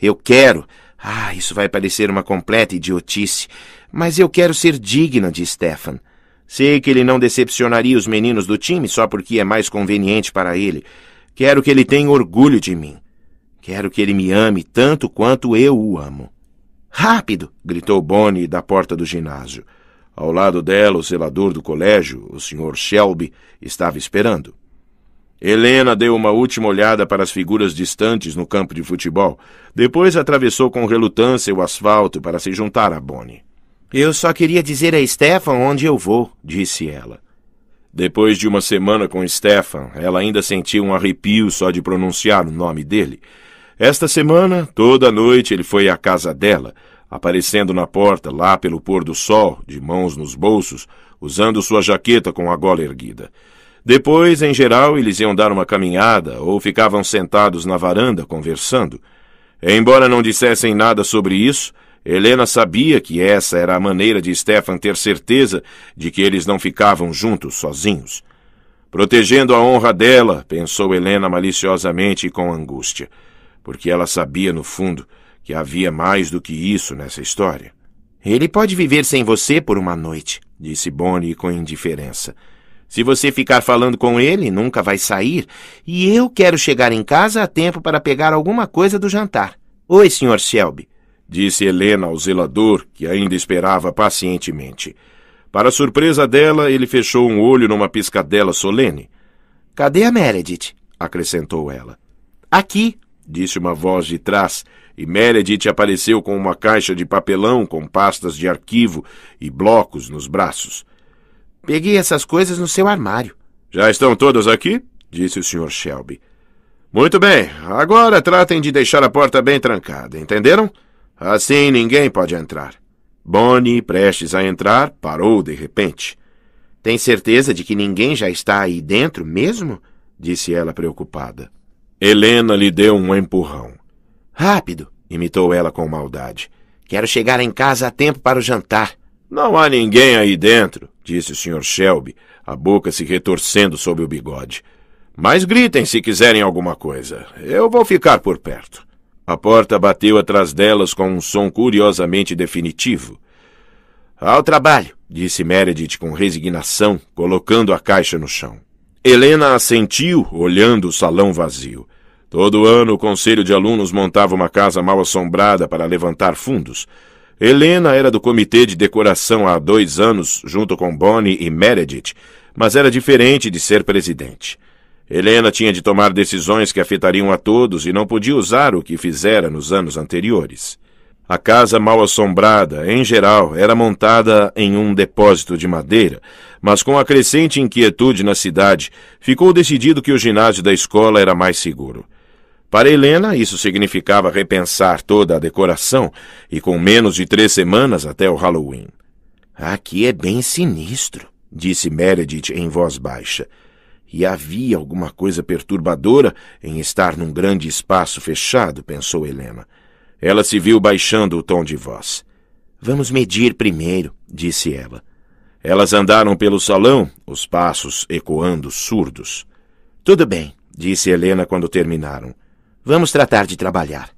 Eu quero. Ah, isso vai parecer uma completa idiotice, mas eu quero ser digna de Stefan. Sei que ele não decepcionaria os meninos do time só porque é mais conveniente para ele. Quero que ele tenha orgulho de mim. Quero que ele me ame tanto quanto eu o amo. Rápido! gritou Bonnie da porta do ginásio. Ao lado dela, o zelador do colégio, o Sr. Shelby, estava esperando. Helena deu uma última olhada para as figuras distantes no campo de futebol. Depois atravessou com relutância o asfalto para se juntar a Bonnie. Eu só queria dizer a Stefan onde eu vou, disse ela. Depois de uma semana com Stefan, ela ainda sentia um arrepio só de pronunciar o nome dele. Esta semana, toda noite, ele foi à casa dela, Aparecendo na porta, lá pelo pôr do sol, de mãos nos bolsos, usando sua jaqueta com a gola erguida. Depois, em geral, eles iam dar uma caminhada ou ficavam sentados na varanda conversando. Embora não dissessem nada sobre isso, Helena sabia que essa era a maneira de Stefan ter certeza de que eles não ficavam juntos sozinhos. Protegendo a honra dela, pensou Helena maliciosamente e com angústia, porque ela sabia, no fundo, que havia mais do que isso nessa história. Ele pode viver sem você por uma noite, disse Bonnie com indiferença. Se você ficar falando com ele, nunca vai sair, e eu quero chegar em casa a tempo para pegar alguma coisa do jantar. Oi, Sr. Shelby, disse Helena ao zelador, que ainda esperava pacientemente. Para surpresa dela, ele fechou um olho numa piscadela solene. Cadê a Meredith? acrescentou ela. Aqui, disse uma voz de trás, e Meredith apareceu com uma caixa de papelão com pastas de arquivo e blocos nos braços. Peguei essas coisas no seu armário. Já estão todas aqui? disse o Sr. Shelby. Muito bem, agora tratem de deixar a porta bem trancada, entenderam? Assim ninguém pode entrar. Bonnie, prestes a entrar, parou de repente. Tem certeza de que ninguém já está aí dentro mesmo? disse ela preocupada. Helena lhe deu um empurrão. Rápido, imitou ela com maldade. Quero chegar em casa a tempo para o jantar. Não há ninguém aí dentro, disse o Sr. Shelby, a boca se retorcendo sob o bigode. Mas gritem se quiserem alguma coisa. Eu vou ficar por perto. A porta bateu atrás delas com um som curiosamente definitivo. Ao trabalho, disse Meredith com resignação, colocando a caixa no chão. Helena assentiu, olhando o salão vazio. Todo ano o conselho de alunos montava uma casa mal assombrada para levantar fundos. Helena era do comitê de decoração há dois anos, junto com Bonnie e Meredith, mas era diferente de ser presidente. Helena tinha de tomar decisões que afetariam a todos e não podia usar o que fizera nos anos anteriores. A casa mal assombrada, em geral, era montada em um depósito de madeira, mas com a crescente inquietude na cidade, ficou decidido que o ginásio da escola era mais seguro. Para Helena, isso significava repensar toda a decoração e com menos de três semanas até o Halloween. Aqui é bem sinistro, disse Meredith em voz baixa. E havia alguma coisa perturbadora em estar num grande espaço fechado, pensou Helena. Ela se viu baixando o tom de voz. Vamos medir primeiro, disse ela. Elas andaram pelo salão, os passos ecoando surdos. Tudo bem, disse Helena quando terminaram. Vamos tratar de trabalhar.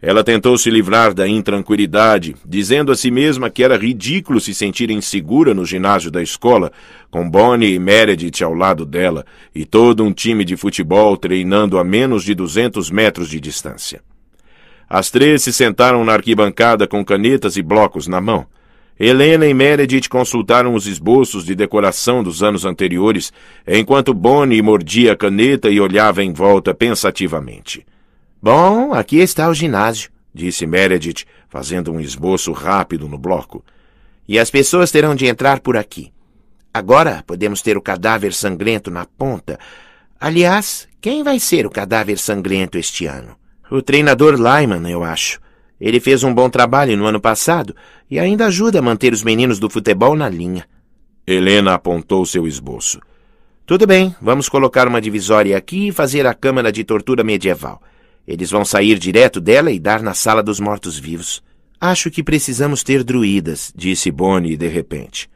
Ela tentou se livrar da intranquilidade, dizendo a si mesma que era ridículo se sentir insegura no ginásio da escola, com Bonnie e Meredith ao lado dela e todo um time de futebol treinando a menos de 200 metros de distância. As três se sentaram na arquibancada com canetas e blocos na mão. Helena e Meredith consultaram os esboços de decoração dos anos anteriores, enquanto Bonnie mordia a caneta e olhava em volta pensativamente. Bom, aqui está o ginásio, disse Meredith, fazendo um esboço rápido no bloco. E as pessoas terão de entrar por aqui. Agora podemos ter o cadáver sangrento na ponta. Aliás, quem vai ser o cadáver sangrento este ano? O treinador Lyman, eu acho. Ele fez um bom trabalho no ano passado e ainda ajuda a manter os meninos do futebol na linha. Helena apontou seu esboço. Tudo bem, vamos colocar uma divisória aqui e fazer a câmara de tortura medieval. Eles vão sair direto dela e dar na sala dos mortos-vivos. Acho que precisamos ter druidas, disse Bonnie de repente.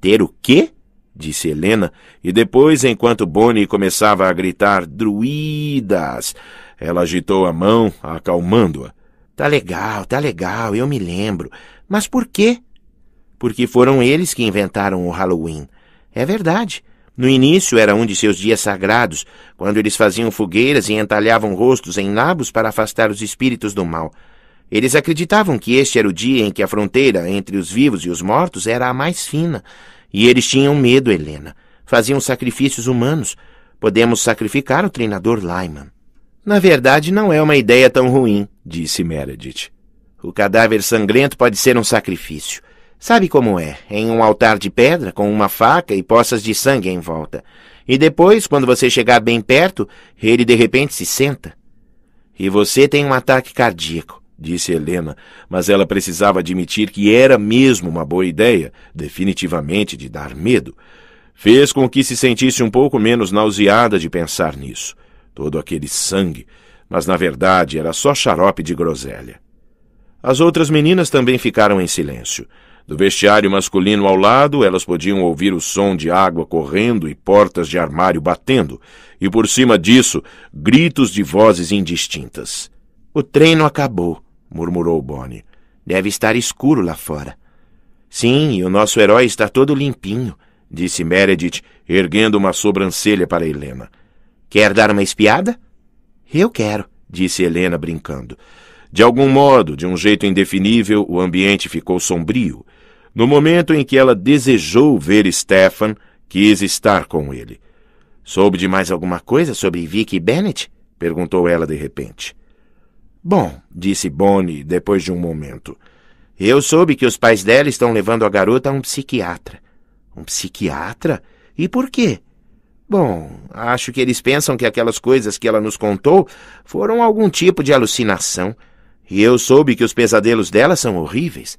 Ter o quê? disse Helena, e depois, enquanto Bonnie começava a gritar druidas, ela agitou a mão, acalmando-a. Tá legal, tá legal, eu me lembro. Mas por quê? Porque foram eles que inventaram o Halloween. É verdade. No início era um de seus dias sagrados, quando eles faziam fogueiras e entalhavam rostos em nabos para afastar os espíritos do mal. Eles acreditavam que este era o dia em que a fronteira entre os vivos e os mortos era a mais fina. E eles tinham medo, Helena. Faziam sacrifícios humanos. Podemos sacrificar o treinador Lyman. Na verdade, não é uma ideia tão ruim, disse Meredith. O cadáver sangrento pode ser um sacrifício. Sabe como é? Em um altar de pedra, com uma faca e poças de sangue em volta. E depois, quando você chegar bem perto, ele de repente se senta. E você tem um ataque cardíaco, disse Helena, mas ela precisava admitir que era mesmo uma boa ideia, definitivamente de dar medo. Fez com que se sentisse um pouco menos nauseada de pensar nisso todo aquele sangue, mas na verdade era só xarope de groselha. As outras meninas também ficaram em silêncio. Do vestiário masculino ao lado, elas podiam ouvir o som de água correndo e portas de armário batendo, e por cima disso, gritos de vozes indistintas. O treino acabou, murmurou Bonnie. Deve estar escuro lá fora. Sim, e o nosso herói está todo limpinho, disse Meredith, erguendo uma sobrancelha para Helena. Quer dar uma espiada? Eu quero, disse Helena brincando. De algum modo, de um jeito indefinível, o ambiente ficou sombrio. No momento em que ela desejou ver Stefan, quis estar com ele. Soube de mais alguma coisa sobre Vicky Bennett? perguntou ela de repente. Bom, disse Bonnie depois de um momento. Eu soube que os pais dela estão levando a garota a um psiquiatra. Um psiquiatra? E por quê? Bom, acho que eles pensam que aquelas coisas que ela nos contou foram algum tipo de alucinação. E eu soube que os pesadelos dela são horríveis.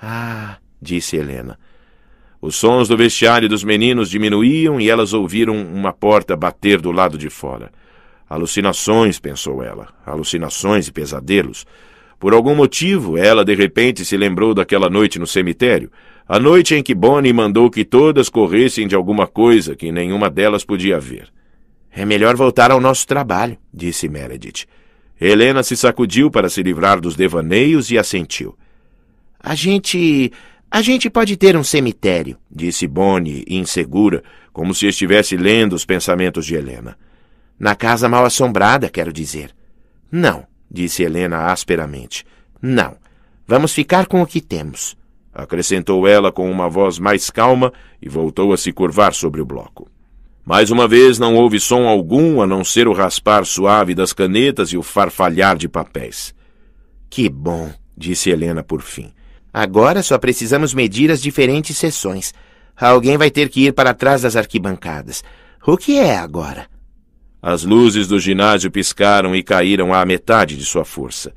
Ah, disse Helena. Os sons do vestiário dos meninos diminuíam e elas ouviram uma porta bater do lado de fora. Alucinações, pensou ela, alucinações e pesadelos. Por algum motivo, ela de repente se lembrou daquela noite no cemitério, a noite em que Bonnie mandou que todas corressem de alguma coisa que nenhuma delas podia ver. É melhor voltar ao nosso trabalho, disse Meredith. Helena se sacudiu para se livrar dos devaneios e assentiu. A gente. A gente pode ter um cemitério, disse Bonnie, insegura, como se estivesse lendo os pensamentos de Helena. Na casa mal assombrada, quero dizer. Não, disse Helena asperamente. Não. Vamos ficar com o que temos acrescentou ela com uma voz mais calma e voltou a se curvar sobre o bloco. Mais uma vez não houve som algum a não ser o raspar suave das canetas e o farfalhar de papéis. Que bom, disse Helena por fim. Agora só precisamos medir as diferentes seções. Alguém vai ter que ir para trás das arquibancadas. O que é agora? As luzes do ginásio piscaram e caíram à metade de sua força.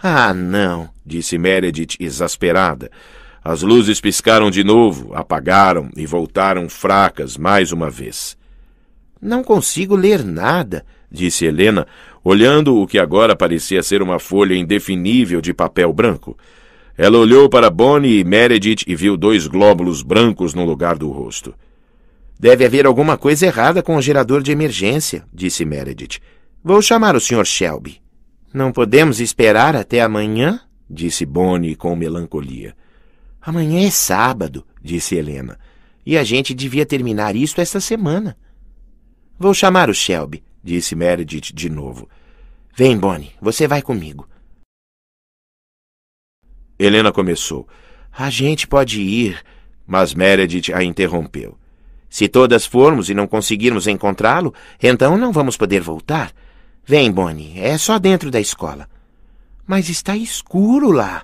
Ah, não, disse Meredith exasperada. As luzes piscaram de novo, apagaram e voltaram fracas mais uma vez. Não consigo ler nada, disse Helena, olhando o que agora parecia ser uma folha indefinível de papel branco. Ela olhou para Bonnie e Meredith e viu dois glóbulos brancos no lugar do rosto. Deve haver alguma coisa errada com o gerador de emergência, disse Meredith. Vou chamar o Sr. Shelby. Não podemos esperar até amanhã? disse Bonnie com melancolia. Amanhã é sábado, disse Helena, e a gente devia terminar isso esta semana. Vou chamar o Shelby, disse Meredith de novo. Vem, Bonnie, você vai comigo. Helena começou. A gente pode ir, mas Meredith a interrompeu. Se todas formos e não conseguirmos encontrá-lo, então não vamos poder voltar. Vem, Bonnie, é só dentro da escola. Mas está escuro lá,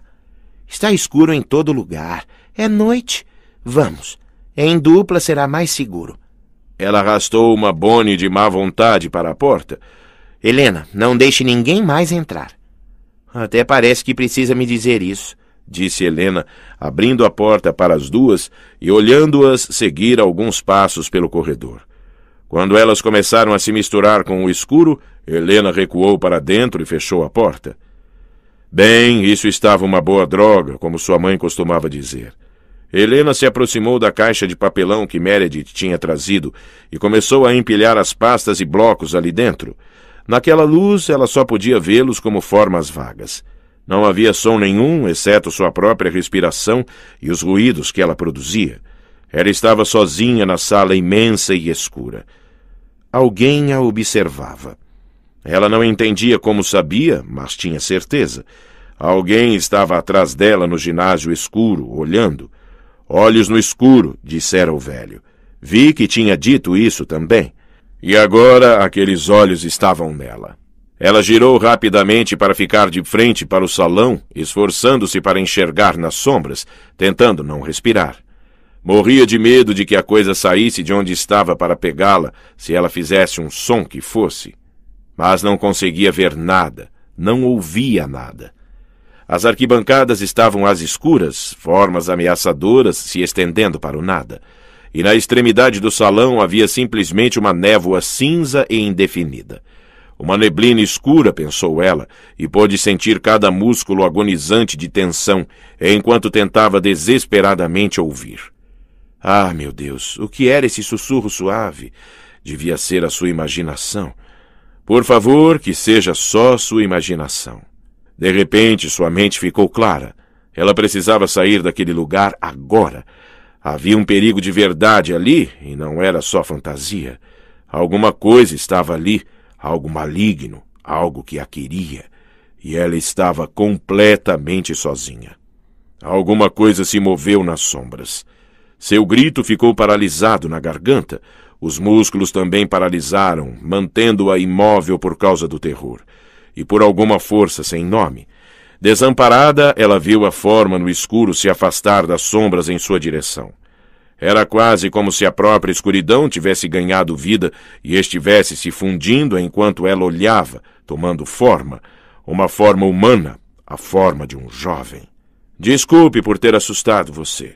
Está escuro em todo lugar. É noite. Vamos. Em dupla será mais seguro. Ela arrastou uma bone de má vontade para a porta. Helena, não deixe ninguém mais entrar. Até parece que precisa me dizer isso, disse Helena, abrindo a porta para as duas e olhando-as seguir alguns passos pelo corredor. Quando elas começaram a se misturar com o escuro, Helena recuou para dentro e fechou a porta. Bem, isso estava uma boa droga, como sua mãe costumava dizer. Helena se aproximou da caixa de papelão que Meredith tinha trazido e começou a empilhar as pastas e blocos ali dentro. Naquela luz, ela só podia vê-los como formas vagas. Não havia som nenhum, exceto sua própria respiração e os ruídos que ela produzia. Ela estava sozinha na sala imensa e escura. Alguém a observava. Ela não entendia como sabia, mas tinha certeza. Alguém estava atrás dela no ginásio escuro, olhando. Olhos no escuro, dissera o velho. Vi que tinha dito isso também. E agora aqueles olhos estavam nela. Ela girou rapidamente para ficar de frente para o salão, esforçando-se para enxergar nas sombras, tentando não respirar. Morria de medo de que a coisa saísse de onde estava para pegá-la, se ela fizesse um som que fosse mas não conseguia ver nada, não ouvia nada. As arquibancadas estavam às escuras, formas ameaçadoras se estendendo para o nada, e na extremidade do salão havia simplesmente uma névoa cinza e indefinida. Uma neblina escura, pensou ela, e pôde sentir cada músculo agonizante de tensão enquanto tentava desesperadamente ouvir. Ah, meu Deus, o que era esse sussurro suave? Devia ser a sua imaginação. Por favor, que seja só sua imaginação. De repente, sua mente ficou clara. Ela precisava sair daquele lugar agora. Havia um perigo de verdade ali, e não era só fantasia. Alguma coisa estava ali, algo maligno, algo que a queria. E ela estava completamente sozinha. Alguma coisa se moveu nas sombras. Seu grito ficou paralisado na garganta, os músculos também paralisaram, mantendo-a imóvel por causa do terror, e por alguma força sem nome. Desamparada, ela viu a forma no escuro se afastar das sombras em sua direção. Era quase como se a própria escuridão tivesse ganhado vida e estivesse se fundindo enquanto ela olhava, tomando forma, uma forma humana, a forma de um jovem. Desculpe por ter assustado você.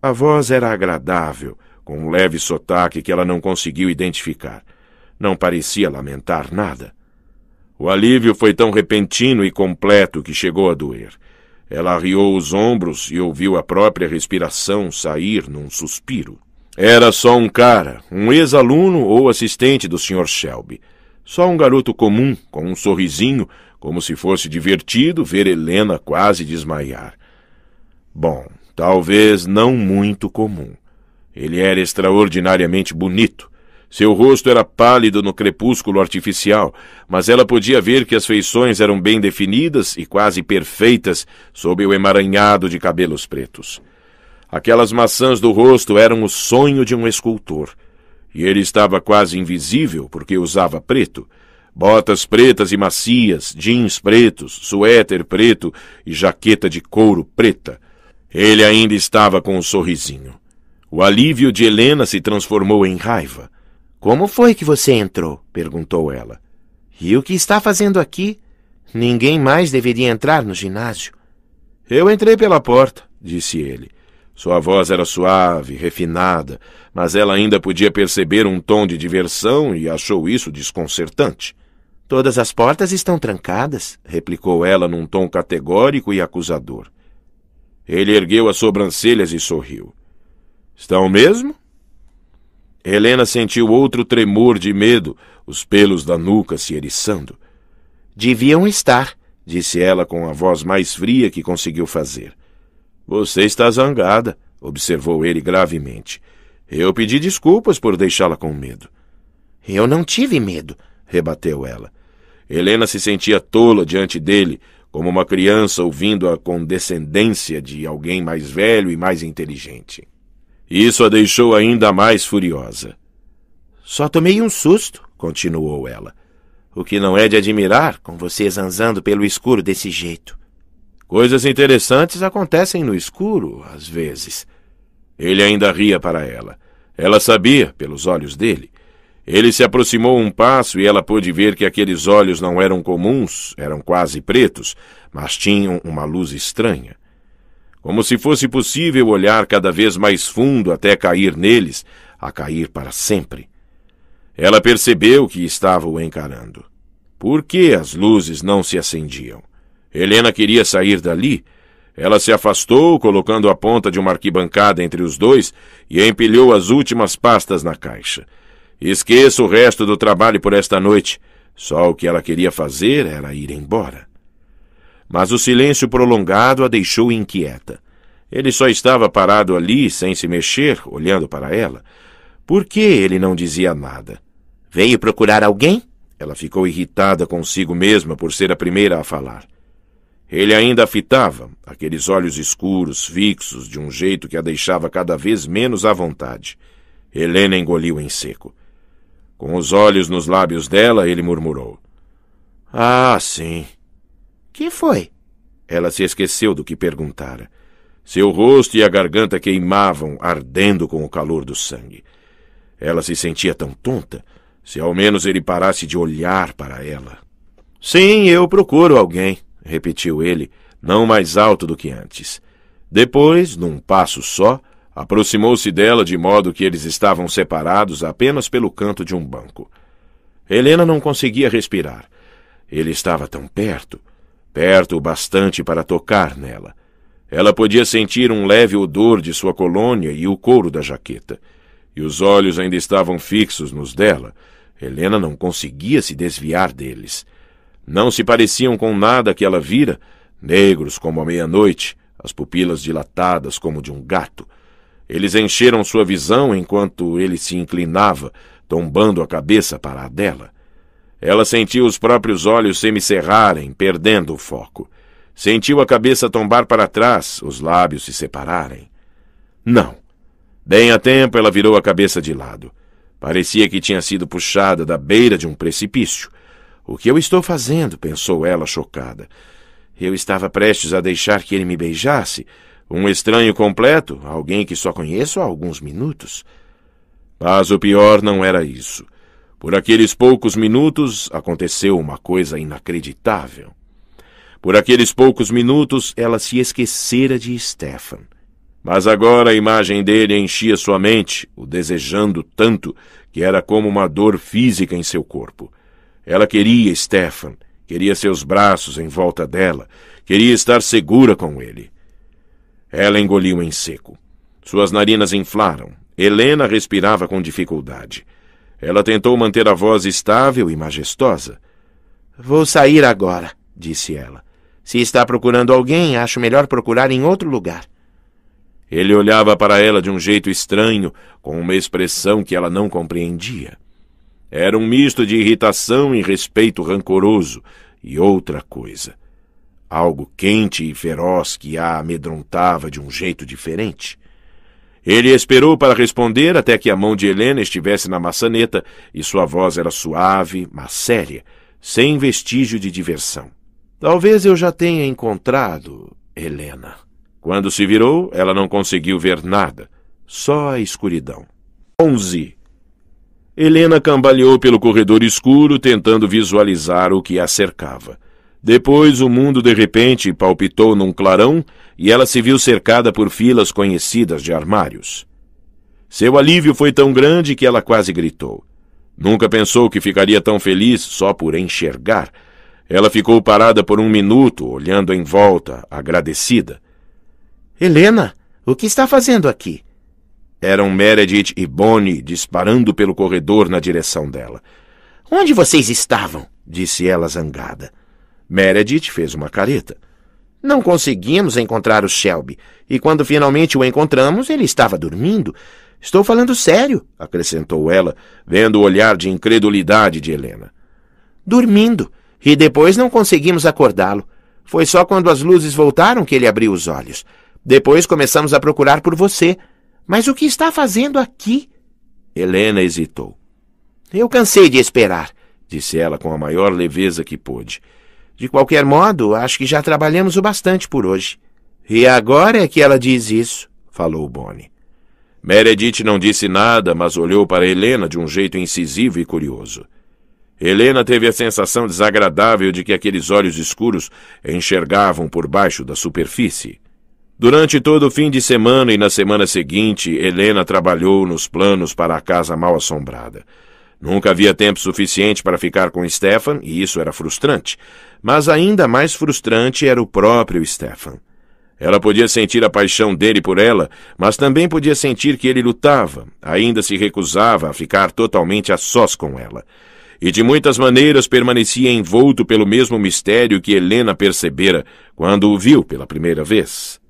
A voz era agradável com um leve sotaque que ela não conseguiu identificar. Não parecia lamentar nada. O alívio foi tão repentino e completo que chegou a doer. Ela arriou os ombros e ouviu a própria respiração sair num suspiro. Era só um cara, um ex-aluno ou assistente do Sr. Shelby. Só um garoto comum, com um sorrisinho, como se fosse divertido ver Helena quase desmaiar. Bom, talvez não muito comum. Ele era extraordinariamente bonito. Seu rosto era pálido no crepúsculo artificial, mas ela podia ver que as feições eram bem definidas e quase perfeitas sob o emaranhado de cabelos pretos. Aquelas maçãs do rosto eram o sonho de um escultor. E ele estava quase invisível porque usava preto. Botas pretas e macias, jeans pretos, suéter preto e jaqueta de couro preta. Ele ainda estava com um sorrisinho. O alívio de Helena se transformou em raiva. Como foi que você entrou? perguntou ela. E o que está fazendo aqui? Ninguém mais deveria entrar no ginásio. Eu entrei pela porta, disse ele. Sua voz era suave, refinada, mas ela ainda podia perceber um tom de diversão e achou isso desconcertante. Todas as portas estão trancadas, replicou ela num tom categórico e acusador. Ele ergueu as sobrancelhas e sorriu. Estão mesmo? Helena sentiu outro tremor de medo, os pelos da nuca se eriçando. Deviam estar, disse ela com a voz mais fria que conseguiu fazer. Você está zangada, observou ele gravemente. Eu pedi desculpas por deixá-la com medo. Eu não tive medo, rebateu ela. Helena se sentia tola diante dele, como uma criança ouvindo a condescendência de alguém mais velho e mais inteligente. Isso a deixou ainda mais furiosa. Só tomei um susto, continuou ela. O que não é de admirar, com você zanzando pelo escuro desse jeito. Coisas interessantes acontecem no escuro, às vezes. Ele ainda ria para ela. Ela sabia, pelos olhos dele. Ele se aproximou um passo e ela pôde ver que aqueles olhos não eram comuns, eram quase pretos, mas tinham uma luz estranha como se fosse possível olhar cada vez mais fundo até cair neles, a cair para sempre. Ela percebeu que estava o encarando. Por que as luzes não se acendiam? Helena queria sair dali. Ela se afastou, colocando a ponta de uma arquibancada entre os dois e empilhou as últimas pastas na caixa. Esqueça o resto do trabalho por esta noite. Só o que ela queria fazer era ir embora mas o silêncio prolongado a deixou inquieta. Ele só estava parado ali, sem se mexer, olhando para ela. Por que ele não dizia nada? Veio procurar alguém? Ela ficou irritada consigo mesma por ser a primeira a falar. Ele ainda a fitava, aqueles olhos escuros, fixos, de um jeito que a deixava cada vez menos à vontade. Helena engoliu em seco. Com os olhos nos lábios dela, ele murmurou: Ah, sim. Que foi? Ela se esqueceu do que perguntara. Seu rosto e a garganta queimavam, ardendo com o calor do sangue. Ela se sentia tão tonta, se ao menos ele parasse de olhar para ela. Sim, eu procuro alguém, repetiu ele, não mais alto do que antes. Depois, num passo só, aproximou-se dela de modo que eles estavam separados apenas pelo canto de um banco. Helena não conseguia respirar. Ele estava tão perto perto o bastante para tocar nela. Ela podia sentir um leve odor de sua colônia e o couro da jaqueta. E os olhos ainda estavam fixos nos dela. Helena não conseguia se desviar deles. Não se pareciam com nada que ela vira, negros como a meia-noite, as pupilas dilatadas como de um gato. Eles encheram sua visão enquanto ele se inclinava, tombando a cabeça para a dela. Ela sentiu os próprios olhos se me perdendo o foco. Sentiu a cabeça tombar para trás, os lábios se separarem. Não. Bem a tempo, ela virou a cabeça de lado. Parecia que tinha sido puxada da beira de um precipício. O que eu estou fazendo? pensou ela, chocada. Eu estava prestes a deixar que ele me beijasse. Um estranho completo, alguém que só conheço há alguns minutos. Mas o pior não era isso. Por aqueles poucos minutos aconteceu uma coisa inacreditável. Por aqueles poucos minutos ela se esquecera de Stefan. Mas agora a imagem dele enchia sua mente, o desejando tanto que era como uma dor física em seu corpo. Ela queria Stefan, queria seus braços em volta dela, queria estar segura com ele. Ela engoliu em seco. Suas narinas inflaram. Helena respirava com dificuldade. Ela tentou manter a voz estável e majestosa. Vou sair agora, disse ela. Se está procurando alguém, acho melhor procurar em outro lugar. Ele olhava para ela de um jeito estranho, com uma expressão que ela não compreendia. Era um misto de irritação e respeito rancoroso, e outra coisa. Algo quente e feroz que a amedrontava de um jeito diferente. Ele esperou para responder até que a mão de Helena estivesse na maçaneta e sua voz era suave, mas séria, sem vestígio de diversão. Talvez eu já tenha encontrado Helena. Quando se virou, ela não conseguiu ver nada, só a escuridão. 11. Helena cambaleou pelo corredor escuro, tentando visualizar o que a cercava. Depois o mundo de repente palpitou num clarão e ela se viu cercada por filas conhecidas de armários. Seu alívio foi tão grande que ela quase gritou. Nunca pensou que ficaria tão feliz só por enxergar. Ela ficou parada por um minuto, olhando em volta, agradecida. Helena, o que está fazendo aqui? Eram Meredith e Bonnie disparando pelo corredor na direção dela. Onde vocês estavam? disse ela zangada. Meredith fez uma careta. Não conseguimos encontrar o Shelby, e quando finalmente o encontramos, ele estava dormindo. Estou falando sério, acrescentou ela, vendo o olhar de incredulidade de Helena. Dormindo, e depois não conseguimos acordá-lo. Foi só quando as luzes voltaram que ele abriu os olhos. Depois começamos a procurar por você. Mas o que está fazendo aqui? Helena hesitou. Eu cansei de esperar, disse ela com a maior leveza que pôde. De qualquer modo, acho que já trabalhamos o bastante por hoje. E agora é que ela diz isso, falou Bonnie. Meredith não disse nada, mas olhou para Helena de um jeito incisivo e curioso. Helena teve a sensação desagradável de que aqueles olhos escuros enxergavam por baixo da superfície. Durante todo o fim de semana e na semana seguinte, Helena trabalhou nos planos para a casa mal assombrada. Nunca havia tempo suficiente para ficar com Stefan, e isso era frustrante. Mas ainda mais frustrante era o próprio Stefan. Ela podia sentir a paixão dele por ela, mas também podia sentir que ele lutava, ainda se recusava a ficar totalmente a sós com ela. E de muitas maneiras permanecia envolto pelo mesmo mistério que Helena percebera quando o viu pela primeira vez.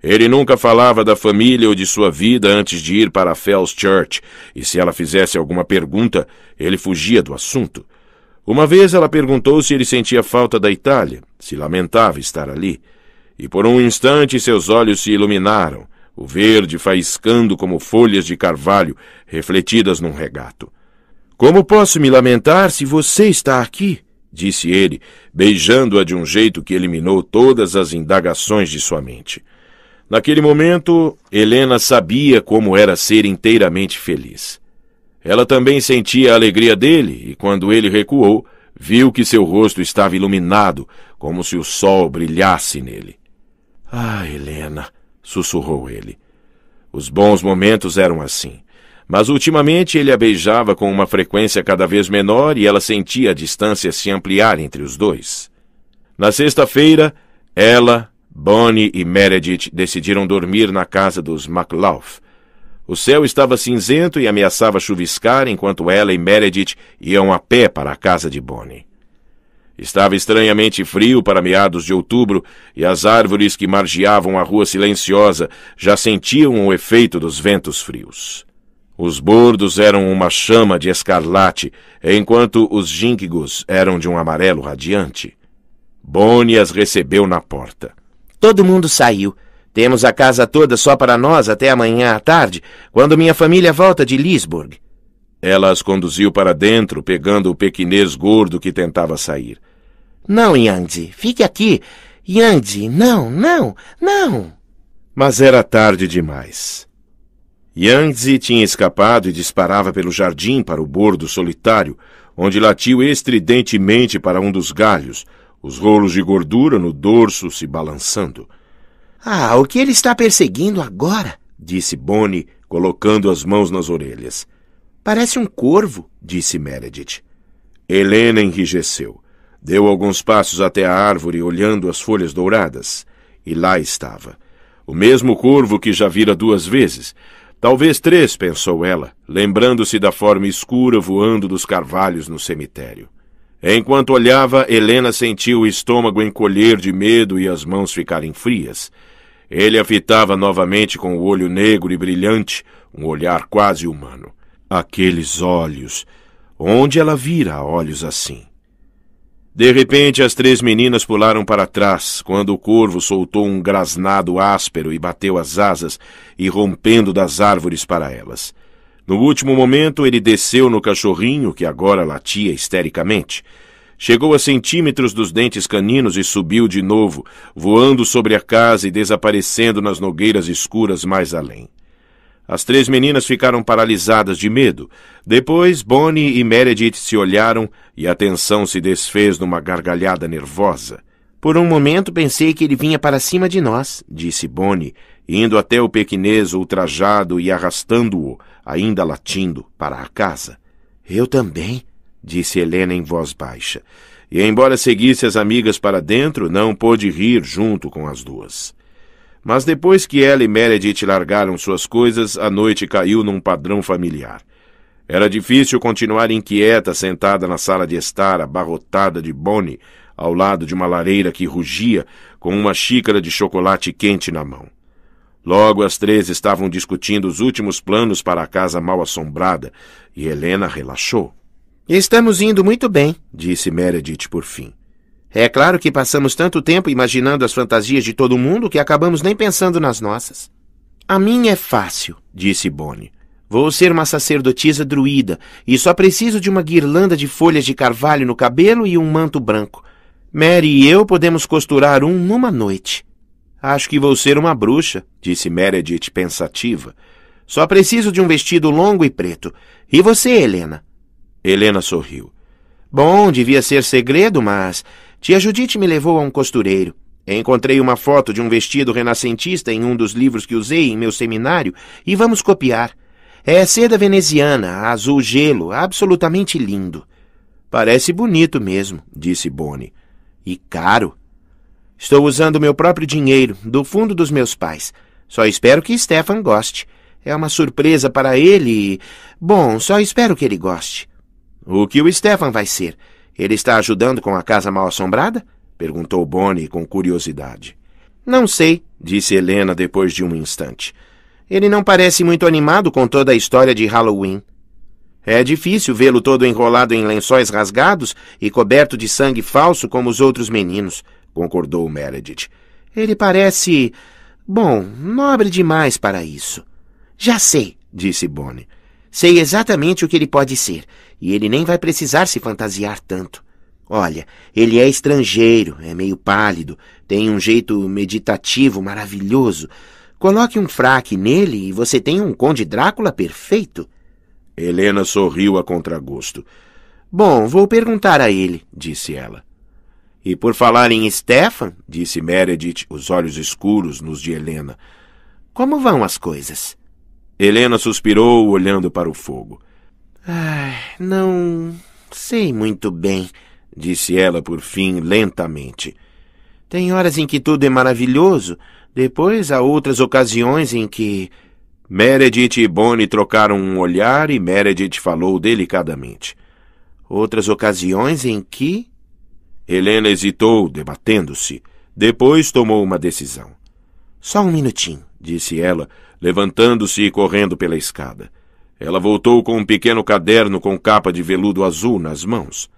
Ele nunca falava da família ou de sua vida antes de ir para Fells Church, e se ela fizesse alguma pergunta, ele fugia do assunto. Uma vez ela perguntou se ele sentia falta da Itália, se lamentava estar ali, e por um instante seus olhos se iluminaram, o verde faiscando como folhas de carvalho refletidas num regato. Como posso me lamentar se você está aqui? disse ele, beijando-a de um jeito que eliminou todas as indagações de sua mente. Naquele momento, Helena sabia como era ser inteiramente feliz. Ela também sentia a alegria dele, e quando ele recuou, viu que seu rosto estava iluminado, como se o sol brilhasse nele. Ah, Helena, sussurrou ele. Os bons momentos eram assim. Mas ultimamente ele a beijava com uma frequência cada vez menor e ela sentia a distância se ampliar entre os dois. Na sexta-feira, ela, Bonnie e Meredith decidiram dormir na casa dos MacLauf, o céu estava cinzento e ameaçava chuviscar enquanto ela e Meredith iam a pé para a casa de Bonnie. Estava estranhamente frio para meados de outubro e as árvores que margeavam a rua silenciosa já sentiam o efeito dos ventos frios. Os bordos eram uma chama de escarlate, enquanto os jínquigos eram de um amarelo radiante. Bonnie as recebeu na porta. Todo mundo saiu. Temos a casa toda só para nós até amanhã à tarde, quando minha família volta de Lisburg. Ela as conduziu para dentro, pegando o pequinês gordo que tentava sair. Não, Yandi, fique aqui. Yandi, não, não, não. Mas era tarde demais. Yangtze tinha escapado e disparava pelo jardim para o bordo solitário, onde latiu estridentemente para um dos galhos, os rolos de gordura no dorso se balançando. Ah, o que ele está perseguindo agora? disse Bonnie, colocando as mãos nas orelhas. Parece um corvo, disse Meredith. Helena enrijeceu. Deu alguns passos até a árvore, olhando as folhas douradas. E lá estava. O mesmo corvo que já vira duas vezes. Talvez três, pensou ela, lembrando-se da forma escura voando dos carvalhos no cemitério. Enquanto olhava, Helena sentiu o estômago encolher de medo e as mãos ficarem frias. Ele a fitava novamente com o olho negro e brilhante, um olhar quase humano. Aqueles olhos. Onde ela vira olhos assim? De repente, as três meninas pularam para trás, quando o corvo soltou um grasnado áspero e bateu as asas, irrompendo das árvores para elas. No último momento, ele desceu no cachorrinho, que agora latia histericamente. Chegou a centímetros dos dentes caninos e subiu de novo, voando sobre a casa e desaparecendo nas nogueiras escuras mais além. As três meninas ficaram paralisadas de medo. Depois, Bonnie e Meredith se olharam e a tensão se desfez numa gargalhada nervosa. Por um momento pensei que ele vinha para cima de nós, disse Bonnie, indo até o pequinês ultrajado e arrastando-o, ainda latindo, para a casa. Eu também, disse Helena em voz baixa, e embora seguisse as amigas para dentro, não pôde rir junto com as duas. Mas depois que ela e Meredith largaram suas coisas, a noite caiu num padrão familiar. Era difícil continuar inquieta sentada na sala de estar, abarrotada de Bonnie, ao lado de uma lareira que rugia, com uma xícara de chocolate quente na mão. Logo as três estavam discutindo os últimos planos para a casa mal assombrada, e Helena relaxou. Estamos indo muito bem, disse Meredith por fim. É claro que passamos tanto tempo imaginando as fantasias de todo mundo que acabamos nem pensando nas nossas. A minha é fácil, disse Bonnie. Vou ser uma sacerdotisa druida e só preciso de uma guirlanda de folhas de carvalho no cabelo e um manto branco. Mary e eu podemos costurar um numa noite. Acho que vou ser uma bruxa, disse Meredith pensativa. Só preciso de um vestido longo e preto. E você, Helena? Helena sorriu. Bom, devia ser segredo, mas tia Judite me levou a um costureiro. Encontrei uma foto de um vestido renascentista em um dos livros que usei em meu seminário e vamos copiar. É seda veneziana, azul gelo, absolutamente lindo. Parece bonito mesmo, disse Boni. E caro. Estou usando meu próprio dinheiro, do fundo dos meus pais. Só espero que Stefan goste. É uma surpresa para ele e. Bom, só espero que ele goste. O que o Stefan vai ser? Ele está ajudando com a casa mal assombrada? perguntou Bonnie com curiosidade. Não sei, disse Helena depois de um instante. Ele não parece muito animado com toda a história de Halloween. É difícil vê-lo todo enrolado em lençóis rasgados e coberto de sangue falso como os outros meninos, concordou Meredith. Ele parece. bom, nobre demais para isso. Já sei, disse Bonnie. Sei exatamente o que ele pode ser. E ele nem vai precisar se fantasiar tanto. Olha, ele é estrangeiro, é meio pálido, tem um jeito meditativo maravilhoso. Coloque um fraque nele e você tem um Conde Drácula perfeito. Helena sorriu a contragosto. Bom, vou perguntar a ele, disse ela. E por falar em Stefan, disse Meredith, os olhos escuros nos de Helena, como vão as coisas? Helena suspirou, olhando para o fogo. Ai, não sei muito bem, disse ela por fim lentamente. Tem horas em que tudo é maravilhoso, depois há outras ocasiões em que. Meredith e Bonnie trocaram um olhar e Meredith falou delicadamente. Outras ocasiões em que. Helena hesitou, debatendo-se. Depois tomou uma decisão. Só um minutinho, disse ela, levantando-se e correndo pela escada. Ela voltou com um pequeno caderno com capa de veludo azul nas mãos.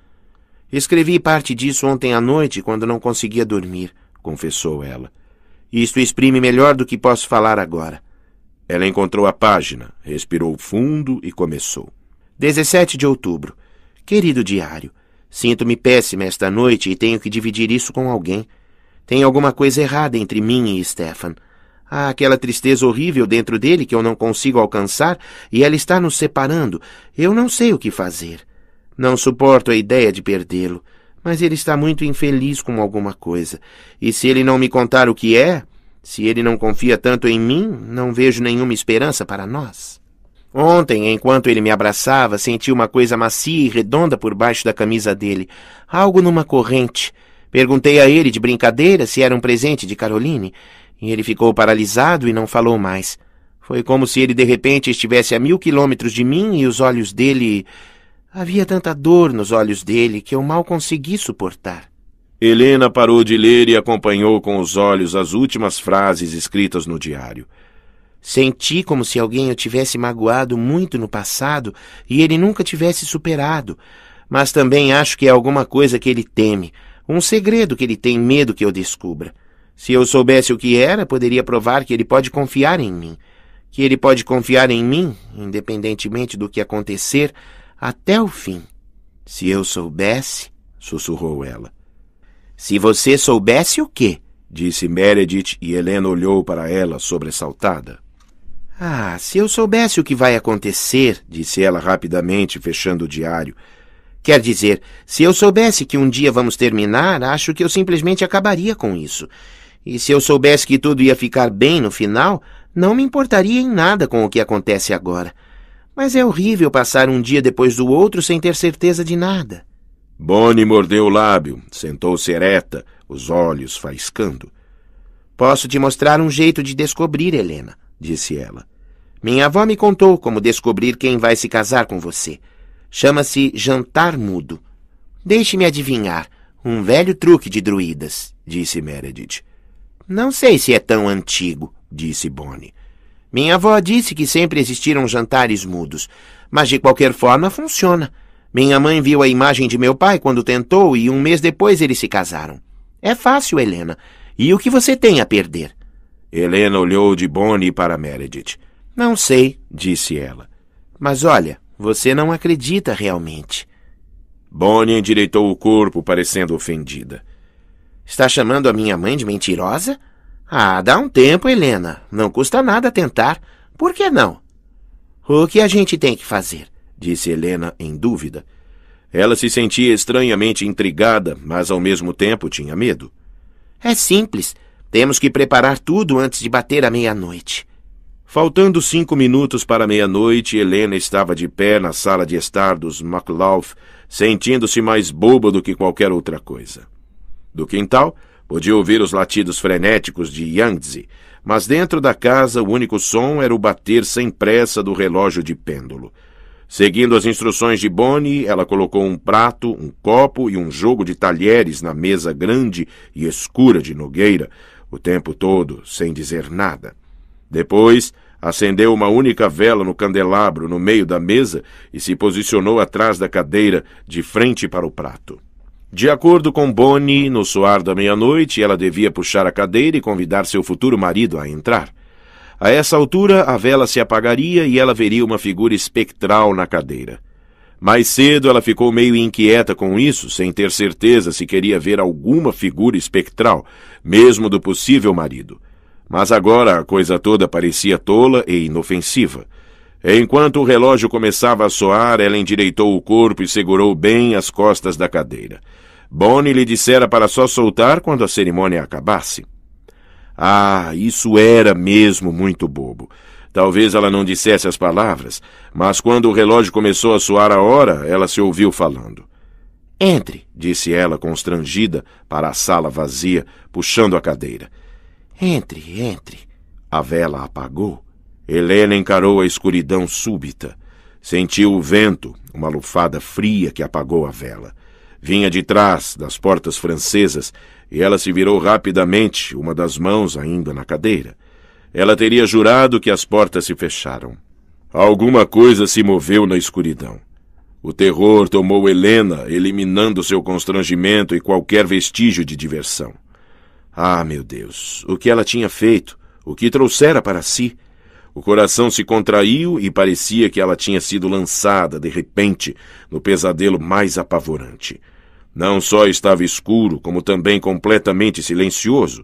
Escrevi parte disso ontem à noite, quando não conseguia dormir, confessou ela. Isto exprime melhor do que posso falar agora. Ela encontrou a página, respirou fundo e começou. 17 de outubro. Querido diário, sinto-me péssima esta noite e tenho que dividir isso com alguém. Tem alguma coisa errada entre mim e Stefan. Há aquela tristeza horrível dentro dele que eu não consigo alcançar e ela está nos separando. Eu não sei o que fazer. Não suporto a ideia de perdê-lo, mas ele está muito infeliz com alguma coisa. E se ele não me contar o que é, se ele não confia tanto em mim, não vejo nenhuma esperança para nós. Ontem, enquanto ele me abraçava, senti uma coisa macia e redonda por baixo da camisa dele, algo numa corrente. Perguntei a ele de brincadeira se era um presente de Caroline. E ele ficou paralisado e não falou mais. Foi como se ele de repente estivesse a mil quilômetros de mim e os olhos dele. Havia tanta dor nos olhos dele que eu mal consegui suportar. Helena parou de ler e acompanhou com os olhos as últimas frases escritas no diário. Senti como se alguém o tivesse magoado muito no passado e ele nunca tivesse superado. Mas também acho que é alguma coisa que ele teme, um segredo que ele tem medo que eu descubra. Se eu soubesse o que era, poderia provar que ele pode confiar em mim. Que ele pode confiar em mim, independentemente do que acontecer, até o fim. Se eu soubesse, sussurrou ela. Se você soubesse o quê? disse Meredith e Helena olhou para ela, sobressaltada. Ah, se eu soubesse o que vai acontecer, disse ela rapidamente, fechando o diário. Quer dizer, se eu soubesse que um dia vamos terminar, acho que eu simplesmente acabaria com isso. E se eu soubesse que tudo ia ficar bem no final, não me importaria em nada com o que acontece agora. Mas é horrível passar um dia depois do outro sem ter certeza de nada. Bonnie mordeu o lábio, sentou-se ereta, os olhos faiscando. Posso te mostrar um jeito de descobrir, Helena, disse ela. Minha avó me contou como descobrir quem vai se casar com você. Chama-se jantar mudo. Deixe-me adivinhar. Um velho truque de druidas, disse Meredith. Não sei se é tão antigo, disse Bonnie. Minha avó disse que sempre existiram jantares mudos, mas de qualquer forma funciona. Minha mãe viu a imagem de meu pai quando tentou e um mês depois eles se casaram. É fácil, Helena. E o que você tem a perder? Helena olhou de Bonnie para Meredith. Não sei, disse ela. Mas olha, você não acredita realmente. Bonnie endireitou o corpo, parecendo ofendida. Está chamando a minha mãe de mentirosa? Ah, dá um tempo, Helena. Não custa nada tentar. Por que não? O que a gente tem que fazer? disse Helena em dúvida. Ela se sentia estranhamente intrigada, mas ao mesmo tempo tinha medo. É simples. Temos que preparar tudo antes de bater a meia-noite. Faltando cinco minutos para meia-noite, Helena estava de pé na sala de estar dos McLaugh, sentindo-se mais boba do que qualquer outra coisa. Do quintal, podia ouvir os latidos frenéticos de Yangtze, mas dentro da casa o único som era o bater sem pressa do relógio de pêndulo. Seguindo as instruções de Bonnie, ela colocou um prato, um copo e um jogo de talheres na mesa grande e escura de Nogueira, o tempo todo sem dizer nada. Depois, acendeu uma única vela no candelabro no meio da mesa e se posicionou atrás da cadeira, de frente para o prato. De acordo com Bonnie, no soar da meia-noite, ela devia puxar a cadeira e convidar seu futuro marido a entrar. A essa altura, a vela se apagaria e ela veria uma figura espectral na cadeira. Mais cedo, ela ficou meio inquieta com isso, sem ter certeza se queria ver alguma figura espectral, mesmo do possível marido. Mas agora a coisa toda parecia tola e inofensiva. Enquanto o relógio começava a soar, ela endireitou o corpo e segurou bem as costas da cadeira. Bonnie lhe dissera para só soltar quando a cerimônia acabasse. Ah, isso era mesmo muito bobo. Talvez ela não dissesse as palavras, mas quando o relógio começou a soar a hora, ela se ouviu falando. Entre, disse ela, constrangida, para a sala vazia, puxando a cadeira. Entre, entre. A vela apagou. Helena encarou a escuridão súbita. Sentiu o vento, uma lufada fria que apagou a vela vinha de trás das portas francesas e ela se virou rapidamente, uma das mãos ainda na cadeira. Ela teria jurado que as portas se fecharam. Alguma coisa se moveu na escuridão. O terror tomou Helena, eliminando seu constrangimento e qualquer vestígio de diversão. Ah, meu Deus! O que ela tinha feito? O que trouxera para si? O coração se contraiu e parecia que ela tinha sido lançada, de repente, no pesadelo mais apavorante. Não só estava escuro, como também completamente silencioso.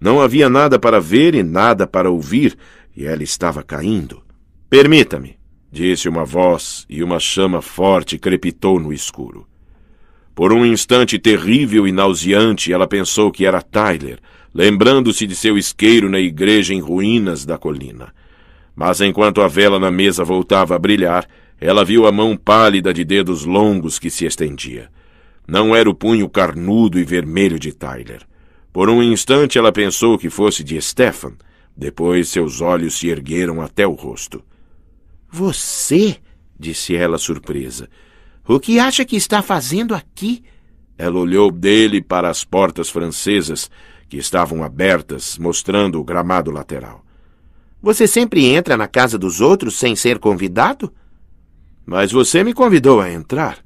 Não havia nada para ver e nada para ouvir, e ela estava caindo. Permita-me, disse uma voz, e uma chama forte crepitou no escuro. Por um instante terrível e nauseante, ela pensou que era Tyler, lembrando-se de seu isqueiro na igreja em ruínas da colina. Mas enquanto a vela na mesa voltava a brilhar, ela viu a mão pálida de dedos longos que se estendia. Não era o punho carnudo e vermelho de Tyler. Por um instante ela pensou que fosse de Stefan. Depois seus olhos se ergueram até o rosto. Você? disse ela surpresa. O que acha que está fazendo aqui? Ela olhou dele para as portas francesas, que estavam abertas, mostrando o gramado lateral. Você sempre entra na casa dos outros sem ser convidado? Mas você me convidou a entrar.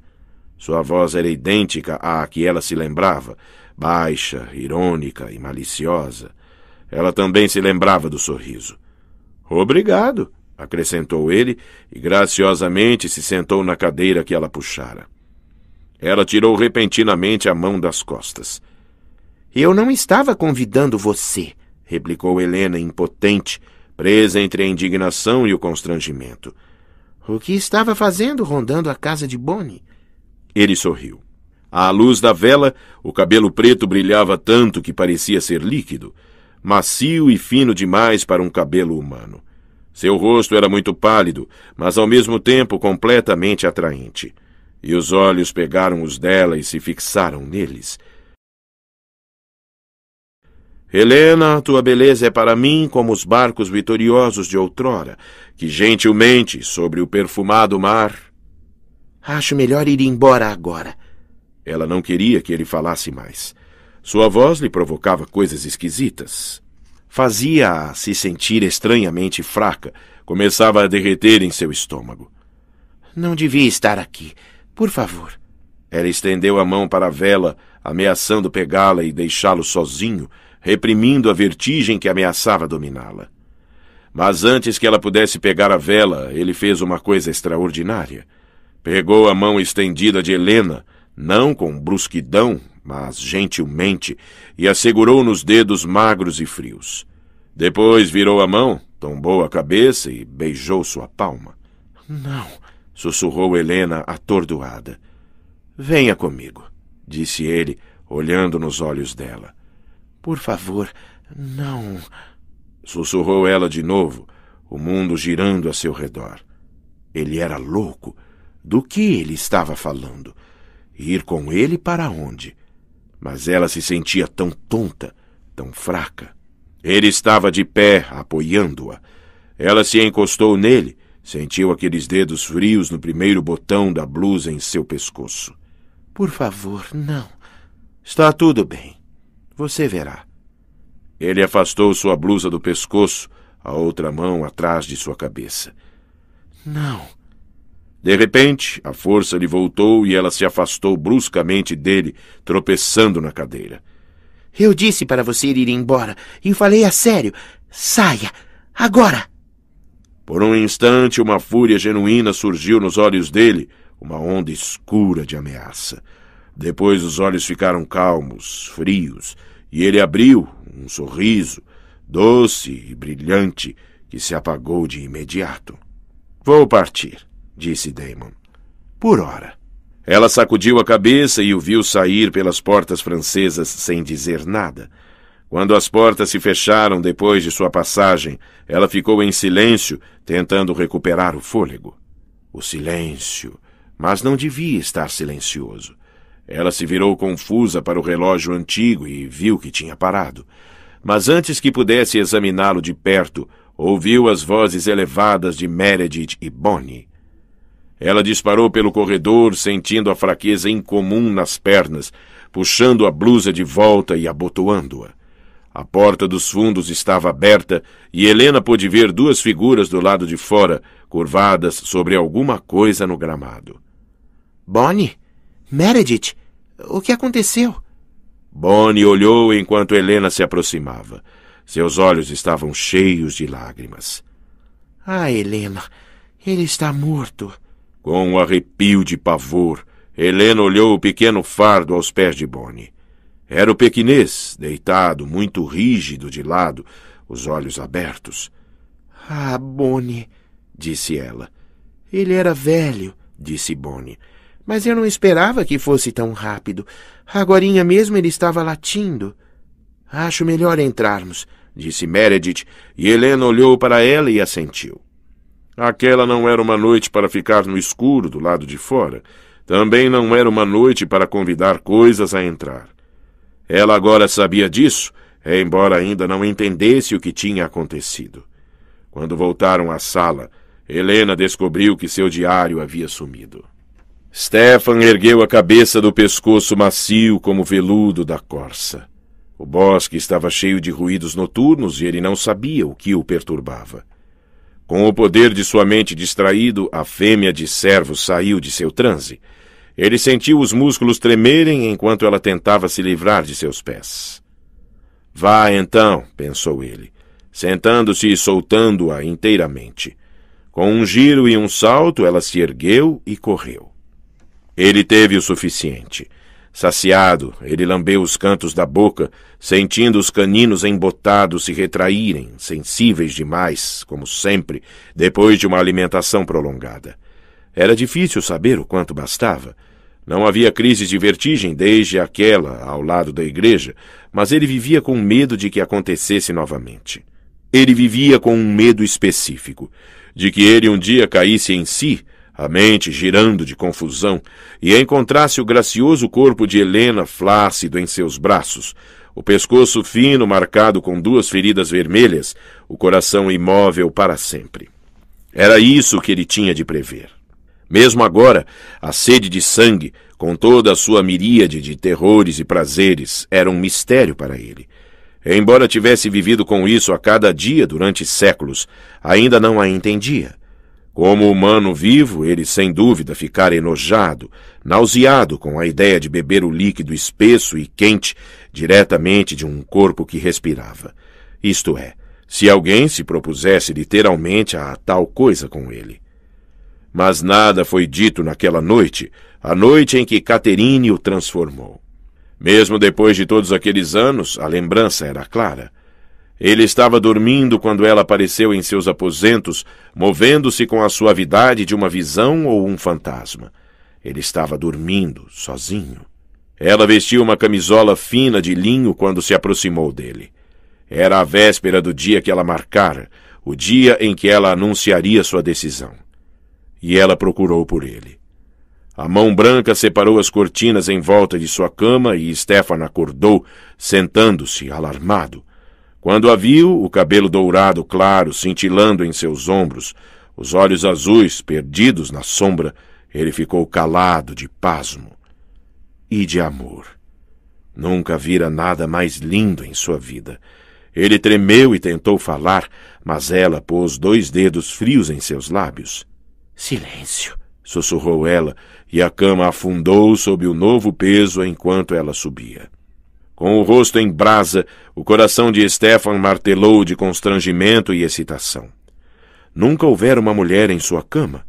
Sua voz era idêntica à que ela se lembrava, baixa, irônica e maliciosa. Ela também se lembrava do sorriso. Obrigado, acrescentou ele e graciosamente se sentou na cadeira que ela puxara. Ela tirou repentinamente a mão das costas. Eu não estava convidando você, replicou Helena, impotente, presa entre a indignação e o constrangimento. O que estava fazendo rondando a casa de Bonnie? Ele sorriu. À luz da vela, o cabelo preto brilhava tanto que parecia ser líquido, macio e fino demais para um cabelo humano. Seu rosto era muito pálido, mas ao mesmo tempo completamente atraente. E os olhos pegaram os dela e se fixaram neles. Helena, tua beleza é para mim como os barcos vitoriosos de outrora, que gentilmente, sobre o perfumado mar, Acho melhor ir embora agora. Ela não queria que ele falasse mais. Sua voz lhe provocava coisas esquisitas. Fazia-a se sentir estranhamente fraca. Começava a derreter em seu estômago. Não devia estar aqui. Por favor. Ela estendeu a mão para a vela, ameaçando pegá-la e deixá-lo sozinho, reprimindo a vertigem que ameaçava dominá-la. Mas antes que ela pudesse pegar a vela, ele fez uma coisa extraordinária. Pegou a mão estendida de Helena, não com brusquidão, mas gentilmente, e a segurou nos dedos magros e frios. Depois virou a mão, tombou a cabeça e beijou sua palma. Não, sussurrou Helena, atordoada. Venha comigo, disse ele, olhando nos olhos dela. Por favor, não. Sussurrou ela de novo, o mundo girando a seu redor. Ele era louco, do que ele estava falando. Ir com ele para onde? Mas ela se sentia tão tonta, tão fraca. Ele estava de pé, apoiando-a. Ela se encostou nele, sentiu aqueles dedos frios no primeiro botão da blusa em seu pescoço. Por favor, não. Está tudo bem. Você verá. Ele afastou sua blusa do pescoço, a outra mão atrás de sua cabeça. Não. De repente, a força lhe voltou e ela se afastou bruscamente dele, tropeçando na cadeira. Eu disse para você ir embora e falei a sério. Saia! Agora! Por um instante, uma fúria genuína surgiu nos olhos dele, uma onda escura de ameaça. Depois os olhos ficaram calmos, frios, e ele abriu um sorriso, doce e brilhante, que se apagou de imediato. Vou partir disse Damon. Por hora. Ela sacudiu a cabeça e o viu sair pelas portas francesas sem dizer nada. Quando as portas se fecharam depois de sua passagem, ela ficou em silêncio, tentando recuperar o fôlego. O silêncio. Mas não devia estar silencioso. Ela se virou confusa para o relógio antigo e viu que tinha parado. Mas antes que pudesse examiná-lo de perto, ouviu as vozes elevadas de Meredith e Bonnie. Ela disparou pelo corredor, sentindo a fraqueza incomum nas pernas, puxando a blusa de volta e abotoando-a. A porta dos fundos estava aberta e Helena pôde ver duas figuras do lado de fora, curvadas sobre alguma coisa no gramado. Bonnie? Meredith? O que aconteceu? Bonnie olhou enquanto Helena se aproximava. Seus olhos estavam cheios de lágrimas. Ah, Helena, ele está morto. Com um arrepio de pavor, Helena olhou o pequeno fardo aos pés de Bonnie. Era o pequinês, deitado, muito rígido de lado, os olhos abertos. Ah, Bonnie, disse ela. Ele era velho, disse Bonnie. Mas eu não esperava que fosse tão rápido. Agorinha mesmo ele estava latindo. Acho melhor entrarmos, disse Meredith, e Helena olhou para ela e assentiu. Aquela não era uma noite para ficar no escuro do lado de fora. Também não era uma noite para convidar coisas a entrar. Ela agora sabia disso, é, embora ainda não entendesse o que tinha acontecido. Quando voltaram à sala, Helena descobriu que seu diário havia sumido. Stefan ergueu a cabeça do pescoço macio como veludo da corça. O bosque estava cheio de ruídos noturnos e ele não sabia o que o perturbava. Com o poder de sua mente distraído, a fêmea de servo saiu de seu transe. Ele sentiu os músculos tremerem enquanto ela tentava se livrar de seus pés. Vá então, pensou ele, sentando-se e soltando-a inteiramente. Com um giro e um salto, ela se ergueu e correu. Ele teve o suficiente. Saciado, ele lambeu os cantos da boca sentindo os caninos embotados se retraírem, sensíveis demais, como sempre, depois de uma alimentação prolongada. Era difícil saber o quanto bastava. Não havia crises de vertigem desde aquela ao lado da igreja, mas ele vivia com medo de que acontecesse novamente. Ele vivia com um medo específico, de que ele um dia caísse em si, a mente girando de confusão, e encontrasse o gracioso corpo de Helena flácido em seus braços, o pescoço fino marcado com duas feridas vermelhas, o coração imóvel para sempre. Era isso que ele tinha de prever. Mesmo agora, a sede de sangue, com toda a sua miríade de terrores e prazeres, era um mistério para ele. Embora tivesse vivido com isso a cada dia durante séculos, ainda não a entendia. Como humano vivo, ele sem dúvida ficara enojado, nauseado com a ideia de beber o líquido espesso e quente diretamente de um corpo que respirava. Isto é, se alguém se propusesse literalmente a tal coisa com ele. Mas nada foi dito naquela noite, a noite em que Caterine o transformou. Mesmo depois de todos aqueles anos, a lembrança era clara. Ele estava dormindo quando ela apareceu em seus aposentos, movendo-se com a suavidade de uma visão ou um fantasma. Ele estava dormindo, sozinho. Ela vestiu uma camisola fina de linho quando se aproximou dele. Era a véspera do dia que ela marcara, o dia em que ela anunciaria sua decisão. E ela procurou por ele. A mão branca separou as cortinas em volta de sua cama e Stefan acordou, sentando-se, alarmado. Quando a viu, o cabelo dourado claro cintilando em seus ombros, os olhos azuis perdidos na sombra, ele ficou calado de pasmo e de amor. Nunca vira nada mais lindo em sua vida. Ele tremeu e tentou falar, mas ela pôs dois dedos frios em seus lábios. Silêncio, sussurrou ela, e a cama afundou sob o novo peso enquanto ela subia. Com o rosto em brasa, o coração de Stefan martelou de constrangimento e excitação. Nunca houvera uma mulher em sua cama,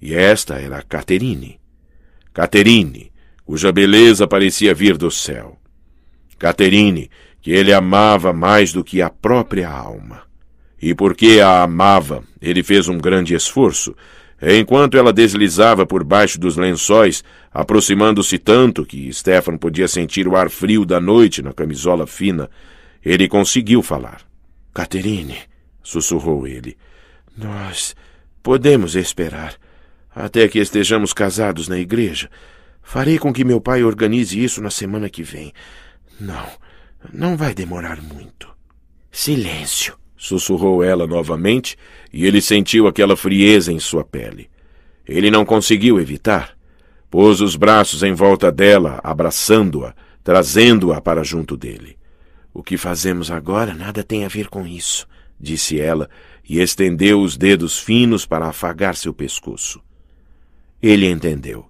e esta era Caterine. Caterine, cuja beleza parecia vir do céu. Caterine, que ele amava mais do que a própria alma. E porque a amava, ele fez um grande esforço, Enquanto ela deslizava por baixo dos lençóis, aproximando-se tanto que Stefan podia sentir o ar frio da noite na camisola fina, ele conseguiu falar. Caterine, sussurrou ele, nós podemos esperar até que estejamos casados na igreja. Farei com que meu pai organize isso na semana que vem. Não, não vai demorar muito. Silêncio, sussurrou ela novamente, e ele sentiu aquela frieza em sua pele. Ele não conseguiu evitar. Pôs os braços em volta dela, abraçando-a, trazendo-a para junto dele. O que fazemos agora nada tem a ver com isso, disse ela, e estendeu os dedos finos para afagar seu pescoço. Ele entendeu,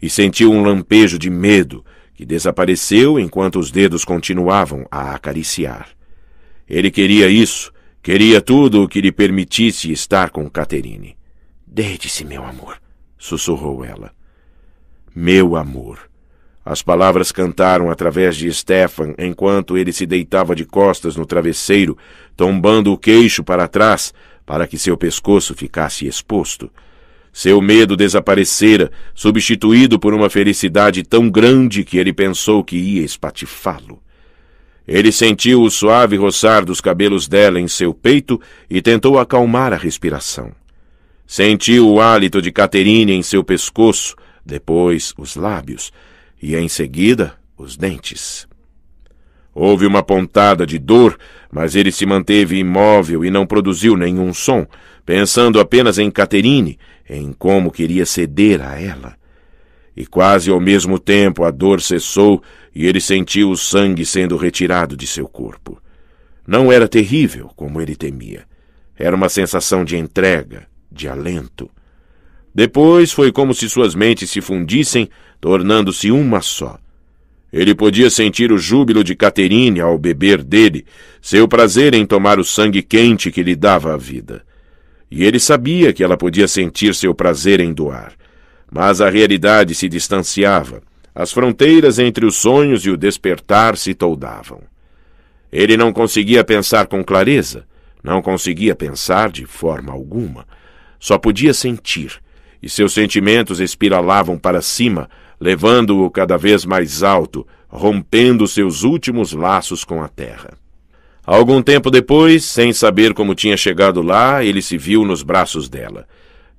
e sentiu um lampejo de medo que desapareceu enquanto os dedos continuavam a acariciar. Ele queria isso, Queria tudo o que lhe permitisse estar com Caterine. Deite-se, meu amor, sussurrou ela. Meu amor. As palavras cantaram através de Stefan enquanto ele se deitava de costas no travesseiro, tombando o queixo para trás para que seu pescoço ficasse exposto. Seu medo desaparecera, substituído por uma felicidade tão grande que ele pensou que ia espatifá-lo. Ele sentiu o suave roçar dos cabelos dela em seu peito e tentou acalmar a respiração. Sentiu o hálito de Caterine em seu pescoço, depois os lábios e, em seguida, os dentes. Houve uma pontada de dor, mas ele se manteve imóvel e não produziu nenhum som, pensando apenas em Caterine, em como queria ceder a ela e quase ao mesmo tempo a dor cessou e ele sentiu o sangue sendo retirado de seu corpo. Não era terrível, como ele temia. Era uma sensação de entrega, de alento. Depois foi como se suas mentes se fundissem, tornando-se uma só. Ele podia sentir o júbilo de Caterine ao beber dele, seu prazer em tomar o sangue quente que lhe dava a vida. E ele sabia que ela podia sentir seu prazer em doar. Mas a realidade se distanciava. As fronteiras entre os sonhos e o despertar se toldavam. Ele não conseguia pensar com clareza, não conseguia pensar de forma alguma. Só podia sentir, e seus sentimentos espiralavam para cima, levando-o cada vez mais alto, rompendo seus últimos laços com a terra. Algum tempo depois, sem saber como tinha chegado lá, ele se viu nos braços dela.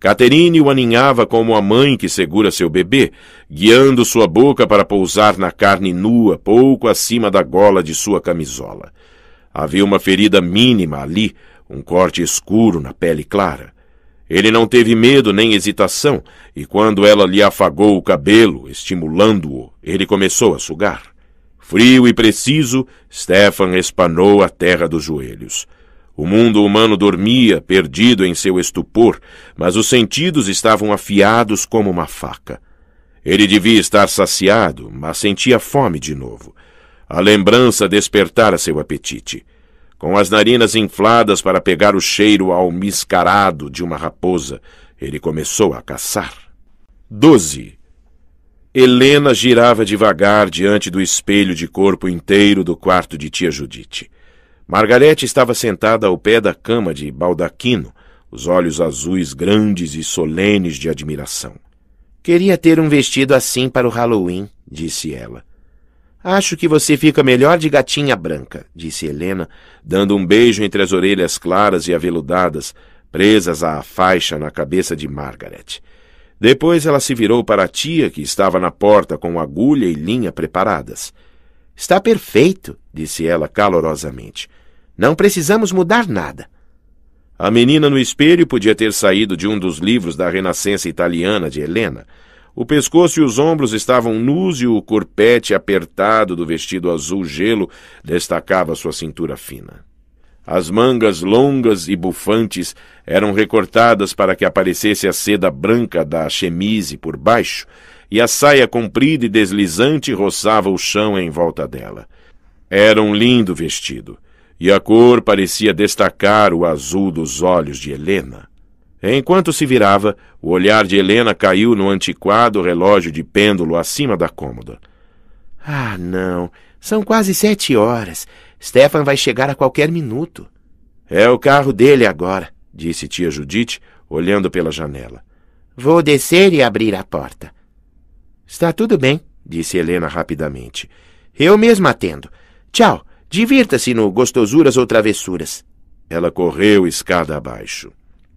Caterine o aninhava como a mãe que segura seu bebê, guiando sua boca para pousar na carne nua, pouco acima da gola de sua camisola. Havia uma ferida mínima ali, um corte escuro na pele clara. Ele não teve medo nem hesitação, e quando ela lhe afagou o cabelo, estimulando-o, ele começou a sugar. Frio e preciso, Stefan espanou a terra dos joelhos. O mundo humano dormia, perdido em seu estupor, mas os sentidos estavam afiados como uma faca. Ele devia estar saciado, mas sentia fome de novo. A lembrança despertara seu apetite. Com as narinas infladas para pegar o cheiro almiscarado de uma raposa, ele começou a caçar. 12. Helena girava devagar diante do espelho de corpo inteiro do quarto de tia Judite. Margarete estava sentada ao pé da cama de baldaquino, os olhos azuis grandes e solenes de admiração. Queria ter um vestido assim para o Halloween, disse ela. Acho que você fica melhor de gatinha branca, disse Helena, dando um beijo entre as orelhas claras e aveludadas, presas à faixa na cabeça de Margaret. Depois ela se virou para a tia, que estava na porta com agulha e linha preparadas. Está perfeito, disse ela calorosamente. Não precisamos mudar nada. A menina no espelho podia ter saído de um dos livros da Renascença italiana de Helena. O pescoço e os ombros estavam nus e o corpete apertado do vestido azul gelo destacava sua cintura fina. As mangas longas e bufantes eram recortadas para que aparecesse a seda branca da chemise por baixo, e a saia comprida e deslizante roçava o chão em volta dela. Era um lindo vestido, e a cor parecia destacar o azul dos olhos de Helena. Enquanto se virava, o olhar de Helena caiu no antiquado relógio de pêndulo acima da cômoda. Ah, não! São quase sete horas. Stefan vai chegar a qualquer minuto. É o carro dele agora, disse tia Judite, olhando pela janela. Vou descer e abrir a porta. Está tudo bem, disse Helena rapidamente. Eu mesma atendo. Tchau. Divirta-se no gostosuras ou travessuras. Ela correu escada abaixo.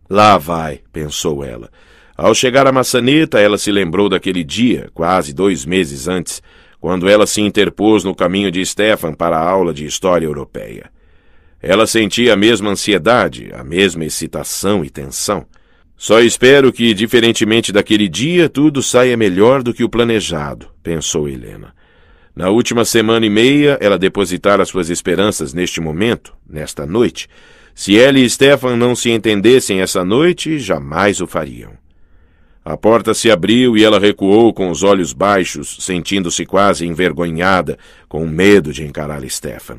Lá vai, pensou ela. Ao chegar à maçaneta, ela se lembrou daquele dia, quase dois meses antes, quando ela se interpôs no caminho de Stefan para a aula de História Europeia. Ela sentia a mesma ansiedade, a mesma excitação e tensão. Só espero que, diferentemente daquele dia, tudo saia melhor do que o planejado, pensou Helena. Na última semana e meia, ela depositara suas esperanças neste momento, nesta noite. Se ela e Stefan não se entendessem essa noite, jamais o fariam. A porta se abriu e ela recuou com os olhos baixos, sentindo-se quase envergonhada, com medo de encarar Stefan.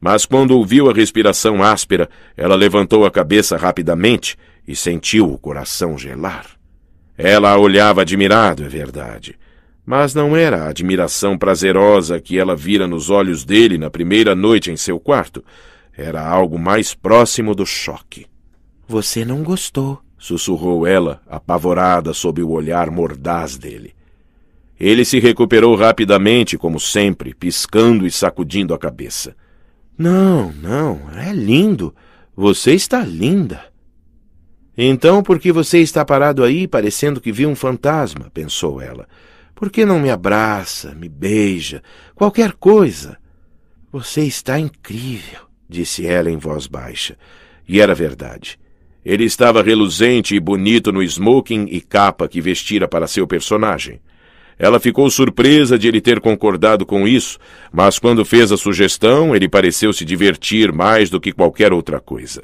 Mas quando ouviu a respiração áspera, ela levantou a cabeça rapidamente e sentiu o coração gelar. Ela a olhava admirado, é verdade, mas não era a admiração prazerosa que ela vira nos olhos dele na primeira noite em seu quarto. Era algo mais próximo do choque. Você não gostou, sussurrou ela, apavorada sob o olhar mordaz dele. Ele se recuperou rapidamente, como sempre, piscando e sacudindo a cabeça. Não, não, é lindo. Você está linda. Então, por que você está parado aí, parecendo que viu um fantasma? pensou ela. Por que não me abraça, me beija, qualquer coisa? Você está incrível, disse ela em voz baixa. E era verdade. Ele estava reluzente e bonito no smoking e capa que vestira para seu personagem. Ela ficou surpresa de ele ter concordado com isso, mas quando fez a sugestão, ele pareceu se divertir mais do que qualquer outra coisa.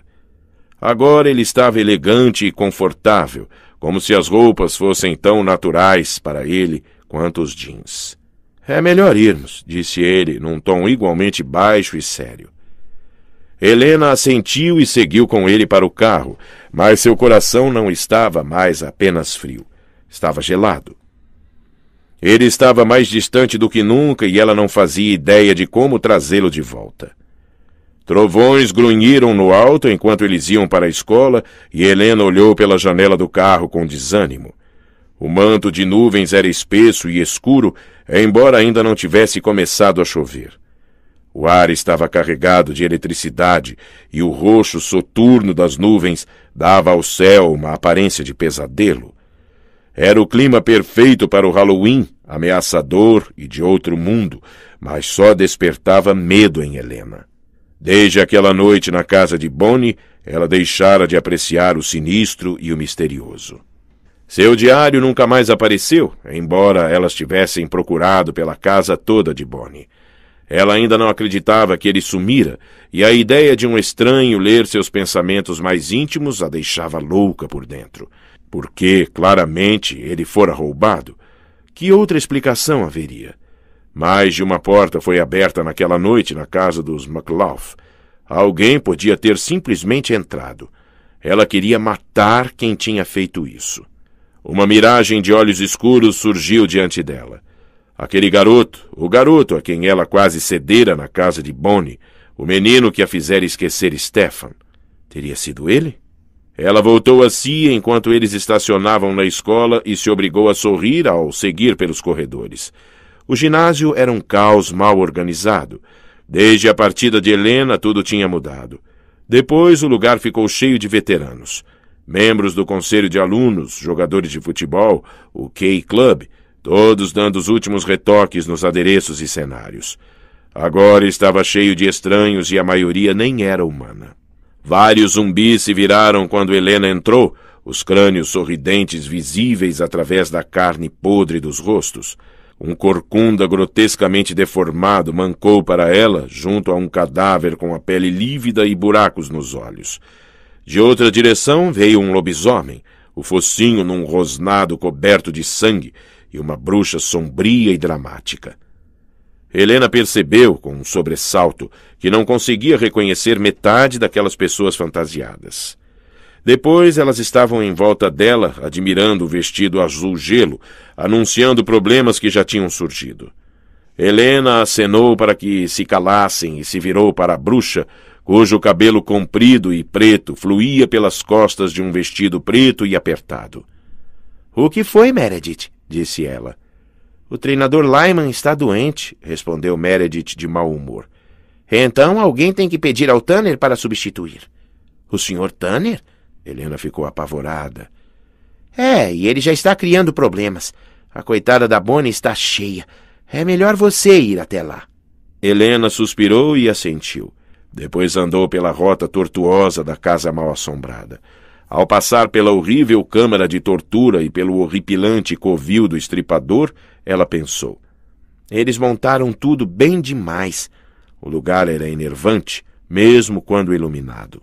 Agora ele estava elegante e confortável, como se as roupas fossem tão naturais para ele quanto os jeans. É melhor irmos, disse ele, num tom igualmente baixo e sério. Helena assentiu e seguiu com ele para o carro, mas seu coração não estava mais apenas frio. Estava gelado. Ele estava mais distante do que nunca e ela não fazia ideia de como trazê-lo de volta. Trovões grunhiram no alto enquanto eles iam para a escola e Helena olhou pela janela do carro com desânimo. O manto de nuvens era espesso e escuro, embora ainda não tivesse começado a chover. O ar estava carregado de eletricidade e o roxo soturno das nuvens dava ao céu uma aparência de pesadelo. Era o clima perfeito para o Halloween, ameaçador e de outro mundo, mas só despertava medo em Helena. Desde aquela noite na casa de Bonnie, ela deixara de apreciar o sinistro e o misterioso. Seu diário nunca mais apareceu, embora elas tivessem procurado pela casa toda de Bonnie. Ela ainda não acreditava que ele sumira, e a ideia de um estranho ler seus pensamentos mais íntimos a deixava louca por dentro. Porque, claramente, ele fora roubado. Que outra explicação haveria? Mais de uma porta foi aberta naquela noite na casa dos McLaugh. Alguém podia ter simplesmente entrado. Ela queria matar quem tinha feito isso. Uma miragem de olhos escuros surgiu diante dela. Aquele garoto, o garoto a quem ela quase cedera na casa de Bonnie, o menino que a fizera esquecer Stefan. Teria sido ele? Ela voltou a si enquanto eles estacionavam na escola e se obrigou a sorrir ao seguir pelos corredores. O ginásio era um caos mal organizado. Desde a partida de Helena, tudo tinha mudado. Depois, o lugar ficou cheio de veteranos. Membros do conselho de alunos, jogadores de futebol, o K Club, todos dando os últimos retoques nos adereços e cenários. Agora estava cheio de estranhos e a maioria nem era humana. Vários zumbis se viraram quando Helena entrou, os crânios sorridentes visíveis através da carne podre dos rostos. Um corcunda grotescamente deformado mancou para ela, junto a um cadáver com a pele lívida e buracos nos olhos. De outra direção veio um lobisomem, o focinho num rosnado coberto de sangue e uma bruxa sombria e dramática. Helena percebeu, com um sobressalto, que não conseguia reconhecer metade daquelas pessoas fantasiadas. Depois elas estavam em volta dela, admirando o vestido azul gelo, anunciando problemas que já tinham surgido. Helena acenou para que se calassem e se virou para a bruxa, cujo cabelo comprido e preto fluía pelas costas de um vestido preto e apertado. O que foi, Meredith? disse ela. O treinador Lyman está doente, respondeu Meredith de mau humor. Então alguém tem que pedir ao Tanner para substituir. O senhor Tanner? Helena ficou apavorada. É, e ele já está criando problemas. A coitada da Bonnie está cheia. É melhor você ir até lá. Helena suspirou e assentiu. Depois andou pela rota tortuosa da casa mal-assombrada. Ao passar pela horrível câmara de tortura e pelo horripilante covil do estripador, ela pensou. Eles montaram tudo bem demais. O lugar era enervante, mesmo quando iluminado.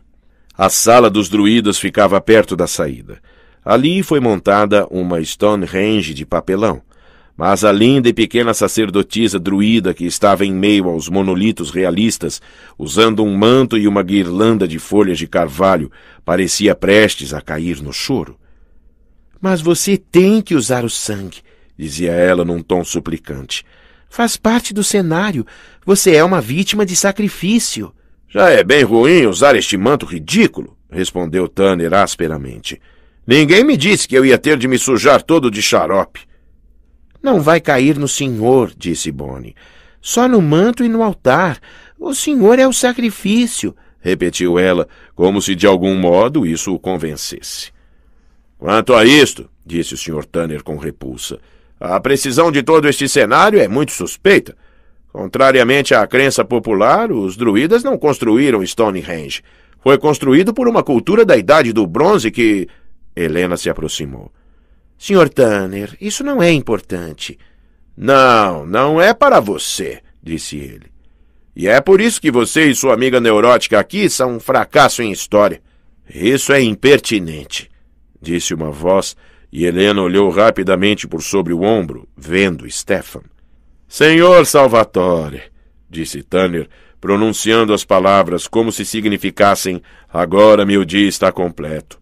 A sala dos druidas ficava perto da saída. Ali foi montada uma Stonehenge de papelão. Mas a linda e pequena sacerdotisa druida que estava em meio aos monolitos realistas, usando um manto e uma guirlanda de folhas de carvalho, parecia prestes a cair no choro. Mas você tem que usar o sangue, dizia ela num tom suplicante. Faz parte do cenário. Você é uma vítima de sacrifício. Já é bem ruim usar este manto ridículo, respondeu Tanner asperamente. Ninguém me disse que eu ia ter de me sujar todo de xarope. Não vai cair no senhor, disse Bonnie. Só no manto e no altar. O senhor é o sacrifício, repetiu ela, como se de algum modo isso o convencesse. Quanto a isto, disse o senhor Tanner com repulsa, a precisão de todo este cenário é muito suspeita. Contrariamente à crença popular, os druidas não construíram Stonehenge. Foi construído por uma cultura da Idade do Bronze que. Helena se aproximou. Sr. Tanner, isso não é importante. Não, não é para você, disse ele. E é por isso que você e sua amiga neurótica aqui são um fracasso em história. Isso é impertinente, disse uma voz, e Helena olhou rapidamente por sobre o ombro, vendo Stefan. Senhor Salvatore, disse Tanner, pronunciando as palavras como se significassem agora meu dia está completo.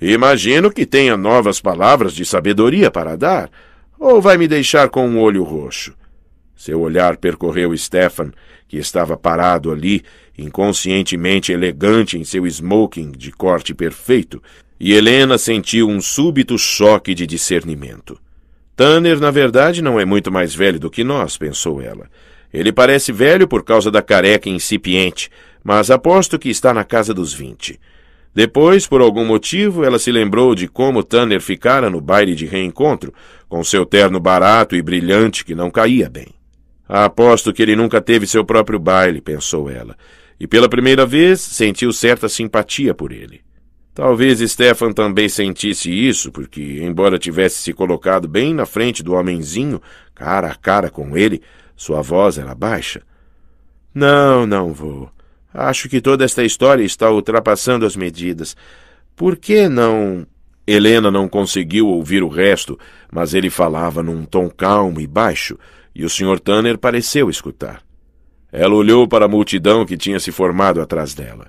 Imagino que tenha novas palavras de sabedoria para dar, ou vai me deixar com um olho roxo. Seu olhar percorreu Stefan, que estava parado ali, inconscientemente elegante em seu smoking de corte perfeito, e Helena sentiu um súbito choque de discernimento. Tanner, na verdade, não é muito mais velho do que nós, pensou ela. Ele parece velho por causa da careca incipiente, mas aposto que está na casa dos vinte. Depois, por algum motivo, ela se lembrou de como Tanner ficara no baile de reencontro, com seu terno barato e brilhante que não caía bem. Aposto que ele nunca teve seu próprio baile, pensou ela, e pela primeira vez sentiu certa simpatia por ele. Talvez Stefan também sentisse isso, porque, embora tivesse se colocado bem na frente do homenzinho, cara a cara com ele, sua voz era baixa. Não, não vou. Acho que toda esta história está ultrapassando as medidas. Por que não. Helena não conseguiu ouvir o resto, mas ele falava num tom calmo e baixo, e o Sr. Tanner pareceu escutar. Ela olhou para a multidão que tinha se formado atrás dela.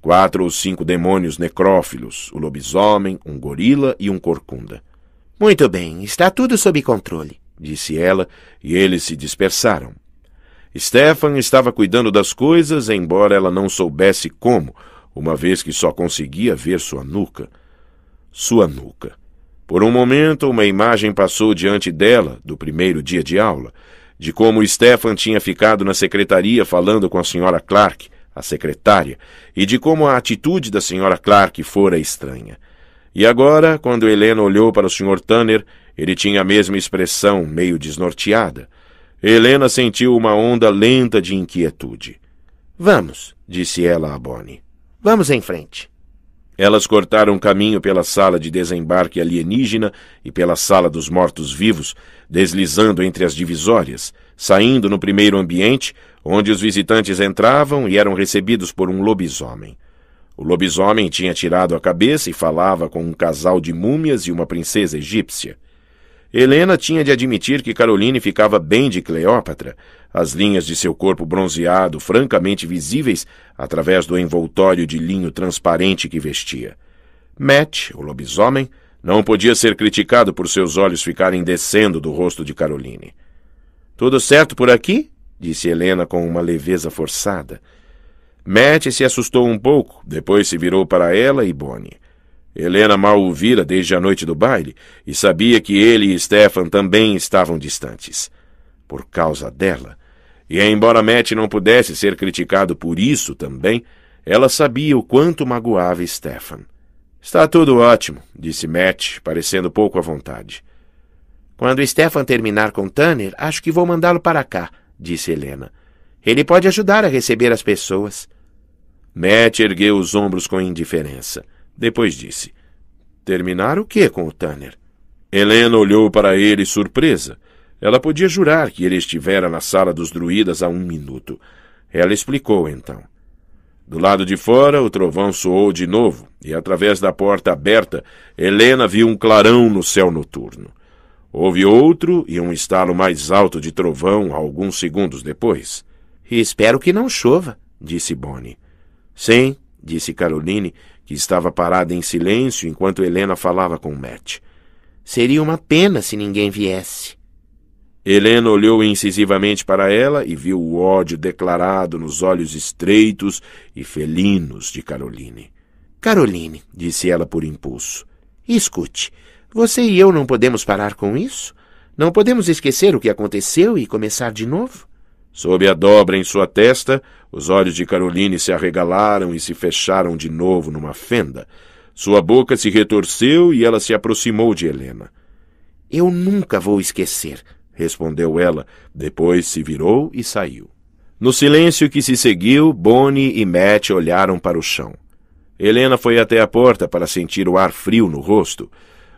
Quatro ou cinco demônios necrófilos, o lobisomem, um gorila e um corcunda. Muito bem, está tudo sob controle, disse ela, e eles se dispersaram, Stefan estava cuidando das coisas, embora ela não soubesse como, uma vez que só conseguia ver sua nuca. Sua nuca. Por um momento, uma imagem passou diante dela, do primeiro dia de aula, de como Stefan tinha ficado na secretaria falando com a senhora Clark, a secretária, e de como a atitude da senhora Clark fora estranha. E agora, quando Helena olhou para o Sr. Tanner, ele tinha a mesma expressão, meio desnorteada. Helena sentiu uma onda lenta de inquietude. Vamos, disse ela a Bonnie. Vamos em frente. Elas cortaram caminho pela sala de desembarque alienígena e pela sala dos mortos-vivos, deslizando entre as divisórias, saindo no primeiro ambiente, onde os visitantes entravam e eram recebidos por um lobisomem. O lobisomem tinha tirado a cabeça e falava com um casal de múmias e uma princesa egípcia. Helena tinha de admitir que Caroline ficava bem de Cleópatra. As linhas de seu corpo bronzeado, francamente visíveis através do envoltório de linho transparente que vestia. Matt, o lobisomem, não podia ser criticado por seus olhos ficarem descendo do rosto de Caroline. Tudo certo por aqui? disse Helena com uma leveza forçada. Matt se assustou um pouco, depois se virou para ela e Bonnie. Helena mal o vira desde a noite do baile e sabia que ele e Stefan também estavam distantes. Por causa dela, e embora Matt não pudesse ser criticado por isso também, ela sabia o quanto magoava Stefan. Está tudo ótimo, disse Matt, parecendo pouco à vontade. Quando Stefan terminar com Tanner, acho que vou mandá-lo para cá, disse Helena. Ele pode ajudar a receber as pessoas. Matt ergueu os ombros com indiferença. Depois disse: Terminar o que com o Tanner? Helena olhou para ele surpresa. Ela podia jurar que ele estivera na sala dos druidas há um minuto. Ela explicou então. Do lado de fora, o trovão soou de novo, e através da porta aberta, Helena viu um clarão no céu noturno. Houve outro e um estalo mais alto de trovão alguns segundos depois. Espero que não chova, disse Bonnie. Sim, disse Caroline, que estava parada em silêncio enquanto Helena falava com Matt. Seria uma pena se ninguém viesse. Helena olhou incisivamente para ela e viu o ódio declarado nos olhos estreitos e felinos de Caroline. Caroline, disse ela por impulso, escute, você e eu não podemos parar com isso? Não podemos esquecer o que aconteceu e começar de novo? Sob a dobra em sua testa, os olhos de Caroline se arregalaram e se fecharam de novo numa fenda. Sua boca se retorceu e ela se aproximou de Helena. Eu nunca vou esquecer, respondeu ela. Depois se virou e saiu. No silêncio que se seguiu, Bonnie e Matt olharam para o chão. Helena foi até a porta para sentir o ar frio no rosto.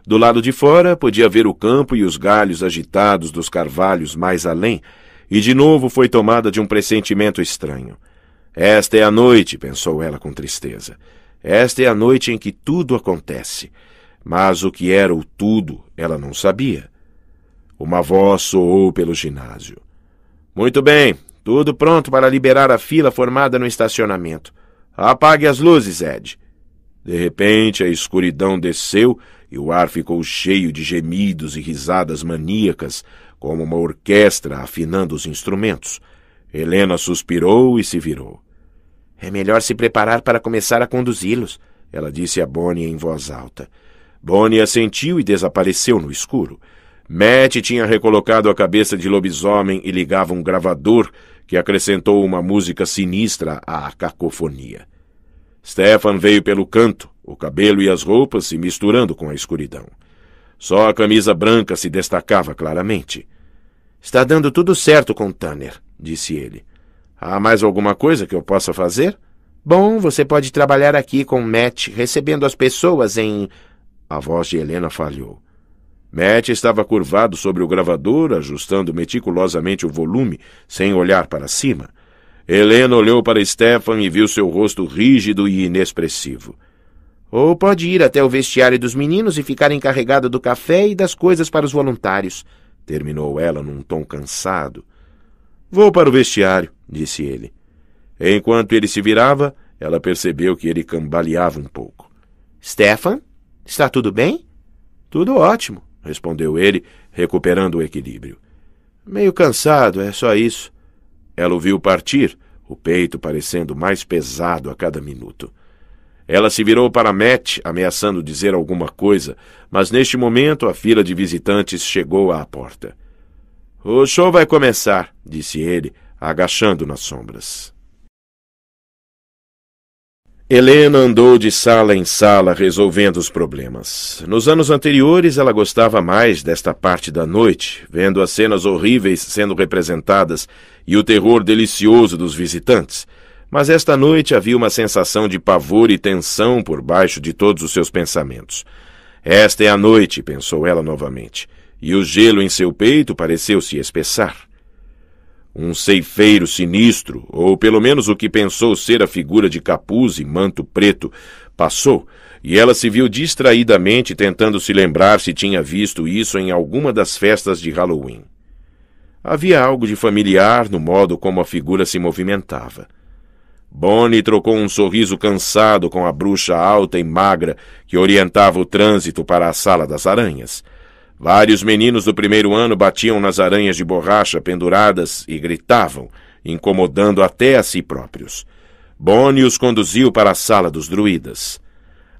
Do lado de fora, podia ver o campo e os galhos agitados dos carvalhos mais além, e de novo foi tomada de um pressentimento estranho. Esta é a noite, pensou ela com tristeza. Esta é a noite em que tudo acontece. Mas o que era o tudo, ela não sabia. Uma voz soou pelo ginásio. Muito bem, tudo pronto para liberar a fila formada no estacionamento. Apague as luzes, Ed. De repente, a escuridão desceu e o ar ficou cheio de gemidos e risadas maníacas, como uma orquestra afinando os instrumentos. Helena suspirou e se virou. É melhor se preparar para começar a conduzi-los, ela disse a Bonnie em voz alta. Bonnie assentiu e desapareceu no escuro. Matt tinha recolocado a cabeça de lobisomem e ligava um gravador que acrescentou uma música sinistra à cacofonia. Stefan veio pelo canto, o cabelo e as roupas se misturando com a escuridão. Só a camisa branca se destacava claramente. Está dando tudo certo com Tanner, disse ele. Há mais alguma coisa que eu possa fazer? Bom, você pode trabalhar aqui com Matt, recebendo as pessoas em. A voz de Helena falhou. Matt estava curvado sobre o gravador, ajustando meticulosamente o volume, sem olhar para cima. Helena olhou para Stefan e viu seu rosto rígido e inexpressivo. Ou pode ir até o vestiário dos meninos e ficar encarregada do café e das coisas para os voluntários, terminou ela num tom cansado. Vou para o vestiário, disse ele. Enquanto ele se virava, ela percebeu que ele cambaleava um pouco. Stefan, está tudo bem? Tudo ótimo, respondeu ele, recuperando o equilíbrio. Meio cansado, é só isso. Ela o viu partir, o peito parecendo mais pesado a cada minuto. Ela se virou para Matt, ameaçando dizer alguma coisa, mas neste momento a fila de visitantes chegou à porta. O show vai começar, disse ele, agachando nas sombras. Helena andou de sala em sala resolvendo os problemas. Nos anos anteriores, ela gostava mais desta parte da noite, vendo as cenas horríveis sendo representadas e o terror delicioso dos visitantes. Mas esta noite havia uma sensação de pavor e tensão por baixo de todos os seus pensamentos. Esta é a noite, pensou ela novamente, e o gelo em seu peito pareceu se espessar. Um ceifeiro sinistro, ou pelo menos o que pensou ser a figura de capuz e manto preto, passou, e ela se viu distraidamente tentando se lembrar se tinha visto isso em alguma das festas de Halloween. Havia algo de familiar no modo como a figura se movimentava. Bonnie trocou um sorriso cansado com a bruxa alta e magra que orientava o trânsito para a sala das aranhas. Vários meninos do primeiro ano batiam nas aranhas de borracha penduradas e gritavam, incomodando até a si próprios. Bonnie os conduziu para a sala dos druidas.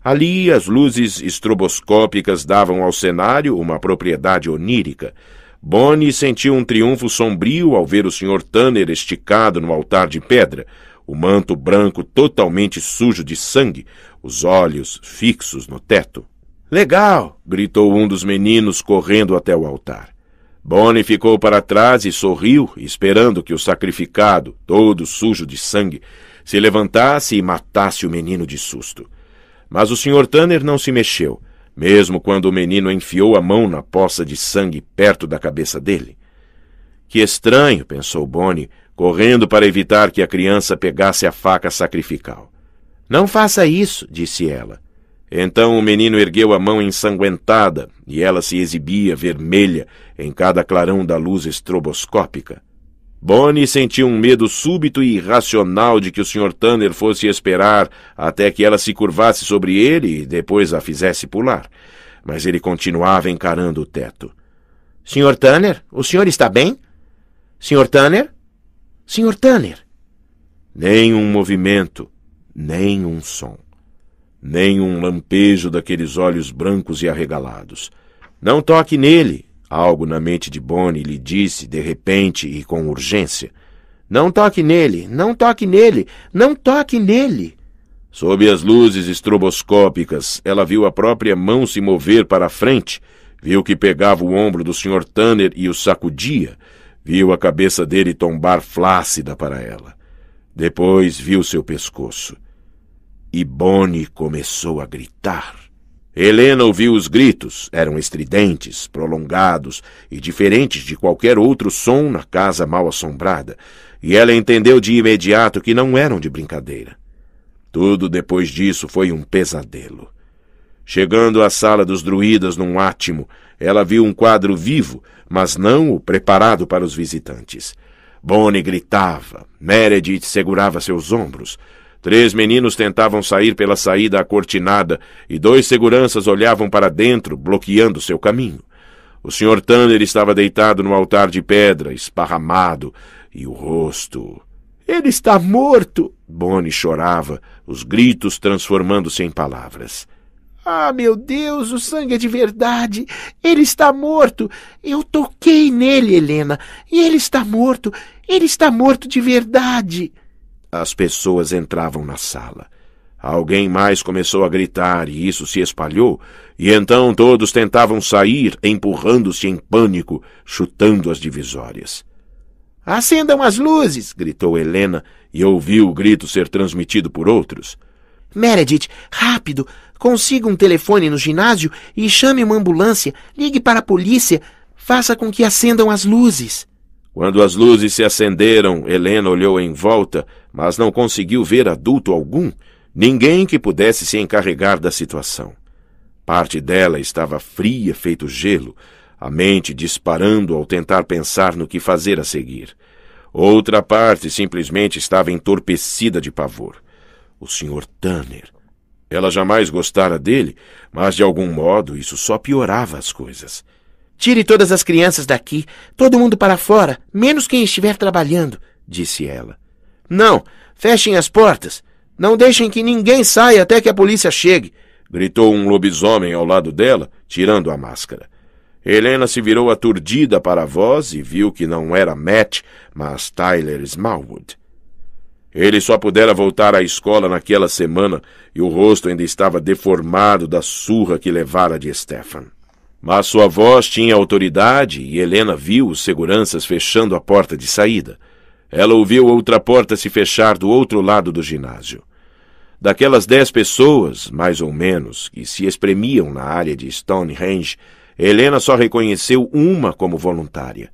Ali, as luzes estroboscópicas davam ao cenário uma propriedade onírica. Bonnie sentiu um triunfo sombrio ao ver o Sr. Tanner esticado no altar de pedra, o manto branco totalmente sujo de sangue, os olhos fixos no teto. Legal! gritou um dos meninos correndo até o altar. Bonnie ficou para trás e sorriu, esperando que o sacrificado, todo sujo de sangue, se levantasse e matasse o menino de susto. Mas o Sr. Tanner não se mexeu, mesmo quando o menino enfiou a mão na poça de sangue perto da cabeça dele. Que estranho, pensou Bonnie, correndo para evitar que a criança pegasse a faca sacrificial. Não faça isso, disse ela. Então o menino ergueu a mão ensanguentada e ela se exibia vermelha em cada clarão da luz estroboscópica. Bonnie sentiu um medo súbito e irracional de que o Sr. Tanner fosse esperar até que ela se curvasse sobre ele e depois a fizesse pular. Mas ele continuava encarando o teto. Sr. Tanner, o senhor está bem? Sr. Tanner? Sr. Tanner! Nem um movimento, nem um som, nem um lampejo daqueles olhos brancos e arregalados. Não toque nele! Algo na mente de Bonnie lhe disse, de repente e com urgência. Não toque nele! Não toque nele! Não toque nele! Sob as luzes estroboscópicas, ela viu a própria mão se mover para a frente, viu que pegava o ombro do Sr. Tanner e o sacudia, Viu a cabeça dele tombar flácida para ela. Depois viu seu pescoço. E Bonnie começou a gritar. Helena ouviu os gritos. Eram estridentes, prolongados e diferentes de qualquer outro som na casa mal assombrada. E ela entendeu de imediato que não eram de brincadeira. Tudo depois disso foi um pesadelo. Chegando à sala dos druidas num átimo, ela viu um quadro vivo, mas não o preparado para os visitantes. Bonnie gritava, Meredith segurava seus ombros. Três meninos tentavam sair pela saída acortinada e dois seguranças olhavam para dentro, bloqueando seu caminho. O Sr. Tanner estava deitado no altar de pedra, esparramado, e o rosto. Ele está morto! Bonnie chorava, os gritos transformando-se em palavras. Ah, meu Deus, o sangue é de verdade. Ele está morto. Eu toquei nele, Helena. E ele está morto. Ele está morto de verdade. As pessoas entravam na sala. Alguém mais começou a gritar e isso se espalhou, e então todos tentavam sair, empurrando-se em pânico, chutando as divisórias. Acendam as luzes! gritou Helena e ouviu o grito ser transmitido por outros. Meredith, rápido! Consiga um telefone no ginásio e chame uma ambulância, ligue para a polícia, faça com que acendam as luzes. Quando as luzes se acenderam, Helena olhou em volta, mas não conseguiu ver adulto algum, ninguém que pudesse se encarregar da situação. Parte dela estava fria, feito gelo, a mente disparando ao tentar pensar no que fazer a seguir. Outra parte simplesmente estava entorpecida de pavor o Sr. Tanner. Ela jamais gostara dele, mas de algum modo isso só piorava as coisas. Tire todas as crianças daqui, todo mundo para fora, menos quem estiver trabalhando, disse ela. Não, fechem as portas. Não deixem que ninguém saia até que a polícia chegue, gritou um lobisomem ao lado dela, tirando a máscara. Helena se virou aturdida para a voz e viu que não era Matt, mas Tyler Smallwood. Ele só pudera voltar à escola naquela semana e o rosto ainda estava deformado da surra que levara de Stefan. Mas sua voz tinha autoridade e Helena viu os seguranças fechando a porta de saída. Ela ouviu outra porta se fechar do outro lado do ginásio. Daquelas dez pessoas, mais ou menos, que se espremiam na área de Stonehenge, Helena só reconheceu uma como voluntária.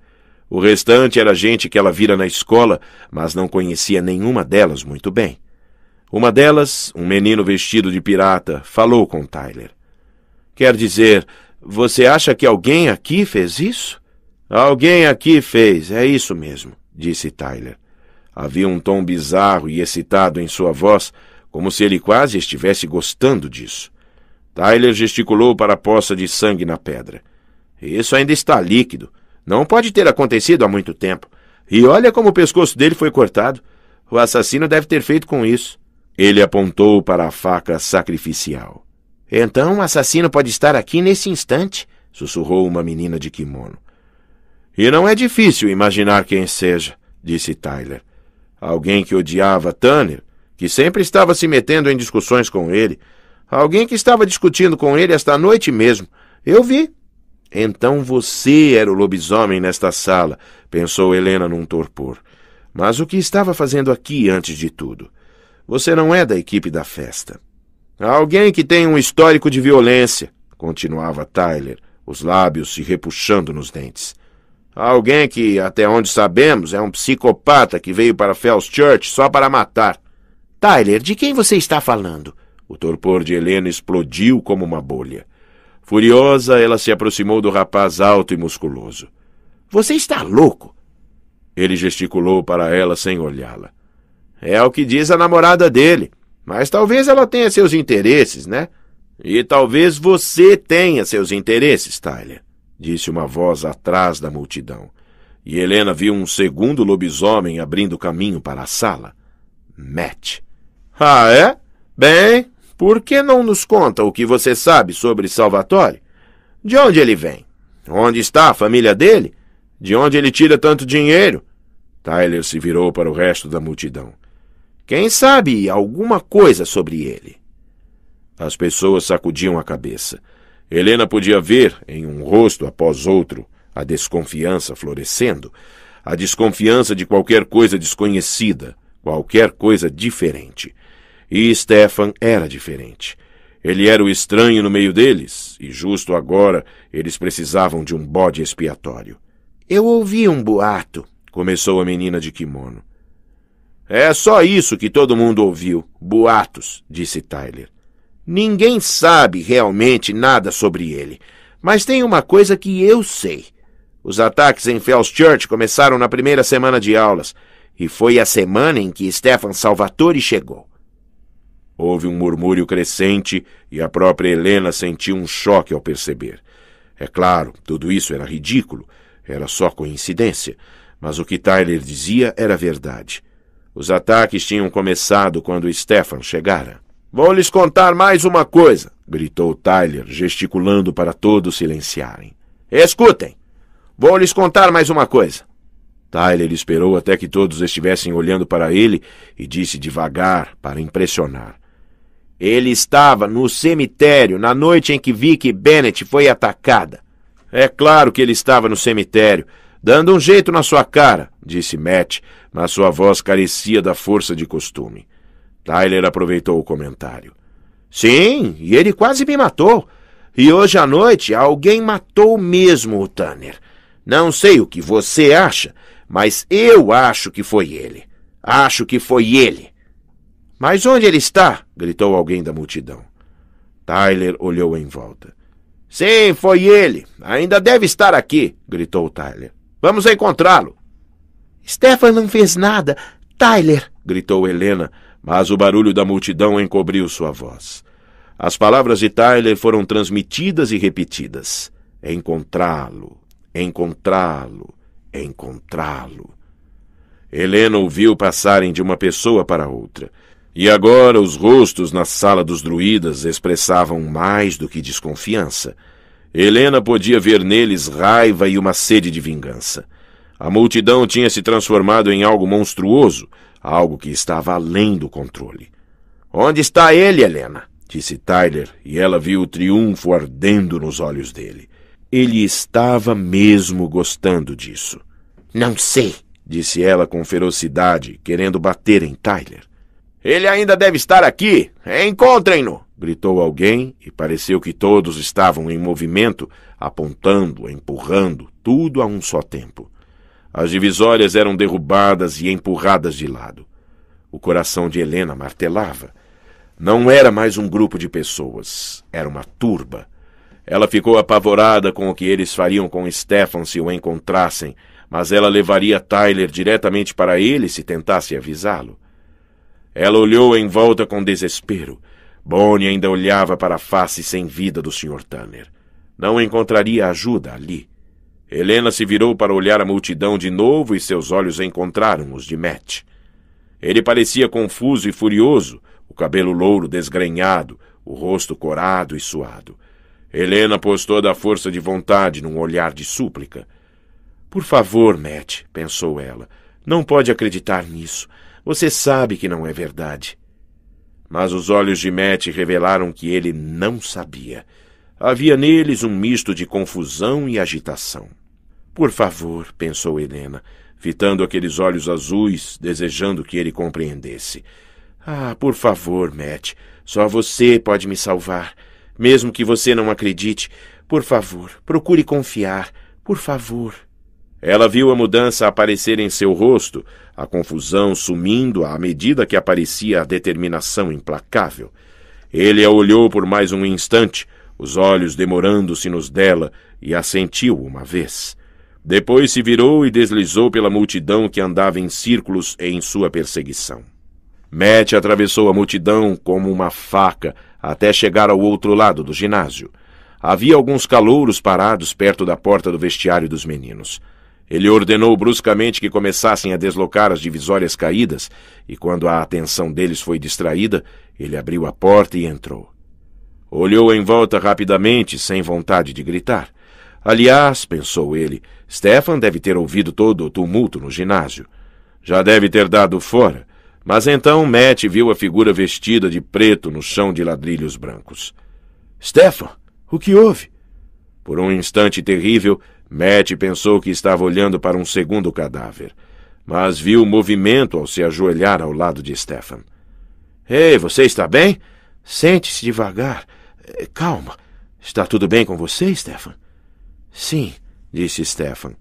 O restante era gente que ela vira na escola, mas não conhecia nenhuma delas muito bem. Uma delas, um menino vestido de pirata, falou com Tyler. Quer dizer, você acha que alguém aqui fez isso? Alguém aqui fez, é isso mesmo, disse Tyler. Havia um tom bizarro e excitado em sua voz, como se ele quase estivesse gostando disso. Tyler gesticulou para a poça de sangue na pedra. Isso ainda está líquido. Não pode ter acontecido há muito tempo. E olha como o pescoço dele foi cortado. O assassino deve ter feito com isso. Ele apontou para a faca sacrificial. Então o assassino pode estar aqui nesse instante, sussurrou uma menina de kimono. E não é difícil imaginar quem seja, disse Tyler. Alguém que odiava Tanner, que sempre estava se metendo em discussões com ele. Alguém que estava discutindo com ele esta noite mesmo. Eu vi. Então você era o lobisomem nesta sala, pensou Helena num torpor. Mas o que estava fazendo aqui antes de tudo? Você não é da equipe da festa. Alguém que tem um histórico de violência, continuava Tyler, os lábios se repuxando nos dentes. Alguém que, até onde sabemos, é um psicopata que veio para Fells Church só para matar. Tyler, de quem você está falando? O torpor de Helena explodiu como uma bolha. Furiosa, ela se aproximou do rapaz alto e musculoso. Você está louco? Ele gesticulou para ela sem olhá-la. É o que diz a namorada dele. Mas talvez ela tenha seus interesses, né? E talvez você tenha seus interesses, Tyler, disse uma voz atrás da multidão. E Helena viu um segundo lobisomem abrindo caminho para a sala. Matt. Ah, é? Bem, por que não nos conta o que você sabe sobre Salvatore? De onde ele vem? Onde está a família dele? De onde ele tira tanto dinheiro? Tyler se virou para o resto da multidão. Quem sabe alguma coisa sobre ele? As pessoas sacudiam a cabeça. Helena podia ver, em um rosto após outro, a desconfiança florescendo, a desconfiança de qualquer coisa desconhecida, qualquer coisa diferente. E Stefan era diferente. Ele era o estranho no meio deles, e justo agora eles precisavam de um bode expiatório. Eu ouvi um boato, começou a menina de kimono. É só isso que todo mundo ouviu, boatos, disse Tyler. Ninguém sabe realmente nada sobre ele, mas tem uma coisa que eu sei. Os ataques em Fells Church começaram na primeira semana de aulas, e foi a semana em que Stefan Salvatore chegou. Houve um murmúrio crescente e a própria Helena sentiu um choque ao perceber. É claro, tudo isso era ridículo, era só coincidência, mas o que Tyler dizia era verdade. Os ataques tinham começado quando Stefan chegara. Vou lhes contar mais uma coisa, gritou Tyler, gesticulando para todos silenciarem. Escutem! Vou lhes contar mais uma coisa. Tyler esperou até que todos estivessem olhando para ele e disse devagar para impressionar. Ele estava no cemitério na noite em que Vicky Bennett foi atacada. É claro que ele estava no cemitério, dando um jeito na sua cara, disse Matt, mas sua voz carecia da força de costume. Tyler aproveitou o comentário. Sim, e ele quase me matou. E hoje à noite alguém matou mesmo o Tanner. Não sei o que você acha, mas eu acho que foi ele. Acho que foi ele. Mas onde ele está? gritou alguém da multidão. Tyler olhou em volta. Sim, foi ele. Ainda deve estar aqui, gritou Tyler. Vamos encontrá-lo. Stefan não fez nada. Tyler! gritou Helena, mas o barulho da multidão encobriu sua voz. As palavras de Tyler foram transmitidas e repetidas. Encontrá-lo, encontrá-lo, encontrá-lo. Helena ouviu passarem de uma pessoa para outra. E agora os rostos na sala dos druidas expressavam mais do que desconfiança. Helena podia ver neles raiva e uma sede de vingança. A multidão tinha se transformado em algo monstruoso, algo que estava além do controle. Onde está ele, Helena? disse Tyler, e ela viu o triunfo ardendo nos olhos dele. Ele estava mesmo gostando disso. Não sei, disse ela com ferocidade, querendo bater em Tyler. Ele ainda deve estar aqui! Encontrem-no! gritou alguém, e pareceu que todos estavam em movimento, apontando, empurrando, tudo a um só tempo. As divisórias eram derrubadas e empurradas de lado. O coração de Helena martelava. Não era mais um grupo de pessoas, era uma turba. Ela ficou apavorada com o que eles fariam com Stefan se o encontrassem, mas ela levaria Tyler diretamente para ele se tentasse avisá-lo. Ela olhou em volta com desespero. Bonnie ainda olhava para a face sem vida do Sr. Tanner. Não encontraria ajuda ali. Helena se virou para olhar a multidão de novo e seus olhos encontraram os de Matt. Ele parecia confuso e furioso, o cabelo louro desgrenhado, o rosto corado e suado. Helena pôs toda a força de vontade num olhar de súplica. Por favor, Matt, pensou ela, não pode acreditar nisso. Você sabe que não é verdade. Mas os olhos de Matt revelaram que ele não sabia. Havia neles um misto de confusão e agitação. Por favor, pensou Helena, fitando aqueles olhos azuis, desejando que ele compreendesse. Ah, por favor, Matt, só você pode me salvar. Mesmo que você não acredite, por favor, procure confiar. Por favor. Ela viu a mudança aparecer em seu rosto, a confusão sumindo à medida que aparecia a determinação implacável. Ele a olhou por mais um instante, os olhos demorando-se nos dela, e assentiu uma vez. Depois se virou e deslizou pela multidão que andava em círculos em sua perseguição. Matt atravessou a multidão como uma faca até chegar ao outro lado do ginásio. Havia alguns calouros parados perto da porta do vestiário dos meninos. Ele ordenou bruscamente que começassem a deslocar as divisórias caídas, e quando a atenção deles foi distraída, ele abriu a porta e entrou. Olhou em volta rapidamente, sem vontade de gritar. Aliás, pensou ele, Stefan deve ter ouvido todo o tumulto no ginásio. Já deve ter dado fora. Mas então Matt viu a figura vestida de preto no chão de ladrilhos brancos. Stefan, o que houve? Por um instante terrível, Matt pensou que estava olhando para um segundo cadáver, mas viu movimento ao se ajoelhar ao lado de Stefan. Ei, você está bem? Sente-se devagar. Eh, calma. Está tudo bem com você, Stefan? Sim, disse Stefan.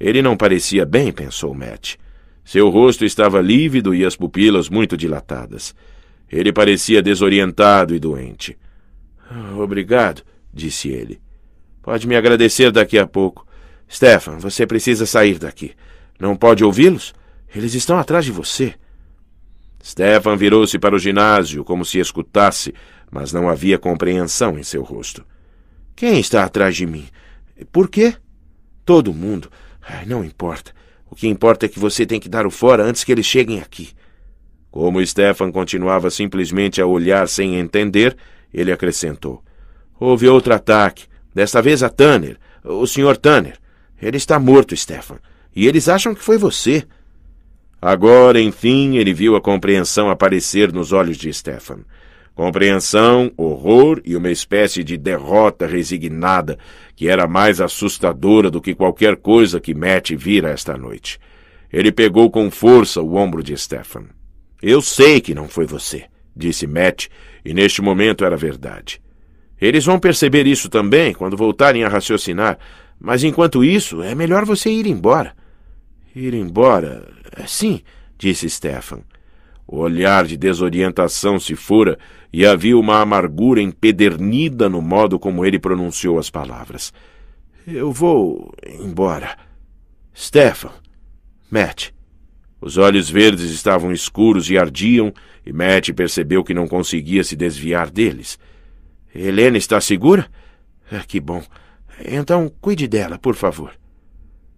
Ele não parecia bem, pensou Matt. Seu rosto estava lívido e as pupilas muito dilatadas. Ele parecia desorientado e doente. Obrigado, disse ele. Pode me agradecer daqui a pouco. Stefan, você precisa sair daqui. Não pode ouvi-los? Eles estão atrás de você. Stefan virou-se para o ginásio, como se escutasse, mas não havia compreensão em seu rosto. Quem está atrás de mim? Por quê? Todo mundo. Ai, não importa. O que importa é que você tem que dar o fora antes que eles cheguem aqui. Como Stefan continuava simplesmente a olhar sem entender, ele acrescentou: Houve outro ataque. Desta vez a Tanner, o Sr. Tanner. Ele está morto, Stefan. E eles acham que foi você. Agora, enfim, ele viu a compreensão aparecer nos olhos de Stefan. Compreensão, horror e uma espécie de derrota resignada que era mais assustadora do que qualquer coisa que Matt vira esta noite. Ele pegou com força o ombro de Stefan. Eu sei que não foi você, disse Matt, e neste momento era verdade. Eles vão perceber isso também quando voltarem a raciocinar, mas enquanto isso, é melhor você ir embora. Ir embora? É, sim, disse Stefan. O olhar de desorientação se fora e havia uma amargura empedernida no modo como ele pronunciou as palavras. Eu vou embora. Stefan, Matt. Os olhos verdes estavam escuros e ardiam, e Matt percebeu que não conseguia se desviar deles. Helena está segura? Ah, que bom. Então cuide dela, por favor.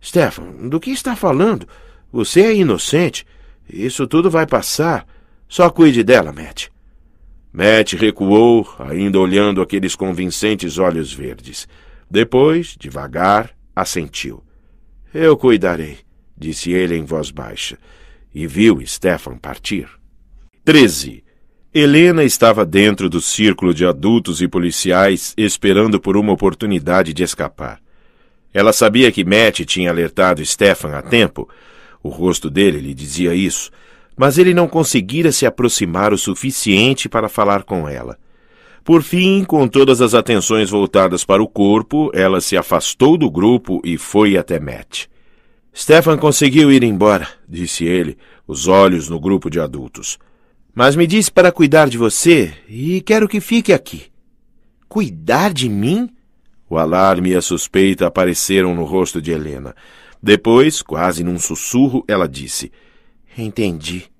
Stefan, do que está falando? Você é inocente. Isso tudo vai passar. Só cuide dela, Matt. Matt recuou, ainda olhando aqueles convincentes olhos verdes. Depois, devagar, assentiu. Eu cuidarei, disse ele em voz baixa, e viu Stefan partir. 13. Helena estava dentro do círculo de adultos e policiais, esperando por uma oportunidade de escapar. Ela sabia que Matt tinha alertado Stefan a tempo. O rosto dele lhe dizia isso, mas ele não conseguira se aproximar o suficiente para falar com ela. Por fim, com todas as atenções voltadas para o corpo, ela se afastou do grupo e foi até Matt. Stefan conseguiu ir embora, disse ele, os olhos no grupo de adultos. Mas me disse para cuidar de você e quero que fique aqui. Cuidar de mim? O alarme e a suspeita apareceram no rosto de Helena. Depois, quase num sussurro, ela disse: Entendi.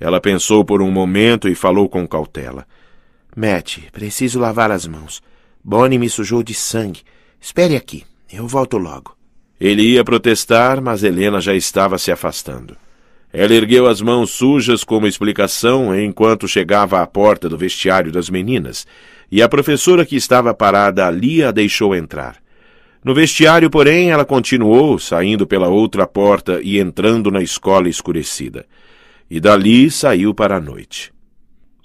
Ela pensou por um momento e falou com cautela: Matt, preciso lavar as mãos. Bonnie me sujou de sangue. Espere aqui, eu volto logo. Ele ia protestar, mas Helena já estava se afastando. Ela ergueu as mãos sujas como explicação enquanto chegava à porta do vestiário das meninas, e a professora que estava parada ali a deixou entrar. No vestiário, porém, ela continuou, saindo pela outra porta e entrando na escola escurecida. E dali saiu para a noite.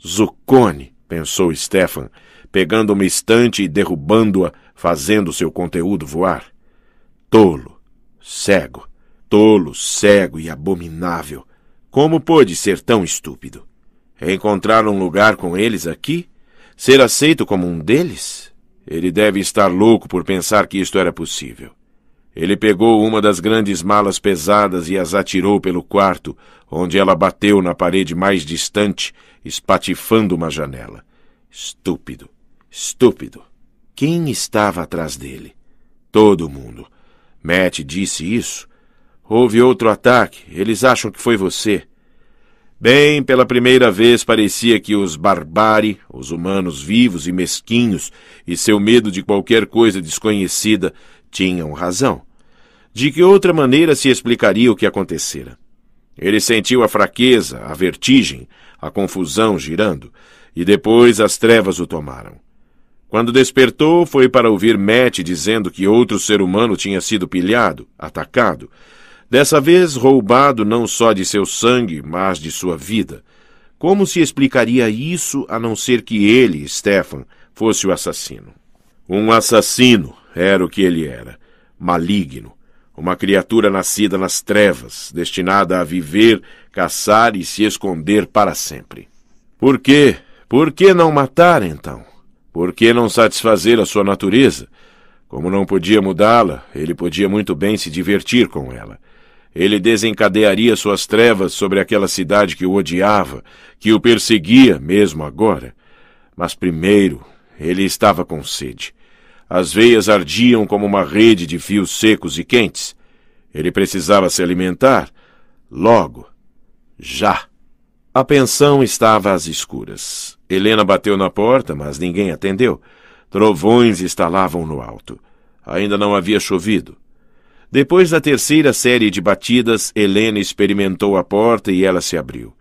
Zucone, pensou Stefan, pegando uma estante e derrubando-a, fazendo seu conteúdo voar. Tolo, cego, tolo, cego e abominável. Como pôde ser tão estúpido? Encontrar um lugar com eles aqui? Ser aceito como um deles? Ele deve estar louco por pensar que isto era possível. Ele pegou uma das grandes malas pesadas e as atirou pelo quarto, onde ela bateu na parede mais distante, espatifando uma janela. Estúpido, estúpido. Quem estava atrás dele? Todo mundo. Matt disse isso Houve outro ataque. Eles acham que foi você. Bem, pela primeira vez parecia que os barbari, os humanos vivos e mesquinhos, e seu medo de qualquer coisa desconhecida, tinham razão. De que outra maneira se explicaria o que acontecera? Ele sentiu a fraqueza, a vertigem, a confusão girando, e depois as trevas o tomaram. Quando despertou, foi para ouvir Matt dizendo que outro ser humano tinha sido pilhado, atacado, Dessa vez roubado não só de seu sangue, mas de sua vida. Como se explicaria isso a não ser que ele, Stefan, fosse o assassino? Um assassino era o que ele era, maligno, uma criatura nascida nas trevas, destinada a viver, caçar e se esconder para sempre. Por quê? Por que não matar, então? Por que não satisfazer a sua natureza? Como não podia mudá-la, ele podia muito bem se divertir com ela. Ele desencadearia suas trevas sobre aquela cidade que o odiava, que o perseguia mesmo agora. Mas primeiro, ele estava com sede. As veias ardiam como uma rede de fios secos e quentes. Ele precisava se alimentar. Logo. Já. A pensão estava às escuras. Helena bateu na porta, mas ninguém atendeu. Trovões estalavam no alto. Ainda não havia chovido. Depois da terceira série de batidas, Helena experimentou a porta e ela se abriu.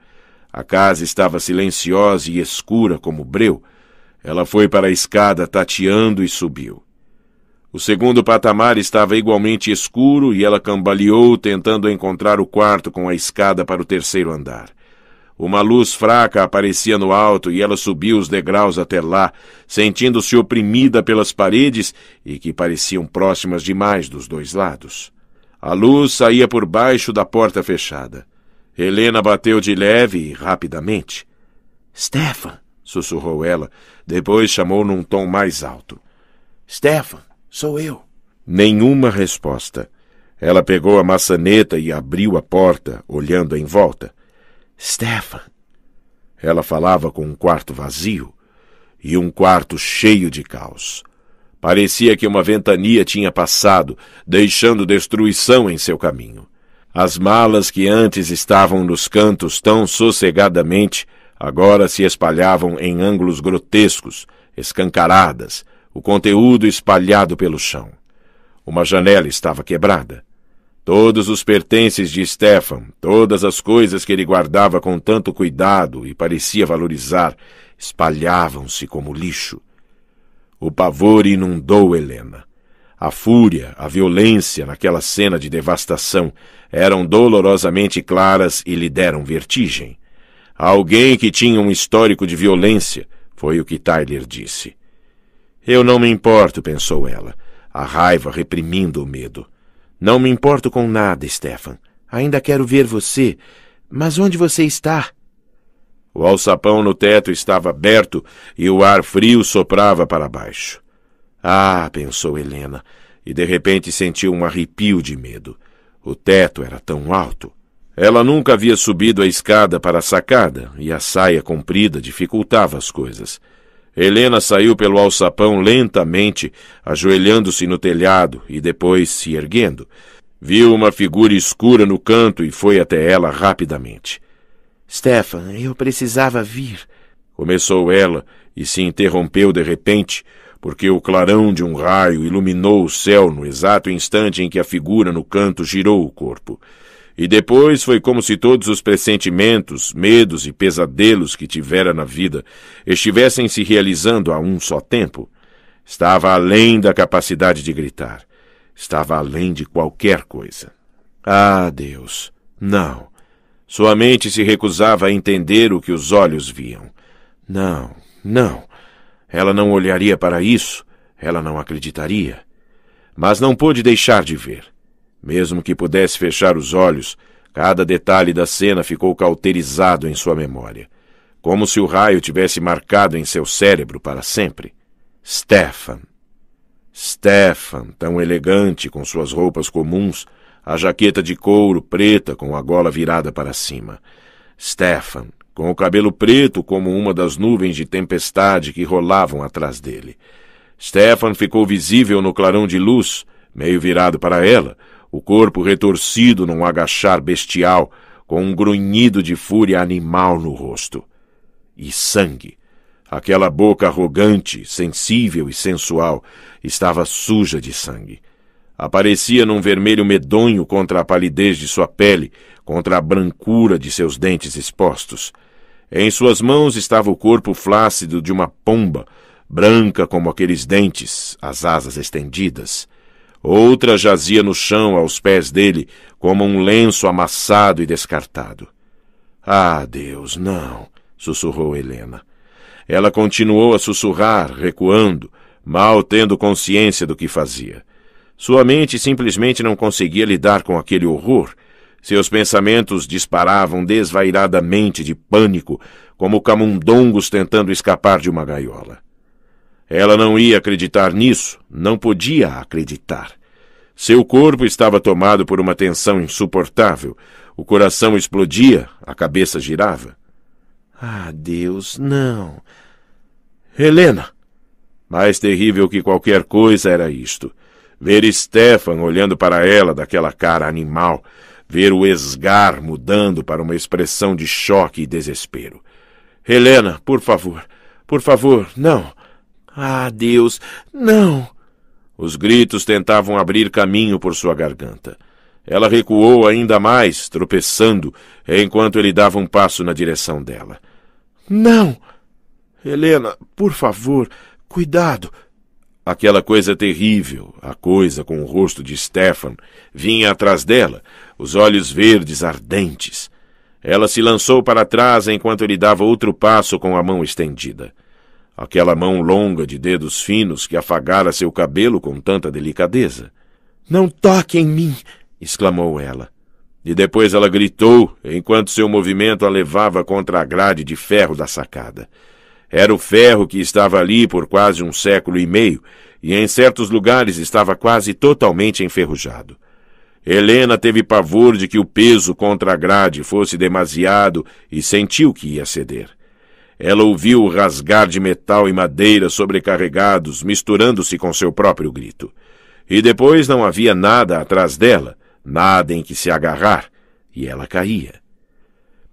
A casa estava silenciosa e escura como breu. Ela foi para a escada tateando e subiu. O segundo patamar estava igualmente escuro e ela cambaleou tentando encontrar o quarto com a escada para o terceiro andar. Uma luz fraca aparecia no alto e ela subiu os degraus até lá, sentindo-se oprimida pelas paredes e que pareciam próximas demais dos dois lados. A luz saía por baixo da porta fechada. Helena bateu de leve e rapidamente. Stefan, sussurrou ela, depois chamou num tom mais alto. Stefan, sou eu. Nenhuma resposta. Ela pegou a maçaneta e abriu a porta, olhando em volta. Stefan. Ela falava com um quarto vazio e um quarto cheio de caos. Parecia que uma ventania tinha passado, deixando destruição em seu caminho. As malas que antes estavam nos cantos tão sossegadamente agora se espalhavam em ângulos grotescos, escancaradas, o conteúdo espalhado pelo chão. Uma janela estava quebrada. Todos os pertences de Stefan, todas as coisas que ele guardava com tanto cuidado e parecia valorizar, espalhavam-se como lixo. O pavor inundou Helena. A fúria, a violência naquela cena de devastação eram dolorosamente claras e lhe deram vertigem. Alguém que tinha um histórico de violência, foi o que Tyler disse. Eu não me importo, pensou ela, a raiva reprimindo o medo. Não me importo com nada, Stefan. Ainda quero ver você. Mas onde você está? O alçapão no teto estava aberto e o ar frio soprava para baixo. Ah, pensou Helena, e de repente sentiu um arrepio de medo. O teto era tão alto. Ela nunca havia subido a escada para a sacada, e a saia comprida dificultava as coisas. Helena saiu pelo alçapão lentamente, ajoelhando-se no telhado e depois se erguendo. Viu uma figura escura no canto e foi até ela rapidamente. Stefan, eu precisava vir. Começou ela e se interrompeu de repente, porque o clarão de um raio iluminou o céu no exato instante em que a figura no canto girou o corpo. E depois foi como se todos os pressentimentos, medos e pesadelos que tivera na vida estivessem se realizando a um só tempo. Estava além da capacidade de gritar. Estava além de qualquer coisa. Ah, Deus! Não! Sua mente se recusava a entender o que os olhos viam. Não, não! Ela não olharia para isso. Ela não acreditaria. Mas não pôde deixar de ver. Mesmo que pudesse fechar os olhos, cada detalhe da cena ficou cauterizado em sua memória, como se o raio tivesse marcado em seu cérebro para sempre. Stefan. Stefan, tão elegante com suas roupas comuns, a jaqueta de couro preta com a gola virada para cima. Stefan, com o cabelo preto como uma das nuvens de tempestade que rolavam atrás dele. Stefan ficou visível no clarão de luz, meio virado para ela, o corpo retorcido num agachar bestial, com um grunhido de fúria animal no rosto. E sangue. Aquela boca arrogante, sensível e sensual estava suja de sangue. Aparecia num vermelho medonho contra a palidez de sua pele, contra a brancura de seus dentes expostos. Em suas mãos estava o corpo flácido de uma pomba, branca como aqueles dentes, as asas estendidas. Outra jazia no chão aos pés dele, como um lenço amassado e descartado. Ah, Deus, não! sussurrou Helena. Ela continuou a sussurrar, recuando, mal tendo consciência do que fazia. Sua mente simplesmente não conseguia lidar com aquele horror. Seus pensamentos disparavam desvairadamente de pânico, como camundongos tentando escapar de uma gaiola. Ela não ia acreditar nisso, não podia acreditar. Seu corpo estava tomado por uma tensão insuportável. O coração explodia, a cabeça girava. Ah, Deus, não! Helena! Mais terrível que qualquer coisa era isto. Ver Stefan olhando para ela daquela cara animal, ver o esgar mudando para uma expressão de choque e desespero. Helena, por favor, por favor, não! Ah, Deus, não! Os gritos tentavam abrir caminho por sua garganta. Ela recuou ainda mais, tropeçando, enquanto ele dava um passo na direção dela. Não! Helena, por favor, cuidado! Aquela coisa terrível, a coisa com o rosto de Stefan, vinha atrás dela, os olhos verdes ardentes. Ela se lançou para trás enquanto ele dava outro passo com a mão estendida aquela mão longa de dedos finos que afagara seu cabelo com tanta delicadeza. Não toque em mim! exclamou ela. E depois ela gritou, enquanto seu movimento a levava contra a grade de ferro da sacada. Era o ferro que estava ali por quase um século e meio, e em certos lugares estava quase totalmente enferrujado. Helena teve pavor de que o peso contra a grade fosse demasiado e sentiu que ia ceder. Ela ouviu o rasgar de metal e madeira sobrecarregados, misturando-se com seu próprio grito. E depois não havia nada atrás dela, nada em que se agarrar, e ela caía.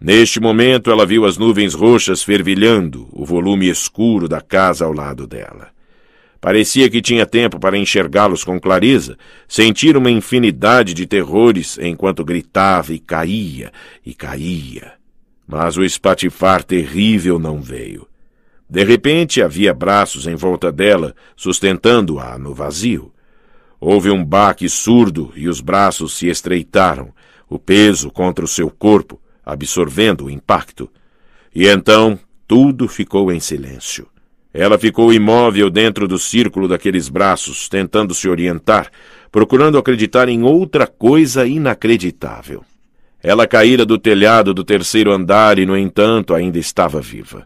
Neste momento, ela viu as nuvens roxas fervilhando, o volume escuro da casa ao lado dela. Parecia que tinha tempo para enxergá-los com clareza, sentir uma infinidade de terrores enquanto gritava e caía, e caía. Mas o espatifar terrível não veio. De repente havia braços em volta dela, sustentando-a no vazio. Houve um baque surdo e os braços se estreitaram, o peso contra o seu corpo, absorvendo o impacto. E então tudo ficou em silêncio. Ela ficou imóvel dentro do círculo daqueles braços, tentando se orientar, procurando acreditar em outra coisa inacreditável. Ela caíra do telhado do terceiro andar e, no entanto, ainda estava viva.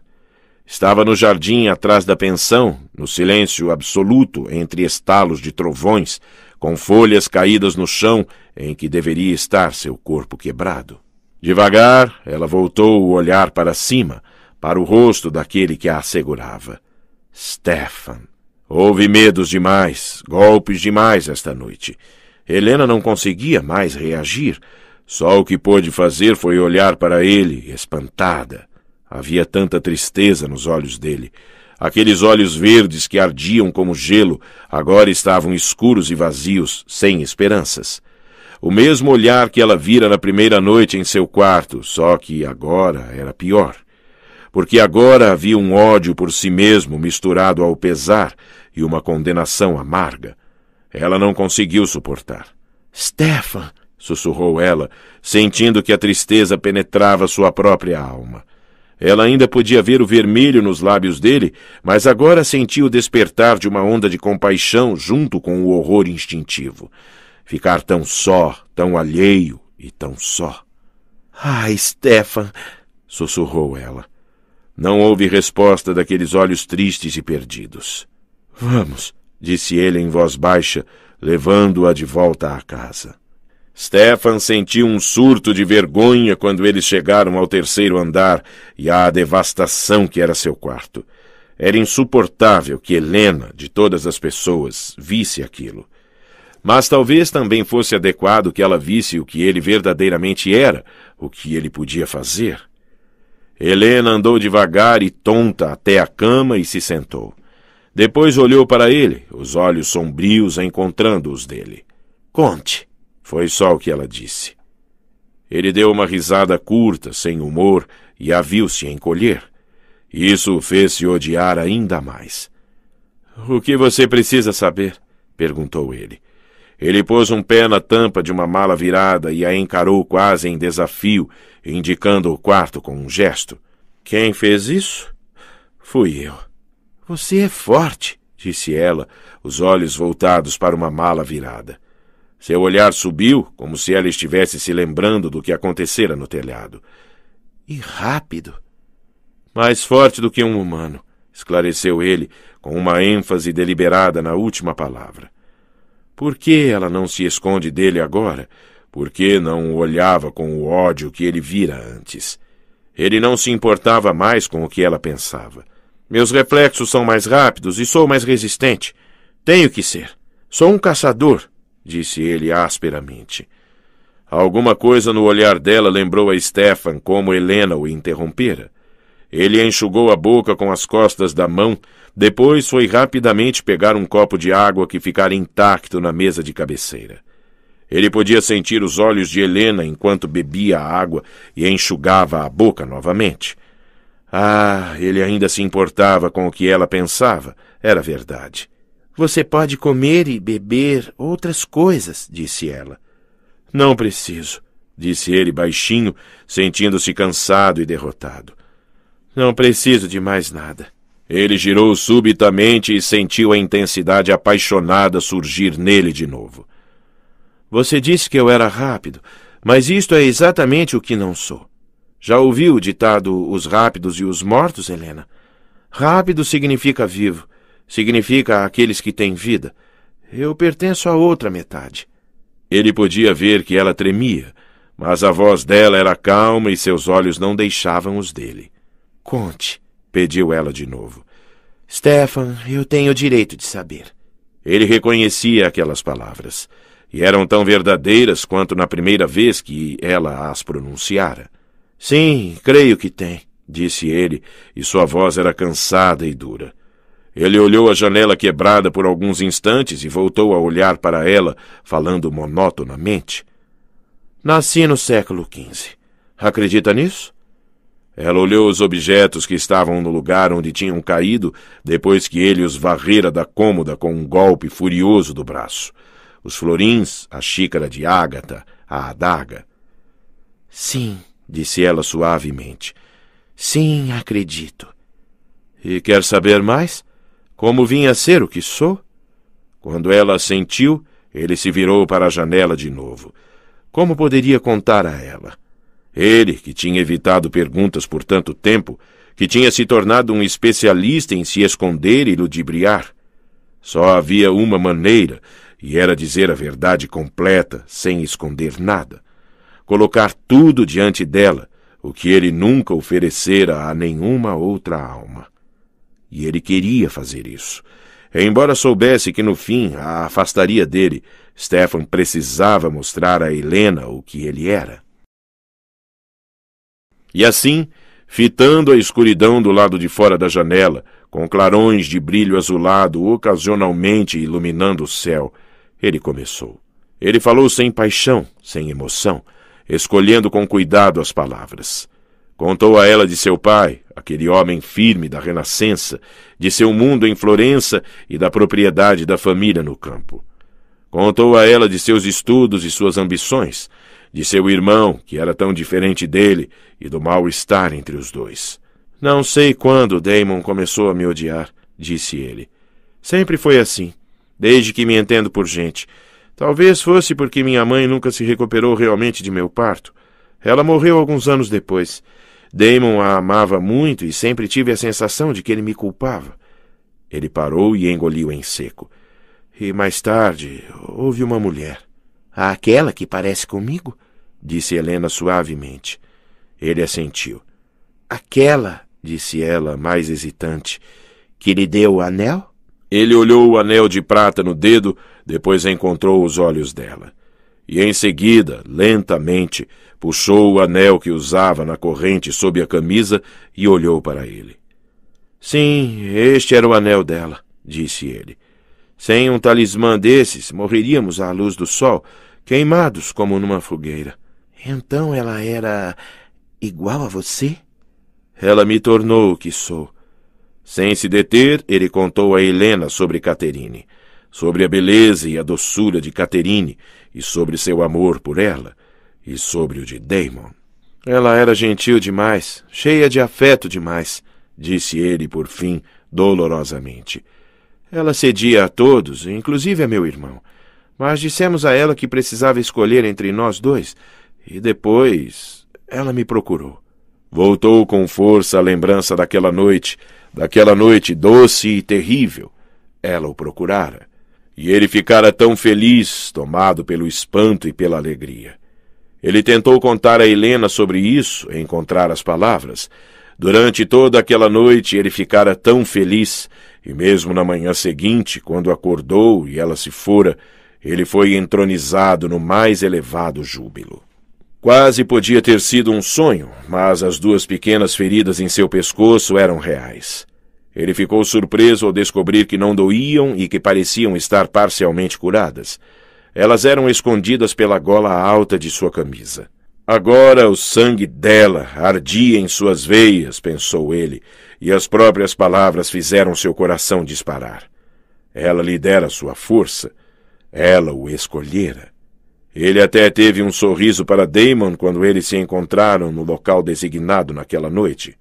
Estava no jardim atrás da pensão, no silêncio absoluto entre estalos de trovões, com folhas caídas no chão em que deveria estar seu corpo quebrado. Devagar, ela voltou o olhar para cima, para o rosto daquele que a assegurava. Stefan. Houve medos demais, golpes demais esta noite. Helena não conseguia mais reagir. Só o que pôde fazer foi olhar para ele, espantada. Havia tanta tristeza nos olhos dele. Aqueles olhos verdes que ardiam como gelo agora estavam escuros e vazios, sem esperanças. O mesmo olhar que ela vira na primeira noite em seu quarto, só que agora era pior. Porque agora havia um ódio por si mesmo misturado ao pesar e uma condenação amarga. Ela não conseguiu suportar. Stefan! sussurrou ela, sentindo que a tristeza penetrava sua própria alma. Ela ainda podia ver o vermelho nos lábios dele, mas agora sentiu despertar de uma onda de compaixão junto com o horror instintivo. Ficar tão só, tão alheio e tão só. Ah, Stefan! sussurrou ela. Não houve resposta daqueles olhos tristes e perdidos. Vamos, disse ele em voz baixa, levando-a de volta à casa. Stefan sentiu um surto de vergonha quando eles chegaram ao terceiro andar e à devastação que era seu quarto. Era insuportável que Helena, de todas as pessoas, visse aquilo. Mas talvez também fosse adequado que ela visse o que ele verdadeiramente era, o que ele podia fazer. Helena andou devagar e tonta até a cama e se sentou. Depois olhou para ele, os olhos sombrios encontrando os dele. Conte. Foi só o que ela disse. Ele deu uma risada curta, sem humor, e a viu-se encolher. Isso o fez-se odiar ainda mais. O que você precisa saber? perguntou ele. Ele pôs um pé na tampa de uma mala virada e a encarou quase em desafio, indicando o quarto com um gesto. Quem fez isso? Fui eu. Você é forte, disse ela, os olhos voltados para uma mala virada. Seu olhar subiu, como se ela estivesse se lembrando do que acontecera no telhado. E rápido. Mais forte do que um humano, esclareceu ele, com uma ênfase deliberada na última palavra. Por que ela não se esconde dele agora? Por que não o olhava com o ódio que ele vira antes? Ele não se importava mais com o que ela pensava. Meus reflexos são mais rápidos e sou mais resistente. Tenho que ser. Sou um caçador disse ele asperamente. Alguma coisa no olhar dela lembrou a Stefan como Helena o interrompera. Ele enxugou a boca com as costas da mão, depois foi rapidamente pegar um copo de água que ficara intacto na mesa de cabeceira. Ele podia sentir os olhos de Helena enquanto bebia a água e enxugava a boca novamente. Ah, ele ainda se importava com o que ela pensava, era verdade. Você pode comer e beber outras coisas, disse ela. Não preciso, disse ele baixinho, sentindo-se cansado e derrotado. Não preciso de mais nada. Ele girou subitamente e sentiu a intensidade apaixonada surgir nele de novo. Você disse que eu era rápido, mas isto é exatamente o que não sou. Já ouviu o ditado os rápidos e os mortos, Helena? Rápido significa vivo, significa aqueles que têm vida. Eu pertenço à outra metade. Ele podia ver que ela tremia, mas a voz dela era calma e seus olhos não deixavam os dele. Conte, pediu ela de novo. Stefan, eu tenho o direito de saber. Ele reconhecia aquelas palavras, e eram tão verdadeiras quanto na primeira vez que ela as pronunciara. Sim, creio que tem, disse ele, e sua voz era cansada e dura. Ele olhou a janela quebrada por alguns instantes e voltou a olhar para ela, falando monotonamente. Nasci no século XV. Acredita nisso? Ela olhou os objetos que estavam no lugar onde tinham caído depois que ele os varrera da cômoda com um golpe furioso do braço. Os florins, a xícara de ágata, a adaga. Sim, disse ela suavemente. Sim, acredito. E quer saber mais? como vinha a ser o que sou? Quando ela sentiu, ele se virou para a janela de novo. Como poderia contar a ela? Ele, que tinha evitado perguntas por tanto tempo, que tinha se tornado um especialista em se esconder e ludibriar. Só havia uma maneira, e era dizer a verdade completa, sem esconder nada. Colocar tudo diante dela, o que ele nunca oferecera a nenhuma outra alma. E ele queria fazer isso. Embora soubesse que no fim a afastaria dele, Stefan precisava mostrar a Helena o que ele era. E assim, fitando a escuridão do lado de fora da janela, com clarões de brilho azulado ocasionalmente iluminando o céu, ele começou. Ele falou sem paixão, sem emoção, escolhendo com cuidado as palavras. Contou a ela de seu pai, aquele homem firme da Renascença, de seu mundo em Florença e da propriedade da família no campo. Contou a ela de seus estudos e suas ambições, de seu irmão, que era tão diferente dele, e do mal-estar entre os dois. Não sei quando Damon começou a me odiar, disse ele. Sempre foi assim, desde que me entendo por gente. Talvez fosse porque minha mãe nunca se recuperou realmente de meu parto. Ela morreu alguns anos depois. Damon a amava muito e sempre tive a sensação de que ele me culpava. Ele parou e engoliu em seco. E mais tarde houve uma mulher. Aquela que parece comigo? disse Helena suavemente. Ele assentiu. Aquela, disse ela, mais hesitante, que lhe deu o anel? Ele olhou o anel de prata no dedo, depois encontrou os olhos dela. E em seguida, lentamente, puxou o anel que usava na corrente sob a camisa e olhou para ele. Sim, este era o anel dela, disse ele. Sem um talismã desses, morreríamos à luz do sol, queimados como numa fogueira. Então ela era igual a você? Ela me tornou o que sou. Sem se deter, ele contou a Helena sobre Caterine, sobre a beleza e a doçura de Caterine e sobre seu amor por ela, e sobre o de Damon. Ela era gentil demais, cheia de afeto demais, disse ele por fim, dolorosamente. Ela cedia a todos, inclusive a meu irmão. Mas dissemos a ela que precisava escolher entre nós dois, e depois ela me procurou. Voltou com força a lembrança daquela noite, daquela noite doce e terrível. Ela o procurara. E ele ficara tão feliz, tomado pelo espanto e pela alegria. Ele tentou contar a Helena sobre isso, encontrar as palavras. Durante toda aquela noite ele ficara tão feliz, e mesmo na manhã seguinte, quando acordou e ela se fora, ele foi entronizado no mais elevado júbilo. Quase podia ter sido um sonho, mas as duas pequenas feridas em seu pescoço eram reais. Ele ficou surpreso ao descobrir que não doíam e que pareciam estar parcialmente curadas. Elas eram escondidas pela gola alta de sua camisa. Agora o sangue dela ardia em suas veias, pensou ele, e as próprias palavras fizeram seu coração disparar. Ela lhe dera sua força, ela o escolhera. Ele até teve um sorriso para Damon quando eles se encontraram no local designado naquela noite.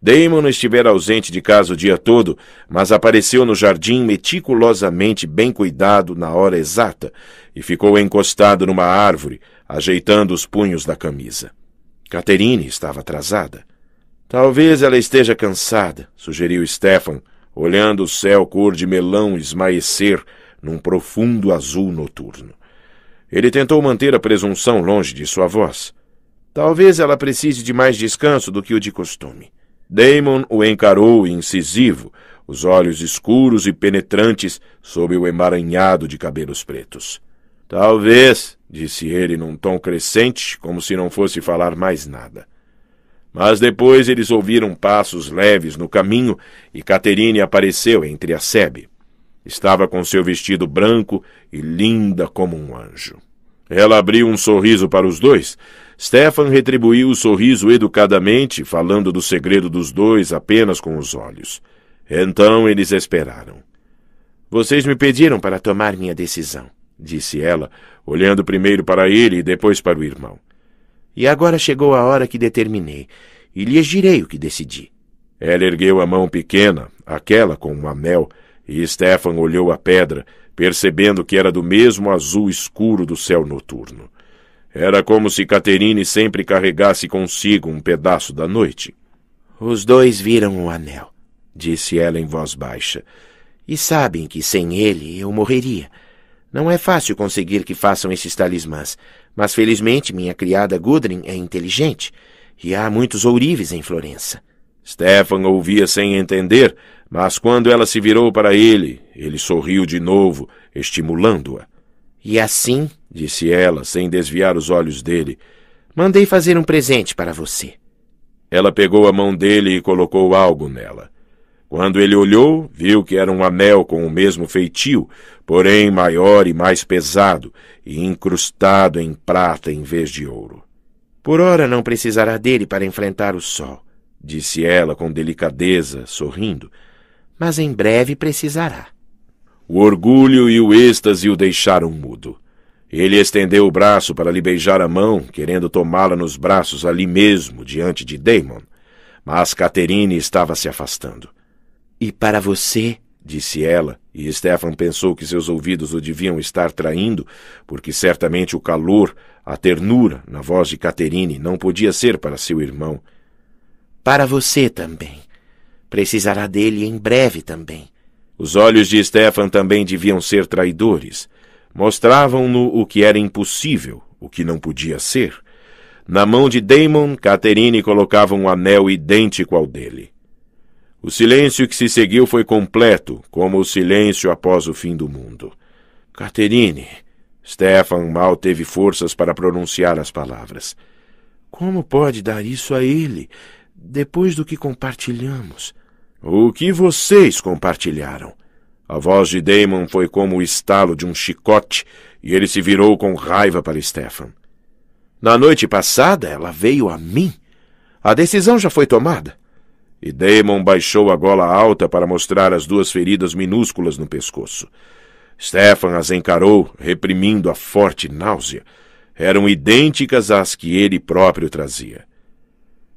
Damon estivera ausente de casa o dia todo, mas apareceu no jardim meticulosamente bem cuidado na hora exata e ficou encostado numa árvore, ajeitando os punhos da camisa. Caterine estava atrasada. Talvez ela esteja cansada, sugeriu Stefan, olhando o céu cor de melão esmaecer num profundo azul noturno. Ele tentou manter a presunção longe de sua voz. Talvez ela precise de mais descanso do que o de costume. Damon o encarou incisivo, os olhos escuros e penetrantes sob o emaranhado de cabelos pretos. Talvez, disse ele num tom crescente, como se não fosse falar mais nada. Mas depois eles ouviram passos leves no caminho e Caterine apareceu entre a sebe. Estava com seu vestido branco e linda como um anjo. Ela abriu um sorriso para os dois, Stefan retribuiu o sorriso educadamente, falando do segredo dos dois apenas com os olhos. Então eles esperaram. Vocês me pediram para tomar minha decisão, disse ela, olhando primeiro para ele e depois para o irmão. E agora chegou a hora que determinei, e lhes direi o que decidi. Ela ergueu a mão pequena, aquela com um anel, e Stefan olhou a pedra, percebendo que era do mesmo azul escuro do céu noturno. Era como se Caterine sempre carregasse consigo um pedaço da noite. Os dois viram o anel, disse ela em voz baixa. E sabem que sem ele eu morreria. Não é fácil conseguir que façam esses talismãs, mas felizmente minha criada Gudrun é inteligente e há muitos ourives em Florença. Stefan ouvia sem entender, mas quando ela se virou para ele, ele sorriu de novo, estimulando-a. E assim disse ela, sem desviar os olhos dele. Mandei fazer um presente para você. Ela pegou a mão dele e colocou algo nela. Quando ele olhou, viu que era um anel com o mesmo feitio, porém maior e mais pesado, e incrustado em prata em vez de ouro. Por ora não precisará dele para enfrentar o sol, disse ela com delicadeza, sorrindo, mas em breve precisará. O orgulho e o êxtase o deixaram mudo. Ele estendeu o braço para lhe beijar a mão, querendo tomá-la nos braços ali mesmo, diante de Damon. Mas Caterine estava se afastando. E para você? disse ela, e Stefan pensou que seus ouvidos o deviam estar traindo, porque certamente o calor, a ternura na voz de Caterine não podia ser para seu irmão. Para você também. Precisará dele em breve também. Os olhos de Stefan também deviam ser traidores. Mostravam-no o que era impossível, o que não podia ser. Na mão de Damon, Catherine colocava um anel idêntico ao dele. O silêncio que se seguiu foi completo, como o silêncio após o fim do mundo. Catherine, Stefan mal teve forças para pronunciar as palavras. Como pode dar isso a ele, depois do que compartilhamos? O que vocês compartilharam? A voz de Damon foi como o estalo de um chicote e ele se virou com raiva para Stefan. Na noite passada, ela veio a mim. A decisão já foi tomada. E Damon baixou a gola alta para mostrar as duas feridas minúsculas no pescoço. Stefan as encarou, reprimindo a forte náusea. Eram idênticas às que ele próprio trazia.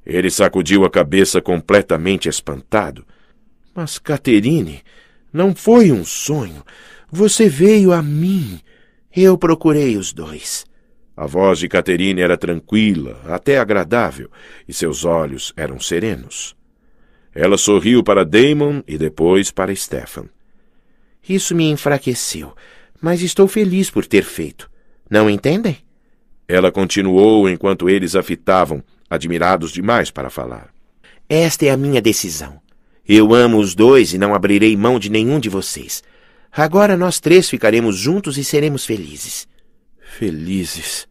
Ele sacudiu a cabeça completamente espantado. Mas Caterine não foi um sonho. Você veio a mim. Eu procurei os dois. A voz de Caterina era tranquila, até agradável, e seus olhos eram serenos. Ela sorriu para Damon e depois para Stefan. Isso me enfraqueceu, mas estou feliz por ter feito. Não entendem? Ela continuou enquanto eles a fitavam, admirados demais para falar. Esta é a minha decisão. Eu amo os dois e não abrirei mão de nenhum de vocês. Agora nós três ficaremos juntos e seremos felizes. Felizes,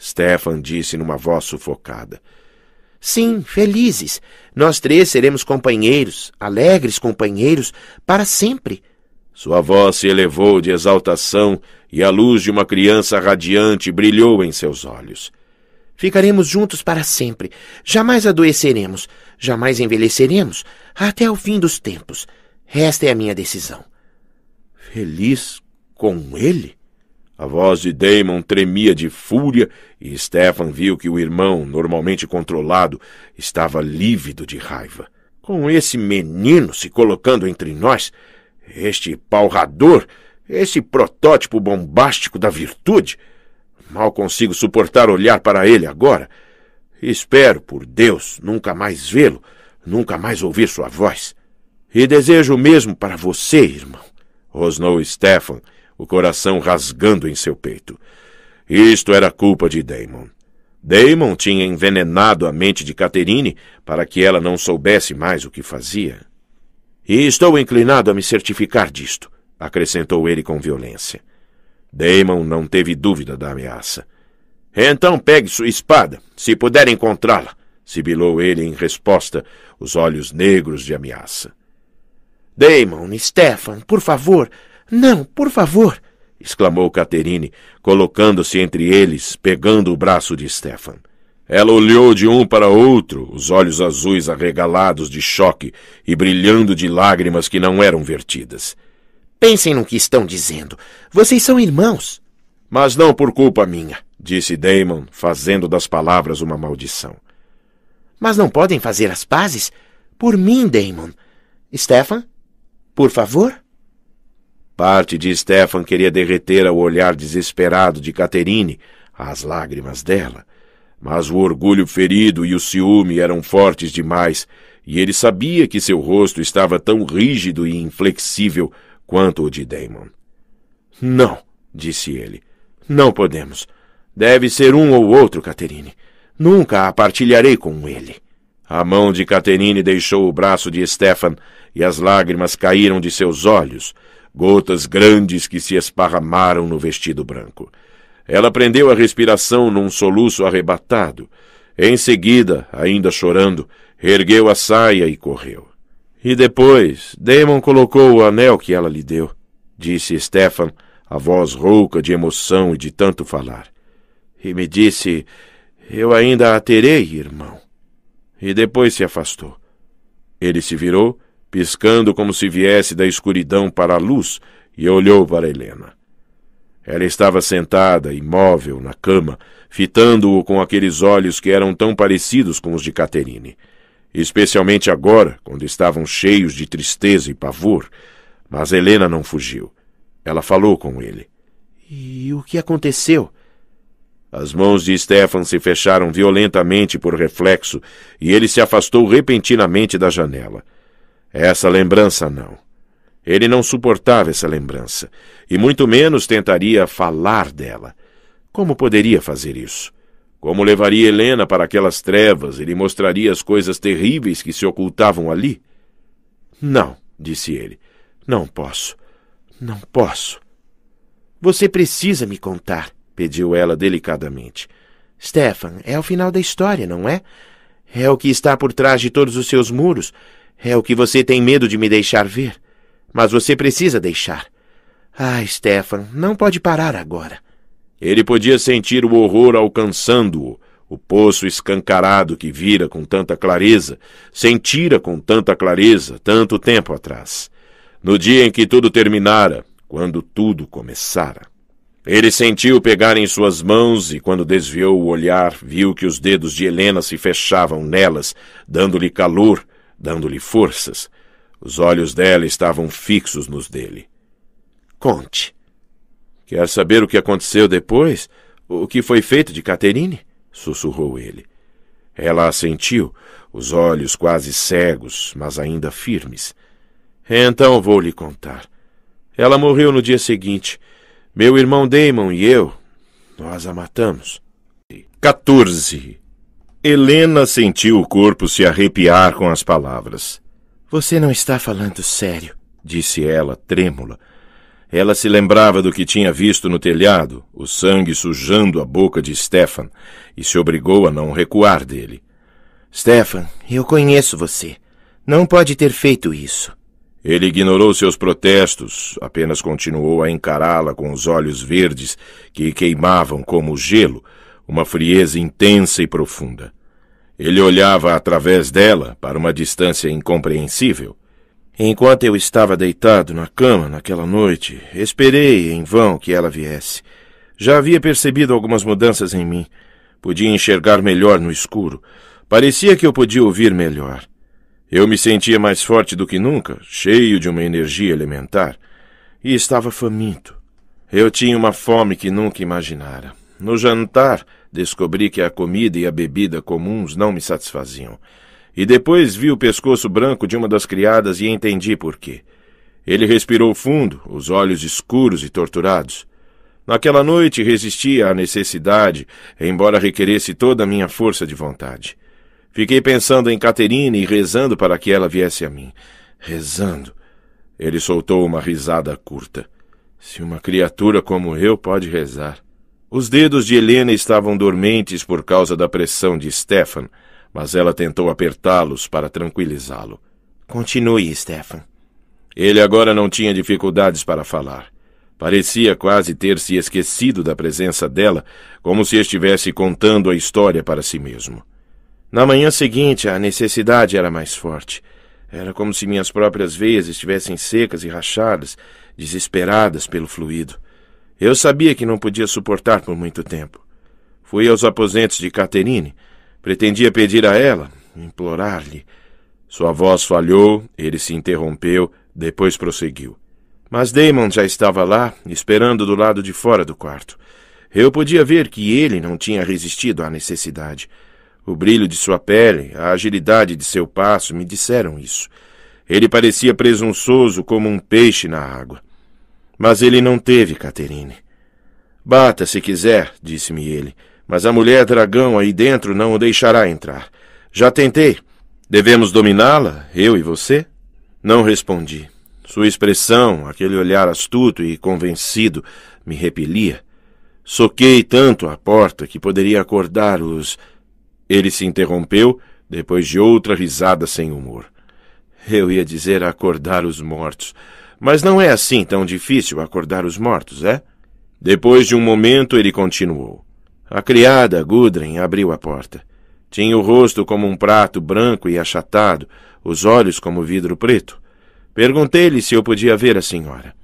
Stefan disse numa voz sufocada. Sim, felizes. Nós três seremos companheiros, alegres companheiros, para sempre. Sua voz se elevou de exaltação e a luz de uma criança radiante brilhou em seus olhos. Ficaremos juntos para sempre. Jamais adoeceremos jamais envelheceremos até o fim dos tempos. Esta é a minha decisão. Feliz com ele? A voz de Damon tremia de fúria e Stefan viu que o irmão, normalmente controlado, estava lívido de raiva. Com esse menino se colocando entre nós, este palrador, esse protótipo bombástico da virtude. Mal consigo suportar olhar para ele agora. Espero, por Deus, nunca mais vê-lo, nunca mais ouvir sua voz. E desejo o mesmo para você, irmão, rosnou Stefan, o coração rasgando em seu peito. Isto era culpa de Damon. Damon tinha envenenado a mente de Catherine para que ela não soubesse mais o que fazia. E estou inclinado a me certificar disto, acrescentou ele com violência. Damon não teve dúvida da ameaça. Então pegue sua espada, se puder encontrá-la, sibilou ele em resposta, os olhos negros de ameaça. Damon, Stefan, por favor, não, por favor, exclamou Caterine, colocando-se entre eles, pegando o braço de Stefan. Ela olhou de um para outro, os olhos azuis arregalados de choque e brilhando de lágrimas que não eram vertidas. Pensem no que estão dizendo. Vocês são irmãos. Mas não por culpa minha, disse Damon, fazendo das palavras uma maldição. Mas não podem fazer as pazes? Por mim, Damon. Stefan, por favor? Parte de Stefan queria derreter ao olhar desesperado de Caterine, as lágrimas dela. Mas o orgulho ferido e o ciúme eram fortes demais, e ele sabia que seu rosto estava tão rígido e inflexível quanto o de Damon. Não, disse ele. Não podemos. Deve ser um ou outro, Caterine. Nunca a partilharei com ele. A mão de Caterine deixou o braço de Stefan e as lágrimas caíram de seus olhos, gotas grandes que se esparramaram no vestido branco. Ela prendeu a respiração num soluço arrebatado. Em seguida, ainda chorando, ergueu a saia e correu. E depois, Damon colocou o anel que ela lhe deu, disse Stefan, a voz rouca de emoção e de tanto falar e me disse: Eu ainda a terei, irmão. E depois se afastou. Ele se virou, piscando como se viesse da escuridão para a luz, e olhou para Helena. Ela estava sentada, imóvel, na cama, fitando-o com aqueles olhos que eram tão parecidos com os de Caterine, especialmente agora, quando estavam cheios de tristeza e pavor. Mas Helena não fugiu. Ela falou com ele. E o que aconteceu? As mãos de Stefan se fecharam violentamente por reflexo e ele se afastou repentinamente da janela. Essa lembrança não. Ele não suportava essa lembrança, e muito menos tentaria falar dela. Como poderia fazer isso? Como levaria Helena para aquelas trevas e lhe mostraria as coisas terríveis que se ocultavam ali? Não, disse ele. Não posso. Não posso. Você precisa me contar, pediu ela delicadamente. Stefan, é o final da história, não é? É o que está por trás de todos os seus muros. É o que você tem medo de me deixar ver. Mas você precisa deixar. Ah, Stefan, não pode parar agora. Ele podia sentir o horror alcançando-o, o poço escancarado que vira com tanta clareza, sentira com tanta clareza tanto tempo atrás. No dia em que tudo terminara, quando tudo começara. Ele sentiu pegar em suas mãos e, quando desviou o olhar, viu que os dedos de Helena se fechavam nelas, dando-lhe calor, dando-lhe forças. Os olhos dela estavam fixos nos dele. Conte. Quer saber o que aconteceu depois? O que foi feito de Caterine? sussurrou ele. Ela assentiu, os olhos quase cegos, mas ainda firmes. Então vou lhe contar. Ela morreu no dia seguinte meu irmão Damon e eu, nós a matamos. 14. Helena sentiu o corpo se arrepiar com as palavras. Você não está falando sério, disse ela, trêmula. Ela se lembrava do que tinha visto no telhado, o sangue sujando a boca de Stefan, e se obrigou a não recuar dele. Stefan, eu conheço você. Não pode ter feito isso. Ele ignorou seus protestos, apenas continuou a encará-la com os olhos verdes que queimavam como gelo, uma frieza intensa e profunda. Ele olhava através dela para uma distância incompreensível. Enquanto eu estava deitado na cama naquela noite, esperei em vão que ela viesse. Já havia percebido algumas mudanças em mim. Podia enxergar melhor no escuro. Parecia que eu podia ouvir melhor. Eu me sentia mais forte do que nunca, cheio de uma energia elementar, e estava faminto. Eu tinha uma fome que nunca imaginara. No jantar, descobri que a comida e a bebida comuns não me satisfaziam. E depois vi o pescoço branco de uma das criadas e entendi por quê. Ele respirou fundo, os olhos escuros e torturados. Naquela noite resistia à necessidade, embora requeresse toda a minha força de vontade. Fiquei pensando em Caterine e rezando para que ela viesse a mim. Rezando. Ele soltou uma risada curta. Se uma criatura como eu pode rezar. Os dedos de Helena estavam dormentes por causa da pressão de Stefan, mas ela tentou apertá-los para tranquilizá-lo. Continue, Stefan. Ele agora não tinha dificuldades para falar. Parecia quase ter se esquecido da presença dela, como se estivesse contando a história para si mesmo. Na manhã seguinte, a necessidade era mais forte. Era como se minhas próprias veias estivessem secas e rachadas, desesperadas pelo fluido. Eu sabia que não podia suportar por muito tempo. Fui aos aposentos de Caterine. Pretendia pedir a ela, implorar-lhe. Sua voz falhou, ele se interrompeu, depois prosseguiu. Mas Damon já estava lá, esperando do lado de fora do quarto. Eu podia ver que ele não tinha resistido à necessidade. O brilho de sua pele, a agilidade de seu passo me disseram isso. Ele parecia presunçoso como um peixe na água. Mas ele não teve Caterine. Bata se quiser, disse-me ele, mas a mulher dragão aí dentro não o deixará entrar. Já tentei. Devemos dominá-la, eu e você? Não respondi. Sua expressão, aquele olhar astuto e convencido, me repelia. Soquei tanto a porta que poderia acordar os ele se interrompeu, depois de outra risada sem humor. Eu ia dizer acordar os mortos, mas não é assim tão difícil acordar os mortos, é? Depois de um momento, ele continuou. A criada, Gudrun, abriu a porta. Tinha o rosto como um prato branco e achatado, os olhos como vidro preto. Perguntei-lhe se eu podia ver a senhora.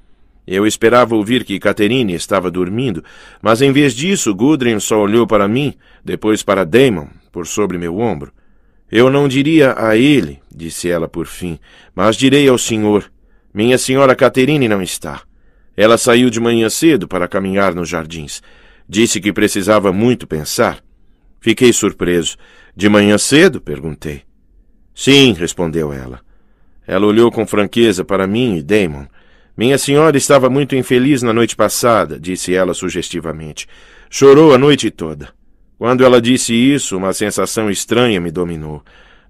Eu esperava ouvir que Caterine estava dormindo, mas em vez disso, Gudrun só olhou para mim, depois para Damon, por sobre meu ombro. Eu não diria a ele, disse ela por fim, mas direi ao senhor. Minha senhora Caterine não está. Ela saiu de manhã cedo para caminhar nos jardins. Disse que precisava muito pensar. Fiquei surpreso. De manhã cedo? perguntei. Sim, respondeu ela. Ela olhou com franqueza para mim e Damon. Minha senhora estava muito infeliz na noite passada, disse ela sugestivamente. Chorou a noite toda. Quando ela disse isso, uma sensação estranha me dominou.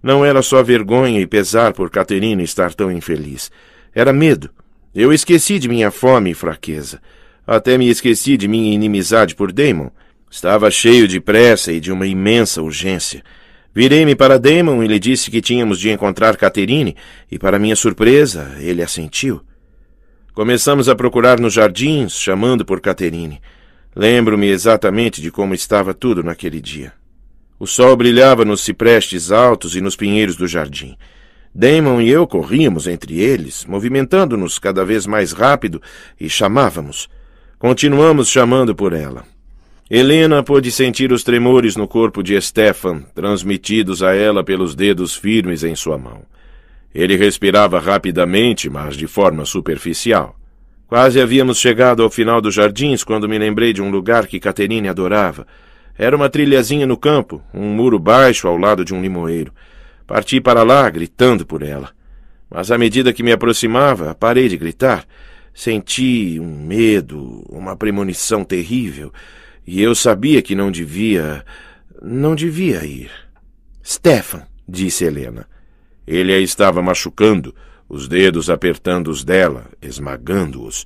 Não era só vergonha e pesar por Caterina estar tão infeliz. Era medo. Eu esqueci de minha fome e fraqueza. Até me esqueci de minha inimizade por Damon. Estava cheio de pressa e de uma imensa urgência. Virei-me para Damon e lhe disse que tínhamos de encontrar Caterine, e para minha surpresa, ele assentiu. Começamos a procurar nos jardins, chamando por Caterine. Lembro-me exatamente de como estava tudo naquele dia. O sol brilhava nos ciprestes altos e nos pinheiros do jardim. Damon e eu corríamos entre eles, movimentando-nos cada vez mais rápido e chamávamos. Continuamos chamando por ela. Helena pôde sentir os tremores no corpo de Stefan, transmitidos a ela pelos dedos firmes em sua mão. Ele respirava rapidamente, mas de forma superficial. Quase havíamos chegado ao final dos jardins quando me lembrei de um lugar que Caterine adorava. Era uma trilhazinha no campo, um muro baixo ao lado de um limoeiro. Parti para lá, gritando por ela. Mas à medida que me aproximava, parei de gritar. Senti um medo, uma premonição terrível, e eu sabia que não devia. não devia ir. Stefan, disse Helena. Ele a estava machucando os dedos apertando os dela, esmagando-os.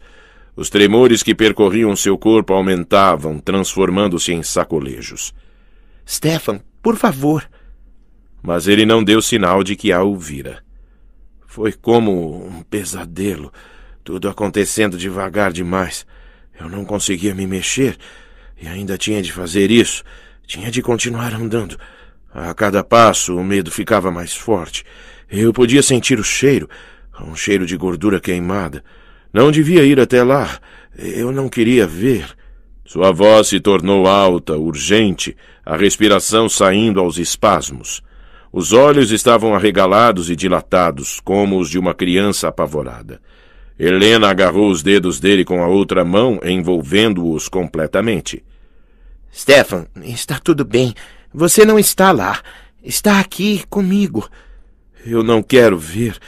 Os tremores que percorriam seu corpo aumentavam, transformando-se em sacolejos. Stefan, por favor! Mas ele não deu sinal de que a ouvira. Foi como um pesadelo, tudo acontecendo devagar demais. Eu não conseguia me mexer e ainda tinha de fazer isso. Tinha de continuar andando. A cada passo, o medo ficava mais forte. Eu podia sentir o cheiro, um cheiro de gordura queimada. Não devia ir até lá. Eu não queria ver. Sua voz se tornou alta, urgente, a respiração saindo aos espasmos. Os olhos estavam arregalados e dilatados, como os de uma criança apavorada. Helena agarrou os dedos dele com a outra mão, envolvendo-os completamente. Stefan, está tudo bem. Você não está lá. Está aqui comigo. Eu não quero ver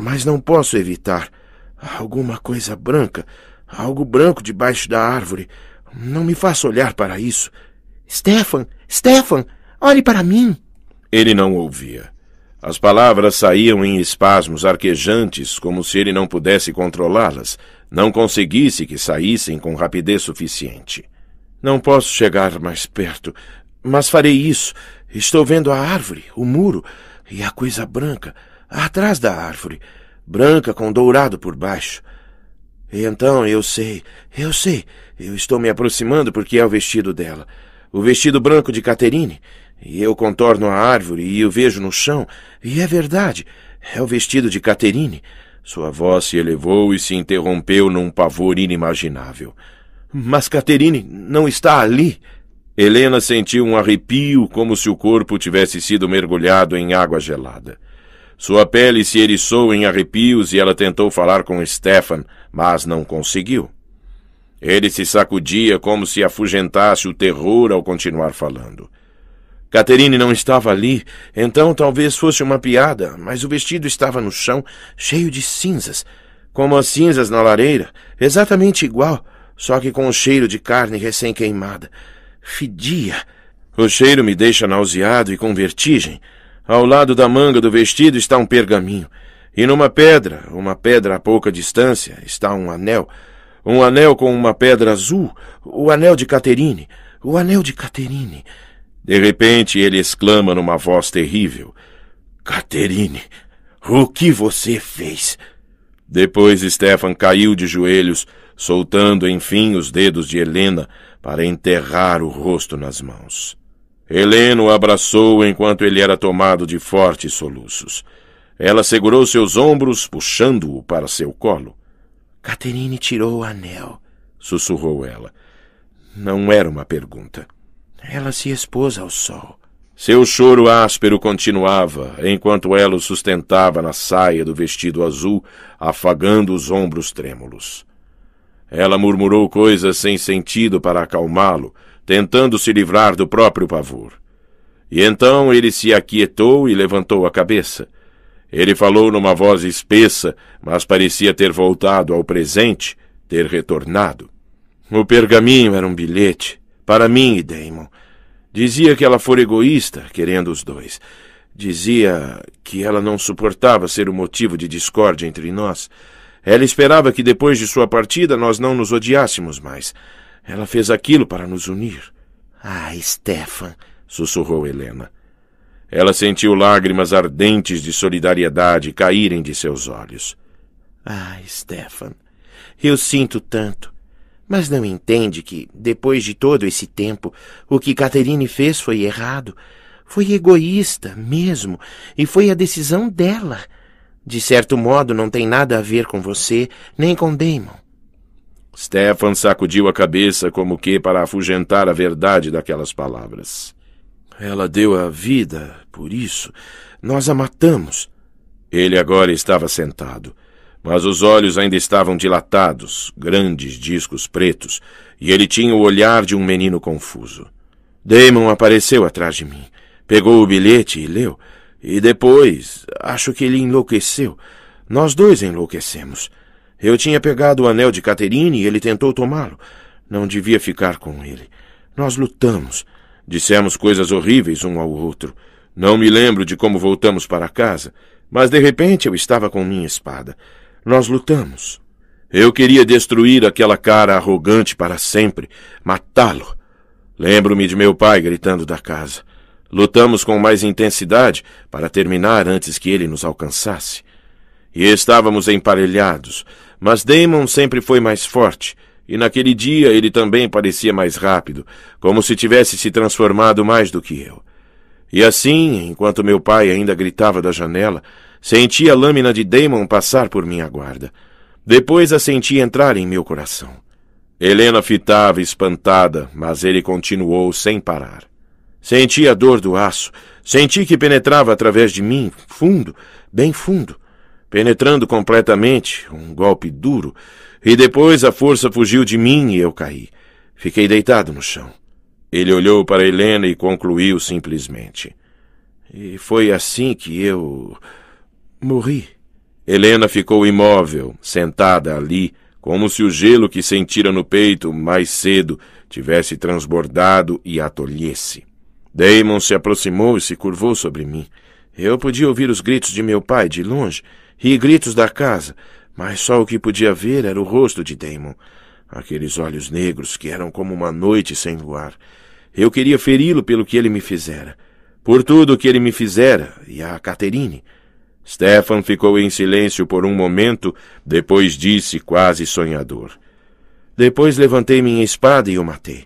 mas não posso evitar. Alguma coisa branca, algo branco debaixo da árvore. Não me faça olhar para isso. Stefan, Stefan, olhe para mim. Ele não ouvia. As palavras saíam em espasmos arquejantes, como se ele não pudesse controlá-las, não conseguisse que saíssem com rapidez suficiente. Não posso chegar mais perto, mas farei isso. Estou vendo a árvore, o muro e a coisa branca atrás da árvore, branca com dourado por baixo. E então eu sei, eu sei, eu estou me aproximando porque é o vestido dela. O vestido branco de Caterine. E eu contorno a árvore e o vejo no chão. E é verdade, é o vestido de Caterine. Sua voz se elevou e se interrompeu num pavor inimaginável. Mas Caterine não está ali. Helena sentiu um arrepio como se o corpo tivesse sido mergulhado em água gelada. Sua pele se eriçou em arrepios e ela tentou falar com Stefan, mas não conseguiu. Ele se sacudia como se afugentasse o terror ao continuar falando. Caterine não estava ali, então talvez fosse uma piada, mas o vestido estava no chão, cheio de cinzas, como as cinzas na lareira, exatamente igual, só que com o um cheiro de carne recém-queimada. Fedia. O cheiro me deixa nauseado e com vertigem. Ao lado da manga do vestido está um pergaminho. E numa pedra, uma pedra a pouca distância, está um anel. Um anel com uma pedra azul, o anel de Caterine, o anel de Caterine. De repente ele exclama numa voz terrível: Caterine, o que você fez? Depois Stefan caiu de joelhos, soltando enfim os dedos de Helena para enterrar o rosto nas mãos. Helena o abraçou enquanto ele era tomado de fortes soluços. Ela segurou seus ombros, puxando-o para seu colo. Caterine tirou o anel, sussurrou ela. Não era uma pergunta. Ela se expôs ao sol. Seu choro áspero continuava, enquanto ela o sustentava na saia do vestido azul, afagando os ombros trêmulos. Ela murmurou coisas sem sentido para acalmá-lo, tentando se livrar do próprio pavor. E então ele se aquietou e levantou a cabeça. Ele falou numa voz espessa, mas parecia ter voltado ao presente, ter retornado. O pergaminho era um bilhete, para mim e Damon. Dizia que ela fora egoísta, querendo os dois. Dizia que ela não suportava ser o motivo de discórdia entre nós. Ela esperava que depois de sua partida nós não nos odiássemos mais. Ela fez aquilo para nos unir. Ah, Stefan, sussurrou Helena. Ela sentiu lágrimas ardentes de solidariedade caírem de seus olhos. Ah, Stefan, eu sinto tanto. Mas não entende que, depois de todo esse tempo, o que Caterine fez foi errado. Foi egoísta, mesmo, e foi a decisão dela. De certo modo, não tem nada a ver com você, nem com Damon. Stefan sacudiu a cabeça como que para afugentar a verdade daquelas palavras. Ela deu a vida, por isso. Nós a matamos. Ele agora estava sentado, mas os olhos ainda estavam dilatados, grandes discos pretos, e ele tinha o olhar de um menino confuso. Damon apareceu atrás de mim, pegou o bilhete e leu, e depois, acho que ele enlouqueceu. Nós dois enlouquecemos. Eu tinha pegado o anel de Caterine e ele tentou tomá-lo. Não devia ficar com ele. Nós lutamos. Dissemos coisas horríveis um ao outro. Não me lembro de como voltamos para casa, mas de repente eu estava com minha espada. Nós lutamos. Eu queria destruir aquela cara arrogante para sempre, matá-lo. Lembro-me de meu pai gritando da casa. Lutamos com mais intensidade para terminar antes que ele nos alcançasse. E estávamos emparelhados, mas Damon sempre foi mais forte, e naquele dia ele também parecia mais rápido, como se tivesse se transformado mais do que eu. E assim, enquanto meu pai ainda gritava da janela, senti a lâmina de Damon passar por minha guarda. Depois a senti entrar em meu coração. Helena fitava espantada, mas ele continuou sem parar. Senti a dor do aço, senti que penetrava através de mim, fundo, bem fundo penetrando completamente, um golpe duro, e depois a força fugiu de mim e eu caí. Fiquei deitado no chão. Ele olhou para Helena e concluiu simplesmente. E foi assim que eu. morri. Helena ficou imóvel, sentada ali, como se o gelo que sentira no peito mais cedo tivesse transbordado e a tolhesse. Damon se aproximou e se curvou sobre mim. Eu podia ouvir os gritos de meu pai de longe e gritos da casa, mas só o que podia ver era o rosto de Damon, aqueles olhos negros que eram como uma noite sem luar. Eu queria feri-lo pelo que ele me fizera, por tudo o que ele me fizera, e a Caterine. Stefan ficou em silêncio por um momento, depois disse quase sonhador. Depois levantei minha espada e o matei.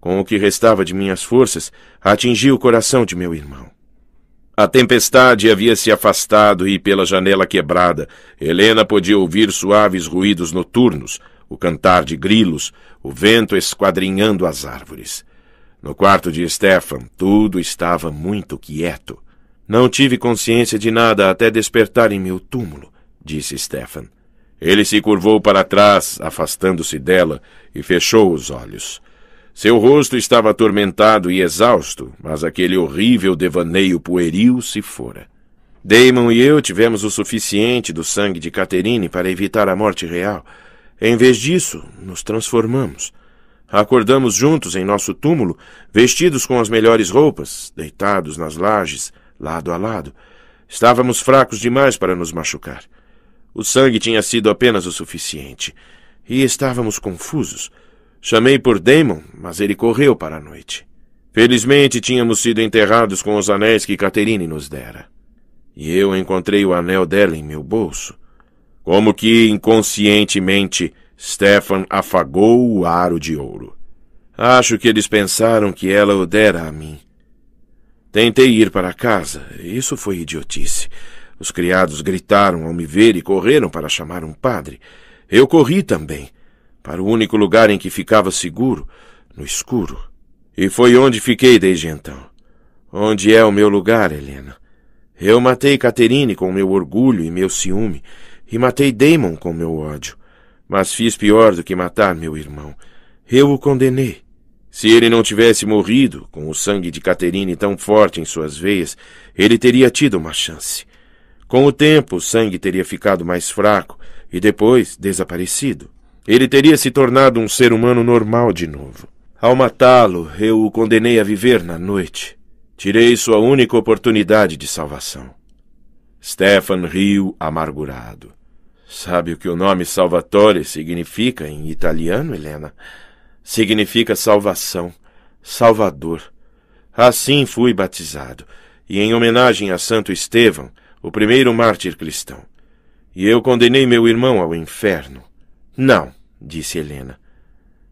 Com o que restava de minhas forças, atingi o coração de meu irmão. A tempestade havia se afastado e, pela janela quebrada, Helena podia ouvir suaves ruídos noturnos, o cantar de grilos, o vento esquadrinhando as árvores. No quarto de Stefan, tudo estava muito quieto. Não tive consciência de nada até despertar em meu túmulo, disse Stefan. Ele se curvou para trás, afastando-se dela, e fechou os olhos. Seu rosto estava atormentado e exausto, mas aquele horrível devaneio pueril se fora. Damon e eu tivemos o suficiente do sangue de Catherine para evitar a morte real. Em vez disso, nos transformamos. Acordamos juntos em nosso túmulo, vestidos com as melhores roupas, deitados nas lajes, lado a lado. Estávamos fracos demais para nos machucar. O sangue tinha sido apenas o suficiente. E estávamos confusos. Chamei por Damon, mas ele correu para a noite. Felizmente tínhamos sido enterrados com os anéis que Caterine nos dera. E eu encontrei o anel dela em meu bolso. Como que inconscientemente Stefan afagou o aro de ouro. Acho que eles pensaram que ela o dera a mim. Tentei ir para casa. Isso foi idiotice. Os criados gritaram ao me ver e correram para chamar um padre. Eu corri também para o único lugar em que ficava seguro, no escuro. E foi onde fiquei desde então. Onde é o meu lugar, Helena? Eu matei Caterine com meu orgulho e meu ciúme, e matei Damon com meu ódio. Mas fiz pior do que matar meu irmão. Eu o condenei. Se ele não tivesse morrido, com o sangue de Caterine tão forte em suas veias, ele teria tido uma chance. Com o tempo, o sangue teria ficado mais fraco e depois desaparecido. Ele teria se tornado um ser humano normal de novo. Ao matá-lo, eu o condenei a viver na noite. Tirei sua única oportunidade de salvação. Stefan riu amargurado. Sabe o que o nome Salvatore significa em italiano, Helena? Significa salvação, salvador. Assim fui batizado, e em homenagem a Santo Estevão, o primeiro mártir cristão. E eu condenei meu irmão ao inferno. Não, disse Helena.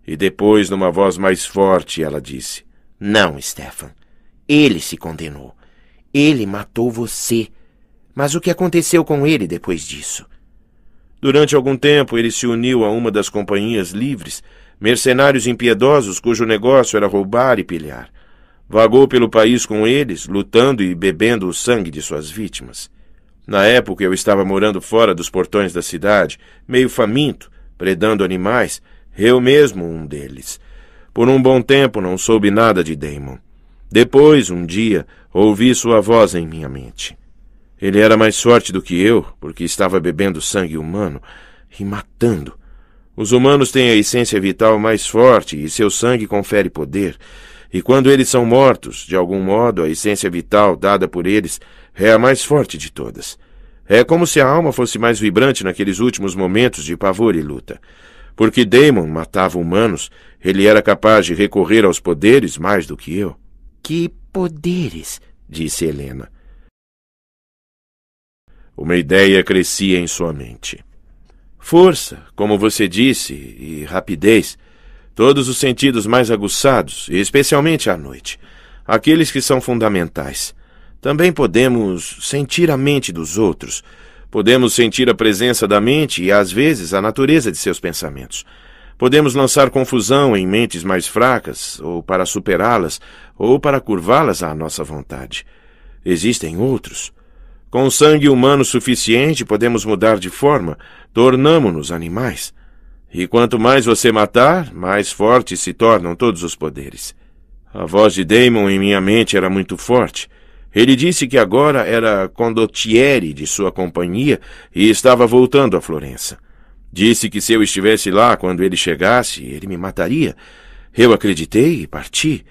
E depois, numa voz mais forte, ela disse: Não, Stefan. Ele se condenou. Ele matou você. Mas o que aconteceu com ele depois disso? Durante algum tempo, ele se uniu a uma das companhias livres, mercenários impiedosos cujo negócio era roubar e pilhar. Vagou pelo país com eles, lutando e bebendo o sangue de suas vítimas. Na época, eu estava morando fora dos portões da cidade, meio faminto, predando animais, eu mesmo um deles. Por um bom tempo não soube nada de Damon. Depois, um dia, ouvi sua voz em minha mente. Ele era mais forte do que eu, porque estava bebendo sangue humano e matando. Os humanos têm a essência vital mais forte e seu sangue confere poder. E quando eles são mortos, de algum modo, a essência vital dada por eles é a mais forte de todas. É como se a alma fosse mais vibrante naqueles últimos momentos de pavor e luta. Porque Damon matava humanos, ele era capaz de recorrer aos poderes mais do que eu. Que poderes? disse Helena. Uma ideia crescia em sua mente. Força, como você disse, e rapidez. Todos os sentidos mais aguçados, especialmente à noite. Aqueles que são fundamentais. Também podemos sentir a mente dos outros. Podemos sentir a presença da mente e, às vezes, a natureza de seus pensamentos. Podemos lançar confusão em mentes mais fracas, ou para superá-las, ou para curvá-las à nossa vontade. Existem outros. Com sangue humano suficiente, podemos mudar de forma, tornamo-nos animais. E quanto mais você matar, mais fortes se tornam todos os poderes. A voz de Damon em minha mente era muito forte. Ele disse que agora era condottiere de sua companhia e estava voltando a Florença. Disse que se eu estivesse lá quando ele chegasse, ele me mataria. Eu acreditei e parti.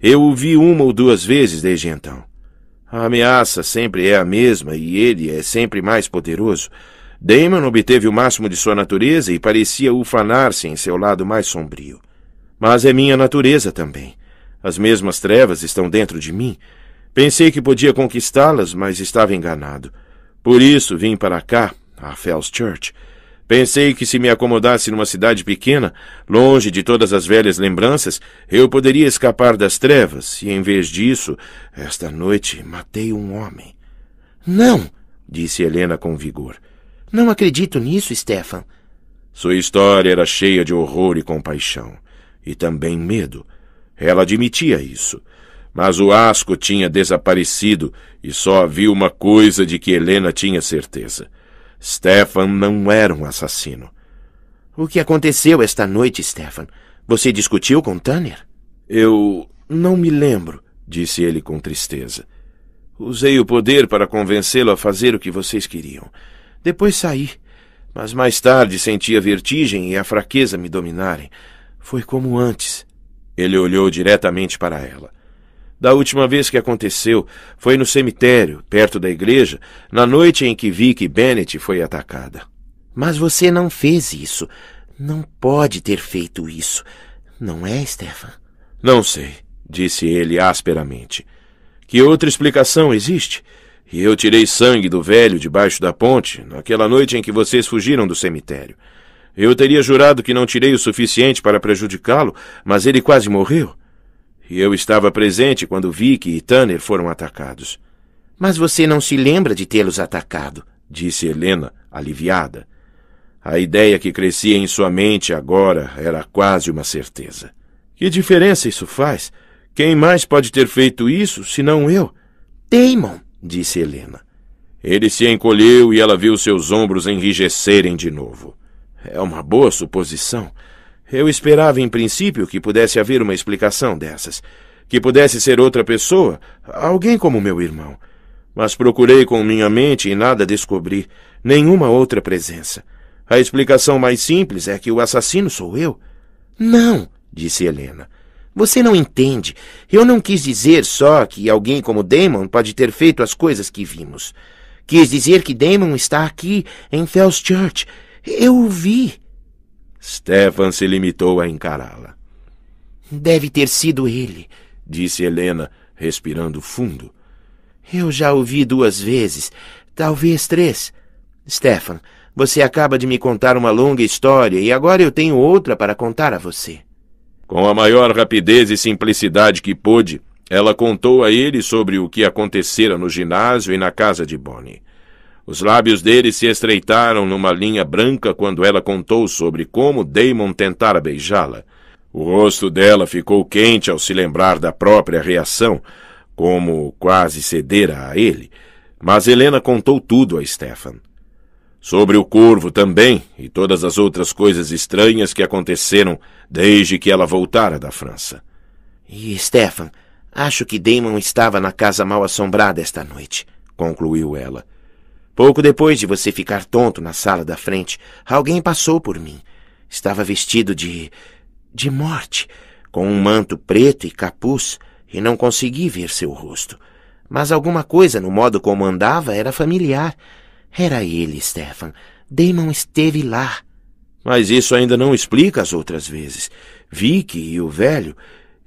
Eu o vi uma ou duas vezes desde então. A ameaça sempre é a mesma e ele é sempre mais poderoso. Damon obteve o máximo de sua natureza e parecia ufanar-se em seu lado mais sombrio. Mas é minha natureza também. As mesmas trevas estão dentro de mim. Pensei que podia conquistá-las, mas estava enganado. Por isso vim para cá, a Fells Church. Pensei que se me acomodasse numa cidade pequena, longe de todas as velhas lembranças, eu poderia escapar das trevas, e em vez disso, esta noite matei um homem. Não! disse Helena com vigor. Não acredito nisso, Stefan. Sua história era cheia de horror e compaixão, e também medo. Ela admitia isso mas o asco tinha desaparecido e só havia uma coisa de que Helena tinha certeza. Stefan não era um assassino. O que aconteceu esta noite, Stefan? Você discutiu com Tanner? Eu não me lembro, disse ele com tristeza. Usei o poder para convencê-lo a fazer o que vocês queriam. Depois saí, mas mais tarde senti a vertigem e a fraqueza me dominarem. Foi como antes. Ele olhou diretamente para ela. Da última vez que aconteceu, foi no cemitério, perto da igreja, na noite em que Vicky Bennett foi atacada. Mas você não fez isso. Não pode ter feito isso. Não é, Stefan? Não sei, disse ele asperamente. Que outra explicação existe? E eu tirei sangue do velho debaixo da ponte, naquela noite em que vocês fugiram do cemitério. Eu teria jurado que não tirei o suficiente para prejudicá-lo, mas ele quase morreu. E eu estava presente quando Vicky e Tanner foram atacados. Mas você não se lembra de tê-los atacado, disse Helena, aliviada. A ideia que crescia em sua mente agora era quase uma certeza. Que diferença isso faz? Quem mais pode ter feito isso, senão eu? Damon, disse Helena. Ele se encolheu e ela viu seus ombros enrijecerem de novo. É uma boa suposição. Eu esperava, em princípio, que pudesse haver uma explicação dessas. Que pudesse ser outra pessoa, alguém como meu irmão. Mas procurei com minha mente e nada descobri. Nenhuma outra presença. A explicação mais simples é que o assassino sou eu. Não, disse Helena. Você não entende. Eu não quis dizer só que alguém como Damon pode ter feito as coisas que vimos. Quis dizer que Damon está aqui, em Fell's Church. Eu o vi. Stefan se limitou a encará-la. Deve ter sido ele, disse Helena, respirando fundo. Eu já ouvi duas vezes, talvez três. Stefan, você acaba de me contar uma longa história e agora eu tenho outra para contar a você. Com a maior rapidez e simplicidade que pôde, ela contou a ele sobre o que acontecera no ginásio e na casa de Bonnie. Os lábios dele se estreitaram numa linha branca quando ela contou sobre como Damon tentara beijá-la. O rosto dela ficou quente ao se lembrar da própria reação, como quase cedera a ele. Mas Helena contou tudo a Stefan. Sobre o corvo também e todas as outras coisas estranhas que aconteceram desde que ela voltara da França. E, Stefan, acho que Damon estava na casa mal assombrada esta noite, concluiu ela. Pouco depois de você ficar tonto na sala da frente, alguém passou por mim. Estava vestido de. de morte, com um manto preto e capuz, e não consegui ver seu rosto. Mas alguma coisa no modo como andava era familiar. Era ele, Stefan. Damon esteve lá. Mas isso ainda não explica as outras vezes. Vicky e o velho.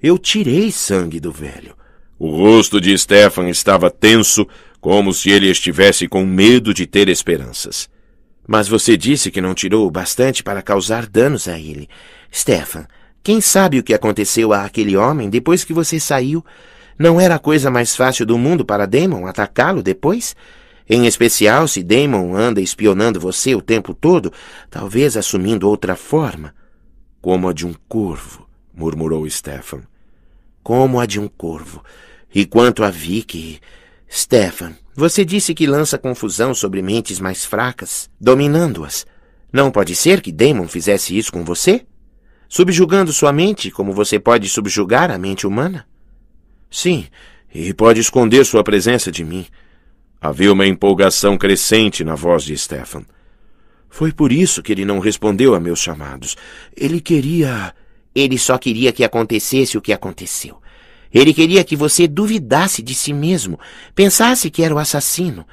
Eu tirei sangue do velho. O rosto de Stefan estava tenso, como se ele estivesse com medo de ter esperanças. Mas você disse que não tirou o bastante para causar danos a ele. Stefan, quem sabe o que aconteceu a aquele homem depois que você saiu? Não era a coisa mais fácil do mundo para Damon atacá-lo depois? Em especial se Damon anda espionando você o tempo todo, talvez assumindo outra forma. Como a de um corvo, murmurou Stefan. Como a de um corvo. E quanto a Vicky, Stefan, você disse que lança confusão sobre mentes mais fracas, dominando-as. Não pode ser que Damon fizesse isso com você? Subjugando sua mente como você pode subjugar a mente humana? Sim, e pode esconder sua presença de mim. Havia uma empolgação crescente na voz de Stefan. Foi por isso que ele não respondeu a meus chamados. Ele queria. Ele só queria que acontecesse o que aconteceu. Ele queria que você duvidasse de si mesmo, pensasse que era o assassino.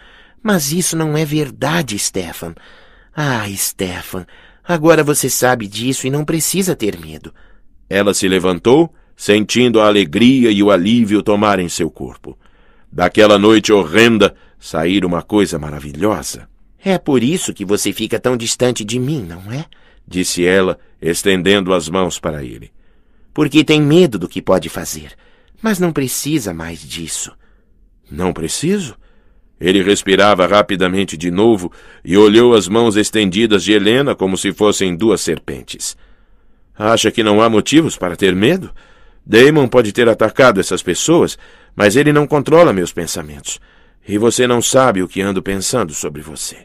Mas isso não é verdade, Stefan. Ah, Stefan, agora você sabe disso e não precisa ter medo. Ela se levantou, sentindo a alegria e o alívio tomarem seu corpo. Daquela noite horrenda sair uma coisa maravilhosa. É por isso que você fica tão distante de mim, não é? Disse ela, estendendo as mãos para ele. Porque tem medo do que pode fazer. Mas não precisa mais disso. Não preciso? Ele respirava rapidamente de novo e olhou as mãos estendidas de Helena como se fossem duas serpentes. Acha que não há motivos para ter medo? Damon pode ter atacado essas pessoas, mas ele não controla meus pensamentos. E você não sabe o que ando pensando sobre você.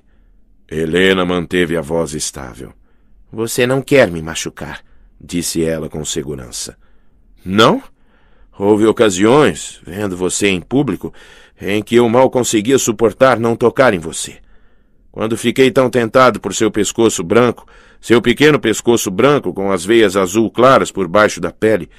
Helena manteve a voz estável. Você não quer me machucar, disse ela com segurança. Não? Houve ocasiões, vendo você em público, em que eu mal conseguia suportar não tocar em você. Quando fiquei tão tentado por seu pescoço branco, seu pequeno pescoço branco com as veias azul claras por baixo da pele,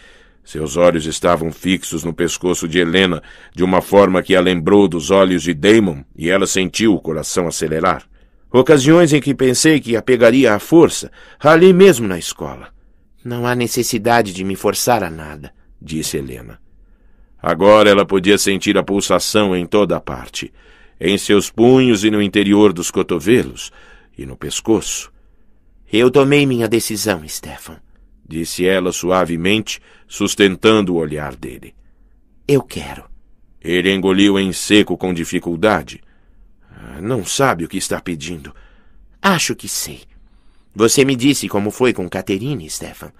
seus olhos estavam fixos no pescoço de Helena de uma forma que a lembrou dos olhos de Damon e ela sentiu o coração acelerar. Ocasiões em que pensei que a pegaria à força, ali mesmo na escola. Não há necessidade de me forçar a nada disse Helena. Agora ela podia sentir a pulsação em toda a parte, em seus punhos e no interior dos cotovelos e no pescoço. Eu tomei minha decisão, Stefan, disse ela suavemente, sustentando o olhar dele. Eu quero. Ele engoliu em seco com dificuldade. Ah, não sabe o que está pedindo. Acho que sei. Você me disse como foi com Caterine, Stefan.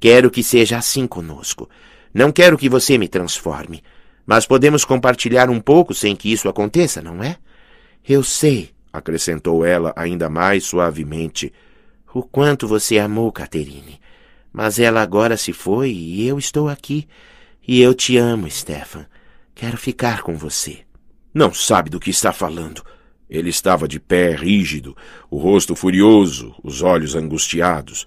Quero que seja assim conosco. Não quero que você me transforme, mas podemos compartilhar um pouco sem que isso aconteça, não é? Eu sei, acrescentou ela ainda mais suavemente, o quanto você amou Caterine. Mas ela agora se foi e eu estou aqui. E eu te amo, Stefan. Quero ficar com você. Não sabe do que está falando. Ele estava de pé, rígido, o rosto furioso, os olhos angustiados.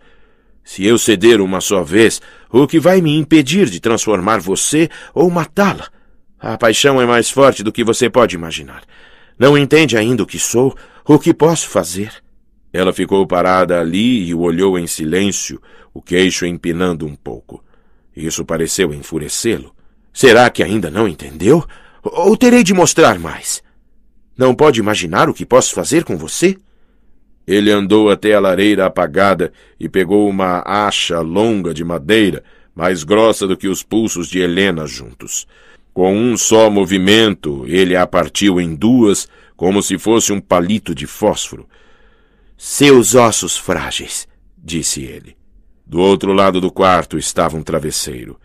Se eu ceder uma só vez, o que vai me impedir de transformar você ou matá-la? A paixão é mais forte do que você pode imaginar. Não entende ainda o que sou, o que posso fazer. Ela ficou parada ali e o olhou em silêncio, o queixo empinando um pouco. Isso pareceu enfurecê-lo. Será que ainda não entendeu? Ou terei de mostrar mais? Não pode imaginar o que posso fazer com você? Ele andou até a lareira apagada e pegou uma acha longa de madeira, mais grossa do que os pulsos de Helena juntos. Com um só movimento, ele a partiu em duas, como se fosse um palito de fósforo. Seus ossos frágeis, disse ele. Do outro lado do quarto estava um travesseiro.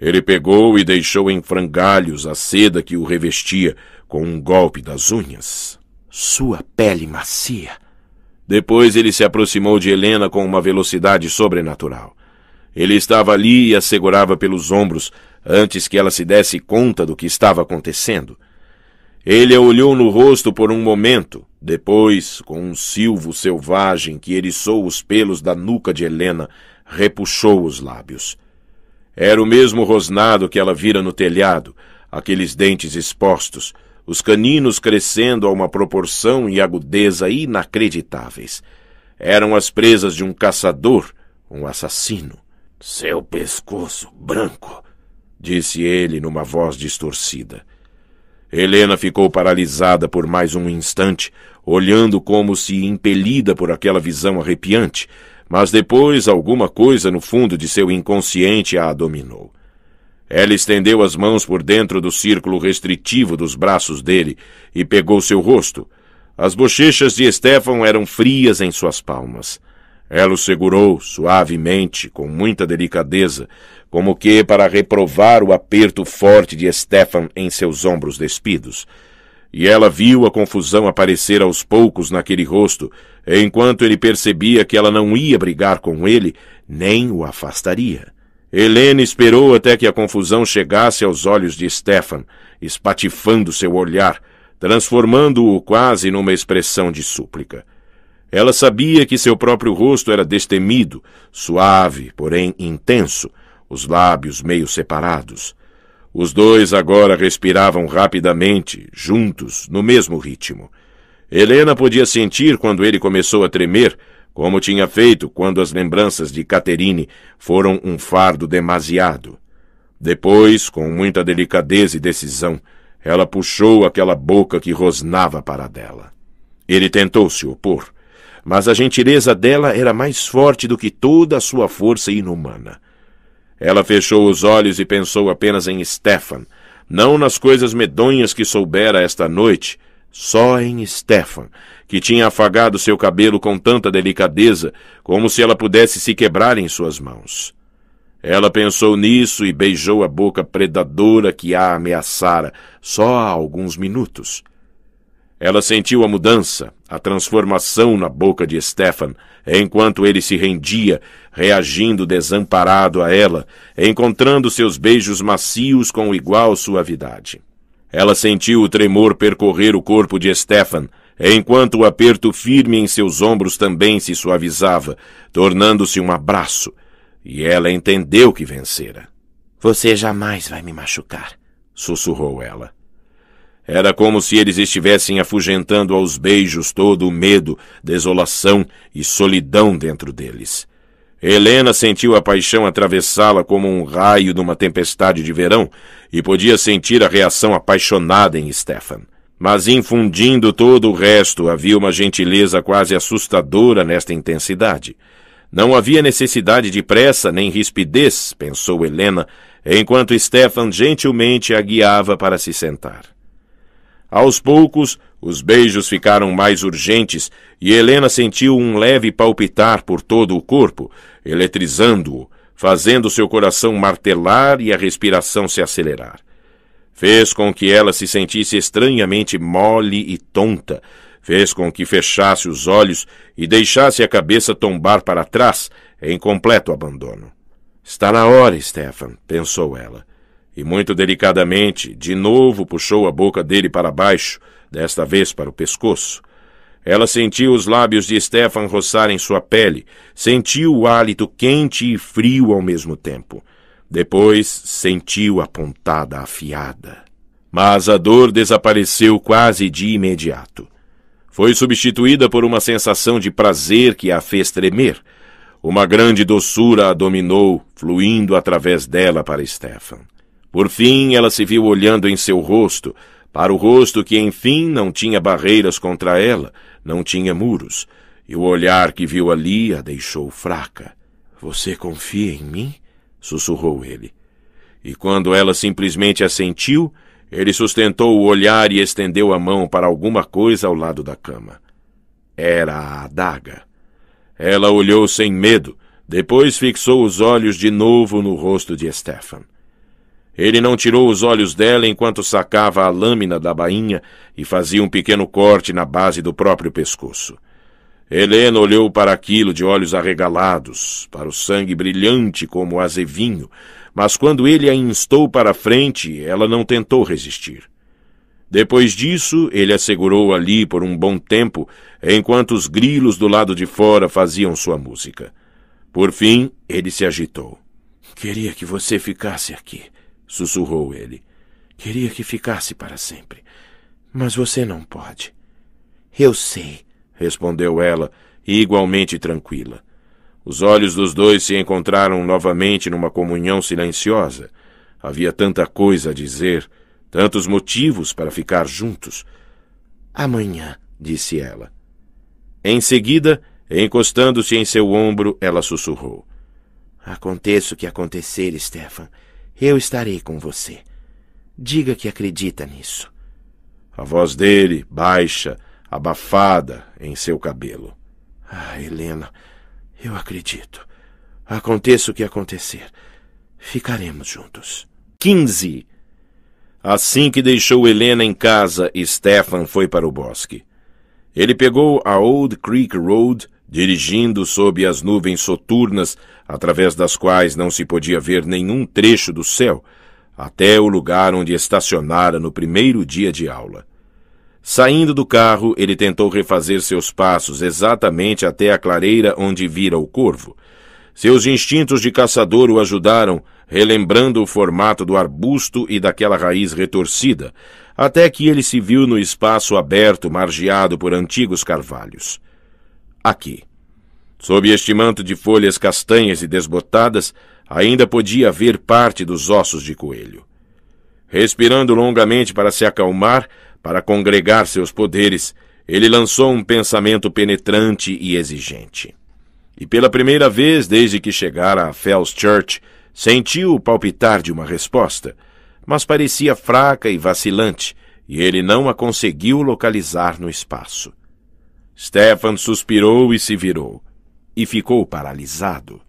Ele pegou e deixou em frangalhos a seda que o revestia com um golpe das unhas. Sua pele macia, depois ele se aproximou de Helena com uma velocidade sobrenatural. Ele estava ali e a segurava pelos ombros antes que ela se desse conta do que estava acontecendo. Ele a olhou no rosto por um momento, depois, com um silvo selvagem que eriçou os pelos da nuca de Helena, repuxou os lábios. Era o mesmo rosnado que ela vira no telhado, aqueles dentes expostos, os caninos crescendo a uma proporção e agudeza inacreditáveis. Eram as presas de um caçador, um assassino. Seu pescoço branco, disse ele numa voz distorcida. Helena ficou paralisada por mais um instante, olhando como se impelida por aquela visão arrepiante, mas depois alguma coisa no fundo de seu inconsciente a dominou. Ela estendeu as mãos por dentro do círculo restritivo dos braços dele e pegou seu rosto. As bochechas de Estefão eram frias em suas palmas. Ela o segurou suavemente, com muita delicadeza, como que para reprovar o aperto forte de Estefan em seus ombros despidos. E ela viu a confusão aparecer aos poucos naquele rosto, enquanto ele percebia que ela não ia brigar com ele, nem o afastaria. Helena esperou até que a confusão chegasse aos olhos de Stefan, espatifando seu olhar, transformando-o quase numa expressão de súplica. Ela sabia que seu próprio rosto era destemido, suave, porém intenso, os lábios meio separados. Os dois agora respiravam rapidamente, juntos, no mesmo ritmo. Helena podia sentir quando ele começou a tremer como tinha feito quando as lembranças de Caterine foram um fardo demasiado. Depois, com muita delicadeza e decisão, ela puxou aquela boca que rosnava para dela. Ele tentou se opor, mas a gentileza dela era mais forte do que toda a sua força inumana. Ela fechou os olhos e pensou apenas em Stefan, não nas coisas medonhas que soubera esta noite, só em Stefan, que tinha afagado seu cabelo com tanta delicadeza, como se ela pudesse se quebrar em suas mãos. Ela pensou nisso e beijou a boca predadora que a ameaçara só há alguns minutos. Ela sentiu a mudança, a transformação na boca de Stefan, enquanto ele se rendia, reagindo desamparado a ela, encontrando seus beijos macios com igual suavidade. Ela sentiu o tremor percorrer o corpo de Stefan, enquanto o aperto firme em seus ombros também se suavizava, tornando-se um abraço, e ela entendeu que vencera. Você jamais vai me machucar, sussurrou ela. Era como se eles estivessem afugentando aos beijos todo o medo, desolação e solidão dentro deles. Helena sentiu a paixão atravessá-la como um raio numa tempestade de verão e podia sentir a reação apaixonada em Stefan. Mas infundindo todo o resto, havia uma gentileza quase assustadora nesta intensidade. Não havia necessidade de pressa nem rispidez, pensou Helena, enquanto Stefan gentilmente a guiava para se sentar. Aos poucos, os beijos ficaram mais urgentes e Helena sentiu um leve palpitar por todo o corpo, eletrizando-o, fazendo seu coração martelar e a respiração se acelerar. Fez com que ela se sentisse estranhamente mole e tonta, fez com que fechasse os olhos e deixasse a cabeça tombar para trás em completo abandono. Está na hora, Stefan, pensou ela. E muito delicadamente, de novo puxou a boca dele para baixo, desta vez para o pescoço. Ela sentiu os lábios de Stefan roçarem sua pele, sentiu o hálito quente e frio ao mesmo tempo. Depois sentiu a pontada afiada. Mas a dor desapareceu quase de imediato. Foi substituída por uma sensação de prazer que a fez tremer. Uma grande doçura a dominou, fluindo através dela para Stefan. Por fim, ela se viu olhando em seu rosto, para o rosto que, enfim, não tinha barreiras contra ela, não tinha muros, e o olhar que viu ali a deixou fraca. Você confia em mim? sussurrou ele. E quando ela simplesmente assentiu, ele sustentou o olhar e estendeu a mão para alguma coisa ao lado da cama. Era a adaga. Ela olhou sem medo, depois fixou os olhos de novo no rosto de Stefan. Ele não tirou os olhos dela enquanto sacava a lâmina da bainha e fazia um pequeno corte na base do próprio pescoço. Helena olhou para aquilo de olhos arregalados, para o sangue brilhante como azevinho, mas quando ele a instou para frente, ela não tentou resistir. Depois disso, ele a segurou ali por um bom tempo, enquanto os grilos do lado de fora faziam sua música. Por fim, ele se agitou. Queria que você ficasse aqui, sussurrou ele. Queria que ficasse para sempre. Mas você não pode. Eu sei, respondeu ela, igualmente tranquila. Os olhos dos dois se encontraram novamente numa comunhão silenciosa. Havia tanta coisa a dizer, tantos motivos para ficar juntos. Amanhã, disse ela. Em seguida, encostando-se em seu ombro, ela sussurrou: Aconteça o que acontecer, Stefan, eu estarei com você. Diga que acredita nisso. A voz dele, baixa, abafada em seu cabelo. Ah, Helena, eu acredito. Aconteça o que acontecer, ficaremos juntos. 15. Assim que deixou Helena em casa, Stefan foi para o bosque. Ele pegou a Old Creek Road, dirigindo sob as nuvens soturnas, através das quais não se podia ver nenhum trecho do céu, até o lugar onde estacionara no primeiro dia de aula. Saindo do carro, ele tentou refazer seus passos exatamente até a clareira onde vira o corvo. Seus instintos de caçador o ajudaram, relembrando o formato do arbusto e daquela raiz retorcida, até que ele se viu no espaço aberto margeado por antigos carvalhos. Aqui. Sob este manto de folhas castanhas e desbotadas, ainda podia ver parte dos ossos de coelho. Respirando longamente para se acalmar, para congregar seus poderes, ele lançou um pensamento penetrante e exigente. E pela primeira vez desde que chegara a Fells Church, sentiu o palpitar de uma resposta, mas parecia fraca e vacilante, e ele não a conseguiu localizar no espaço. Stefan suspirou e se virou, e ficou paralisado.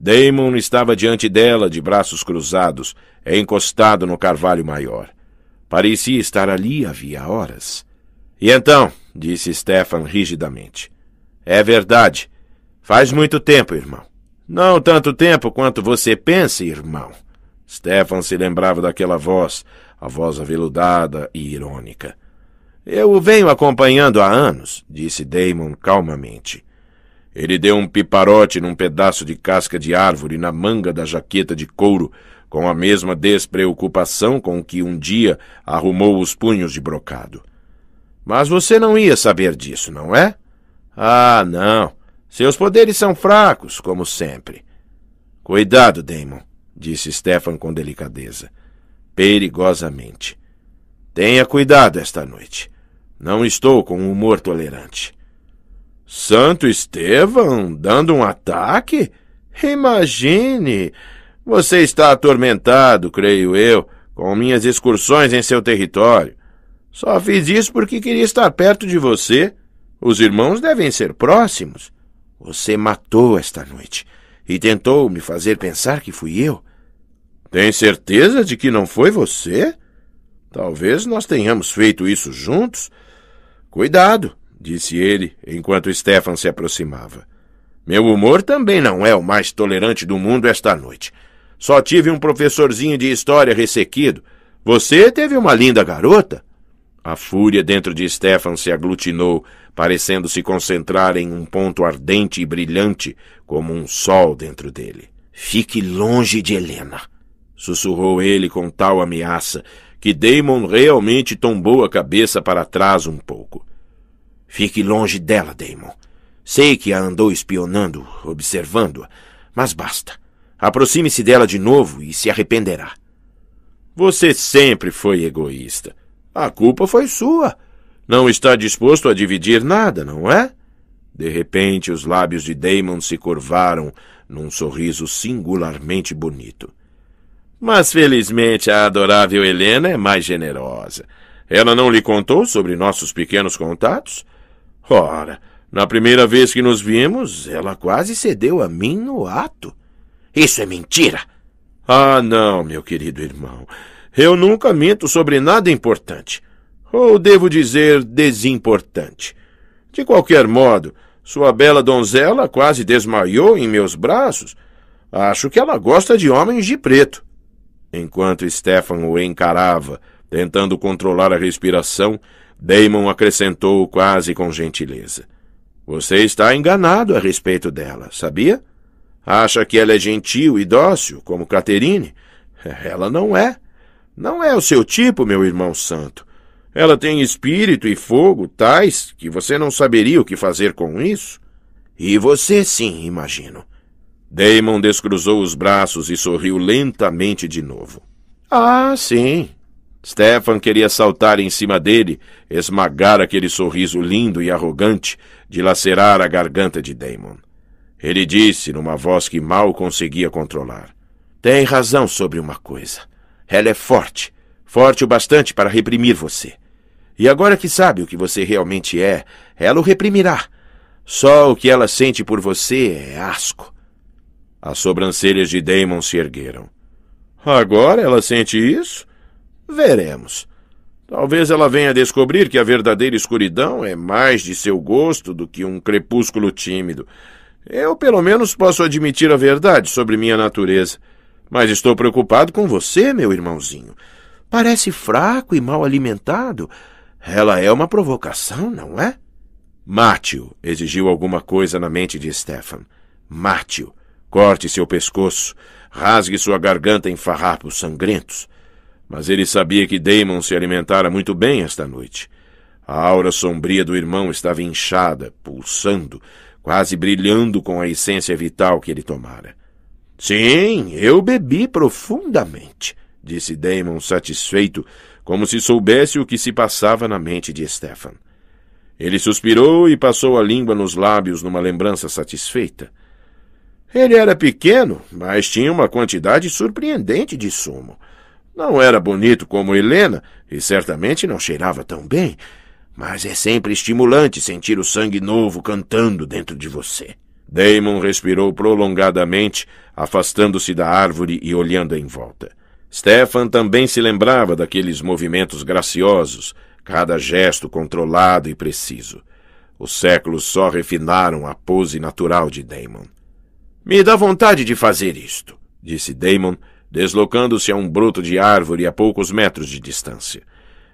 Damon estava diante dela de braços cruzados, encostado no carvalho maior. Parecia estar ali havia horas. E então, disse Stefan rigidamente. É verdade. Faz muito tempo, irmão. Não tanto tempo quanto você pensa, irmão. Stefan se lembrava daquela voz, a voz aveludada e irônica. Eu o venho acompanhando há anos, disse Damon calmamente. Ele deu um piparote num pedaço de casca de árvore na manga da jaqueta de couro com a mesma despreocupação com que um dia arrumou os punhos de brocado. Mas você não ia saber disso, não é? Ah, não. Seus poderes são fracos, como sempre. Cuidado, Damon, disse Stefan com delicadeza. Perigosamente. Tenha cuidado esta noite. Não estou com um humor tolerante. Santo Estevão dando um ataque? Imagine! Você está atormentado, creio eu, com minhas excursões em seu território. Só fiz isso porque queria estar perto de você. Os irmãos devem ser próximos. Você matou esta noite e tentou me fazer pensar que fui eu. Tem certeza de que não foi você? Talvez nós tenhamos feito isso juntos. Cuidado, disse ele, enquanto Stefan se aproximava. Meu humor também não é o mais tolerante do mundo esta noite. Só tive um professorzinho de história ressequido. Você teve uma linda garota? A fúria dentro de Stefan se aglutinou, parecendo se concentrar em um ponto ardente e brilhante, como um sol dentro dele. Fique longe de Helena, sussurrou ele com tal ameaça que Damon realmente tombou a cabeça para trás um pouco. Fique longe dela, Damon. Sei que a andou espionando, observando-a, mas basta. Aproxime-se dela de novo e se arrependerá. Você sempre foi egoísta. A culpa foi sua. Não está disposto a dividir nada, não é? De repente, os lábios de Damon se curvaram num sorriso singularmente bonito. Mas felizmente a adorável Helena é mais generosa. Ela não lhe contou sobre nossos pequenos contatos? Ora, na primeira vez que nos vimos, ela quase cedeu a mim no ato. Isso é mentira! Ah, não, meu querido irmão. Eu nunca minto sobre nada importante. Ou devo dizer desimportante. De qualquer modo, sua bela donzela quase desmaiou em meus braços. Acho que ela gosta de homens de preto. Enquanto Stefan o encarava, tentando controlar a respiração, Damon acrescentou quase com gentileza: Você está enganado a respeito dela, sabia? Acha que ela é gentil e dócil, como Caterine? Ela não é. Não é o seu tipo, meu irmão santo. Ela tem espírito e fogo tais que você não saberia o que fazer com isso. E você sim, imagino. Damon descruzou os braços e sorriu lentamente de novo. Ah, sim. Stefan queria saltar em cima dele, esmagar aquele sorriso lindo e arrogante, dilacerar a garganta de Damon. Ele disse, numa voz que mal conseguia controlar: Tem razão sobre uma coisa. Ela é forte. Forte o bastante para reprimir você. E agora que sabe o que você realmente é, ela o reprimirá. Só o que ela sente por você é asco. As sobrancelhas de Damon se ergueram. Agora ela sente isso? Veremos. Talvez ela venha descobrir que a verdadeira escuridão é mais de seu gosto do que um crepúsculo tímido. Eu, pelo menos, posso admitir a verdade sobre minha natureza. Mas estou preocupado com você, meu irmãozinho. Parece fraco e mal alimentado. Ela é uma provocação, não é? Mate-o, exigiu alguma coisa na mente de Stefan. Mate-o. Corte seu pescoço. Rasgue sua garganta em farrapos sangrentos. Mas ele sabia que Damon se alimentara muito bem esta noite. A aura sombria do irmão estava inchada, pulsando, quase brilhando com a essência vital que ele tomara. Sim, eu bebi profundamente, disse Damon satisfeito, como se soubesse o que se passava na mente de Stefan. Ele suspirou e passou a língua nos lábios numa lembrança satisfeita. Ele era pequeno, mas tinha uma quantidade surpreendente de sumo. Não era bonito como Helena e certamente não cheirava tão bem, mas é sempre estimulante sentir o sangue novo cantando dentro de você. Damon respirou prolongadamente, afastando-se da árvore e olhando em volta. Stefan também se lembrava daqueles movimentos graciosos, cada gesto controlado e preciso. Os séculos só refinaram a pose natural de Damon. Me dá vontade de fazer isto, disse Damon, deslocando-se a um broto de árvore a poucos metros de distância.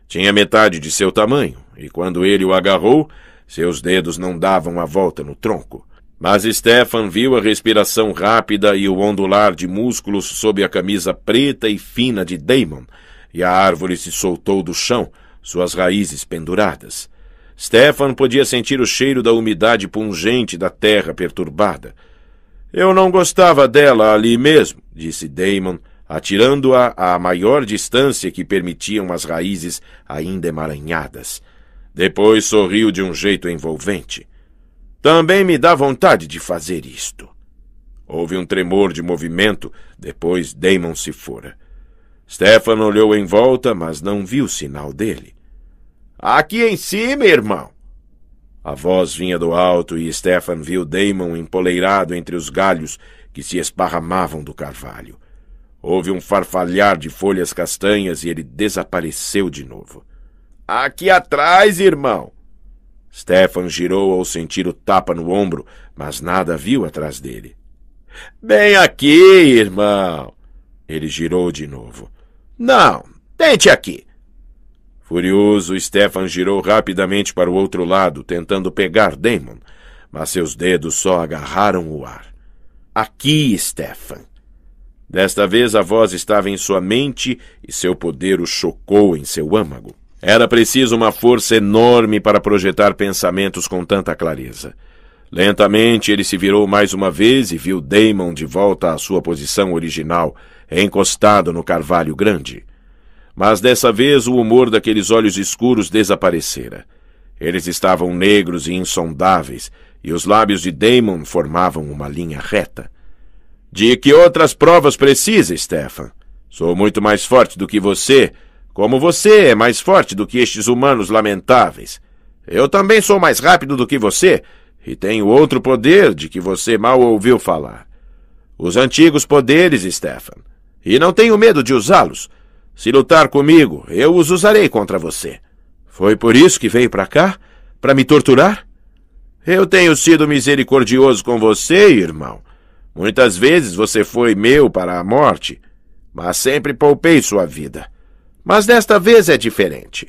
Tinha metade de seu tamanho, e quando ele o agarrou, seus dedos não davam a volta no tronco. Mas Stefan viu a respiração rápida e o ondular de músculos sob a camisa preta e fina de Damon, e a árvore se soltou do chão, suas raízes penduradas. Stefan podia sentir o cheiro da umidade pungente da terra perturbada. Eu não gostava dela ali mesmo, disse Damon, atirando-a à maior distância que permitiam as raízes ainda emaranhadas. Depois sorriu de um jeito envolvente. Também me dá vontade de fazer isto. Houve um tremor de movimento, depois Damon se fora. Stefan olhou em volta, mas não viu sinal dele. Aqui em cima, irmão! A voz vinha do alto e Stefan viu Damon empoleirado entre os galhos que se esparramavam do carvalho. Houve um farfalhar de folhas castanhas e ele desapareceu de novo. Aqui atrás, irmão! Stefan girou ao sentir o tapa no ombro, mas nada viu atrás dele. Bem aqui, irmão! Ele girou de novo. Não, tente aqui! Furioso, Stefan girou rapidamente para o outro lado, tentando pegar Damon, mas seus dedos só agarraram o ar. Aqui, Stefan! Desta vez a voz estava em sua mente e seu poder o chocou em seu âmago. Era preciso uma força enorme para projetar pensamentos com tanta clareza. Lentamente ele se virou mais uma vez e viu Damon de volta à sua posição original, encostado no carvalho grande. Mas dessa vez o humor daqueles olhos escuros desaparecera. Eles estavam negros e insondáveis, e os lábios de Damon formavam uma linha reta. De que outras provas precisa, Stefan? Sou muito mais forte do que você como você é mais forte do que estes humanos lamentáveis. Eu também sou mais rápido do que você, e tenho outro poder de que você mal ouviu falar. Os antigos poderes, Stefan. E não tenho medo de usá-los. Se lutar comigo, eu os usarei contra você. Foi por isso que veio para cá? Para me torturar? Eu tenho sido misericordioso com você, irmão. Muitas vezes você foi meu para a morte, mas sempre poupei sua vida. Mas desta vez é diferente.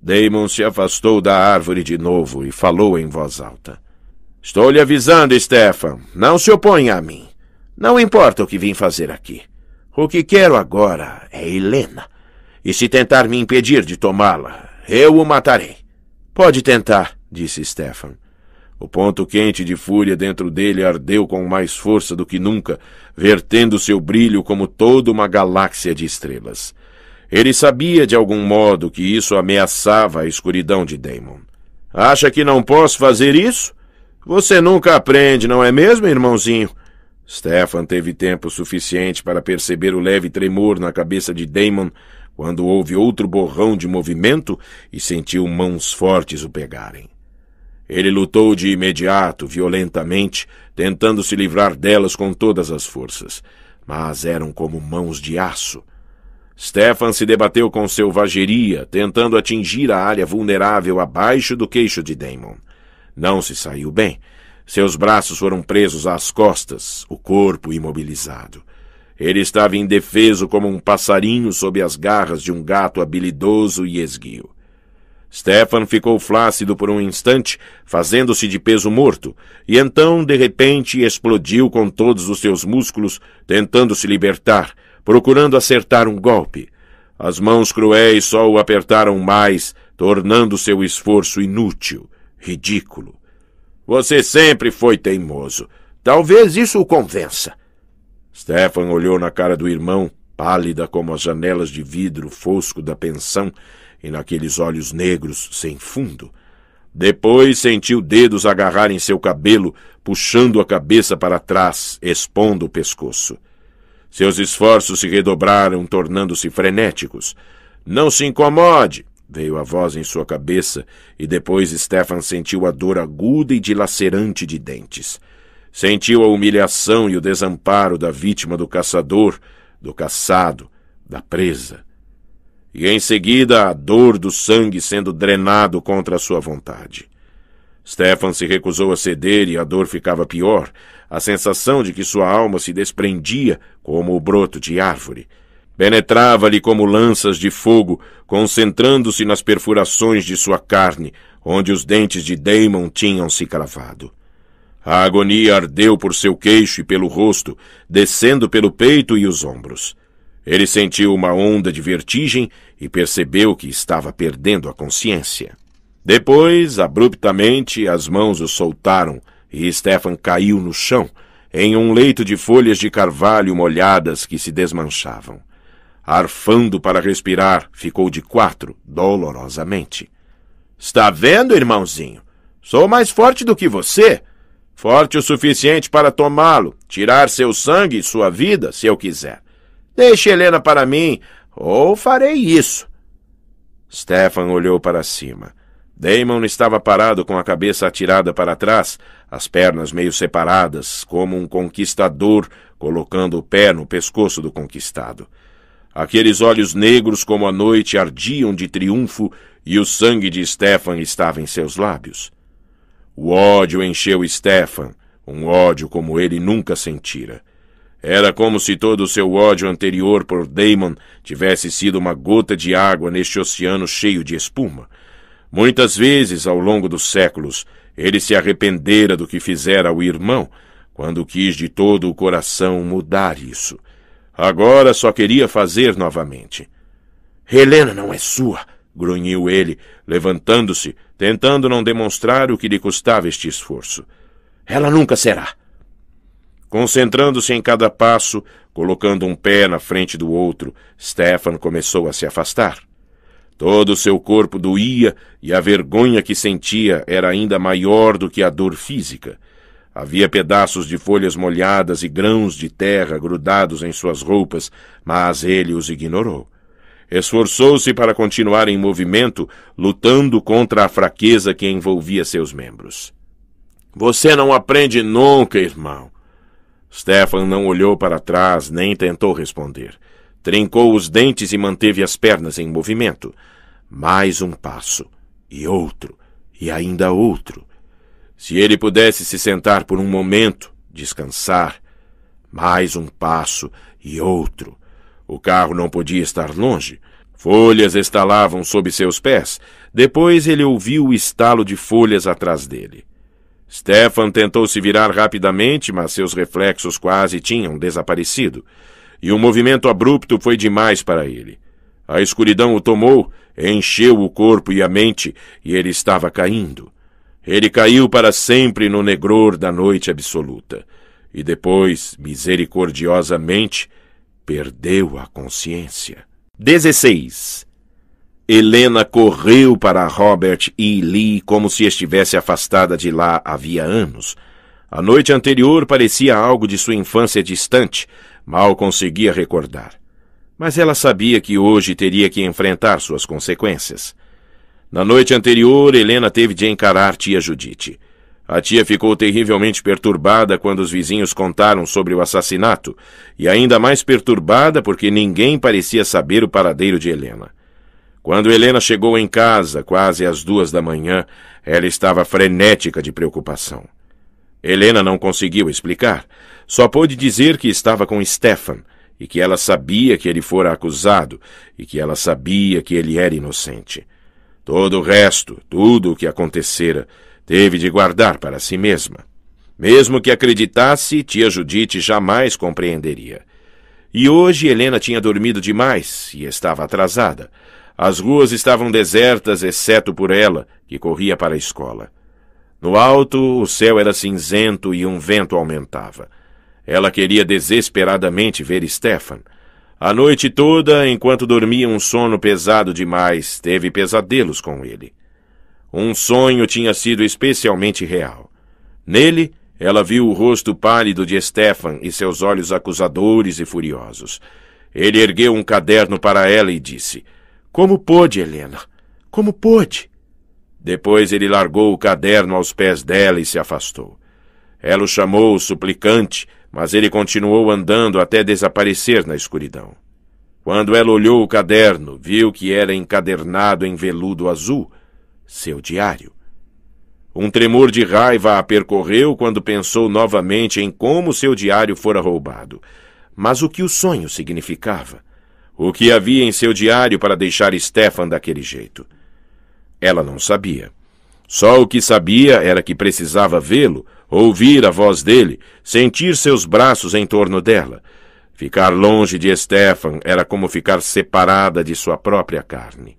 Damon se afastou da árvore de novo e falou em voz alta. Estou lhe avisando, Stefan. Não se oponha a mim. Não importa o que vim fazer aqui. O que quero agora é Helena. E se tentar me impedir de tomá-la, eu o matarei. Pode tentar, disse Stefan. O ponto quente de fúria dentro dele ardeu com mais força do que nunca, vertendo seu brilho como toda uma galáxia de estrelas. Ele sabia de algum modo que isso ameaçava a escuridão de Damon. Acha que não posso fazer isso? Você nunca aprende, não é mesmo, irmãozinho? Stefan teve tempo suficiente para perceber o leve tremor na cabeça de Damon quando houve outro borrão de movimento e sentiu mãos fortes o pegarem. Ele lutou de imediato, violentamente, tentando se livrar delas com todas as forças, mas eram como mãos de aço. Stefan se debateu com selvageria, tentando atingir a área vulnerável abaixo do queixo de Damon. Não se saiu bem. Seus braços foram presos às costas, o corpo imobilizado. Ele estava indefeso como um passarinho sob as garras de um gato habilidoso e esguio. Stefan ficou flácido por um instante, fazendo-se de peso morto, e então, de repente, explodiu com todos os seus músculos, tentando se libertar, procurando acertar um golpe. As mãos cruéis só o apertaram mais, tornando seu esforço inútil, ridículo. Você sempre foi teimoso. Talvez isso o convença. Stefan olhou na cara do irmão, pálida como as janelas de vidro fosco da pensão, e naqueles olhos negros sem fundo. Depois sentiu dedos agarrarem seu cabelo, puxando a cabeça para trás, expondo o pescoço. Seus esforços se redobraram, tornando-se frenéticos. Não se incomode! Veio a voz em sua cabeça, e depois Stefan sentiu a dor aguda e dilacerante de dentes. Sentiu a humilhação e o desamparo da vítima do caçador, do caçado, da presa. E em seguida a dor do sangue sendo drenado contra a sua vontade. Stefan se recusou a ceder e a dor ficava pior a sensação de que sua alma se desprendia como o broto de árvore. Penetrava-lhe como lanças de fogo, concentrando-se nas perfurações de sua carne, onde os dentes de Damon tinham se cravado. A agonia ardeu por seu queixo e pelo rosto, descendo pelo peito e os ombros. Ele sentiu uma onda de vertigem e percebeu que estava perdendo a consciência. Depois, abruptamente, as mãos o soltaram, e Stefan caiu no chão, em um leito de folhas de carvalho molhadas que se desmanchavam. Arfando para respirar, ficou de quatro, dolorosamente. Está vendo, irmãozinho? Sou mais forte do que você. Forte o suficiente para tomá-lo, tirar seu sangue e sua vida, se eu quiser. Deixe Helena para mim, ou farei isso. Stefan olhou para cima. Damon estava parado com a cabeça atirada para trás, as pernas meio separadas, como um conquistador colocando o pé no pescoço do conquistado. Aqueles olhos negros como a noite ardiam de triunfo e o sangue de Stefan estava em seus lábios. O ódio encheu Stefan, um ódio como ele nunca sentira. Era como se todo o seu ódio anterior por Damon tivesse sido uma gota de água neste oceano cheio de espuma. Muitas vezes, ao longo dos séculos, ele se arrependera do que fizera ao irmão, quando quis de todo o coração mudar isso. Agora só queria fazer novamente. Helena não é sua, grunhiu ele, levantando-se, tentando não demonstrar o que lhe custava este esforço. Ela nunca será. Concentrando-se em cada passo, colocando um pé na frente do outro, Stefan começou a se afastar. Todo o seu corpo doía e a vergonha que sentia era ainda maior do que a dor física. Havia pedaços de folhas molhadas e grãos de terra grudados em suas roupas, mas ele os ignorou. Esforçou-se para continuar em movimento, lutando contra a fraqueza que envolvia seus membros. Você não aprende nunca, irmão. Stefan não olhou para trás nem tentou responder. Trincou os dentes e manteve as pernas em movimento. Mais um passo, e outro, e ainda outro. Se ele pudesse se sentar por um momento, descansar. Mais um passo e outro. O carro não podia estar longe. Folhas estalavam sob seus pés. Depois ele ouviu o estalo de folhas atrás dele. Stefan tentou se virar rapidamente, mas seus reflexos quase tinham desaparecido e o movimento abrupto foi demais para ele. A escuridão o tomou, encheu o corpo e a mente, e ele estava caindo. Ele caiu para sempre no negror da noite absoluta. E depois, misericordiosamente, perdeu a consciência. 16. Helena correu para Robert e Lee como se estivesse afastada de lá havia anos. A noite anterior parecia algo de sua infância distante, Mal conseguia recordar. Mas ela sabia que hoje teria que enfrentar suas consequências. Na noite anterior, Helena teve de encarar tia Judite. A tia ficou terrivelmente perturbada quando os vizinhos contaram sobre o assassinato, e ainda mais perturbada porque ninguém parecia saber o paradeiro de Helena. Quando Helena chegou em casa, quase às duas da manhã, ela estava frenética de preocupação. Helena não conseguiu explicar, só pôde dizer que estava com Stefan e que ela sabia que ele fora acusado e que ela sabia que ele era inocente. Todo o resto, tudo o que acontecera, teve de guardar para si mesma. Mesmo que acreditasse, tia Judite jamais compreenderia. E hoje Helena tinha dormido demais e estava atrasada. As ruas estavam desertas, exceto por ela, que corria para a escola. No alto, o céu era cinzento e um vento aumentava. Ela queria desesperadamente ver Stefan. A noite toda, enquanto dormia um sono pesado demais, teve pesadelos com ele. Um sonho tinha sido especialmente real. Nele, ela viu o rosto pálido de Stefan e seus olhos acusadores e furiosos. Ele ergueu um caderno para ela e disse: Como pôde, Helena? Como pôde? Depois ele largou o caderno aos pés dela e se afastou. Ela o chamou suplicante mas ele continuou andando até desaparecer na escuridão. Quando ela olhou o caderno, viu que era encadernado em veludo azul seu diário. Um tremor de raiva a percorreu quando pensou novamente em como seu diário fora roubado. Mas o que o sonho significava? O que havia em seu diário para deixar Stefan daquele jeito? Ela não sabia. Só o que sabia era que precisava vê-lo ouvir a voz dele, sentir seus braços em torno dela. Ficar longe de Stefan era como ficar separada de sua própria carne.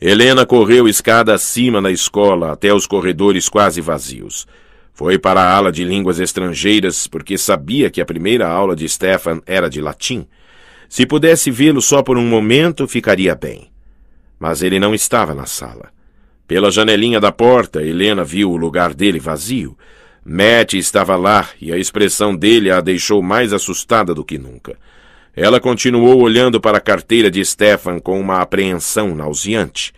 Helena correu escada acima na escola até os corredores quase vazios. Foi para a ala de línguas estrangeiras porque sabia que a primeira aula de Stefan era de latim. Se pudesse vê-lo só por um momento, ficaria bem. Mas ele não estava na sala. Pela janelinha da porta, Helena viu o lugar dele vazio. Matt estava lá e a expressão dele a deixou mais assustada do que nunca. Ela continuou olhando para a carteira de Stefan com uma apreensão nauseante.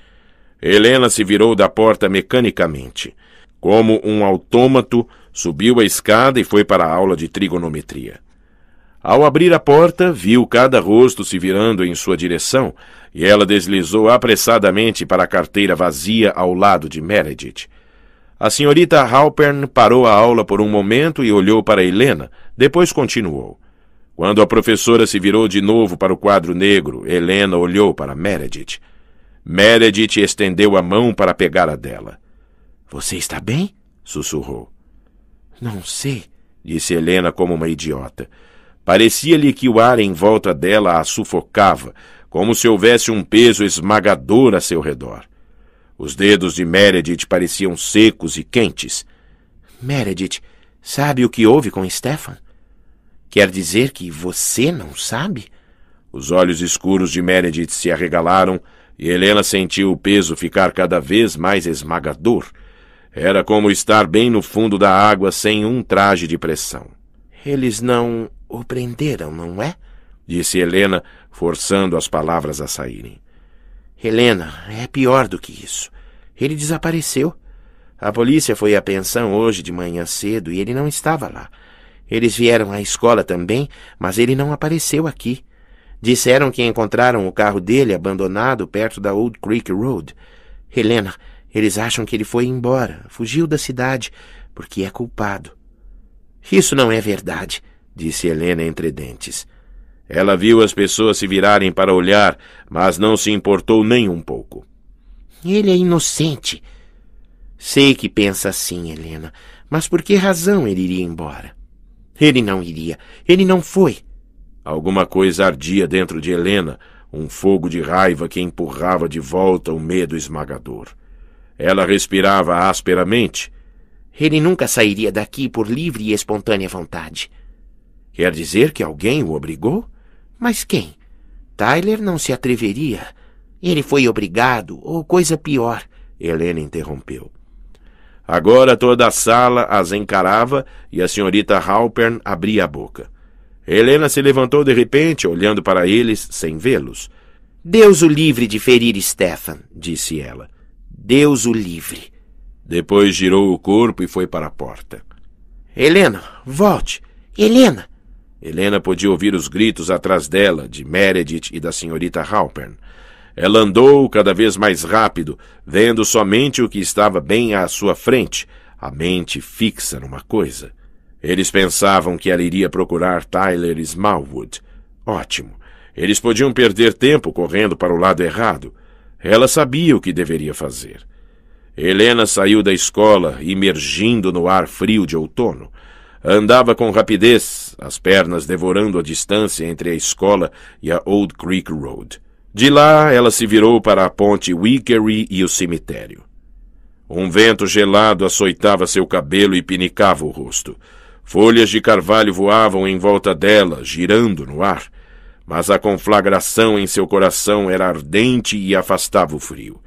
Helena se virou da porta mecanicamente. Como um autômato, subiu a escada e foi para a aula de trigonometria. Ao abrir a porta, viu cada rosto se virando em sua direção e ela deslizou apressadamente para a carteira vazia ao lado de Meredith a senhorita Halpern parou a aula por um momento e olhou para helena depois continuou quando a professora se virou de novo para o quadro negro helena olhou para meredith meredith estendeu a mão para pegar a dela você está bem sussurrou não sei disse helena como uma idiota parecia-lhe que o ar em volta dela a sufocava como se houvesse um peso esmagador a seu redor os dedos de Meredith pareciam secos e quentes. Meredith, sabe o que houve com Stefan? Quer dizer que você não sabe? Os olhos escuros de Meredith se arregalaram e Helena sentiu o peso ficar cada vez mais esmagador. Era como estar bem no fundo da água sem um traje de pressão. Eles não o prenderam, não é? disse Helena, forçando as palavras a saírem. Helena, é pior do que isso. Ele desapareceu. A polícia foi à pensão hoje de manhã cedo e ele não estava lá. Eles vieram à escola também, mas ele não apareceu aqui. Disseram que encontraram o carro dele abandonado perto da Old Creek Road. Helena, eles acham que ele foi embora, fugiu da cidade, porque é culpado. Isso não é verdade, disse Helena entre dentes. Ela viu as pessoas se virarem para olhar, mas não se importou nem um pouco. Ele é inocente. Sei que pensa assim, Helena, mas por que razão ele iria embora? Ele não iria. Ele não foi. Alguma coisa ardia dentro de Helena, um fogo de raiva que empurrava de volta o medo esmagador. Ela respirava asperamente. Ele nunca sairia daqui por livre e espontânea vontade. Quer dizer que alguém o obrigou? Mas quem? Tyler não se atreveria. Ele foi obrigado, ou coisa pior. Helena interrompeu. Agora toda a sala as encarava e a senhorita Halpern abria a boca. Helena se levantou de repente, olhando para eles sem vê-los. Deus o livre de ferir Stefan, disse ela. Deus o livre. Depois girou o corpo e foi para a porta. Helena, volte! Helena! Helena podia ouvir os gritos atrás dela, de Meredith e da senhorita Halpern. Ela andou cada vez mais rápido, vendo somente o que estava bem à sua frente, a mente fixa numa coisa. Eles pensavam que ela iria procurar Tyler Smallwood. Ótimo. Eles podiam perder tempo correndo para o lado errado. Ela sabia o que deveria fazer. Helena saiu da escola, imergindo no ar frio de outono. Andava com rapidez, as pernas devorando a distância entre a escola e a Old Creek Road. De lá, ela se virou para a ponte Wickery e o cemitério. Um vento gelado açoitava seu cabelo e pinicava o rosto. Folhas de carvalho voavam em volta dela, girando no ar. Mas a conflagração em seu coração era ardente e afastava o frio.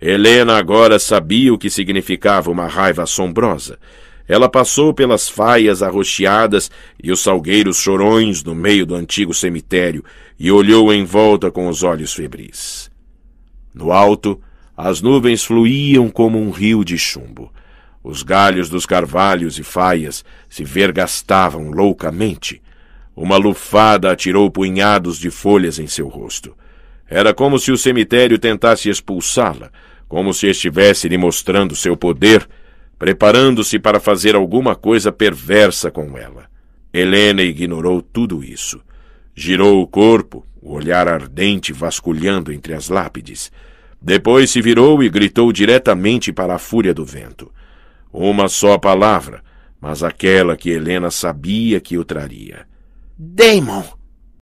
Helena agora sabia o que significava uma raiva assombrosa. Ela passou pelas faias arroxeadas e os salgueiros chorões no meio do antigo cemitério e olhou em volta com os olhos febris. No alto, as nuvens fluíam como um rio de chumbo. Os galhos dos carvalhos e faias se vergastavam loucamente. Uma lufada atirou punhados de folhas em seu rosto. Era como se o cemitério tentasse expulsá-la, como se estivesse lhe mostrando seu poder — preparando-se para fazer alguma coisa perversa com ela. Helena ignorou tudo isso. Girou o corpo, o olhar ardente vasculhando entre as lápides. Depois se virou e gritou diretamente para a fúria do vento. Uma só palavra, mas aquela que Helena sabia que o traria.
Damon!